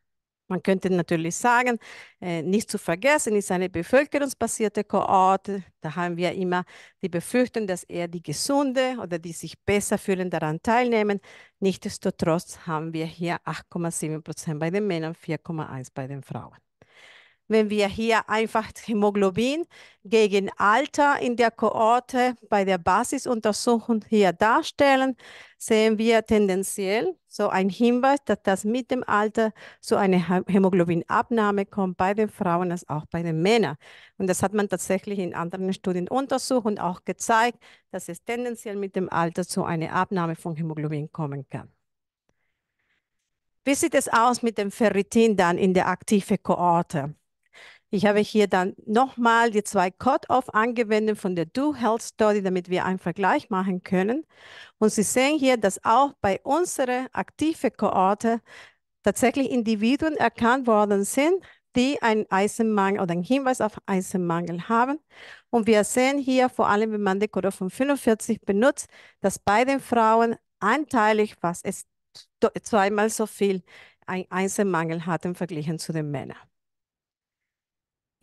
C: Man könnte natürlich sagen, äh, nicht zu vergessen, ist eine bevölkerungsbasierte Koorte. Da haben wir immer die Befürchtung, dass eher die Gesunde oder die sich besser fühlen daran teilnehmen. Nichtsdestotrotz haben wir hier 8,7 Prozent bei den Männern, 4,1 bei den Frauen wenn wir hier einfach Hämoglobin gegen Alter in der Kohorte bei der Basisuntersuchung hier darstellen, sehen wir tendenziell so ein Hinweis, dass das mit dem Alter zu einer Hämoglobinabnahme kommt bei den Frauen als auch bei den Männern. Und das hat man tatsächlich in anderen Studien untersucht und auch gezeigt, dass es tendenziell mit dem Alter zu einer Abnahme von Hämoglobin kommen kann. Wie sieht es aus mit dem Ferritin dann in der aktiven Koorte? Ich habe hier dann nochmal die zwei Cut-Off angewendet von der Do Health Study, damit wir einen Vergleich machen können. Und Sie sehen hier, dass auch bei unserer aktiven Koorte tatsächlich Individuen erkannt worden sind, die einen Eisenmangel oder einen Hinweis auf Eisenmangel haben. Und wir sehen hier, vor allem wenn man den Code von 45 benutzt, dass bei den Frauen anteilig was es zweimal so viel ein Eisenmangel hatten verglichen zu den Männern.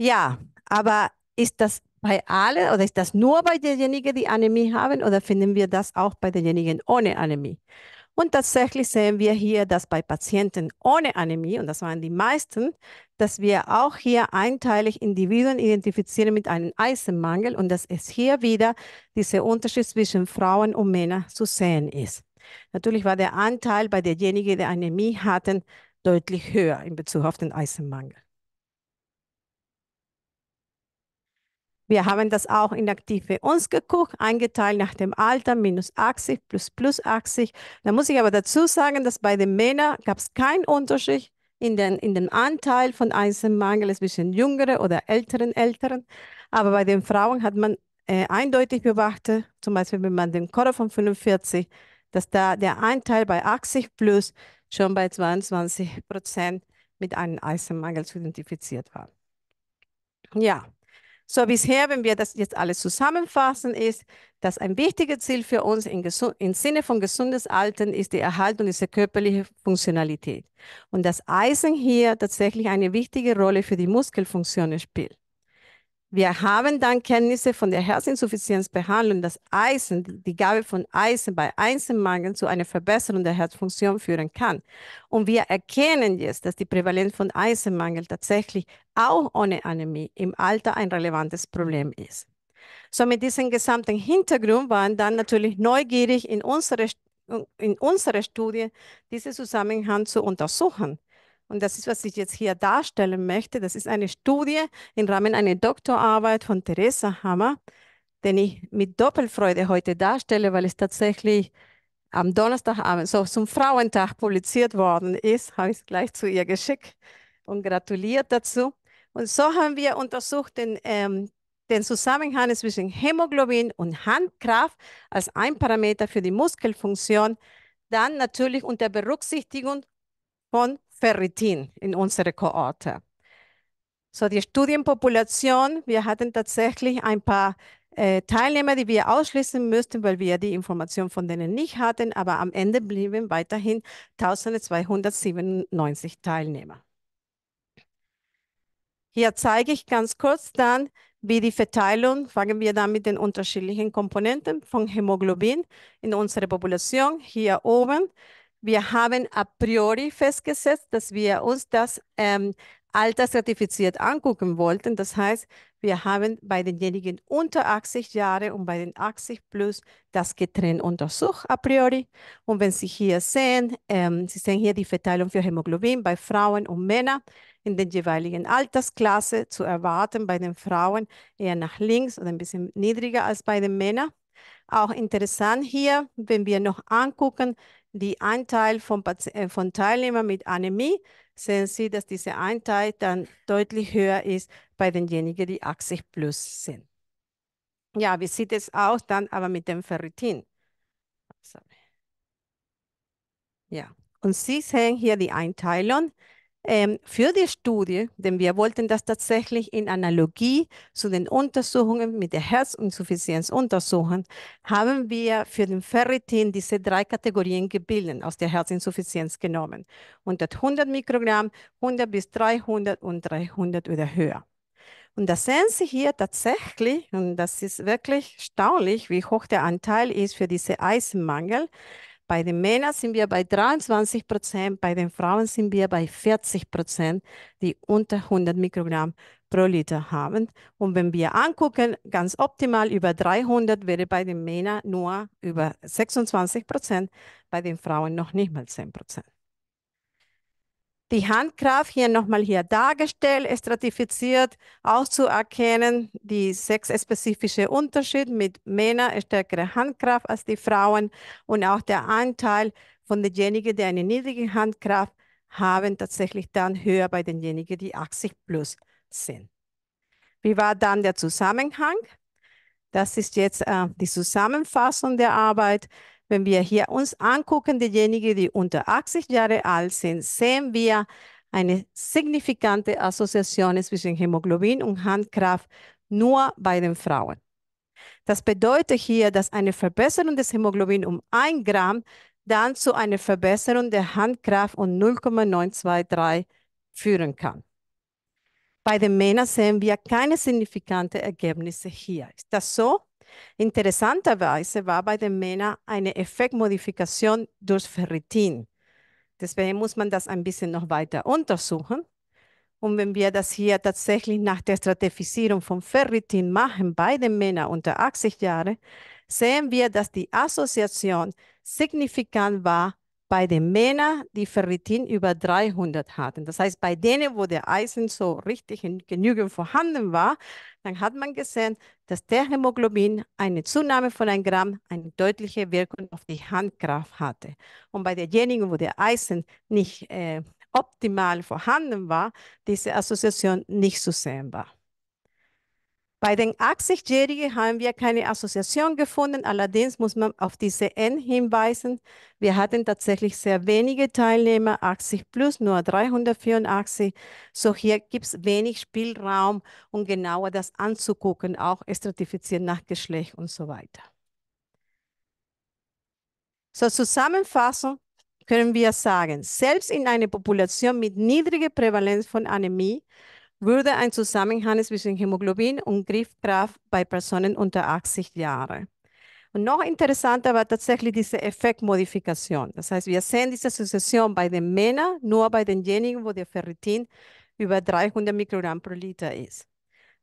C: Ja, aber ist das bei allen oder ist das nur bei denjenigen, die Anämie haben oder finden wir das auch bei denjenigen ohne Anämie? Und tatsächlich sehen wir hier, dass bei Patienten ohne Anämie, und das waren die meisten, dass wir auch hier einteilig Individuen identifizieren mit einem Eisenmangel und dass es hier wieder dieser Unterschied zwischen Frauen und Männern zu sehen ist. Natürlich war der Anteil bei derjenigen, die Anämie hatten, deutlich höher in Bezug auf den Eisenmangel. Wir haben das auch inaktiv für uns geguckt, eingeteilt nach dem Alter, minus 80, plus plus 80. Da muss ich aber dazu sagen, dass bei den Männern gab es keinen Unterschied in den, in den Anteil von Eisenmangel zwischen jüngeren oder älteren Älteren. Aber bei den Frauen hat man äh, eindeutig beobachtet, zum Beispiel wenn man den Korb von 45, dass da der Anteil bei 80 plus schon bei 22 Prozent mit einem Eisenmangel identifiziert war. Ja, so bisher, wenn wir das jetzt alles zusammenfassen, ist, dass ein wichtiges Ziel für uns im, im Sinne von gesundes Alten ist die Erhaltung dieser körperlichen Funktionalität. Und das Eisen hier tatsächlich eine wichtige Rolle für die Muskelfunktionen spielt. Wir haben dann Kenntnisse von der Herzinsuffizienzbehandlung, dass Eisen, die Gabe von Eisen bei Eisenmangel zu einer Verbesserung der Herzfunktion führen kann. Und wir erkennen jetzt, dass die Prävalenz von Eisenmangel tatsächlich auch ohne Anämie im Alter ein relevantes Problem ist. So mit diesem gesamten Hintergrund waren dann natürlich neugierig in unsere in unserer Studie diesen Zusammenhang zu untersuchen. Und das ist, was ich jetzt hier darstellen möchte. Das ist eine Studie im Rahmen einer Doktorarbeit von Theresa Hammer, den ich mit Doppelfreude heute darstelle, weil es tatsächlich am Donnerstagabend, so zum Frauentag publiziert worden ist, habe ich es gleich zu ihr geschickt und gratuliert dazu. Und so haben wir untersucht den, ähm, den Zusammenhang zwischen Hämoglobin und Handkraft als ein Parameter für die Muskelfunktion, dann natürlich unter Berücksichtigung von Ferritin in unserer Kohorte. So, die Studienpopulation, wir hatten tatsächlich ein paar äh, Teilnehmer, die wir ausschließen müssten, weil wir die Information von denen nicht hatten, aber am Ende blieben weiterhin 1297 Teilnehmer. Hier zeige ich ganz kurz dann, wie die Verteilung, fangen wir dann mit den unterschiedlichen Komponenten von Hämoglobin in unserer Population hier oben. Wir haben a priori festgesetzt, dass wir uns das ähm, altersratifiziert angucken wollten. Das heißt, wir haben bei denjenigen unter 80 Jahre und bei den 80 plus das getrennt untersucht a priori. Und wenn Sie hier sehen, ähm, Sie sehen hier die Verteilung für Hämoglobin bei Frauen und Männern in den jeweiligen Altersklasse zu erwarten. Bei den Frauen eher nach links oder ein bisschen niedriger als bei den Männern. Auch interessant hier, wenn wir noch angucken, die Anteil von, äh, von Teilnehmern mit Anämie, sehen Sie, dass dieser Einteil dann deutlich höher ist bei denjenigen, die 80 plus sind. Ja, wie sieht es aus dann aber mit dem Ferritin? Ja, und Sie sehen hier die Einteilung ähm, für die Studie, denn wir wollten das tatsächlich in Analogie zu den Untersuchungen mit der Herzinsuffizienz untersuchen, haben wir für den Ferritin diese drei Kategorien gebildet, aus der Herzinsuffizienz genommen. Unter 100 Mikrogramm, 100 bis 300 und 300 oder höher. Und da sehen Sie hier tatsächlich, und das ist wirklich erstaunlich, wie hoch der Anteil ist für diese Eisenmangel. Bei den Männern sind wir bei 23 Prozent, bei den Frauen sind wir bei 40 Prozent, die unter 100 Mikrogramm pro Liter haben. Und wenn wir angucken, ganz optimal über 300 wäre bei den Männern nur über 26 Prozent, bei den Frauen noch nicht mal 10 Prozent. Die Handkraft hier nochmal hier dargestellt, stratifiziert, auszuerkennen, die sexspezifische Unterschied mit Männern stärkere Handkraft als die Frauen und auch der Anteil von denjenigen, die eine niedrige Handkraft haben, tatsächlich dann höher bei denjenigen, die 80 plus sind. Wie war dann der Zusammenhang? Das ist jetzt äh, die Zusammenfassung der Arbeit. Wenn wir hier uns angucken, diejenigen, die unter 80 Jahre alt sind, sehen wir eine signifikante Assoziation zwischen Hämoglobin und Handkraft nur bei den Frauen. Das bedeutet hier, dass eine Verbesserung des Hämoglobin um 1 Gramm dann zu einer Verbesserung der Handkraft um 0,923 führen kann. Bei den Männern sehen wir keine signifikanten Ergebnisse hier. Ist das so? Interessanterweise war bei den Männern eine Effektmodifikation durch Ferritin. Deswegen muss man das ein bisschen noch weiter untersuchen. Und wenn wir das hier tatsächlich nach der Stratifizierung von Ferritin machen bei den Männern unter 80 Jahren, sehen wir, dass die Assoziation signifikant war bei den Männern, die Ferritin über 300 hatten. Das heißt, bei denen, wo der Eisen so richtig in genügend vorhanden war, dann hat man gesehen, dass der Hämoglobin eine Zunahme von einem Gramm eine deutliche Wirkung auf die Handkraft hatte. Und bei denjenigen, wo der Eisen nicht äh, optimal vorhanden war, diese Assoziation nicht zu sehen war. Bei den 80-Jährigen haben wir keine Assoziation gefunden. Allerdings muss man auf diese N hinweisen. Wir hatten tatsächlich sehr wenige Teilnehmer, 80 plus, nur 384. So hier gibt es wenig Spielraum, um genauer das anzugucken, auch stratifizieren nach Geschlecht und so weiter. So zusammenfassend können wir sagen, selbst in einer Population mit niedriger Prävalenz von Anämie würde ein Zusammenhang zwischen Hämoglobin und Griffkraft bei Personen unter 80 Jahren. Und noch interessanter war tatsächlich diese Effektmodifikation. Das heißt, wir sehen diese Assoziation bei den Männern, nur bei denjenigen, wo der Ferritin über 300 Mikrogramm pro Liter ist.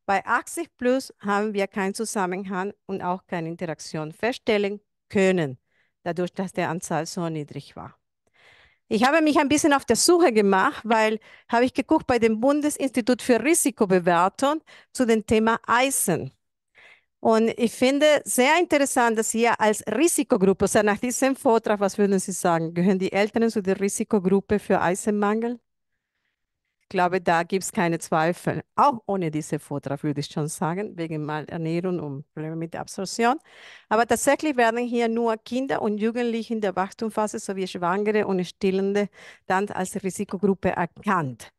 C: Bei 80 plus haben wir keinen Zusammenhang und auch keine Interaktion feststellen können, dadurch, dass die Anzahl so niedrig war. Ich habe mich ein bisschen auf der Suche gemacht, weil habe ich geguckt bei dem Bundesinstitut für Risikobewertung zu dem Thema Eisen. Und ich finde sehr interessant, dass ihr als Risikogruppe, also nach diesem Vortrag, was würden Sie sagen, gehören die Eltern zu der Risikogruppe für Eisenmangel? Ich glaube, da gibt es keine Zweifel. Auch ohne diese Vortrag würde ich schon sagen, wegen Malernährung und Problemen mit der Absorption. Aber tatsächlich werden hier nur Kinder und Jugendliche in der Wachstumsphase sowie Schwangere und Stillende dann als Risikogruppe erkannt.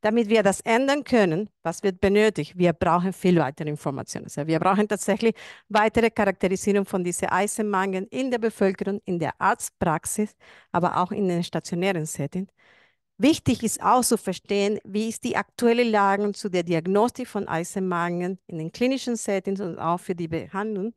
C: Damit wir das ändern können, was wird benötigt? Wir brauchen viel weitere Informationen. Also wir brauchen tatsächlich weitere Charakterisierung von diesen Eisenmangeln in der Bevölkerung, in der Arztpraxis, aber auch in den stationären Settings Wichtig ist auch zu verstehen, wie ist die aktuelle Lage zu der Diagnostik von Eisenmangel in den klinischen Settings und auch für die Behandlung.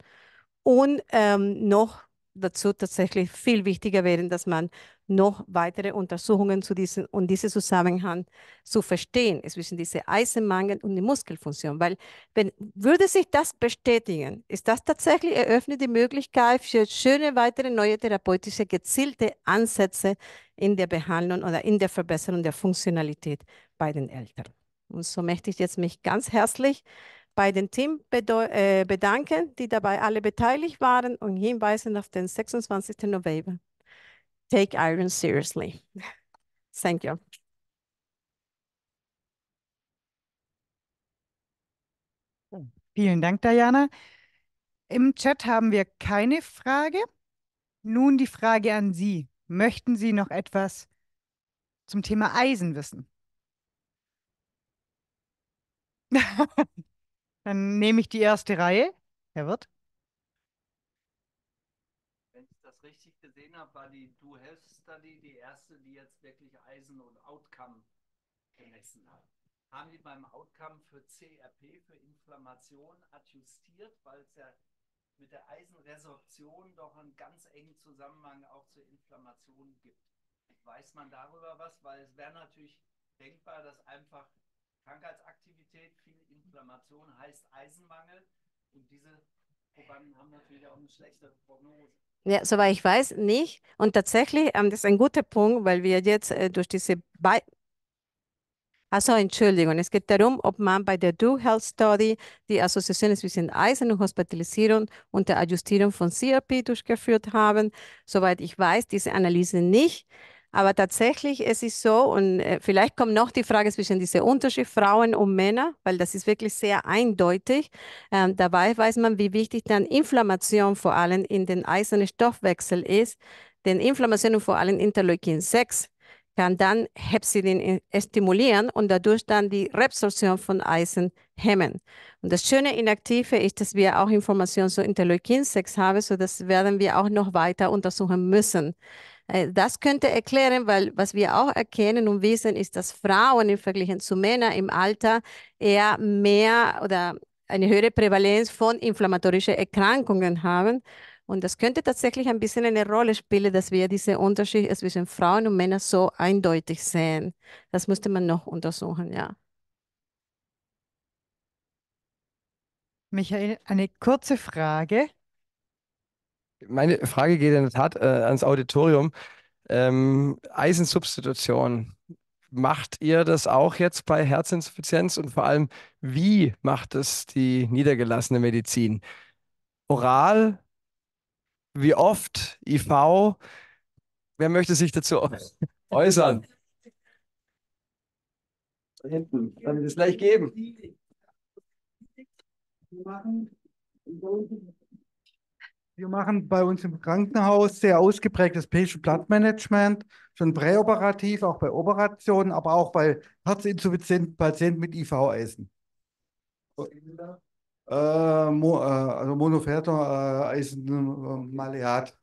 C: Und ähm, noch dazu tatsächlich viel wichtiger wäre, dass man noch weitere Untersuchungen zu diesem und diesen Zusammenhang zu verstehen. zwischen diesem Eisenmangel und der Muskelfunktion, weil wenn würde sich das bestätigen, ist das tatsächlich eröffnet die Möglichkeit für schöne weitere neue therapeutische gezielte Ansätze in der Behandlung oder in der Verbesserung der Funktionalität bei den Eltern. Und so möchte ich jetzt mich ganz herzlich bei den Team äh, bedanken, die dabei alle beteiligt waren und hinweisen auf den 26. November take iron seriously. <laughs> Thank you.
G: Vielen Dank, Diana. Im Chat haben wir keine Frage. Nun die Frage an Sie. Möchten Sie noch etwas zum Thema Eisen wissen? <laughs> Dann nehme ich die erste Reihe. Herr Wirt.
L: war die Do Health Study die erste, die jetzt wirklich Eisen und Outcome gemessen hat. Haben die beim Outcome für CRP, für Inflammation adjustiert, weil es ja mit der Eisenresorption doch einen ganz engen Zusammenhang auch zur Inflammation gibt. Weiß man darüber was? Weil es wäre natürlich denkbar, dass einfach Krankheitsaktivität, viel Inflammation heißt Eisenmangel und diese Probanden haben natürlich auch eine schlechte Prognose.
C: Ja, soweit ich weiß, nicht. Und tatsächlich, ähm, das ist ein guter Punkt, weil wir jetzt äh, durch diese Be also Entschuldigung, es geht darum, ob man bei der Do Health Study die Assoziation zwischen Eisen und Hospitalisierung und der Adjustierung von CRP durchgeführt haben. Soweit ich weiß, diese Analyse nicht. Aber tatsächlich, es ist so, und äh, vielleicht kommt noch die Frage zwischen diese Unterschied Frauen und Männer, weil das ist wirklich sehr eindeutig. Ähm, dabei weiß man, wie wichtig dann Inflammation vor allem in den eisernen Stoffwechsel ist. Denn Inflammation und vor allem Interleukin 6 kann dann Hepsidin äh, stimulieren und dadurch dann die Resorption von Eisen hemmen. Und das Schöne in Aktive ist, dass wir auch Informationen zu Interleukin 6 haben, so das werden wir auch noch weiter untersuchen müssen. Äh, das könnte erklären, weil was wir auch erkennen und wissen, ist, dass Frauen im Vergleich zu Männern im Alter eher mehr oder eine höhere Prävalenz von inflammatorischen Erkrankungen haben. Und das könnte tatsächlich ein bisschen eine Rolle spielen, dass wir diese Unterschiede zwischen Frauen und Männern so eindeutig sehen. Das müsste man noch untersuchen, ja.
G: Michael, eine kurze Frage
A: meine Frage geht in der Tat äh, ans Auditorium. Ähm, Eisensubstitution. Macht ihr das auch jetzt bei Herzinsuffizienz und vor allem, wie macht es die niedergelassene Medizin? Oral? Wie oft? IV? Wer möchte sich dazu <laughs> äußern?
B: Da hinten, kann ich das gleich geben. Machen. Wir machen bei uns im Krankenhaus sehr ausgeprägtes Patient Blood Management, schon präoperativ, auch bei Operationen,
L: aber auch bei herzinsuffizienten Patienten mit IV-Eisen.
A: Äh,
L: Mo, äh, also Monofertor, äh, Eisenmaleat.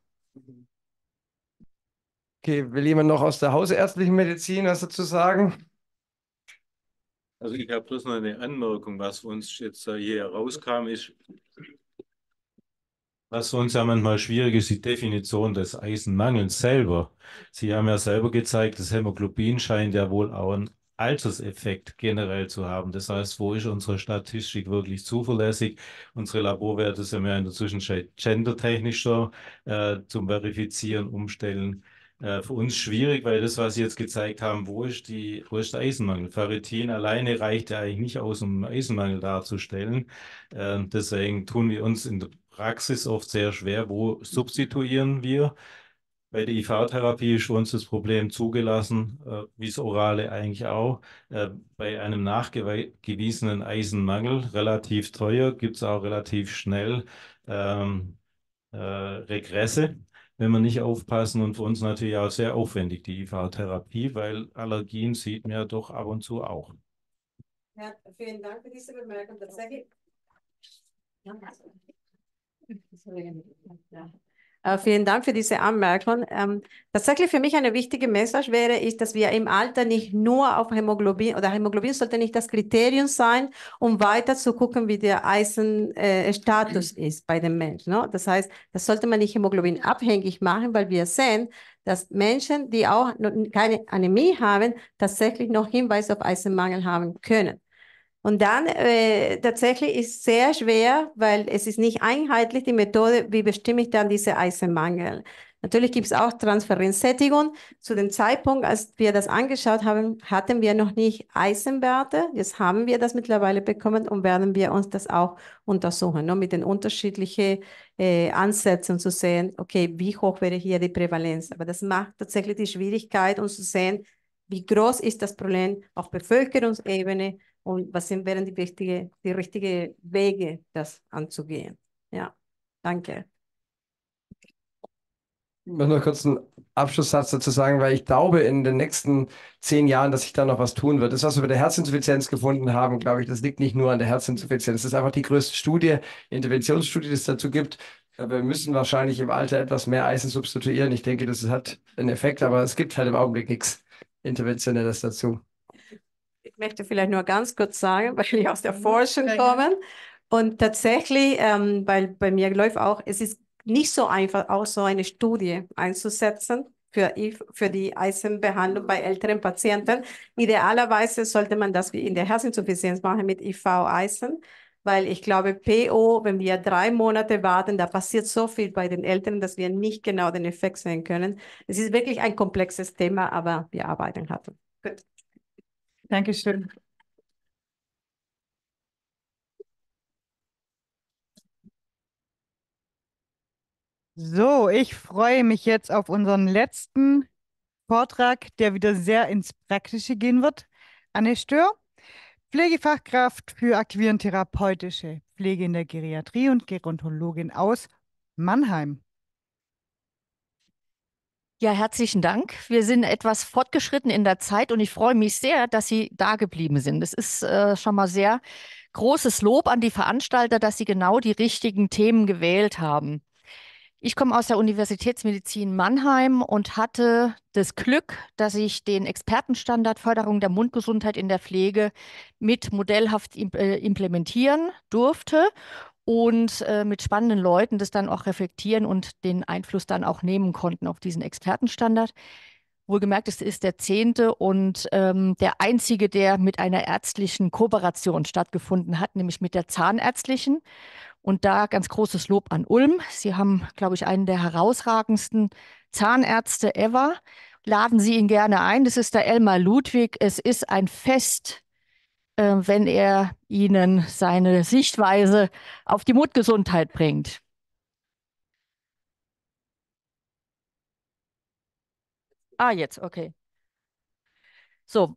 A: Okay, will jemand noch aus der hausärztlichen Medizin was dazu
I: sagen? Also ich habe bloß noch eine Anmerkung, was uns jetzt äh, hier herauskam, ist, was für uns ja manchmal schwierig ist, die Definition des Eisenmangels selber. Sie haben ja selber gezeigt, das Hämoglobin scheint ja wohl auch einen Alterseffekt generell zu haben. Das heißt, wo ist unsere Statistik wirklich zuverlässig? Unsere Laborwerte sind ja in der Zwischenzeit gendertechnischer äh, zum Verifizieren, Umstellen. Äh, für uns schwierig, weil das, was Sie jetzt gezeigt haben, wo ist, die, wo ist der Eisenmangel? Ferritin alleine reicht ja eigentlich nicht aus, um Eisenmangel darzustellen. Ähm, deswegen tun wir uns in der Praxis oft sehr schwer, wo substituieren wir. Bei der IV-Therapie ist für uns das Problem zugelassen, äh, wie es orale eigentlich auch. Äh, bei einem nachgewiesenen Eisenmangel, relativ teuer, gibt es auch relativ schnell ähm, äh, Regresse, wenn wir nicht aufpassen. Und für uns natürlich auch sehr aufwendig, die IV-Therapie, weil Allergien sieht man ja doch ab und zu auch.
C: Ja, vielen Dank für diese Bemerkung. Tatsächlich. Äh, vielen Dank für diese Anmerkung. Ähm, tatsächlich für mich eine wichtige Message wäre, ist, dass wir im Alter nicht nur auf Hämoglobin oder Hämoglobin sollte nicht das Kriterium sein, um weiter zu gucken, wie der Eisenstatus äh, ist bei dem Menschen. Ne? Das heißt, das sollte man nicht Hämoglobin abhängig machen, weil wir sehen, dass Menschen, die auch keine Anämie haben, tatsächlich noch Hinweise auf Eisenmangel haben können. Und dann äh, tatsächlich ist sehr schwer, weil es ist nicht einheitlich die Methode, wie bestimme ich dann diese Eisenmangel. Natürlich gibt es auch Transferenzsättigung. Zu dem Zeitpunkt, als wir das angeschaut haben, hatten wir noch nicht Eisenwerte. Jetzt haben wir das mittlerweile bekommen und werden wir uns das auch untersuchen, nur ne, mit den unterschiedlichen äh, Ansätzen zu sehen, okay, wie hoch wäre hier die Prävalenz. Aber das macht tatsächlich die Schwierigkeit, uns zu sehen, wie groß ist das Problem auf Bevölkerungsebene, und was sind, wären die, richtige, die richtigen Wege, das anzugehen. Ja, danke. Ich
A: möchte noch kurz einen Abschlusssatz dazu sagen, weil ich glaube, in den nächsten zehn Jahren, dass sich da noch was tun wird. Das, was wir bei der Herzinsuffizienz gefunden haben, glaube ich, das liegt nicht nur an der Herzinsuffizienz. Das ist einfach die größte Studie, Interventionsstudie, die es dazu gibt. Wir müssen wahrscheinlich im Alter etwas mehr Eisen substituieren. Ich denke, das hat einen Effekt, aber es gibt halt im Augenblick nichts Interventionelles dazu
C: ich möchte vielleicht nur ganz kurz sagen, <laughs> weil ich aus der Forschung komme. Und tatsächlich, ähm, weil bei mir läuft auch, es ist nicht so einfach, auch so eine Studie einzusetzen für, für die Eisenbehandlung bei älteren Patienten. Idealerweise sollte man das in der Herzinsuffizienz machen mit IV-Eisen, weil ich glaube, PO, wenn wir drei Monate warten, da passiert so viel bei den Eltern, dass wir nicht genau den Effekt sehen können. Es ist wirklich ein komplexes Thema, aber wir arbeiten hatten. Gut. Dankeschön.
G: So, ich freue mich jetzt auf unseren letzten Vortrag, der wieder sehr ins Praktische gehen wird. Anne Stör, Pflegefachkraft für aktivierend therapeutische Pflege in der Geriatrie und Gerontologin aus Mannheim.
F: Ja, herzlichen Dank. Wir sind etwas fortgeschritten in der Zeit und ich freue mich sehr, dass Sie da geblieben sind. Es ist äh, schon mal sehr großes Lob an die Veranstalter, dass sie genau die richtigen Themen gewählt haben. Ich komme aus der Universitätsmedizin Mannheim und hatte das Glück, dass ich den Expertenstandard Förderung der Mundgesundheit in der Pflege mit modellhaft äh, implementieren durfte und äh, mit spannenden Leuten das dann auch reflektieren und den Einfluss dann auch nehmen konnten auf diesen Expertenstandard. Wohlgemerkt, es ist der zehnte und ähm, der einzige, der mit einer ärztlichen Kooperation stattgefunden hat, nämlich mit der Zahnärztlichen. Und da ganz großes Lob an Ulm. Sie haben, glaube ich, einen der herausragendsten Zahnärzte ever. Laden Sie ihn gerne ein. Das ist der Elmar Ludwig. Es ist ein Fest äh, wenn er ihnen seine Sichtweise auf die Mutgesundheit bringt. Ah, jetzt, okay. So.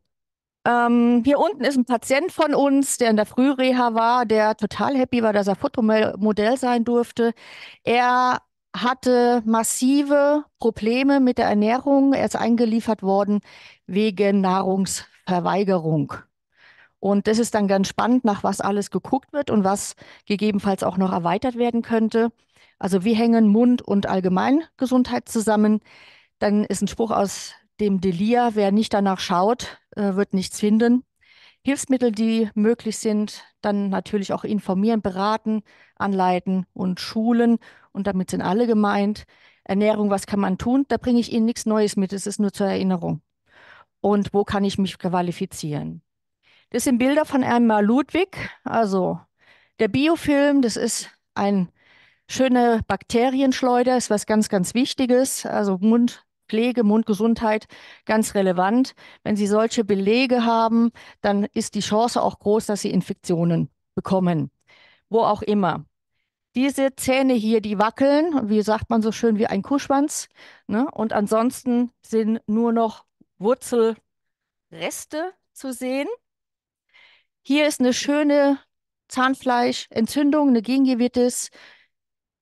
F: Ähm, hier unten ist ein Patient von uns, der in der Frühreha war, der total happy war, dass er Fotomodell sein durfte. Er hatte massive Probleme mit der Ernährung. Er ist eingeliefert worden wegen Nahrungsverweigerung. Und das ist dann ganz spannend, nach was alles geguckt wird und was gegebenenfalls auch noch erweitert werden könnte. Also wie hängen Mund und Allgemeingesundheit zusammen? Dann ist ein Spruch aus dem Delia, wer nicht danach schaut, äh, wird nichts finden. Hilfsmittel, die möglich sind, dann natürlich auch informieren, beraten, anleiten und schulen. Und damit sind alle gemeint. Ernährung, was kann man tun? Da bringe ich Ihnen nichts Neues mit, es ist nur zur Erinnerung. Und wo kann ich mich qualifizieren? Das sind Bilder von Emma Ludwig. Also der Biofilm, das ist ein schöne Bakterienschleuder, ist was ganz, ganz Wichtiges. Also Mund, Pflege, Mundgesundheit ganz relevant. Wenn Sie solche Belege haben, dann ist die Chance auch groß, dass Sie Infektionen bekommen, wo auch immer. Diese Zähne hier, die wackeln, wie sagt man so schön, wie ein Kuschwanz. Ne? Und ansonsten sind nur noch Wurzelreste zu sehen hier ist eine schöne Zahnfleischentzündung, eine Gingivitis.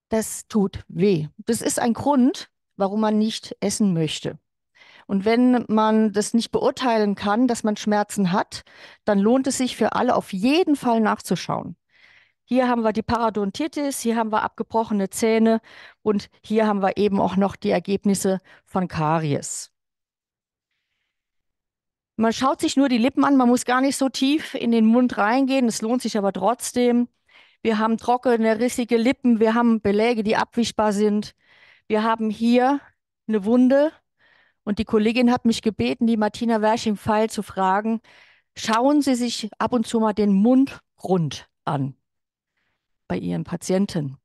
F: Das tut weh. Das ist ein Grund, warum man nicht essen möchte. Und wenn man das nicht beurteilen kann, dass man Schmerzen hat, dann lohnt es sich für alle auf jeden Fall nachzuschauen. Hier haben wir die Parodontitis, hier haben wir abgebrochene Zähne und hier haben wir eben auch noch die Ergebnisse von Karies. Man schaut sich nur die Lippen an, man muss gar nicht so tief in den Mund reingehen, es lohnt sich aber trotzdem. Wir haben trockene, rissige Lippen, wir haben Beläge, die abwischbar sind. Wir haben hier eine Wunde und die Kollegin hat mich gebeten, die Martina Wersch im Pfeil zu fragen, schauen Sie sich ab und zu mal den Mundgrund an bei Ihren Patienten,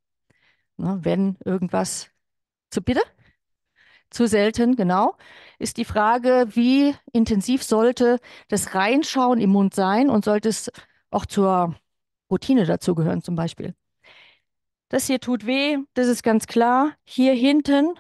F: ne, wenn irgendwas zu bitte? zu selten, genau, ist die Frage, wie intensiv sollte das Reinschauen im Mund sein und sollte es auch zur Routine dazugehören zum Beispiel. Das hier tut weh, das ist ganz klar. Hier hinten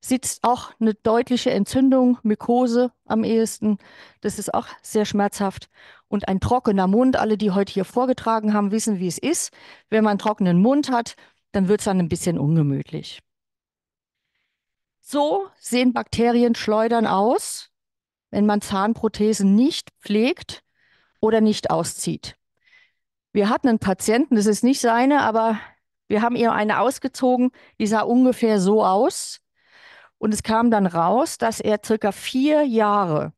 F: sitzt auch eine deutliche Entzündung, Mykose am ehesten. Das ist auch sehr schmerzhaft. Und ein trockener Mund, alle, die heute hier vorgetragen haben, wissen, wie es ist. Wenn man einen trockenen Mund hat, dann wird es dann ein bisschen ungemütlich. So sehen Bakterienschleudern aus, wenn man Zahnprothesen nicht pflegt oder nicht auszieht. Wir hatten einen Patienten, das ist nicht seine, aber wir haben ihr eine ausgezogen, die sah ungefähr so aus. Und es kam dann raus, dass er circa vier Jahre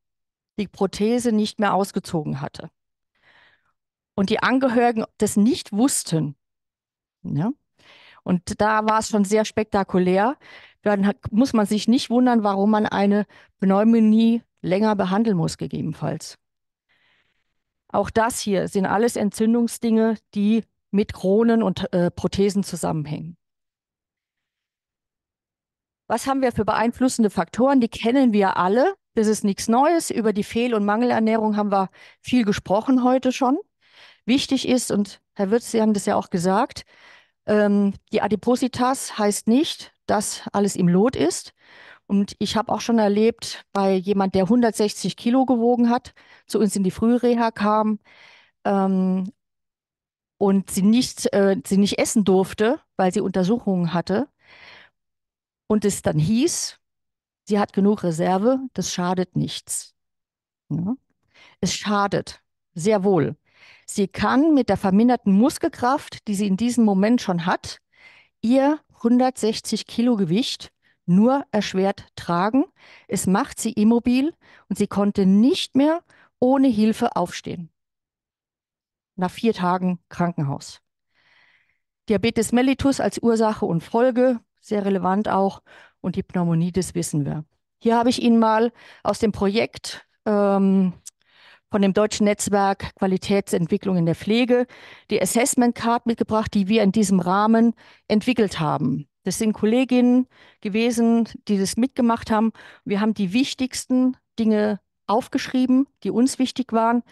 F: die Prothese nicht mehr ausgezogen hatte. Und die Angehörigen das nicht wussten. Ja? Ne? Und da war es schon sehr spektakulär, dann muss man sich nicht wundern, warum man eine Pneumonie länger behandeln muss, gegebenenfalls. Auch das hier sind alles Entzündungsdinge, die mit Kronen und äh, Prothesen zusammenhängen. Was haben wir für beeinflussende Faktoren? Die kennen wir alle. Das ist nichts Neues. Über die Fehl- und Mangelernährung haben wir viel gesprochen heute schon. Wichtig ist, und Herr Wirtz, Sie haben das ja auch gesagt, ähm, die Adipositas heißt nicht, das alles im Lot ist. Und ich habe auch schon erlebt, bei jemand, der 160 Kilo gewogen hat, zu uns in die Frühreha kam ähm, und sie nicht, äh, sie nicht essen durfte, weil sie Untersuchungen hatte. Und es dann hieß, sie hat genug Reserve, das schadet nichts. Ja. Es schadet sehr wohl. Sie kann mit der verminderten Muskelkraft, die sie in diesem Moment schon hat, ihr 160 Kilo Gewicht nur erschwert tragen. Es macht sie immobil und sie konnte nicht mehr ohne Hilfe aufstehen. Nach vier Tagen Krankenhaus. Diabetes mellitus als Ursache und Folge, sehr relevant auch, und die Pneumonie, das wissen wir. Hier habe ich Ihnen mal aus dem Projekt ähm, von dem deutschen Netzwerk Qualitätsentwicklung in der Pflege die Assessment Card mitgebracht, die wir in diesem Rahmen entwickelt haben. Das sind Kolleginnen gewesen, die das mitgemacht haben. Wir haben die wichtigsten Dinge aufgeschrieben, die uns wichtig waren,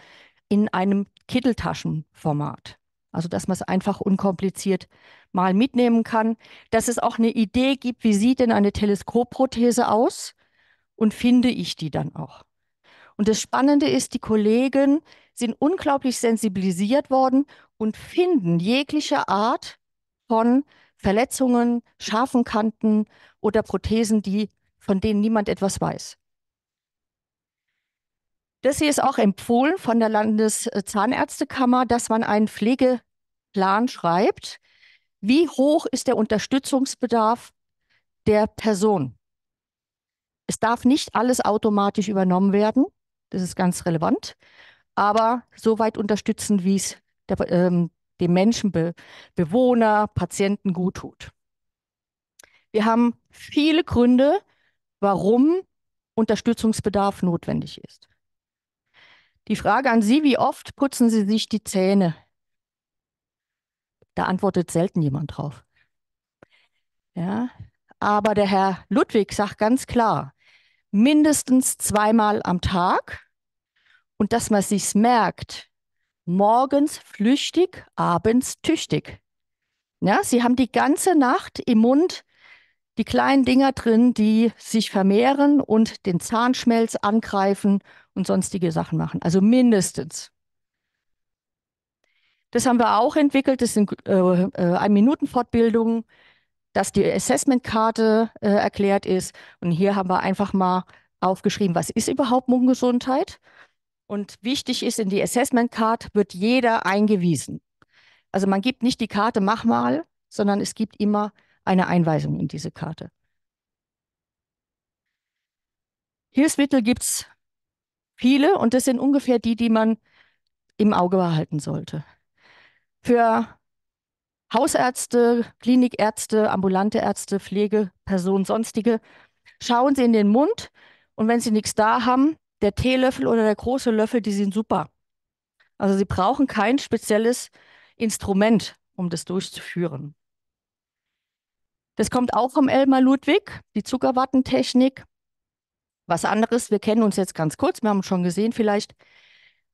F: in einem Kitteltaschenformat. Also, dass man es einfach unkompliziert mal mitnehmen kann. Dass es auch eine Idee gibt, wie sieht denn eine Teleskopprothese aus? Und finde ich die dann auch? Und das Spannende ist, die Kollegen sind unglaublich sensibilisiert worden und finden jegliche Art von Verletzungen, scharfen Kanten oder Prothesen, die, von denen niemand etwas weiß. Das hier ist auch empfohlen von der Landeszahnärztekammer, dass man einen Pflegeplan schreibt. Wie hoch ist der Unterstützungsbedarf der Person? Es darf nicht alles automatisch übernommen werden. Das ist ganz relevant. Aber so weit unterstützen, wie es der, ähm, dem Menschen, Be Bewohner, Patienten gut tut. Wir haben viele Gründe, warum Unterstützungsbedarf notwendig ist. Die Frage an Sie, wie oft putzen Sie sich die Zähne? Da antwortet selten jemand drauf. Ja, aber der Herr Ludwig sagt ganz klar, mindestens zweimal am Tag und dass man sich's merkt. Morgens flüchtig, abends tüchtig. Ja, sie haben die ganze Nacht im Mund die kleinen Dinger drin, die sich vermehren und den Zahnschmelz angreifen und sonstige Sachen machen. Also mindestens. Das haben wir auch entwickelt. Das sind äh, äh, Ein-Minuten-Fortbildungen dass die Assessment-Karte äh, erklärt ist. Und hier haben wir einfach mal aufgeschrieben, was ist überhaupt Mundgesundheit? Und wichtig ist, in die Assessment-Card wird jeder eingewiesen. Also man gibt nicht die Karte, mach mal, sondern es gibt immer eine Einweisung in diese Karte. Hilfsmittel gibt es viele und das sind ungefähr die, die man im Auge behalten sollte. Für Hausärzte, Klinikärzte, ambulante Ärzte, Pflegepersonen, sonstige, schauen Sie in den Mund und wenn Sie nichts da haben, der Teelöffel oder der große Löffel, die sind super. Also Sie brauchen kein spezielles Instrument, um das durchzuführen. Das kommt auch vom Elmar Ludwig, die Zuckerwattentechnik. Was anderes, wir kennen uns jetzt ganz kurz, wir haben schon gesehen vielleicht.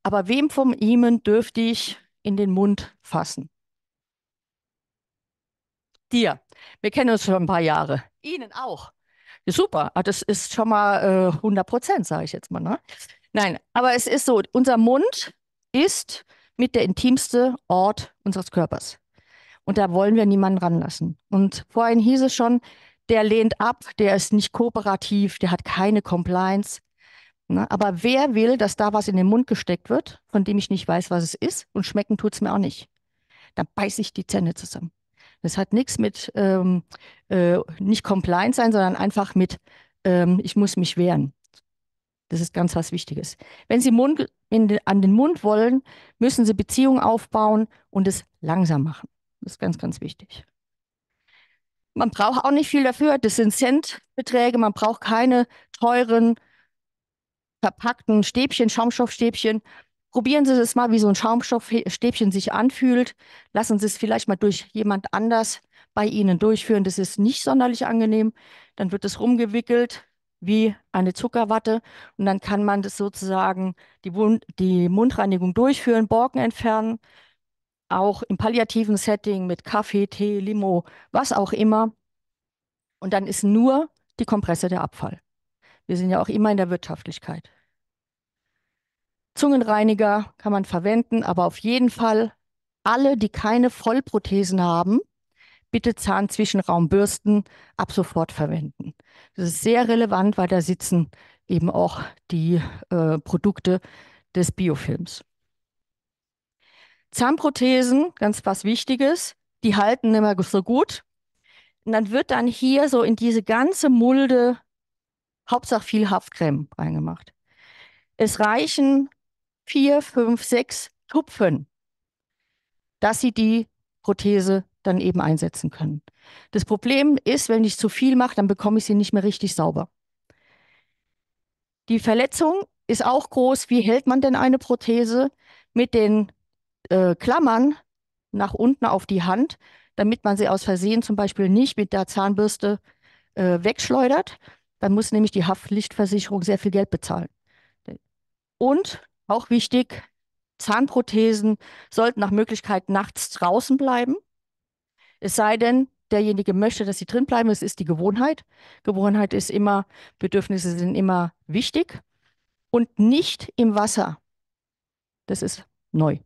F: Aber wem vom Imen dürfte ich in den Mund fassen? dir. Wir kennen uns schon ein paar Jahre. Ihnen auch. Super, ah, das ist schon mal äh, 100 Prozent, sage ich jetzt mal. Ne? Nein, aber es ist so, unser Mund ist mit der intimste Ort unseres Körpers. Und da wollen wir niemanden ranlassen. Und vorhin hieß es schon, der lehnt ab, der ist nicht kooperativ, der hat keine Compliance. Ne? Aber wer will, dass da was in den Mund gesteckt wird, von dem ich nicht weiß, was es ist und schmecken tut es mir auch nicht? Dann beiße ich die Zähne zusammen. Das hat nichts mit ähm, äh, nicht compliant sein, sondern einfach mit, ähm, ich muss mich wehren. Das ist ganz was Wichtiges. Wenn Sie Mund den, an den Mund wollen, müssen Sie Beziehungen aufbauen und es langsam machen. Das ist ganz, ganz wichtig. Man braucht auch nicht viel dafür. Das sind Centbeträge. Man braucht keine teuren, verpackten Stäbchen, Schaumstoffstäbchen. Probieren Sie es mal, wie so ein Schaumstoffstäbchen sich anfühlt. Lassen Sie es vielleicht mal durch jemand anders bei Ihnen durchführen. Das ist nicht sonderlich angenehm. Dann wird es rumgewickelt wie eine Zuckerwatte und dann kann man das sozusagen die, Wund die Mundreinigung durchführen, Borken entfernen, auch im palliativen Setting mit Kaffee, Tee, Limo, was auch immer. Und dann ist nur die Kompresse der Abfall. Wir sind ja auch immer in der Wirtschaftlichkeit. Zungenreiniger kann man verwenden, aber auf jeden Fall alle, die keine Vollprothesen haben, bitte Zahnzwischenraumbürsten ab sofort verwenden. Das ist sehr relevant, weil da sitzen eben auch die äh, Produkte des Biofilms. Zahnprothesen, ganz was Wichtiges, die halten immer so gut. Und dann wird dann hier so in diese ganze Mulde Hauptsache viel Haftcreme reingemacht. Es reichen vier, fünf, sechs Tupfen, dass sie die Prothese dann eben einsetzen können. Das Problem ist, wenn ich zu viel mache, dann bekomme ich sie nicht mehr richtig sauber. Die Verletzung ist auch groß. Wie hält man denn eine Prothese mit den äh, Klammern nach unten auf die Hand, damit man sie aus Versehen zum Beispiel nicht mit der Zahnbürste äh, wegschleudert? Dann muss nämlich die Haftpflichtversicherung sehr viel Geld bezahlen. Und auch wichtig, Zahnprothesen sollten nach Möglichkeit nachts draußen bleiben. Es sei denn, derjenige möchte, dass sie drin bleiben. Es ist die Gewohnheit. Gewohnheit ist immer, Bedürfnisse sind immer wichtig. Und nicht im Wasser. Das ist neu,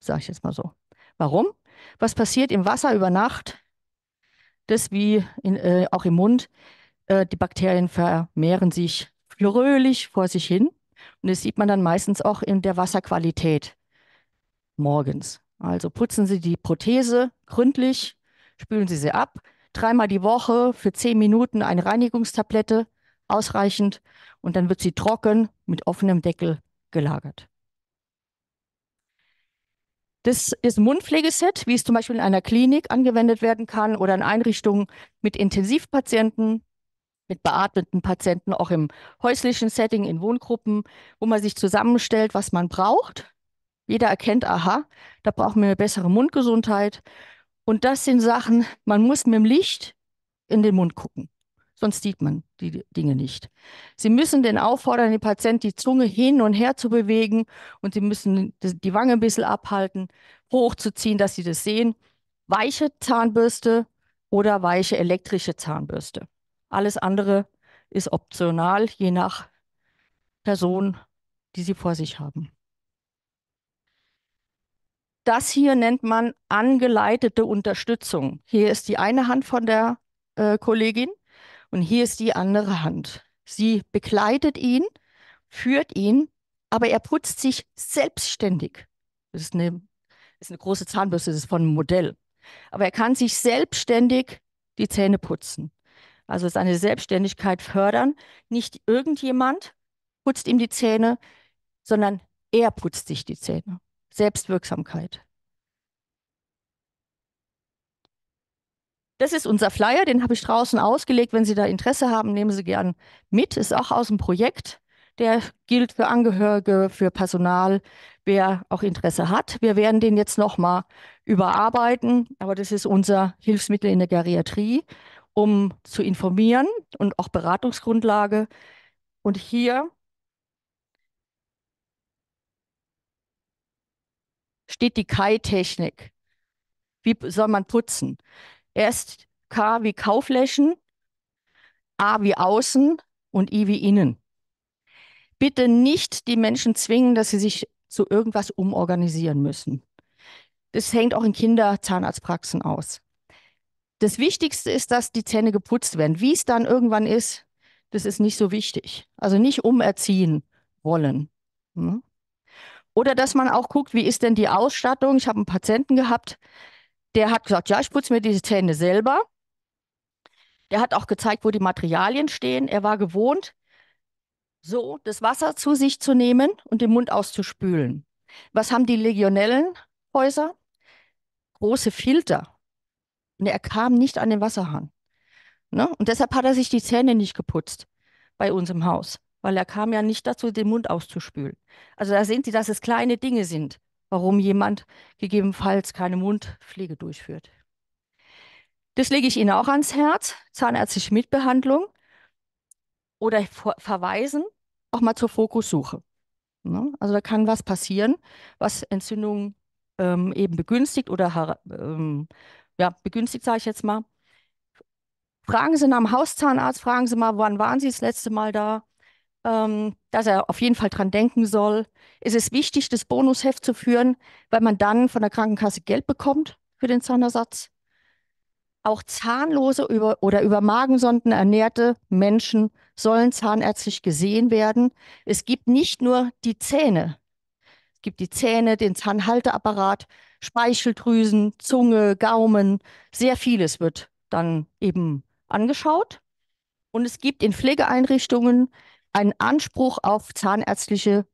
F: sage ich jetzt mal so. Warum? Was passiert im Wasser über Nacht? Das wie in, äh, auch im Mund. Äh, die Bakterien vermehren sich fröhlich vor sich hin. Und das sieht man dann meistens auch in der Wasserqualität morgens. Also putzen Sie die Prothese gründlich, spülen Sie sie ab, dreimal die Woche für zehn Minuten eine Reinigungstablette, ausreichend, und dann wird sie trocken mit offenem Deckel gelagert. Das ist ein Mundpflegeset, wie es zum Beispiel in einer Klinik angewendet werden kann oder in Einrichtungen mit Intensivpatienten mit beatmeten Patienten auch im häuslichen Setting, in Wohngruppen, wo man sich zusammenstellt, was man braucht. Jeder erkennt, aha, da brauchen wir eine bessere Mundgesundheit. Und das sind Sachen, man muss mit dem Licht in den Mund gucken. Sonst sieht man die Dinge nicht. Sie müssen den auffordern, den Patienten die Zunge hin und her zu bewegen und sie müssen die Wange ein bisschen abhalten, hochzuziehen, dass sie das sehen. Weiche Zahnbürste oder weiche elektrische Zahnbürste. Alles andere ist optional, je nach Person, die Sie vor sich haben. Das hier nennt man angeleitete Unterstützung. Hier ist die eine Hand von der äh, Kollegin und hier ist die andere Hand. Sie begleitet ihn, führt ihn, aber er putzt sich selbstständig. Das ist eine, das ist eine große Zahnbürste, das ist von einem Modell. Aber er kann sich selbstständig die Zähne putzen also seine Selbstständigkeit fördern. Nicht irgendjemand putzt ihm die Zähne, sondern er putzt sich die Zähne. Selbstwirksamkeit. Das ist unser Flyer, den habe ich draußen ausgelegt. Wenn Sie da Interesse haben, nehmen Sie gern mit. Ist auch aus dem Projekt. Der gilt für Angehörige, für Personal, wer auch Interesse hat. Wir werden den jetzt nochmal überarbeiten, aber das ist unser Hilfsmittel in der Geriatrie um zu informieren und auch Beratungsgrundlage. Und hier steht die Kai-Technik. Wie soll man putzen? Erst K wie Kauflächen, A wie außen und I wie innen. Bitte nicht die Menschen zwingen, dass sie sich zu irgendwas umorganisieren müssen. Das hängt auch in Kinderzahnarztpraxen aus. Das Wichtigste ist, dass die Zähne geputzt werden. Wie es dann irgendwann ist, das ist nicht so wichtig. Also nicht umerziehen wollen. Ne? Oder dass man auch guckt, wie ist denn die Ausstattung? Ich habe einen Patienten gehabt, der hat gesagt, ja, ich putze mir diese Zähne selber. Der hat auch gezeigt, wo die Materialien stehen. Er war gewohnt, so das Wasser zu sich zu nehmen und den Mund auszuspülen. Was haben die Legionellenhäuser? Große Filter. Und er kam nicht an den Wasserhahn. Ne? Und deshalb hat er sich die Zähne nicht geputzt bei uns im Haus, weil er kam ja nicht dazu, den Mund auszuspülen. Also da sehen Sie, dass es kleine Dinge sind, warum jemand gegebenenfalls keine Mundpflege durchführt. Das lege ich Ihnen auch ans Herz, zahnärztliche Mitbehandlung oder ver verweisen auch mal zur Fokussuche. Ne? Also da kann was passieren, was Entzündungen ähm, eben begünstigt oder ähm, ja, begünstigt, sage ich jetzt mal. Fragen Sie nach dem Hauszahnarzt, fragen Sie mal, wann waren Sie das letzte Mal da? Ähm, dass er auf jeden Fall dran denken soll. Es ist wichtig, das Bonusheft zu führen, weil man dann von der Krankenkasse Geld bekommt für den Zahnersatz. Auch zahnlose über, oder über Magensonden ernährte Menschen sollen zahnärztlich gesehen werden. Es gibt nicht nur die Zähne. Es gibt die Zähne, den Zahnhalteapparat, Speicheldrüsen, Zunge, Gaumen, sehr vieles wird dann eben angeschaut. Und es gibt in Pflegeeinrichtungen einen Anspruch auf zahnärztliche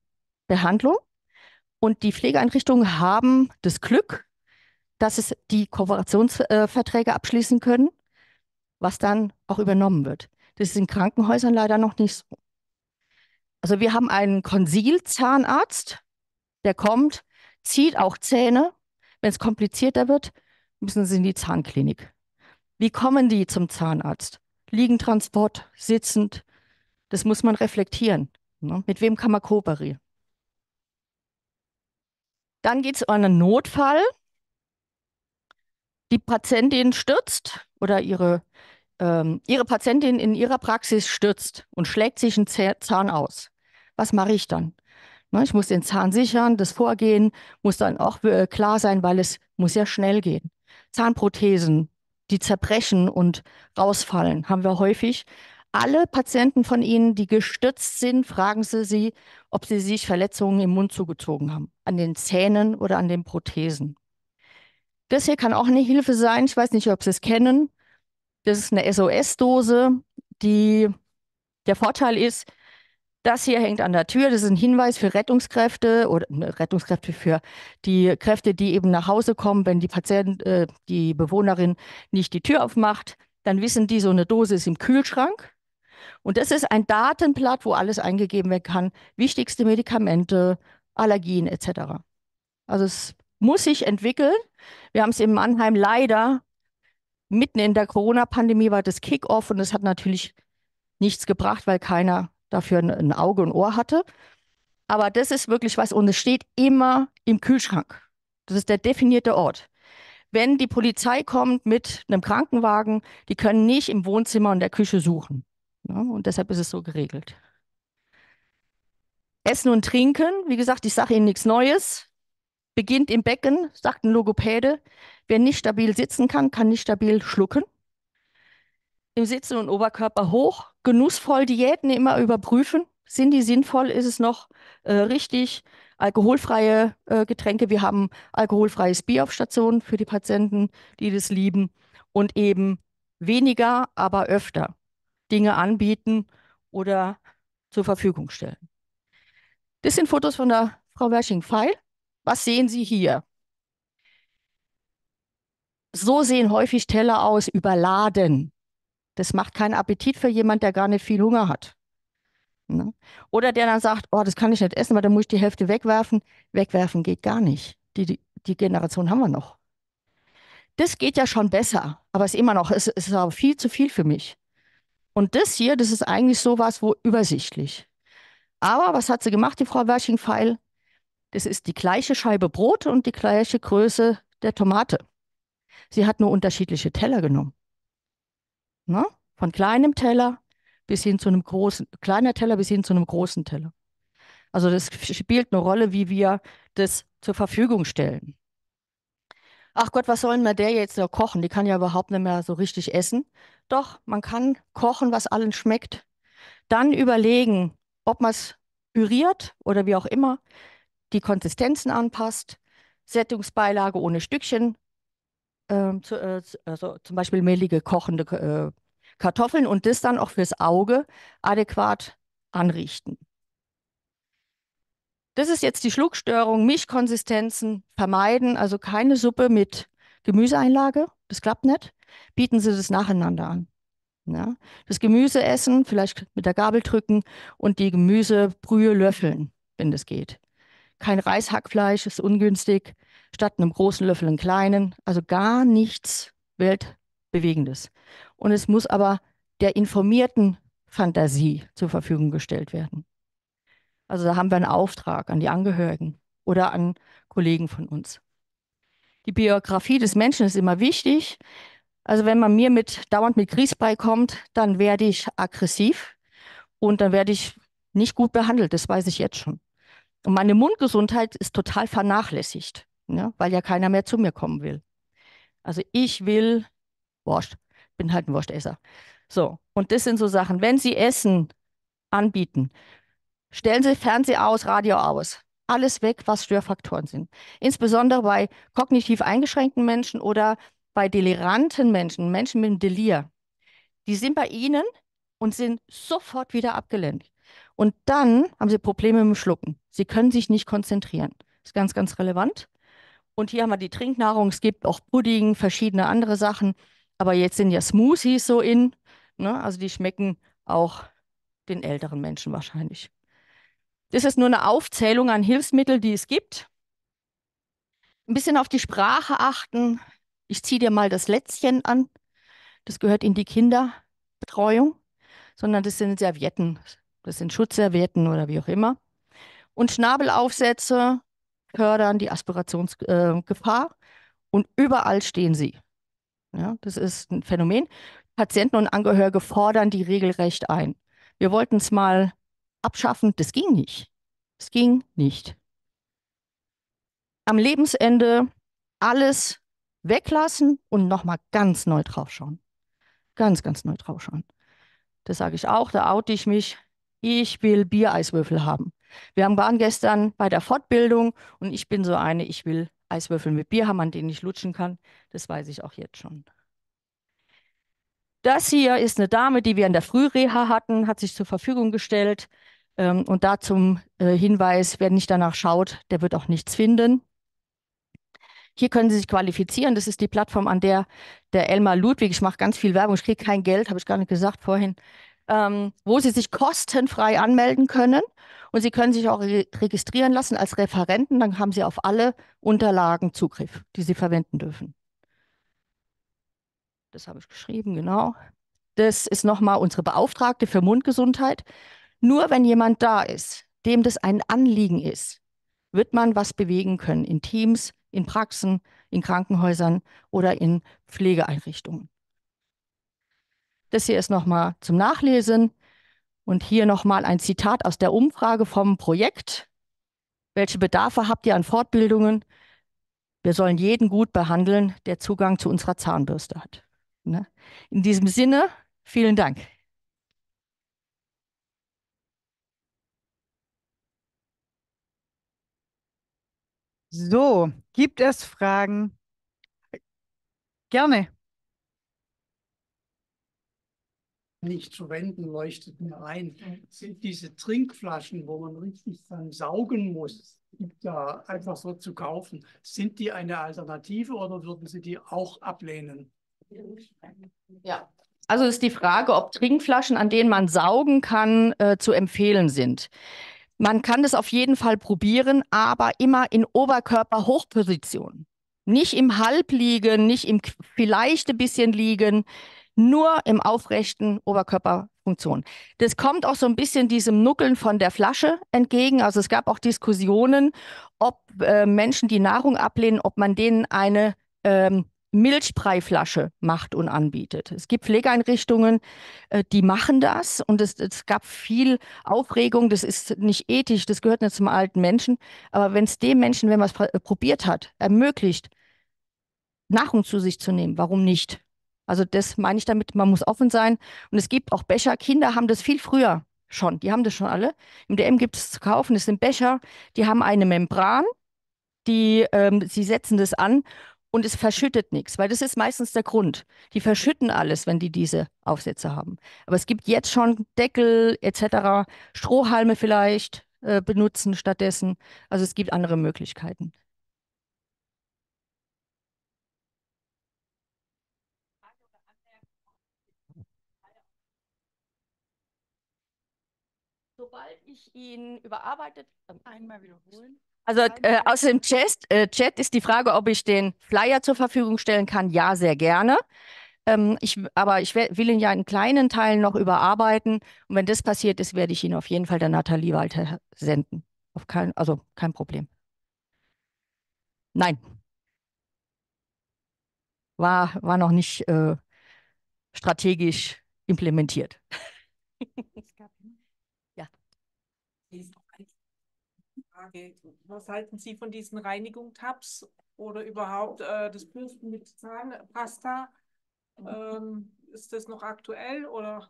F: Behandlung. Und die Pflegeeinrichtungen haben das Glück, dass es die Kooperationsverträge abschließen können, was dann auch übernommen wird. Das ist in Krankenhäusern leider noch nicht so. Also wir haben einen Konsilzahnarzt, der kommt, zieht auch Zähne wenn es komplizierter wird, müssen sie in die Zahnklinik. Wie kommen die zum Zahnarzt? Liegentransport, sitzend. Das muss man reflektieren. Ne? Mit wem kann man kooperieren? Dann geht es um einen Notfall. Die Patientin stürzt oder ihre, ähm, ihre Patientin in ihrer Praxis stürzt und schlägt sich einen Zahn aus. Was mache ich dann? Ne, ich muss den Zahn sichern, das Vorgehen muss dann auch äh, klar sein, weil es muss ja schnell gehen. Zahnprothesen, die zerbrechen und rausfallen, haben wir häufig. Alle Patienten von Ihnen, die gestützt sind, fragen Sie sie, ob sie sich Verletzungen im Mund zugezogen haben, an den Zähnen oder an den Prothesen. Das hier kann auch eine Hilfe sein. Ich weiß nicht, ob Sie es kennen. Das ist eine SOS-Dose, die der Vorteil ist, das hier hängt an der Tür. Das ist ein Hinweis für Rettungskräfte oder ne, Rettungskräfte für die Kräfte, die eben nach Hause kommen, wenn die Patient, äh, die Bewohnerin nicht die Tür aufmacht. Dann wissen die, so eine Dose ist im Kühlschrank. Und das ist ein Datenblatt, wo alles eingegeben werden kann. Wichtigste Medikamente, Allergien etc. Also es muss sich entwickeln. Wir haben es in Mannheim leider mitten in der Corona-Pandemie war das Kickoff und es hat natürlich nichts gebracht, weil keiner dafür ein, ein Auge und Ohr hatte. Aber das ist wirklich was und es steht immer im Kühlschrank. Das ist der definierte Ort. Wenn die Polizei kommt mit einem Krankenwagen, die können nicht im Wohnzimmer und der Küche suchen. Ja, ne? und deshalb ist es so geregelt. Essen und Trinken, wie gesagt, ich sage Ihnen nichts Neues. Beginnt im Becken, sagt ein Logopäde. Wer nicht stabil sitzen kann, kann nicht stabil schlucken. Im Sitzen und Oberkörper hoch genussvoll Diäten immer überprüfen. Sind die sinnvoll? Ist es noch äh, richtig? Alkoholfreie äh, Getränke. Wir haben alkoholfreies Bier auf Station für die Patienten, die das lieben. Und eben weniger, aber öfter Dinge anbieten oder zur Verfügung stellen. Das sind Fotos von der Frau Wersching-Pfeil. Was sehen Sie hier? So sehen häufig Teller aus, überladen. Das macht keinen Appetit für jemanden, der gar nicht viel Hunger hat. Ne? Oder der dann sagt, oh, das kann ich nicht essen, weil dann muss ich die Hälfte wegwerfen. Wegwerfen geht gar nicht. Die, die, die Generation haben wir noch. Das geht ja schon besser, aber es ist immer noch, es, es ist aber viel zu viel für mich. Und das hier, das ist eigentlich sowas, wo übersichtlich. Aber was hat sie gemacht, die Frau werching pfeil Das ist die gleiche Scheibe Brot und die gleiche Größe der Tomate. Sie hat nur unterschiedliche Teller genommen. Ne? Von kleinem Teller bis hin zu einem großen, kleiner Teller bis hin zu einem großen Teller. Also das spielt eine Rolle, wie wir das zur Verfügung stellen. Ach Gott, was sollen wir der jetzt noch kochen? Die kann ja überhaupt nicht mehr so richtig essen. Doch, man kann kochen, was allen schmeckt. Dann überlegen, ob man es püriert oder wie auch immer, die Konsistenzen anpasst, Sättungsbeilage ohne Stückchen, ähm, zu, äh, also zum Beispiel mehlige, kochende äh, Kartoffeln und das dann auch fürs Auge adäquat anrichten. Das ist jetzt die Schluckstörung, Mischkonsistenzen vermeiden, also keine Suppe mit Gemüseeinlage, das klappt nicht. Bieten Sie das nacheinander an. Ja? Das Gemüse essen, vielleicht mit der Gabel drücken und die Gemüsebrühe löffeln, wenn das geht. Kein Reishackfleisch ist ungünstig statt einem großen Löffel einen kleinen. Also gar nichts Weltbewegendes. Und es muss aber der informierten Fantasie zur Verfügung gestellt werden. Also da haben wir einen Auftrag an die Angehörigen oder an Kollegen von uns. Die Biografie des Menschen ist immer wichtig. Also wenn man mir mit dauernd mit Grieß beikommt, dann werde ich aggressiv und dann werde ich nicht gut behandelt, das weiß ich jetzt schon. Und meine Mundgesundheit ist total vernachlässigt ja, weil ja keiner mehr zu mir kommen will. Also ich will Wurst. Bin halt ein Wurstesser. So, und das sind so Sachen. Wenn Sie Essen anbieten, stellen Sie Fernseher aus, Radio aus. Alles weg, was Störfaktoren sind. Insbesondere bei kognitiv eingeschränkten Menschen oder bei deliranten Menschen, Menschen mit dem Delir. Die sind bei Ihnen und sind sofort wieder abgelenkt. Und dann haben Sie Probleme mit dem Schlucken. Sie können sich nicht konzentrieren. Das ist ganz, ganz relevant. Und hier haben wir die Trinknahrung. Es gibt auch Pudding, verschiedene andere Sachen. Aber jetzt sind ja Smoothies so in. Ne? Also die schmecken auch den älteren Menschen wahrscheinlich. Das ist nur eine Aufzählung an Hilfsmitteln, die es gibt. Ein bisschen auf die Sprache achten. Ich ziehe dir mal das Lätzchen an. Das gehört in die Kinderbetreuung, sondern das sind Servietten. Das sind Schutzservietten oder wie auch immer. Und Schnabelaufsätze, fördern die Aspirationsgefahr und überall stehen sie. Ja, das ist ein Phänomen. Patienten und Angehörige fordern die regelrecht ein. Wir wollten es mal abschaffen, das ging nicht. Es ging nicht. Am Lebensende alles weglassen und nochmal ganz neu draufschauen. Ganz, ganz neu draufschauen. Das sage ich auch, da oute ich mich. Ich will Biereiswürfel haben. Wir waren gestern bei der Fortbildung und ich bin so eine, ich will Eiswürfel mit Bier haben, an denen ich lutschen kann. Das weiß ich auch jetzt schon. Das hier ist eine Dame, die wir in der Frühreha hatten, hat sich zur Verfügung gestellt. Ähm, und da zum äh, Hinweis, wer nicht danach schaut, der wird auch nichts finden. Hier können Sie sich qualifizieren. Das ist die Plattform, an der der Elmar Ludwig, ich mache ganz viel Werbung, ich kriege kein Geld, habe ich gar nicht gesagt vorhin, ähm, wo Sie sich kostenfrei anmelden können und Sie können sich auch re registrieren lassen als Referenten, dann haben Sie auf alle Unterlagen Zugriff, die Sie verwenden dürfen. Das habe ich geschrieben, genau. Das ist nochmal unsere Beauftragte für Mundgesundheit. Nur wenn jemand da ist, dem das ein Anliegen ist, wird man was bewegen können in Teams, in Praxen, in Krankenhäusern oder in Pflegeeinrichtungen. Das hier ist nochmal zum Nachlesen. Und hier nochmal ein Zitat aus der Umfrage vom Projekt. Welche Bedarfe habt ihr an Fortbildungen? Wir sollen jeden gut behandeln, der Zugang zu unserer Zahnbürste hat. Ne? In diesem Sinne, vielen Dank.
G: So, gibt es Fragen? Gerne.
B: nicht zu wenden, leuchtet mir ein, sind diese Trinkflaschen, wo man richtig dann saugen muss, da einfach so zu kaufen. Sind die eine Alternative oder würden Sie die auch ablehnen?
F: Ja, also ist die Frage, ob Trinkflaschen, an denen man saugen kann, äh, zu empfehlen sind. Man kann das auf jeden Fall probieren, aber immer in Oberkörperhochposition. Nicht im Halbliegen, nicht im vielleicht ein bisschen liegen, nur im aufrechten Oberkörperfunktion. Das kommt auch so ein bisschen diesem Nuckeln von der Flasche entgegen. Also es gab auch Diskussionen, ob äh, Menschen, die Nahrung ablehnen, ob man denen eine ähm, Milchbreiflasche macht und anbietet. Es gibt Pflegeeinrichtungen, äh, die machen das und es, es, gab viel Aufregung. Das ist nicht ethisch, das gehört nicht zum alten Menschen. Aber wenn es dem Menschen, wenn man es äh, probiert hat, ermöglicht, Nahrung zu sich zu nehmen, warum nicht? Also das meine ich damit, man muss offen sein. Und es gibt auch Becher, Kinder haben das viel früher schon, die haben das schon alle. Im DM gibt es zu kaufen, das sind Becher, die haben eine Membran, die, ähm, sie setzen das an und es verschüttet nichts, weil das ist meistens der Grund. Die verschütten alles, wenn die diese Aufsätze haben. Aber es gibt jetzt schon Deckel etc., Strohhalme vielleicht äh, benutzen stattdessen. Also es gibt andere Möglichkeiten. ich ihn überarbeitet. Ähm, Einmal wiederholen. Also äh, aus dem Chat, äh, Chat ist die Frage, ob ich den Flyer zur Verfügung stellen kann. Ja, sehr gerne. Ähm, ich, aber ich will ihn ja in kleinen Teilen noch überarbeiten. Und wenn das passiert ist, werde ich ihn auf jeden Fall der Nathalie Walter senden. Auf kein, also kein Problem. Nein. War, war noch nicht äh, strategisch implementiert.
G: <laughs>
B: Frage. Was halten Sie von diesen Reinigung-Tabs oder überhaupt äh, das Bürsten mit Zahnpasta? Ähm, ist das noch aktuell oder?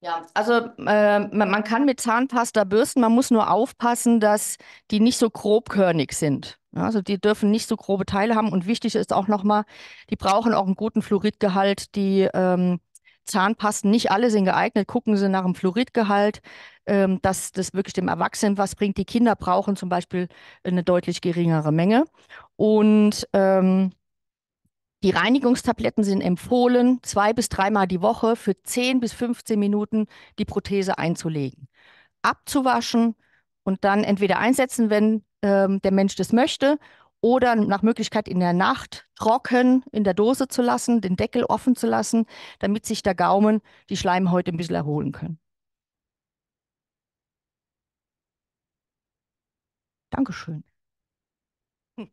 B: Ja, also
F: äh, man kann mit Zahnpasta bürsten, man muss nur aufpassen, dass die nicht so grobkörnig sind. also die dürfen nicht so grobe Teile haben und wichtig ist auch nochmal, die brauchen auch einen guten Fluoridgehalt, die ähm, Zahnpasten, nicht alle sind geeignet. Gucken Sie nach dem Fluoridgehalt, ähm, dass das wirklich dem Erwachsenen was bringt. Die Kinder brauchen zum Beispiel eine deutlich geringere Menge. Und ähm, die Reinigungstabletten sind empfohlen, zwei bis dreimal die Woche für 10 bis 15 Minuten die Prothese einzulegen, abzuwaschen und dann entweder einsetzen, wenn ähm, der Mensch das möchte, oder nach Möglichkeit in der Nacht trocken in der Dose zu lassen, den Deckel offen zu lassen, damit sich der Gaumen, die Schleimhäute ein bisschen erholen können. Dankeschön.
C: <laughs>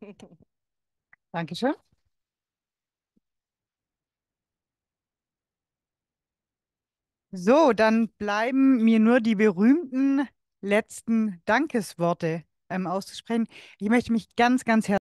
G: Dankeschön. So, dann bleiben mir nur die berühmten letzten Dankesworte ähm, auszusprechen. Ich möchte mich ganz, ganz herzlich